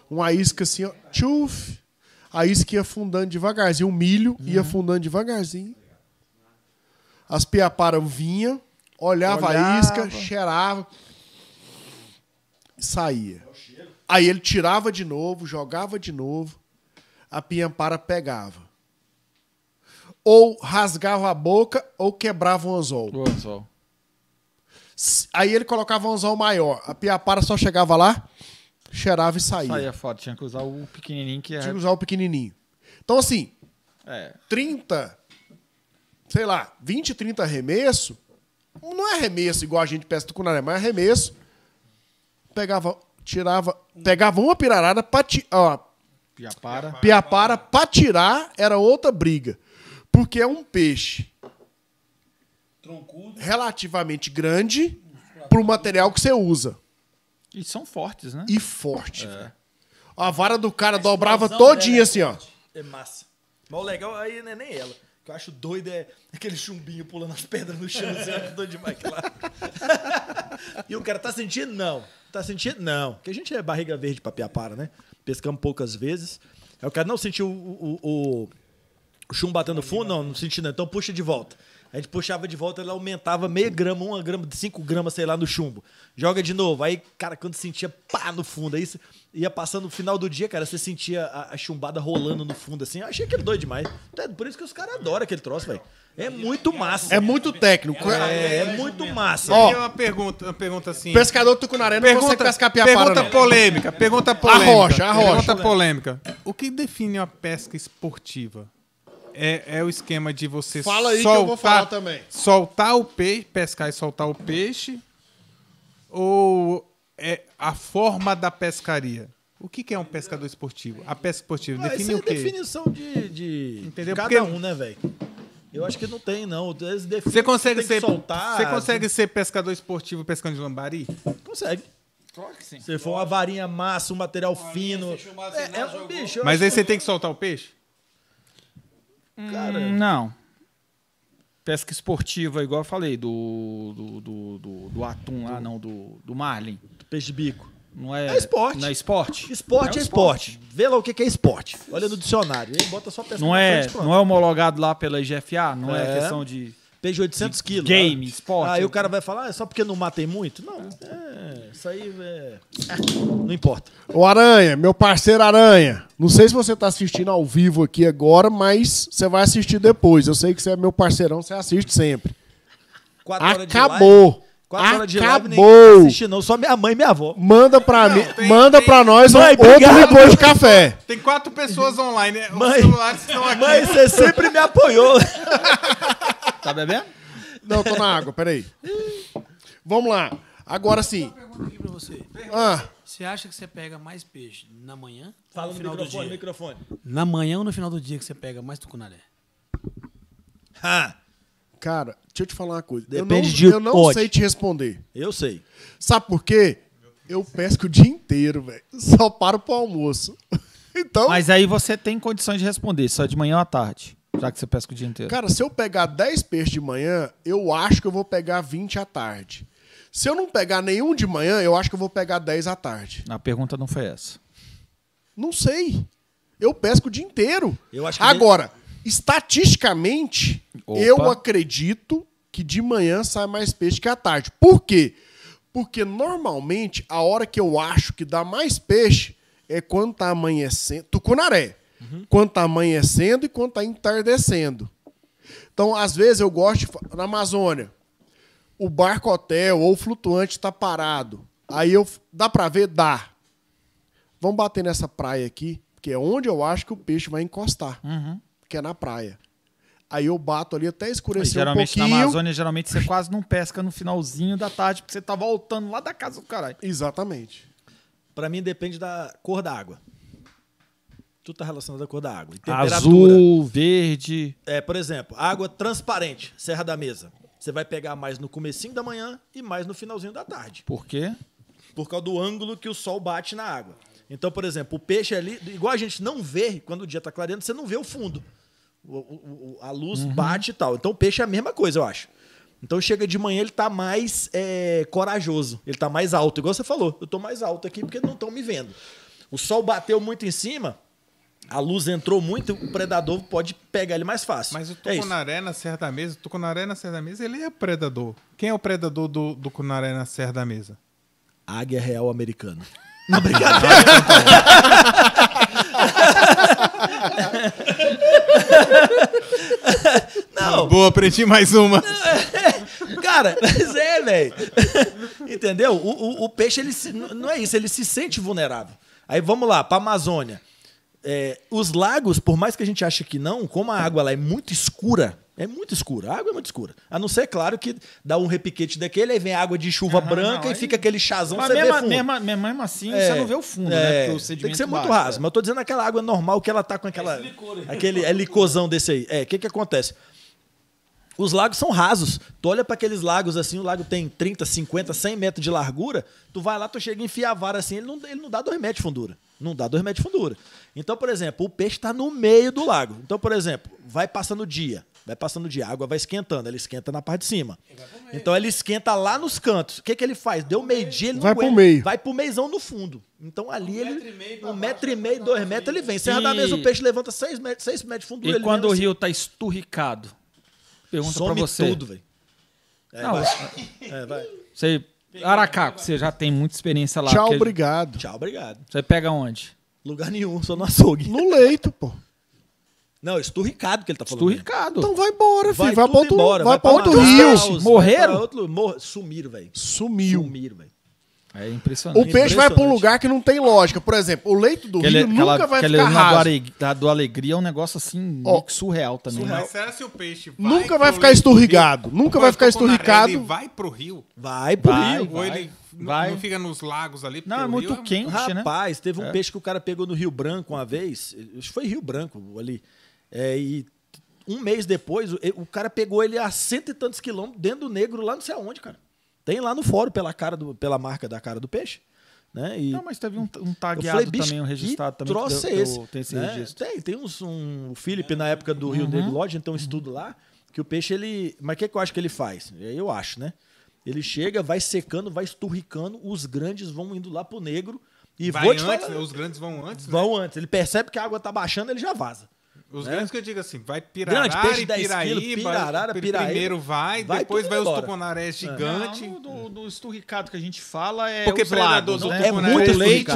Uma isca assim, ó. Tchuf! a isca ia afundando devagarzinho, o milho uhum. ia afundando devagarzinho. As piaparam vinha, olhava, olhava, a isca, cheirava, saía. Aí ele tirava de novo, jogava de novo, a piampara pegava. Ou rasgava a boca ou quebrava o anzol. O anzol. Aí ele colocava um anzol maior, a piapara só chegava lá, cheirava e saía. Saía foda, tinha que usar o pequenininho que é. Tinha que usar o pequenininho. Então, assim, é. 30, sei lá, 20, 30 arremesso, não é arremesso igual a gente pesca do Cunaré, mas é arremesso. Pegava, tirava, pegava uma pirarada para ó, Piapara. Piapara pra tirar era outra briga. Porque é um peixe Troncudo. relativamente grande pro material que você usa. E são fortes, né? E forte. É. A vara do cara é dobrava né, todinha né? assim, ó. É massa. Mas o legal aí não é nem ela. O que eu acho doido é aquele chumbinho pulando as pedras no chão. Assim, eu doido demais, claro. e o cara tá sentindo? Não. Tá sentindo? Não. Porque a gente é barriga verde pra piapara, né? Pescamos poucas vezes. Aí o cara não sentiu o, o, o, chumbo batendo fundo? Não, não sentindo não. Então puxa de volta. A gente puxava de volta, ele aumentava meia grama, uma grama, cinco gramas, sei lá, no chumbo. Joga de novo. Aí, cara, quando sentia pá no fundo, aí ia passando no final do dia, cara, você sentia a, a chumbada rolando no fundo, assim. Eu achei aquele doido demais. Então, é por isso que os caras adoram aquele troço, velho. É muito massa. É muito técnico. É, é muito massa. Ó, uma pergunta, uma pergunta assim. Pescador tucunaré não pergunta, consegue pescar piapara, Pergunta não. polêmica, pergunta polêmica. A rocha, a rocha. Pergunta polêmica. O que define uma pesca esportiva? é, é o esquema de você Fala aí soltar, que eu vou falar também. Soltar o peixe, pescar e soltar o peixe, ou é a forma da pescaria? O que, que é um pescador esportivo? A pesca esportiva ah, o é quê? é definição de, de Entendeu? cada Porque... um, né, velho? Eu acho que não tem, não. Você consegue, ser, soltar, você consegue tem... ser pescador esportivo pescando de lambari? Consegue. Claro que sim. Se for uma varinha massa, um material uma fino. É, é um bicho. Mas aí você tem que soltar o peixe? Cara. Hum, não. Pesca esportiva, igual eu falei, do. do, do, do, do atum lá, não, do, do Marlin. Do peixe-bico. Não é, é esporte. Não é esporte. Esporte é, é, esporte. esporte. Vê lá o que é esporte. Olha no dicionário. Ele bota só pesca não é, não é homologado lá pela IGFA? Não é, é questão de Pesa 800 quilos. Game, ah. esporte. Aí é o cara vai falar, ah, é só porque não matei muito? Não, é, isso aí é... não importa. O Aranha, meu parceiro Aranha, não sei se você está assistindo ao vivo aqui agora, mas você vai assistir depois. Eu sei que você é meu parceirão, você assiste sempre. Acabou. Quatro horas de live, nem tá assisti não. Só minha mãe e minha avó. Manda pra, Não, mim, tem- manda tem- pra nós Mãe, outro obrigado. de café. Tem quatro pessoas online. né? Os celulares estão aqui. Mãe, você sempre me apoiou. tá bebendo? Não, tô na água, peraí. Vamos lá. Agora sim. Pergunta aqui pra você. Ah, Você acha que você pega mais peixe na manhã? Fala ou no final microfone, do dia? microfone. Na manhã ou no final do dia que você pega mais tucunaré? Ha, Cara, deixa eu te falar uma coisa. Depende eu não, de Eu não sei te responder. Eu sei. Sabe por quê? Eu pesco o dia inteiro, velho. Só paro pro almoço. Então. Mas aí você tem condições de responder, só de manhã ou à tarde, já que você pesca o dia inteiro. Cara, se eu pegar 10 peixes de manhã, eu acho que eu vou pegar 20 à tarde. Se eu não pegar nenhum de manhã, eu acho que eu vou pegar 10 à tarde. A pergunta não foi essa. Não sei. Eu pesco o dia inteiro. Eu acho que Agora, Estatisticamente, Opa. eu acredito que de manhã sai mais peixe que à tarde. Por quê? Porque normalmente a hora que eu acho que dá mais peixe é quando tá amanhecendo. Tucunaré. Uhum. Quando tá amanhecendo e quando tá entardecendo. Então, às vezes, eu gosto. De... Na Amazônia, o barco hotel ou o flutuante está parado. Aí eu. Dá para ver? Dá. Vamos bater nessa praia aqui, que é onde eu acho que o peixe vai encostar. Uhum que é na praia. Aí eu bato ali até escurecer geralmente, um pouquinho. Geralmente na Amazônia, geralmente você quase não pesca no finalzinho da tarde, porque você tá voltando lá da casa do caralho. Exatamente. Para mim depende da cor da água. Tudo tá relacionado à cor da água. Azul, verde. É, por exemplo, água transparente, Serra da Mesa. Você vai pegar mais no comecinho da manhã e mais no finalzinho da tarde. Por quê? Por causa do ângulo que o sol bate na água. Então, por exemplo, o peixe ali, igual a gente não vê quando o dia tá clareando, você não vê o fundo a luz uhum. bate e tal. Então o peixe é a mesma coisa, eu acho. Então chega de manhã, ele tá mais é, corajoso, ele tá mais alto, igual você falou. Eu tô mais alto aqui porque não estão me vendo. O sol bateu muito em cima, a luz entrou muito, o predador pode pegar ele mais fácil. Mas o tucunaré é na Serra da Mesa, o tucunaré na Serra da Mesa, ele é predador. Quem é o predador do, Tucunaré na Serra da Mesa? Águia Real Americana. Não, obrigado. Não. Boa, preenchi mais uma. Cara, mas é, velho. Entendeu? O, o, o, peixe, ele se, não é isso, ele se sente vulnerável. Aí vamos lá, para Amazônia. É, os lagos, por mais que a gente ache que não, como a água lá é muito escura, é muito escuro. A água é muito escura. A não ser, claro, que dá um repiquete daquele, aí vem água de chuva uhum, branca não, e fica aquele chazão, mas você mesmo, vê fundo. Mesmo, mesmo assim, é, você não vê o fundo, né? é, né? Porque o sedimento tem que ser muito raso. É. Né? Mas eu tô dizendo aquela água normal que ela tá com aquela... É licor, aquele é desse aí. É, o que que acontece? Os lagos são rasos. Tu olha para aqueles lagos assim, o lago tem 30, 50, 100 metros de largura, tu vai lá, tu chega a enfiar a vara assim, ele não, ele não dá dois metros de fundura. Não dá dois metros de fundura. Então, por exemplo, o peixe está no meio do lago. Então, por exemplo, vai passando o dia vai passando de água, vai esquentando. Ele esquenta na parte de cima. Então ele esquenta lá nos cantos. O que, que ele faz? Deu meio-dia, ele vai não Vai pro meio. Vai pro meizão no fundo. Então ali um ele. Metro meio, um metro e é meio, dois metros, ele vem. Serra e... da mesa, o peixe levanta seis metros, seis metros de fundo. E quando o rio assim. tá esturricado? Pergunta Some pra você. tudo, velho. É, não, vai. É, vai. Você. Aracaco, você já tem muita experiência lá. Tchau, obrigado. Ele... Tchau, obrigado. Você pega onde? Lugar nenhum, só no açougue. No leito, pô. Não, esturricado que ele tá falando. Esturricado. Então vai embora, filho. Vai, vai pra outro, embora, vai pra outro rio. Caos, Morreram? Outro, mor... Sumiram, velho. Sumiu. Sumiram, velho. É impressionante. O peixe vai para um lugar que não tem lógica. Por exemplo, o leito do aquele, rio nunca aquela, vai ficar raso. Da do Alegria é um negócio assim oh. surreal também. Surreal. Né? Mas será se o peixe vai Nunca vai ficar esturrigado. Nunca vai é ficar esturricado. Ele vai pro rio? Vai pro vai, rio. Ou ele vai. não fica nos lagos ali? Não, é, é muito quente, né? Rapaz, teve um é. peixe que o cara pegou no Rio Branco uma vez. Acho que foi Rio Branco ali. É, e um mês depois, o, o cara pegou ele a cento e tantos quilômetros dentro do negro, lá não sei aonde, cara. Tem lá no fórum pela, cara do, pela marca da cara do peixe. Né? E não, mas teve um, um tagueado falei, também, um registrado também. Trouxe é deu, esse. Deu, tem esse né? registro. Tem, tem uns, um. O Felipe, é. na época do Rio uhum. Negro Lodge, então um estudo lá, que o peixe ele. Mas o que, que eu acho que ele faz? Eu acho, né? Ele chega, vai secando, vai esturricando, os grandes vão indo lá pro negro. E vai antes, falar, né? Os grandes vão antes. Vão né? antes. Ele percebe que a água tá baixando, ele já vaza. Os né? grandes que eu digo assim, vai Pirarara Grande, peixe e Piraíba. Quilo, pirarara, Piraíba. Primeiro vai, vai depois vai embora. os tucunarés é. gigantes. Não, do, do esturricado que a gente fala é Porque os predador do né? é muito leite,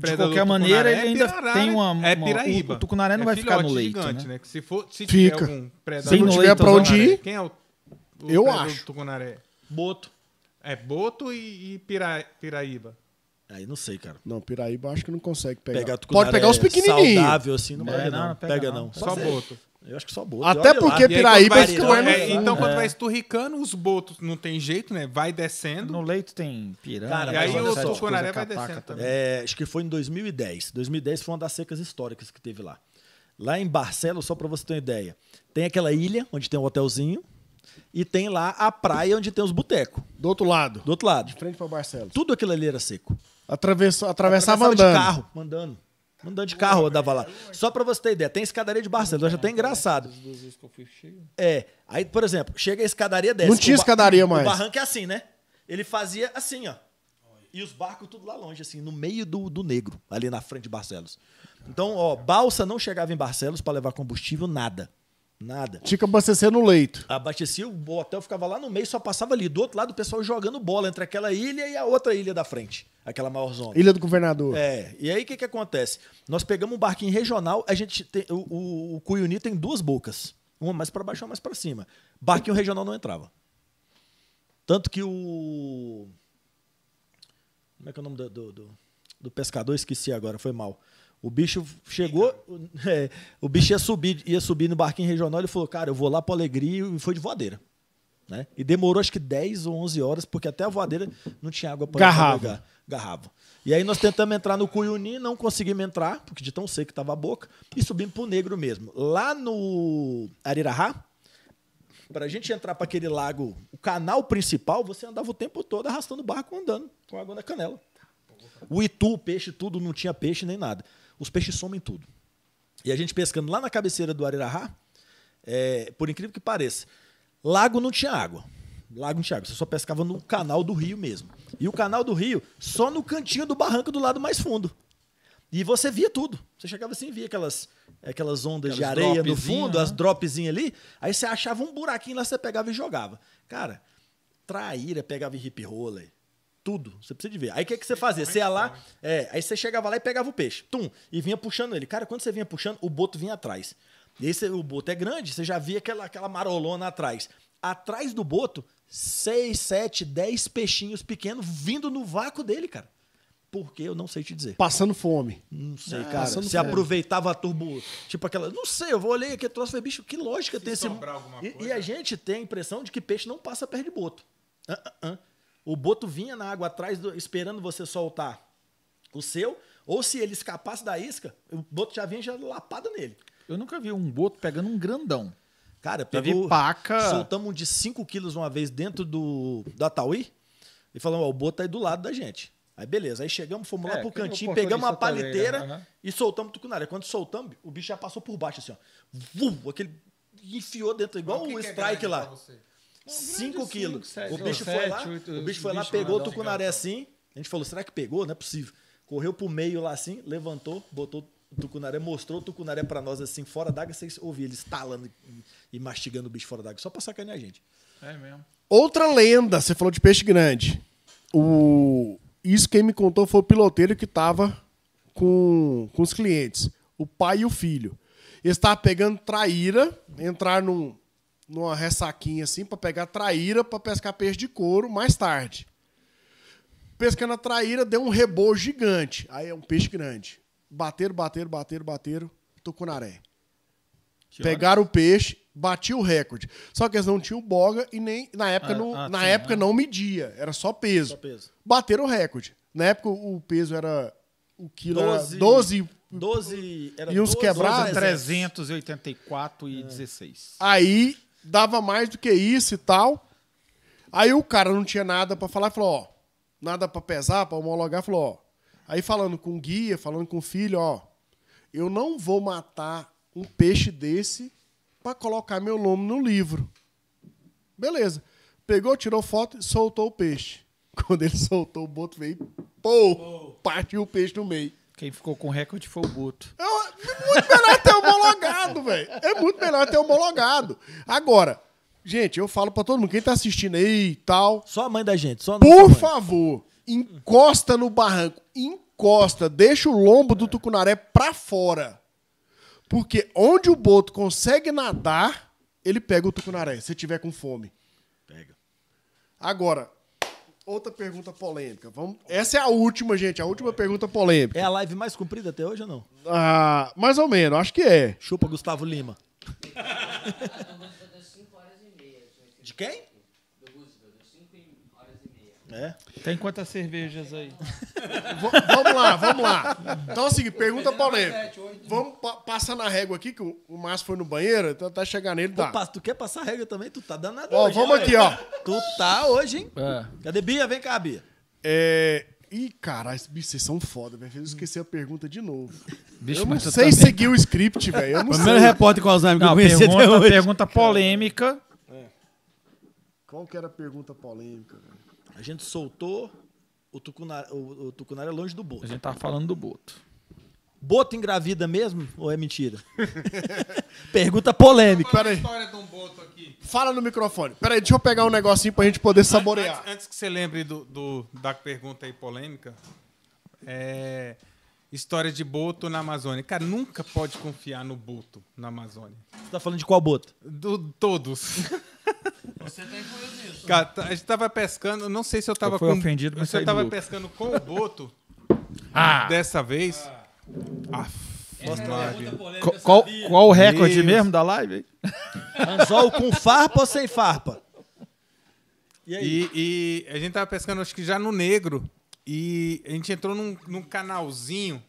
de qualquer maneira, ele é ainda pirarara, tem uma, é uma. É piraíba. O tucunaré não é vai ficar no leite. Gigante, né? né? Se, for, se Fica. tiver algum predador. Se não tiver pra onde ir. Quem é o, o eu acho. do tucunaré? Boto. É Boto e, e pira, Piraíba. Aí não sei, cara. Não, Piraíba acho que não consegue pegar. pegar Pode pegar os é pequenininhos. saudável, assim, não, é, pega, não, não, não pega, não. Só boto. Eu acho que só boto. Até porque Piraíba é então, vai, é, Então, quando é. vai esturricando, os botos não tem jeito, né? Vai descendo. No leito tem piranha. Cara, e aí o tucunaré tipo, vai descendo também. É, acho que foi em 2010. 2010 foi uma das secas históricas que teve lá. Lá em Barcelos, só para você ter uma ideia, tem aquela ilha onde tem um hotelzinho e tem lá a praia onde tem os botecos. Do outro lado. Do outro lado. De frente para Barcelos. Tudo aquilo ali era seco atravessou atravessava, atravessava andando. de carro, mandando. Mandando de carro, eu dava lá. Só pra você ter ideia, tem escadaria de Barcelona, já tá engraçado. É, aí, por exemplo, chega a escadaria dessa. Não tinha escadaria mais. O barranco é assim, né? Ele fazia assim, ó. E os barcos tudo lá longe, assim, no meio do, do negro, ali na frente de Barcelos. Então, ó, balsa não chegava em Barcelos para levar combustível, nada. Nada. Tinha que abastecer no leito. Abastecia, o hotel ficava lá no meio, só passava ali. Do outro lado, o pessoal jogando bola entre aquela ilha e a outra ilha da frente. Aquela maior zona. Ilha do Governador. É. E aí, o que, que acontece? Nós pegamos um barquinho regional, a gente tem, o, o, o tem duas bocas. Uma mais para baixo, uma mais para cima. Barquinho regional não entrava. Tanto que o... Como é que é o nome do, do, do, do pescador? Esqueci agora, foi mal. O bicho chegou, é, o bicho ia subir, ia subir no barquinho regional, ele falou, cara, eu vou lá para Alegria e foi de voadeira. Né? E demorou acho que 10 ou 11 horas, porque até a voadeira não tinha água para Garrava. Garrava. E aí nós tentamos entrar no Cuiuni, não conseguimos entrar, porque de tão seco que estava a boca, e subimos para o Negro mesmo. Lá no Arirahá, para a gente entrar para aquele lago, o canal principal, você andava o tempo todo arrastando o barco andando, com água na canela. O Itu, o peixe, tudo, não tinha peixe nem nada os peixes somem tudo. E a gente pescando lá na cabeceira do Ararahá, é, por incrível que pareça, lago não tinha água. Lago não tinha água, você só pescava no canal do rio mesmo. E o canal do rio, só no cantinho do barranco do lado mais fundo. E você via tudo. Você chegava assim e via aquelas, aquelas ondas aquelas de areia no fundo, né? as dropzinhas ali. Aí você achava um buraquinho lá, você pegava e jogava. Cara, traíra pegava em hip roller tudo. Você precisa de ver. Aí o que, é que você fazia? É você ia lá, é, aí você chegava lá e pegava o peixe. Tum! E vinha puxando ele. Cara, quando você vinha puxando, o boto vinha atrás. E esse o boto é grande, você já via aquela, aquela marolona atrás. Atrás do boto, seis sete dez peixinhos pequenos vindo no vácuo dele, cara. Porque eu não sei te dizer. Passando fome. Não sei, ah, cara. Você aproveitava a turbo. Tipo aquela. Não sei, eu vou olhar aqui, trouxe, falei, bicho, que lógica Se tem esse. E, coisa. e a gente tem a impressão de que peixe não passa perto de boto. Uh, uh, uh o boto vinha na água atrás do, esperando você soltar o seu, ou se ele escapasse da isca, o boto já vinha já lapado nele. Eu nunca vi um boto pegando um grandão. Cara, pegou. paca. Soltamos um de 5 quilos uma vez dentro do da Tauí e falamos: Ó, o boto tá aí do lado da gente. Aí beleza, aí chegamos, fomos é, lá pro cantinho, pegamos uma paliteira né? e soltamos o tucunaré. Quando soltamos, o bicho já passou por baixo, assim, ó. Vum, aquele enfiou dentro, igual o, que o que é strike é lá. 5 quilos. O bicho foi lá, o bicho foi lá, pegou o tucunaré assim. A gente falou, será que pegou? Não é possível. Correu pro meio lá assim, levantou, botou o tucunaré, mostrou o tucunaré para nós assim, fora d'água. Vocês ouviram ele estalando e mastigando o bicho fora d'água, só pra sacanear a gente. É mesmo. Outra lenda, você falou de peixe grande. O... Isso quem me contou foi o piloteiro que tava com, com os clientes, o pai e o filho. Eles estavam pegando traíra, entraram num, numa ressaquinha assim para pegar traíra para pescar peixe de couro mais tarde. Pescando a traíra, deu um rebojo gigante. Aí é um peixe grande. Bateram, bateram, bateram, bateram, tucunaré. Pegaram o peixe, bati o recorde. Só que eles não tinham boga e nem na época ah, não, ah, na sim, época ah. não media, era só peso. Só peso. Bateram o recorde. Na época o peso era o quilo 12, era 12 12 era e uns quebrados 384,16. e é. Aí dava mais do que isso e tal. Aí o cara não tinha nada para falar, falou, ó, nada para pesar, para homologar, falou, ó. Aí falando com o guia, falando com o filho, ó, eu não vou matar um peixe desse para colocar meu nome no livro. Beleza. Pegou, tirou foto e soltou o peixe. Quando ele soltou, o boto veio, pô, partiu o peixe no meio. Quem ficou com recorde foi o Boto. É muito melhor ter homologado, velho. É muito melhor ter homologado. Agora, gente, eu falo pra todo mundo, quem tá assistindo aí e tal. Só a mãe da gente, só a Por mãe. favor, encosta no barranco. Encosta, deixa o lombo do tucunaré pra fora. Porque onde o Boto consegue nadar, ele pega o tucunaré, se tiver com fome. Pega. Agora, outra pergunta polêmica. Vamos... Essa é a última, gente. A última pergunta polêmica. É a live mais comprida até hoje ou não? Ah, mais ou menos, acho que é. Chupa Gustavo Lima. É? Tem quantas cervejas aí? vamos lá, vamos lá. Então, é seguinte, pergunta polêmica. Vamos pa passar na régua aqui, que o, o Márcio foi no banheiro, então até chegar nele dá. tu quer passar a régua também? Tu tá danado ó, hoje, Vamos aqui, ó. Tu tá hoje, hein? É. Cadê Bia? Vem cá, Bia. É... Ih, caralho, bicho, vocês são foda, velho. Eu esquecer a pergunta de novo. Bicho, eu não sei também... seguir o script, velho. O Primeiro repórter com Alzheimer que não, eu conheci pergunta, pergunta polêmica. É. Qual que era a pergunta polêmica, velho? A gente soltou o Tucunaré, o, tucunaré longe do Boto. A gente tava tá falando do Boto. Boto engravida mesmo ou é mentira? Pergunta polêmica. Peraí. história de um Boto aqui. Fala no microfone. Peraí, deixa eu pegar um negocinho pra gente poder saborear. Antes, antes que você lembre do, do, da pergunta aí polêmica, é, História de boto na Amazônia. Cara, nunca pode confiar no boto na Amazônia. Você tá falando de qual boto? Do todos. Você tá incluído nisso. Cara, a gente tava pescando, não sei se eu tava eu com ofendido, mas eu tava pescando com o boto. ah. Dessa vez. Ah. Polêmica, qual, qual, o recorde Deus. mesmo da live? Anzol com farpa ou sem farpa? E, e, e, a gente tava pescando, acho que já no negro. E a gente entrou num, num canalzinho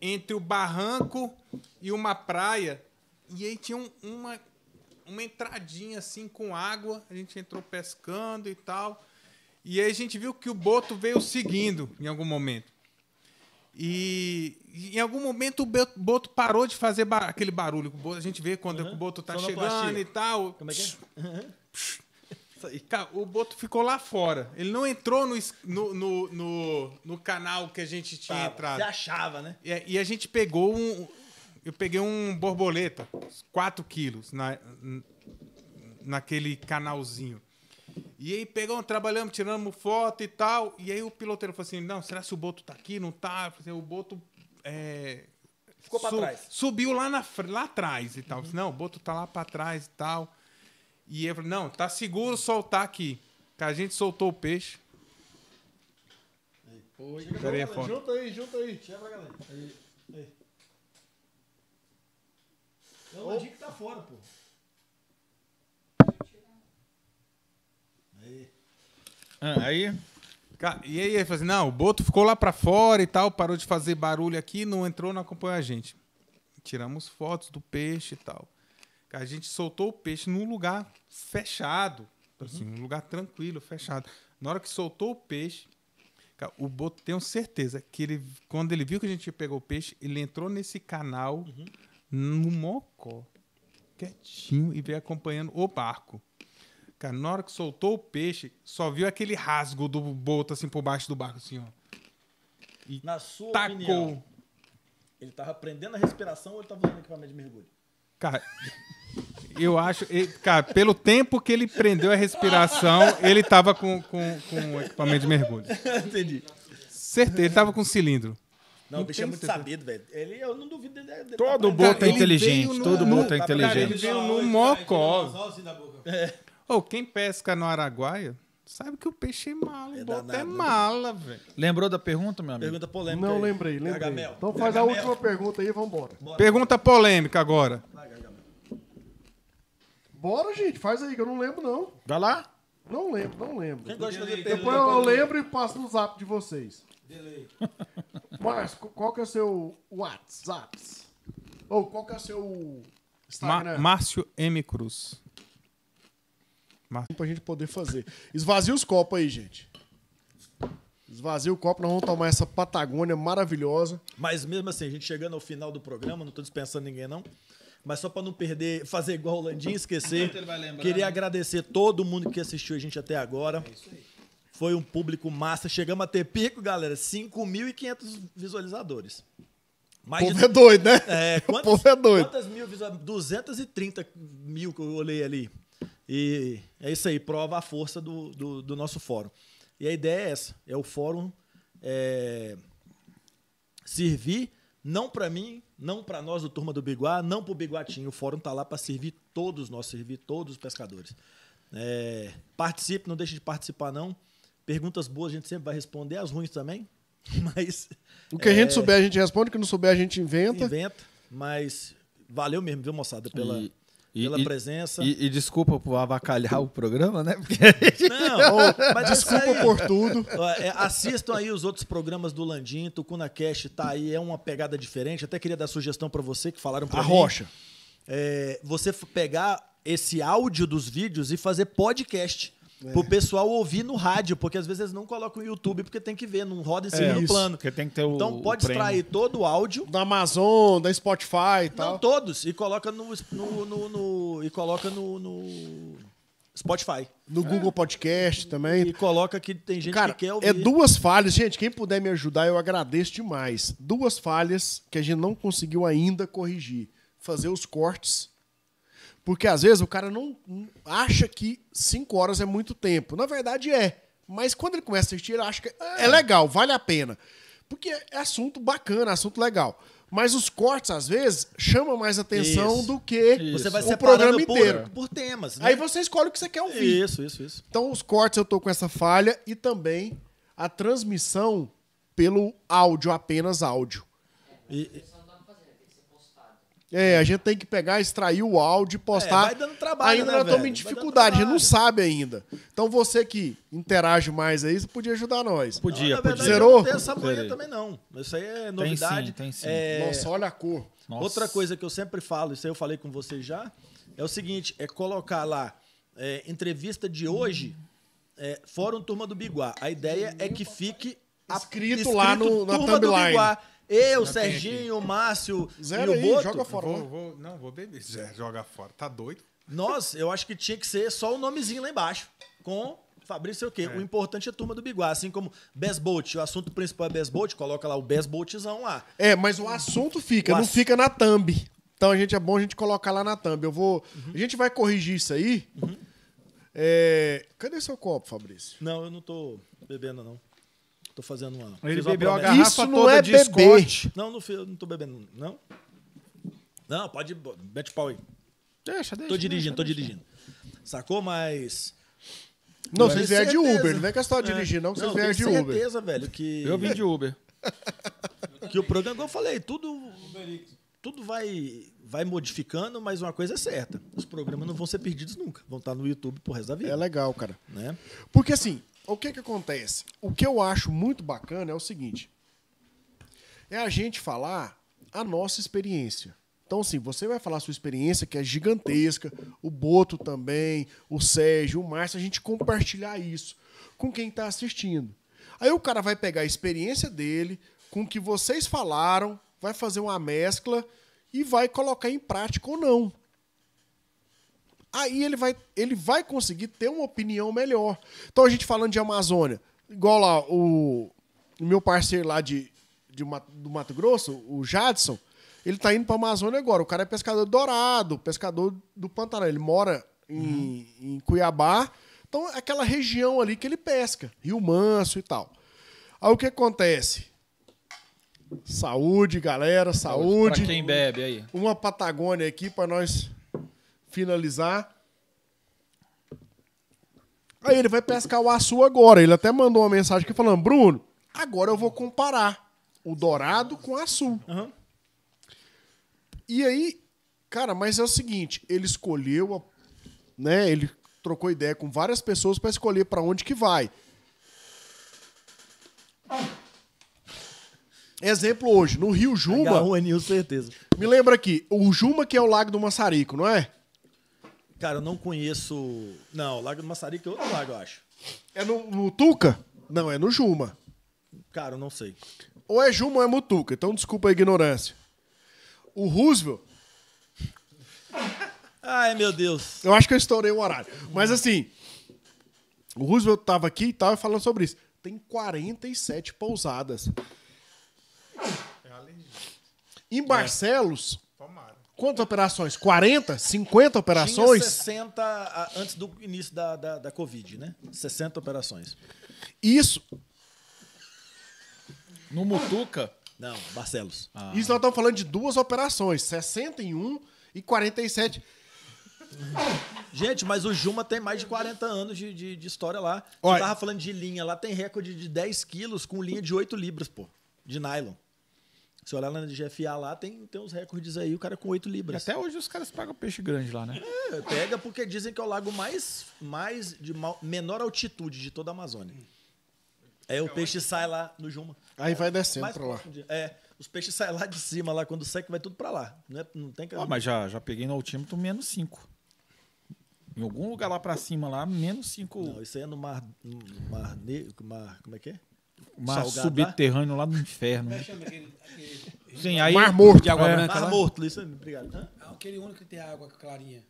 entre o barranco e uma praia. E aí tinha um, uma, uma entradinha assim com água. A gente entrou pescando e tal. E aí a gente viu que o Boto veio seguindo em algum momento. E em algum momento o Boto parou de fazer bar aquele barulho. A gente vê quando uhum. o Boto tá chegando e tal. Como é que é? Uhum festa e cara, o Boto ficou lá fora. Ele não entrou no, no, no, no, no canal que a gente tinha Tava, entrado. Você achava, né? E, e, a gente pegou um. Eu peguei um borboleta, 4 quilos, na, naquele canalzinho. E aí pegamos, trabalhamos, tiramos foto e tal. E aí o piloteiro falou assim: não, será que o Boto tá aqui? Não tá? Assim, o Boto. É, Ficou pra su trás. Subiu lá, na, lá atrás e tal. Uhum. Não, o Boto tá lá pra trás e tal. E ele falou não, tá seguro soltar aqui. Que a gente soltou o peixe. Aí, pô, a Junta aí, junta aí. Chega pra galera. Aí, aí. É o Landim que tá fora, pô. Aí. Ah, aí. E aí ele falou assim, não, o Boto ficou lá pra fora e tal, parou de fazer barulho aqui, não entrou, não acompanhou a gente. Tiramos fotos do peixe e tal. A gente soltou o peixe num lugar fechado, assim, uhum. um lugar tranquilo, fechado. Na hora que soltou o peixe, cara, o boto tenho certeza que ele, quando ele viu que a gente pegou o peixe, ele entrou nesse canal uhum. no mocó, quietinho e veio acompanhando o barco. Cara, na hora que soltou o peixe, só viu aquele rasgo do boto assim por baixo do barco, assim, ó. E na sua tacou. opinião, ele tava prendendo a respiração ou ele tava usando equipamento de mergulho? Cara, eu acho. Ele, cara, pelo tempo que ele prendeu a respiração, ele tava com, com, com equipamento de mergulho. Entendi. Certeza, ele tava com cilindro. Não, não, o bicho é muito sabido, velho. Ele, eu não duvido dele. dele todo tá boto é inteligente, todo boto é inteligente. ele veio no mocó. Ou é. quem pesca no Araguaia sabe que o peixe é mala, é o é né? mala, velho. Lembrou da pergunta, meu amigo? Pergunta polêmica. Não, aí. lembrei, lembrei. Então faz a última pergunta aí e vambora. Bora. Pergunta polêmica agora. Vai, Bora, gente, faz aí, que eu não lembro, não. Vai lá? Não lembro, não lembro. Quem gosta de Depois eu lembro e passo no zap de vocês. Delay. Mas qual que é o seu WhatsApp? Ou qual que é o seu Instagram? Ma Márcio M. Cruz. Para Pra gente poder fazer. Esvazia os copos aí, gente. Esvazia o copo, nós vamos tomar essa Patagônia maravilhosa. Mas mesmo assim, a gente chegando ao final do programa, não tô dispensando ninguém, não mas só para não perder, fazer igual o Landim, esquecer. Então Queria né? agradecer todo mundo que assistiu a gente até agora. É isso aí. Foi um público massa. Chegamos a ter pico, galera, 5.500 visualizadores. Mais o povo de... é doido, né? É, quantas, o povo é doido. Quantas mil visualizadores? 230 mil que eu olhei ali. E é isso aí, prova a força do, do, do nosso fórum. E a ideia é essa: é o fórum é, servir não para mim não para nós do Turma do Biguá, não para o Biguatinho. O fórum está lá para servir todos nós, servir todos os pescadores. É, participe, não deixe de participar, não. Perguntas boas a gente sempre vai responder, as ruins também. Mas. O que é, a gente é, souber, a gente responde, o que não souber, a gente inventa. Inventa. Mas valeu mesmo, viu, moçada, pela. E e, pela e, presença. E, e, desculpa por avacalhar o programa, né? Porque... Não, oh, desculpa aí, por tudo. É, assistam aí os outros programas do Landim, Tucuna Cash tá aí, é uma pegada diferente. Até queria dar sugestão para você que falaram para mim. A rocha. É, você pegar esse áudio dos vídeos e fazer podcast. É. Pro pessoal ouvir no rádio, porque às vezes eles não colocam o YouTube porque tem que ver, não roda em é. segundo é, plano. tem que ter o, então pode o extrair todo o áudio. Da Amazon, da Spotify e tal. Não, todos. E coloca no. no, no, no e coloca no... no... Spotify. No é. Google Podcast também. E coloca que tem gente Cara, que quer ouvir. É duas falhas. Gente, quem puder me ajudar, eu agradeço demais. Duas falhas que a gente não conseguiu ainda corrigir. Fazer os cortes porque às vezes o cara não acha que cinco horas é muito tempo. Na verdade é. Mas quando ele começa a assistir, ele acha que é, é legal, vale a pena. Porque é assunto bacana, assunto legal. Mas os cortes, às vezes, chamam mais atenção isso, do que você vai o programa inteiro. Por, por temas. Né? Aí você escolhe o que você quer ouvir. Isso, isso, isso. Então, os cortes eu tô com essa falha e também a transmissão pelo áudio, apenas áudio. E, é, a gente tem que pegar, extrair o áudio e é, postar. É, vai dando trabalho, ainda né, nós estamos em dificuldade, a gente não sabe ainda. Então você que interage mais aí, você podia ajudar nós. Podia, não, podia. Zerou? Eu não tenho essa manhã também não. Isso aí é novidade. Tem sim, tem sim. É... Nossa, olha a cor. Nossa. Outra coisa que eu sempre falo, isso aí eu falei com você já, é o seguinte, é colocar lá é, entrevista de hoje, é, Fórum Turma do Biguá. A ideia é que fique a, escrito, escrito, lá no, na Turma timeline. Eu, Já Serginho, Márcio Zero e o aí, Boto. joga fora. Vou, né? vou, não, vou beber. Zero, joga fora. Tá doido? Nós, eu acho que tinha que ser só o nomezinho lá embaixo. Com Fabrício, sei o quê? É. O importante é a turma do Biguá, assim como Besbolt. O assunto principal é Besbolt, coloca lá o Besboltzão lá. É, mas o assunto fica, o não ass... fica na thumb. Então a gente é bom a gente colocar lá na thumb. Eu vou. Uhum. A gente vai corrigir isso aí. Uhum. É... Cadê seu copo, Fabrício? Não, eu não tô bebendo, não. Tô fazendo uma. Ele uma bebeu a garrafa Isso não é de Scott. Não, não, não tô bebendo, não. Não, pode. Mete pau aí. Deixa, deixa. Tô dirigindo, deixa, tô deixa. dirigindo. Sacou? Mas. Não, vocês vieram de Uber, não é que a história de é. dirigir, não, vocês vieram de certeza, Uber. certeza, velho, que. Eu vim de Uber. que o programa, como eu falei, tudo. Tudo vai, vai modificando, mas uma coisa é certa. Os programas não vão ser perdidos nunca. Vão estar no YouTube pro resto da vida. É legal, cara. Né? Porque assim, o que, que acontece? O que eu acho muito bacana é o seguinte: é a gente falar a nossa experiência. Então, assim, você vai falar a sua experiência, que é gigantesca, o Boto também, o Sérgio, o Márcio, a gente compartilhar isso com quem está assistindo. Aí o cara vai pegar a experiência dele, com o que vocês falaram, vai fazer uma mescla e vai colocar em prática ou não. Aí ele vai, ele vai conseguir ter uma opinião melhor. Então a gente falando de Amazônia, igual lá o, o meu parceiro lá de, de, do Mato Grosso, o Jadson, ele tá indo para Amazônia agora. O cara é pescador dourado, pescador do Pantanal. Ele mora em, uhum. em Cuiabá. Então, é aquela região ali que ele pesca, Rio Manso e tal. Aí o que acontece? Saúde, galera, saúde. Pra quem bebe aí. Uma Patagônia aqui para nós finalizar. Aí ele vai pescar o açu agora. Ele até mandou uma mensagem aqui falando: Bruno, agora eu vou comparar o dourado com o açu. Uhum. E aí, cara, mas é o seguinte: ele escolheu, né? Ele trocou ideia com várias pessoas para escolher para onde que vai. Exemplo hoje, no Rio Juba. Agarrou o certeza. Me lembra aqui, o Juma que é o Lago do Massarico, não é? Cara, eu não conheço. Não, Lago do Massarico é outro lago, eu acho. É no, no Tuca? Não, é no Juma. Cara, eu não sei. Ou é Juma ou é Mutuca, então desculpa a ignorância. O Roosevelt. Ai, meu Deus. Eu acho que eu estourei o horário. Mas assim, o Roosevelt tava aqui e tava falando sobre isso. Tem 47 pousadas. É em Barcelos, Quantas operações? 40? 50 operações? Tinha 60 ah, antes do início da, da, da Covid, né? 60 operações. Isso. No Mutuca? Não, Barcelos. Ah. Isso nós estamos falando de duas operações, 61 e 47. Gente, mas o Juma tem mais de 40 anos de, de, de história lá. Você Olha. tava falando de linha, lá tem recorde de 10 quilos com linha de 8 libras, pô, de nylon. Se olhar na GFA lá, tem, tem uns recordes aí, o cara com 8 libras. E até hoje os caras pagam peixe grande lá, né? É, pega porque dizem que é o lago mais, mais de mal, menor altitude de toda a Amazônia. Aí é, o peixe sai lá no Juma. Aí vai é, descendo para lá. É, os peixes saem lá de cima, lá quando seca, vai tudo para lá. Não, é, não tem que... Ah, mas já, já peguei no altímetro menos 5. Em algum lugar lá para cima, lá, menos 5. Não, isso aí é no mar. No mar, mar. Como é que é? mar Salgado, né? subterrâneo lá, lá no inferno. Né? Aquele, aquele... Sim, aí, mar morto. De água é, branca, mar morto, isso aí, obrigado. Hã? É aquele único que tem água clarinha.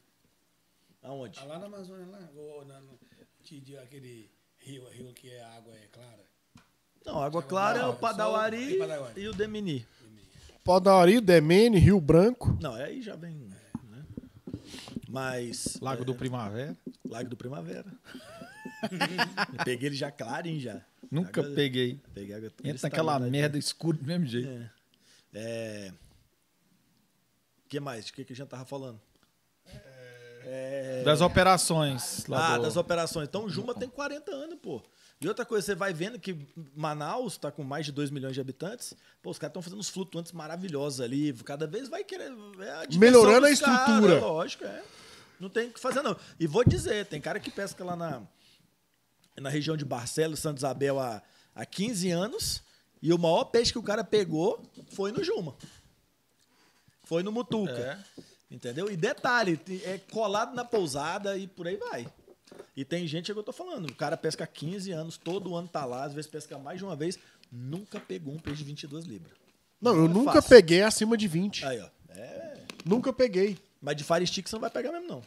Aonde? Tá lá na Amazônia, lá. Ou na, no, de, de, aquele rio, rio que é água é clara. Não, água clara é o Padauari e, o Demini. Padauari, Demini, Rio Branco. Não, é aí já vem. Né? Mas. Lago é, do Primavera. Lago do Primavera. peguei ele já hein já. Nunca água, peguei. Peguei água Entra naquela tá merda escura do mesmo jeito. É. é... O que mais? O que, que a gente tava falando? É... é. Das operações. ah, do... das operações. Então, Juma tem 40 anos, pô. E outra coisa, você vai vendo que Manaus está com mais de 2 milhões de habitantes. Pô, os caras estão fazendo uns flutuantes maravilhosos ali. Cada vez vai querer. É a Melhorando a estrutura. Cara, né? lógico, é. Não tem o que fazer, não. E vou dizer, tem cara que pesca lá na, na região de Barcelos, Santa Isabel, há, há 15 anos. E o maior peixe que o cara pegou foi no Juma. Foi no Mutuca. É. Entendeu? E detalhe, é colado na pousada e por aí vai. E tem gente, é que eu tô falando, o cara pesca há 15 anos, todo ano tá lá, às vezes pesca mais de uma vez, nunca pegou um peixe de 22 libras. Não, não eu é nunca fácil. peguei acima de 20. Aí, ó. É... Nunca peguei. Mas de fire stick você não vai pegar mesmo, não.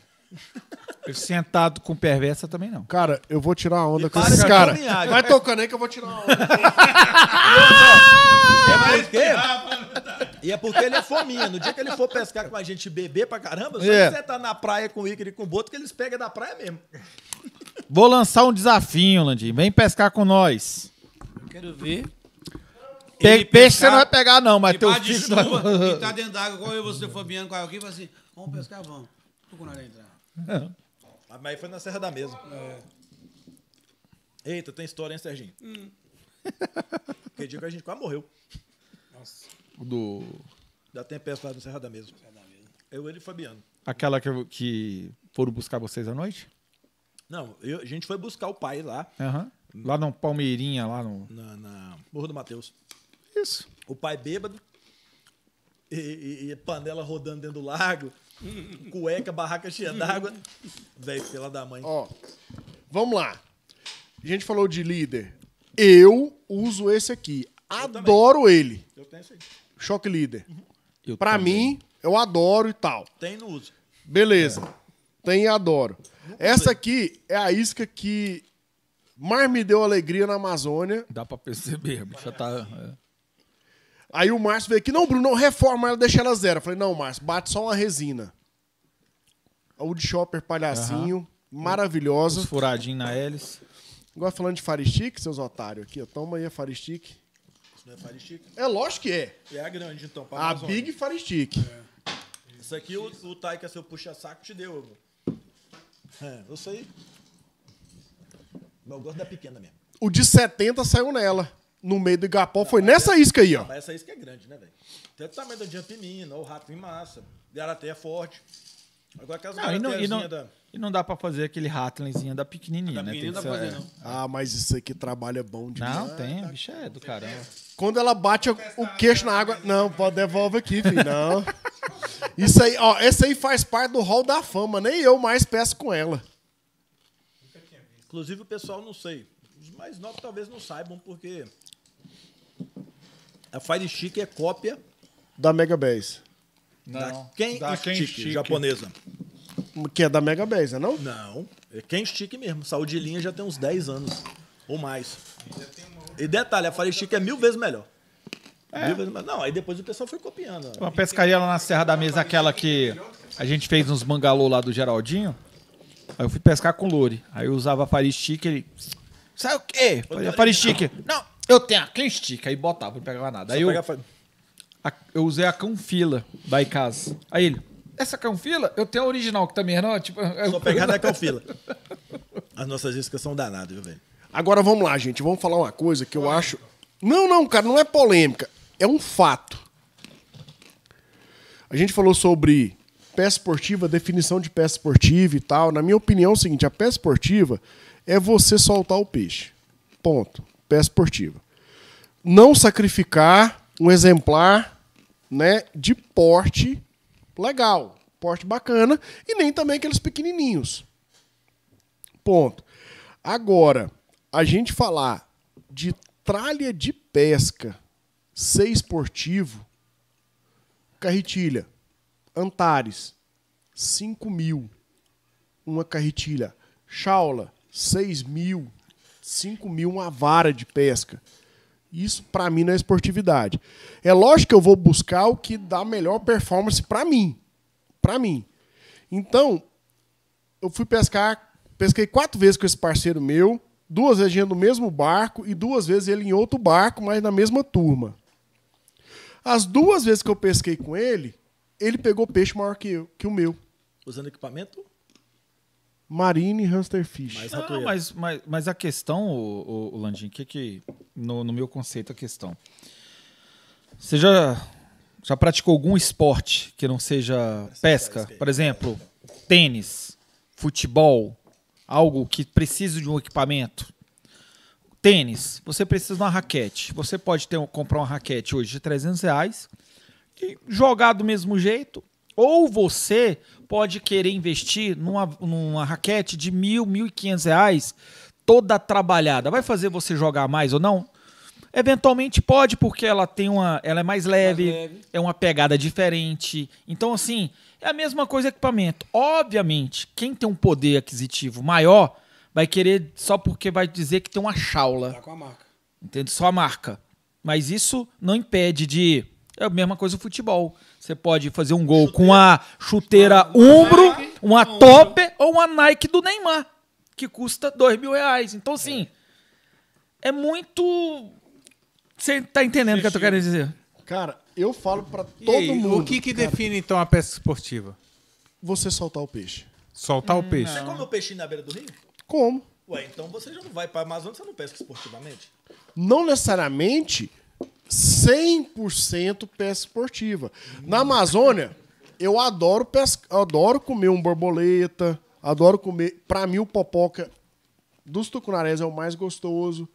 Sentado com perversa também não. Cara, eu vou tirar a onda E com esses caras. Vai né? tocando né, aí que eu vou tirar a onda. É porque, e é porque ele é fominha. No dia que ele for pescar com a gente beber pra caramba, só É. que você tá na praia com o Icaro e com o Boto, que eles pegam da praia mesmo. Vou lançar um desafio, Landim. Vem pescar com nós. Quero ver. Pe- Ele peixe você pescar não vai pegar, não, mas teu filho. vai- e tá dentro d'água, igual eu, você, Fabiano, com alguém, e fala assim, vamos pescar, vamos. Tô com nada entrar. É. Mas aí foi na Serra da Mesa. É. Eita, tem história, hein, Serginho? Hum. Porque dia que a gente quase morreu. Nossa. Do. Da tempestade na Serra da Mesa. Serra da Mesa. Eu, ele e Fabiano. Aquela que, que foram buscar vocês à noite? Não, eu, a gente foi buscar o pai lá. Uhum. Lá no Palmeirinha, lá no. Na, na Morro do Mateus. Isso. O pai bêbado. E, e, e panela rodando dentro do lago. Cueca, barraca cheia d'água. Véi, pela da mãe. Ó, vamos lá. A gente falou de líder. Eu uso esse aqui. Adoro ele. Eu tenho esse aí. Choque líder. Eu pra também. mim, eu adoro e tal. Tem no uso. Beleza. Tem e adoro. Essa aqui é a isca que mais me deu alegria na Amazônia. Dá pra perceber, bicho. Já tá. é. Aí o Márcio veio aqui, não, Bruno, não reforma ela, deixa ela zero. Eu falei, não, Márcio, bate só uma resina. Old Shopper palhacinho, maravilhosa. furadinho na hélice. Agora falando de Faristic, seus otários aqui, ó, toma aí a Faristic. Isso não é Faristic? É lógico que é. é a grande, então. A Big Faristic. É. é. Isso aqui o, o Taika, é seu puxa-saco, te deu. É, eu sei. Mas eu gosto da pequena mesmo. O de 70 saiu nela no meio do Igapó. Foi nessa isca aí, ó. Mas essa isca é grande, né, velho? Tanto também da Jump o Rato em Massa, é Forte. Agora aquelas não, e não, e não, da... e não dá pra fazer aquele Ratlinzinho da pequenininha, da né? Tem que fazer, é... Ah, mas isso aqui trabalha bom demais. Não, tem, a bicha é do caramba. Quando ela bate o queixo na água... Não, pode devolve aqui, filho, não. Isso aí, ó, essa aí faz parte do Hall da Fama. Nem eu mais peço com ela. Inclusive, o pessoal, não sei, os mais novos talvez não saibam, porque a Fire Stick é cópia da Mega Base. Não, da Ken, da Ken Stick, japonesa. Que é da Mega Base, é não? Não. É Ken Stick mesmo. Saúde de linha já tem uns 10 anos ou mais. E detalhe, a Fire Stick é mil vezes melhor. É. Mil vezes melhor. Não, aí depois o pessoal foi copiando. Uma pescaria lá na Serra da Mesa, aquela que a gente fez uns mangalô lá do Geraldinho. Aí eu fui pescar com o Lore. Aí eu usava a Fire Stick, ele Sabe o quê? a stick. Não, eu tenho a clean stick. Aí botava, não pegava nada. Aí eu, a- eu usei a canfila da Icasa. Aí ele, essa canfila, eu tenho a original que também, é, não? É tipo, eu- é Só pegar na calfila. As nossas iscas são danadas, viu, velho? Agora vamos lá, gente. Vamos falar uma coisa que eu acho. Não, não, cara, não é polêmica. É um fato. A gente falou sobre peça esportiva, definição de peça esportiva e tal. Na minha opinião, é o seguinte: a peça esportiva é você soltar o peixe. Ponto. Pesca esportiva. Não sacrificar um exemplar né, de porte legal, porte bacana, e nem também aqueles pequenininhos. Ponto. Agora, a gente falar de tralha de pesca ser esportivo, carretilha, Antares, 5 mil, uma carretilha, chaula, 6 mil, 5 mil, uma vara de pesca. Isso, para mim, não é esportividade. É lógico que eu vou buscar o que dá melhor performance para mim. Para mim. Então, eu fui pescar, pesquei quatro vezes com esse parceiro meu, duas vezes no mesmo barco e duas vezes ele em outro barco, mas na mesma turma. As duas vezes que eu pesquei com ele, ele pegou peixe maior que, eu, que o meu. Usando equipamento? Marine Hunter Fish. Ah, mas, mas, mas, a questão, o, o, o Landim, que que. No, no, meu conceito, a questão. Você já, já praticou algum esporte que não seja pesca? É Por exemplo, tênis, futebol, algo que precisa de um equipamento? Tênis, você precisa de uma raquete. Você pode ter, comprar uma raquete hoje de 300 reais e jogar do mesmo jeito. Ou você pode querer investir numa, numa raquete de mil, mil e quinhentos reais toda trabalhada. Vai fazer você jogar mais ou não? Eventualmente pode, porque ela tem uma. Ela é mais leve, mais leve, é uma pegada diferente. Então, assim, é a mesma coisa equipamento. Obviamente, quem tem um poder aquisitivo maior vai querer só porque vai dizer que tem uma chaula. Tá com a marca. Entende? Só a marca. Mas isso não impede de. É a mesma coisa o futebol. Você pode fazer um gol chuteira. com a chuteira ah, Umbro, uma Topper top ou uma Nike do Neymar, que custa dois mil reais. Então, assim, é, é muito. Você tá entendendo o que eu tô querendo dizer? Cara, eu falo para todo aí, mundo. O que, que define, então, a pesca esportiva? Você soltar o peixe. Soltar hum, o peixe. Não. Você come o peixe na beira do rio? Como. Ué, então você já não vai para Amazônia, você não pesca esportivamente? Não necessariamente, 100% pesca esportiva. Na Amazônia, eu adoro pesca, adoro comer um borboleta, adoro comer, para mim o popoca dos tucunarés é o mais gostoso.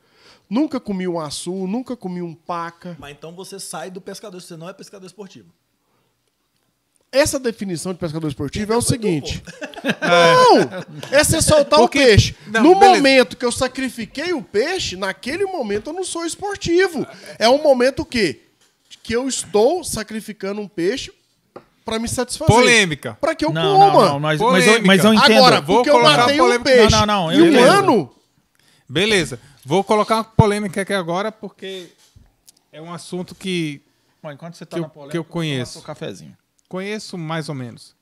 Nunca comi um açu, nunca comi um paca. Mas então você sai do pescador, você não é pescador esportivo. Essa definição de pescador esportivo é o seguinte. É. Não! essa É soltar Porque, o peixe. Não, no beleza. momento que eu sacrifiquei o peixe, naquele momento eu não sou esportivo. É um momento que, que eu estou sacrificando um peixe para me satisfazer. Polêmica. Para que eu não, coma. Não, não, mas, mas, eu, mas eu entendo. Agora, Vou porque eu matei um peixe não, não, não, e um ano... Beleza. Vou colocar uma polêmica aqui agora, porque é um assunto que. Bom, enquanto você tá que eu, na polêmica, que eu conheço. Eu um cafezinho. Conheço mais ou menos.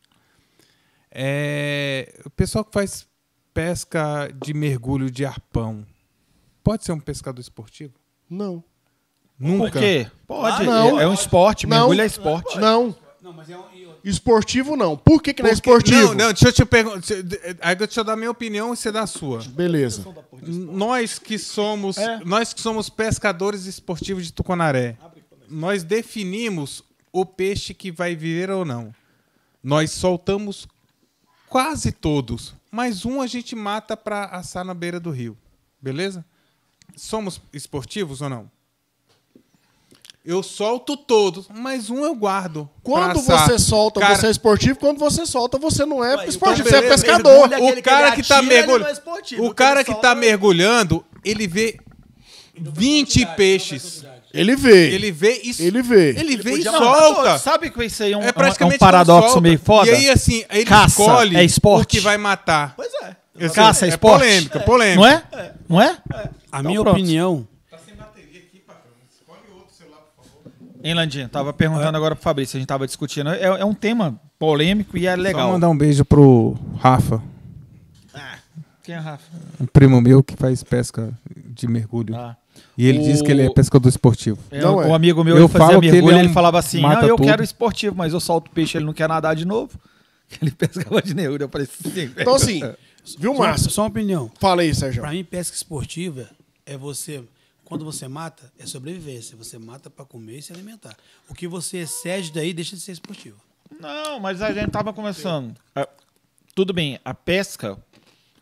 É, o pessoal que faz pesca de mergulho de arpão pode ser um pescador esportivo? Não. Nunca. Por quê? Pode. Ah, não. É, um esporte. Não. Mergulho é esporte. Não. Não, mas é um... Esportivo não. Por que, que Porque... não é esportivo? Não, não, deixa eu te perguntar. Aí deixa eu dar a minha opinião e você dá a sua. Beleza. Nós que somos, é. nós que somos pescadores esportivos de Tucunaré, nós definimos o peixe que vai viver ou não. Nós soltamos quase todos, mas um a gente mata para assar na beira do rio. Beleza? Somos esportivos ou não? Eu solto todos, mas um eu guardo. Quando você solta, cara... você é esportivo. Quando você solta, você não é Ué, então esportivo, você é pescador. O cara que, está mergulhando, é o cara que, tá mergulhando, ele vê 20 é peixes. Ele vê. Ele vê isso. Ele vê. Ele vê e solta. Sabe que isso aí é um, é, é praticamente é um paradoxo meio foda? E aí, assim, ele Caça, escolhe é esporte. o que vai matar. Pois é. Eu Caça, é esporte. polêmica, é. polêmica. Não é? é. Não é? é. A então, minha pronto. opinião... Tá sem bateria aqui, Escolhe outro celular, por favor. Hein, Landinho? Tava perguntando agora pro Fabrício. A gente tava discutindo. É, é um tema polêmico e é legal. Vou mandar um beijo pro Rafa. Ah, quem é Rafa? Um primo meu que faz pesca de mergulho. Ah. E ele o... diz que ele é pescador esportivo. É, não, é. Um amigo meu eu ele fazia mergulho, é ele, é um... ele, falava assim: Não, ah, eu tudo. quero esportivo, mas eu solto peixe, ele não quer nadar de novo. Ele pescava de neuro. Eu falei assim. Então, assim, viu, Márcio? Só, só, uma opinião. Fala aí, Sérgio. Pra mim, pesca esportiva é você. Quando você mata, é sobrevivência. Você mata para comer e se alimentar. O que você excede daí deixa de ser esportivo. Não, mas a gente tava conversando. É. Tudo bem, a pesca.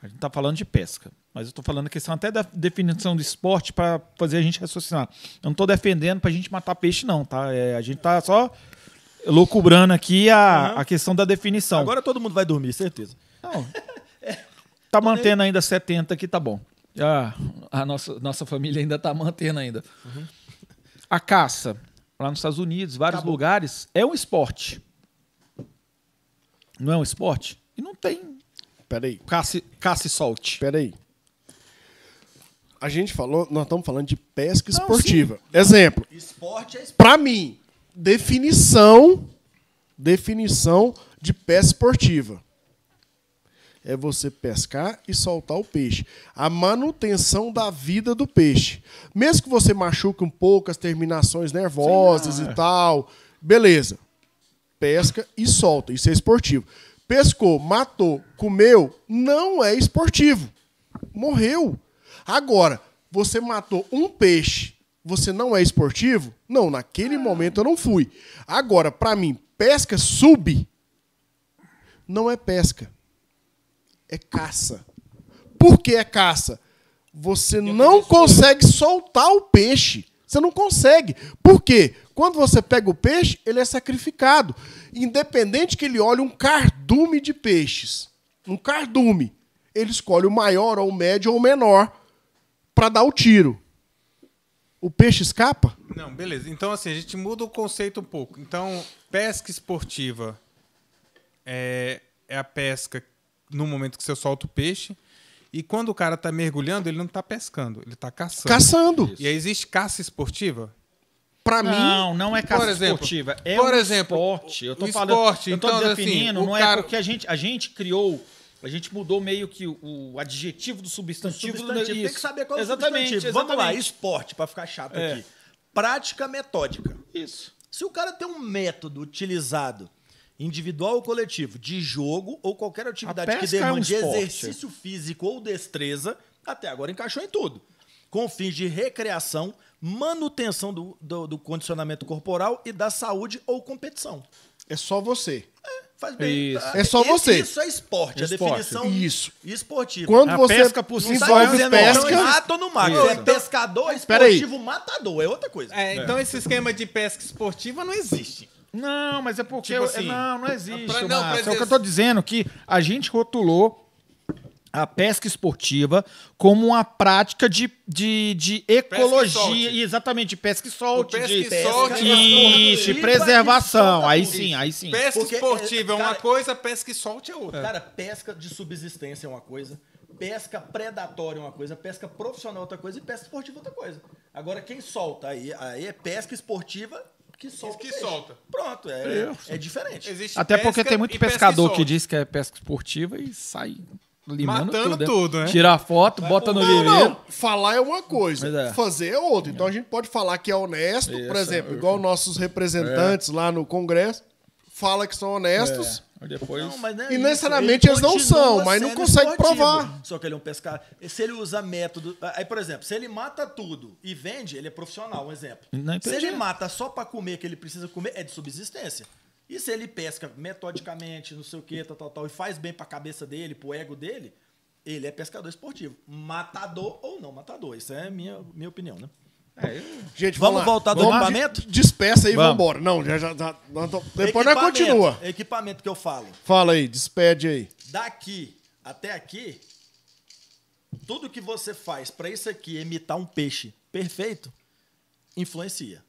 A gente tá falando de pesca. Mas eu estou falando a questão até da definição de esporte para fazer a gente raciocinar. Eu não estou defendendo para a gente matar peixe, não, tá? É, a gente está só loucubrando aqui a, uhum. a questão da definição. Agora todo mundo vai dormir, certeza. Não. tá mantendo ainda 70 aqui, tá bom. Ah, a nossa, nossa família ainda tá mantendo ainda. Uhum. A caça, lá nos Estados Unidos, vários Acabou. lugares, é um esporte. Não é um esporte? E não tem. Peraí. Caça, caça e solte. Peraí a gente falou, nós estamos falando de pesca não, esportiva. Sim. Exemplo. Esporte é esporte. Para mim, definição, definição de pesca esportiva é você pescar e soltar o peixe. A manutenção da vida do peixe. Mesmo que você machuque um pouco as terminações nervosas Sim, e é. tal, beleza. Pesca e solta, isso é esportivo. Pescou, matou, comeu, não é esportivo. Morreu. Agora, você matou um peixe, você não é esportivo? Não, naquele ah. momento eu não fui. Agora, para mim, pesca sub não é pesca. É caça. Por que é caça? Você eu é não consegue soltar o peixe. Você não consegue. Por quê? Quando você pega o peixe, ele é sacrificado. Independente que ele olhe um cardume de peixes. Um cardume. Ele escolhe o maior, ou o médio, ou o menor para dar o tiro. O peixe escapa? Não, beleza. Então, assim, a gente muda o conceito um pouco. Então, pesca esportiva é, é a pesca no momento que você solta o peixe. E quando o cara está mergulhando, ele não está pescando, ele está caçando. Caçando. Isso. E aí existe caça esportiva? Para mim. Não, não é caça exemplo, esportiva. É por um exemplo, esporte. Eu tô falando. Esporte, eu tô então, assim, definindo, assim, não é cara... é porque a gente, a gente criou a gente mudou meio que o adjetivo do substantivo. Do substantivo. Do... Tem que saber qual é o exatamente, Vamos lá, esporte, para ficar chato é. aqui. Prática metódica. Isso. Se o cara tem um método utilizado, individual ou coletivo, de jogo ou qualquer atividade que demande é um exercício físico ou destreza, até agora encaixou em tudo. Com fins de recreação, manutenção do, do, do condicionamento corporal e da saúde ou competição. É só você Faz bem. Isso. Tá? É só você. Isso, é esporte, esporte. a definição isso. esportiva. Quando a você pesca por si só envolve pesca, é mato no mar. é pescador, esportivo, matador, é outra coisa. É, então é. esse esquema de pesca esportiva não existe. Não, mas é porque tipo eu, assim, não, não existe. Pra, não, mas é o que eu tô dizendo que a gente rotulou a pesca esportiva como uma prática de, de, de ecologia, exatamente, de pesca e solte. pesca de, e solte. É Isso, preservação, aí sim, aí sim. Pesca Porque, esportiva é uma coisa, pesca e solte é outra. Cara, pesca de subsistência é uma coisa, pesca predatória é uma coisa, pesca profissional é outra coisa e pesca esportiva é outra coisa. Agora, quem solta aí, aí é pesca esportiva que solta. Que solta. Pronto, é, é, diferente. Existe Até porque tem muito pescador que diz que é pesca esportiva e sai limando Matando tudo, né? tudo né? Tirar foto, bota no não, Não. Falar é uma coisa, é. fazer é outra. Então a gente pode falar que é honesto, Isso, por exemplo, é. igual nossos representantes é. lá no Congresso, fala que são honestos. É. Depois... Não, mas não é e necessariamente eles não são, mas não consegue provar. Só que ele é um pescador. Se ele usa método. Aí, por exemplo, se ele mata tudo e vende, ele é profissional, um exemplo. É se ele mata só para comer que ele precisa comer, é de subsistência. E se ele pesca metodicamente, não sei o que, tal, tal, tal, e faz bem para a cabeça dele, pro ego dele, ele é pescador esportivo. Matador ou não matador. Isso é minha, minha opinião, né? É, Gente, vamos, vamos voltar do vamos equipamento? despeça aí e vamos embora. Não, já, já, já depois nós continua. Equipamento que eu falo. Fala aí, despede aí. Daqui até aqui, tudo que você faz para isso aqui imitar um peixe perfeito, influencia.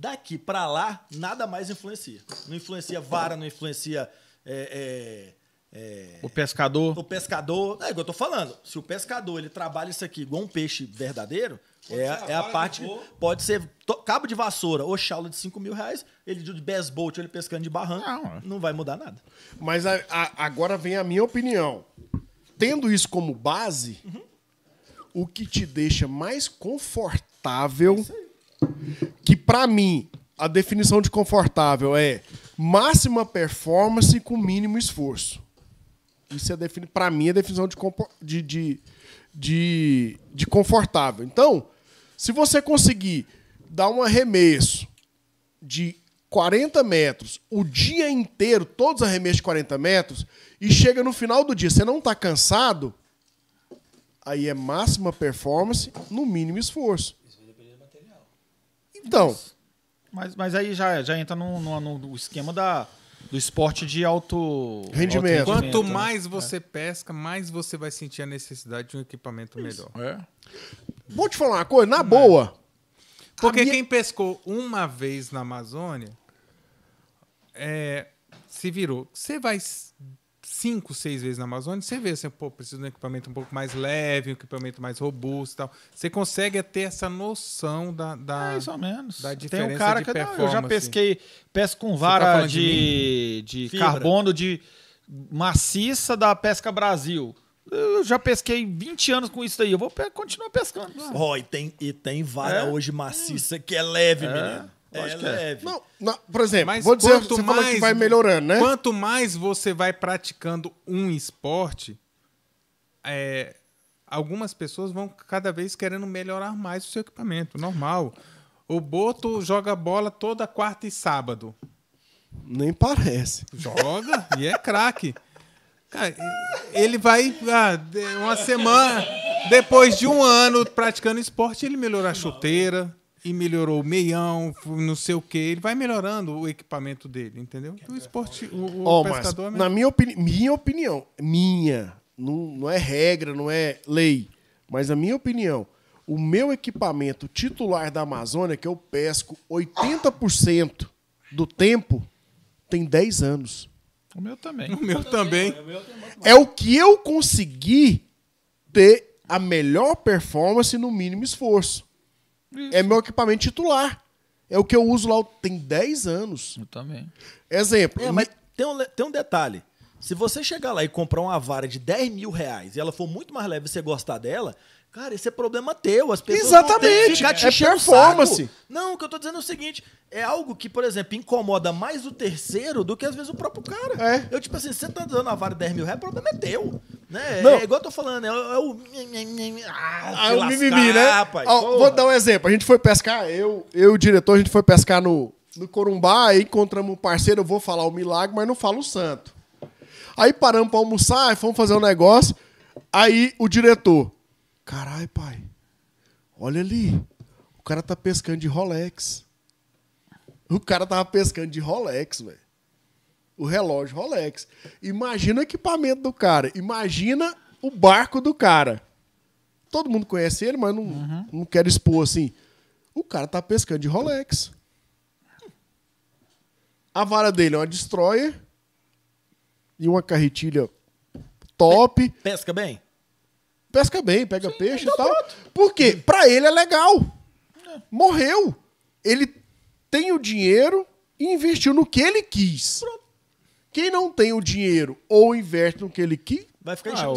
Daqui para lá, nada mais influencia. Não influencia vara, não influencia. É, é, é, o pescador. O pescador. É igual eu tô falando. Se o pescador ele trabalha isso aqui igual um peixe verdadeiro, pode é, a, é a parte. Pode ser to, cabo de vassoura ou chaula de 5 mil reais, ele de baseball, ele pescando de barranco, não, é. não vai mudar nada. Mas a, a, agora vem a minha opinião. Tendo isso como base, uhum. o que te deixa mais confortável. É isso aí que para mim a definição de confortável é máxima performance com mínimo esforço. Isso é defini para mim é a definição de, de, de, de, de confortável. Então, se você conseguir dar um arremesso de 40 metros o dia inteiro, todos os arremessos de 40 metros, e chega no final do dia, você não está cansado, aí é máxima performance no mínimo esforço. Então. Mas, mas, aí já, já entra no, no, no esquema da, do esporte de alto rendimento. rendimento Quanto né? mais né? você é. pesca, mais você vai sentir a necessidade de um equipamento Isso. melhor. É. Vou te falar uma coisa, na Não boa. É. Porque minha... quem pescou uma vez na Amazônia é, se virou. Você vai cinco, seis vezes na Amazônia, você vê, assim, pô, preciso de um equipamento um pouco mais leve, um equipamento mais robusto e tal. Você consegue é ter essa noção da, da mais ou menos. Da diferença Tem um cara que é eu já pesquei, pesco com tá vara tá de, de, de carbono de maciça da Pesca Brasil. Eu já pesquei 20 anos com isso daí. Eu vou pe continuar pescando. Ó, oh, e tem, e tem vara é? hoje maciça hum. que é leve, é. menino. É, que é leve. Não, não, por exemplo, Mas vou dizer, você mais, falou que vai melhorando, né? Quanto mais você vai praticando um esporte, é, algumas pessoas vão cada vez querendo melhorar mais o seu equipamento, normal. O Boto joga bola toda quarta e sábado. Nem parece. Joga e é craque. Ah, ele vai ah, uma semana depois de um ano praticando esporte, ele melhora a chuteira, e melhorou o meião, não sei o que. Ele vai melhorando o equipamento dele, entendeu? O esporte, o, o oh, pescador. Mas, é na minha, opini minha opinião, minha, não, não é regra, não é lei, mas a minha opinião, o meu equipamento titular da Amazônia, que eu pesco 80% do tempo, tem 10 anos. O meu também. O meu também. É o que eu consegui ter a melhor performance no mínimo esforço. Isso. É meu equipamento titular. É o que eu uso lá tem 10 anos. Eu também. Exemplo. É, mas tem um, tem um detalhe. Se você chegar lá e comprar uma vara de 10 mil reais e ela for muito mais leve e você gostar dela, Cara, esse é problema teu. As pessoas Exatamente. ficar é te é performance. Não, o que eu tô dizendo é o seguinte: é algo que, por exemplo, incomoda mais o terceiro do que às vezes o próprio cara. É. Eu, tipo assim, você tá dando a vara 10 mil reais, o problema é teu. Né? É não. É igual eu tô falando, é, o. Ah, é o ah, ah, mimimi, né? Rapaz, vou dar um exemplo. A gente foi pescar, eu e o diretor, a gente foi pescar no, no Corumbá, aí encontramos um parceiro, eu vou falar o milagre, mas não falo o santo. Aí paramos pra almoçar, fomos fazer um negócio. Aí o diretor. Carai, pai, olha ali. O cara tá pescando de Rolex. O cara tava pescando de Rolex, velho. O relógio Rolex. Imagina o equipamento do cara. Imagina o barco do cara. Todo mundo conhece ele, mas não, uhum. não quero expor assim. O cara tá pescando de Rolex. A vara dele é uma destroyer e uma carretilha top. Pesca bem? pesca bem, pega Sim, peixe tá e tal. Pronto. Por quê? Pra ele é legal. É. Morreu. Ele tem o dinheiro e investiu no que ele quis. Pronto. Quem não tem o dinheiro ou investe no que ele quis, vai ficar ah,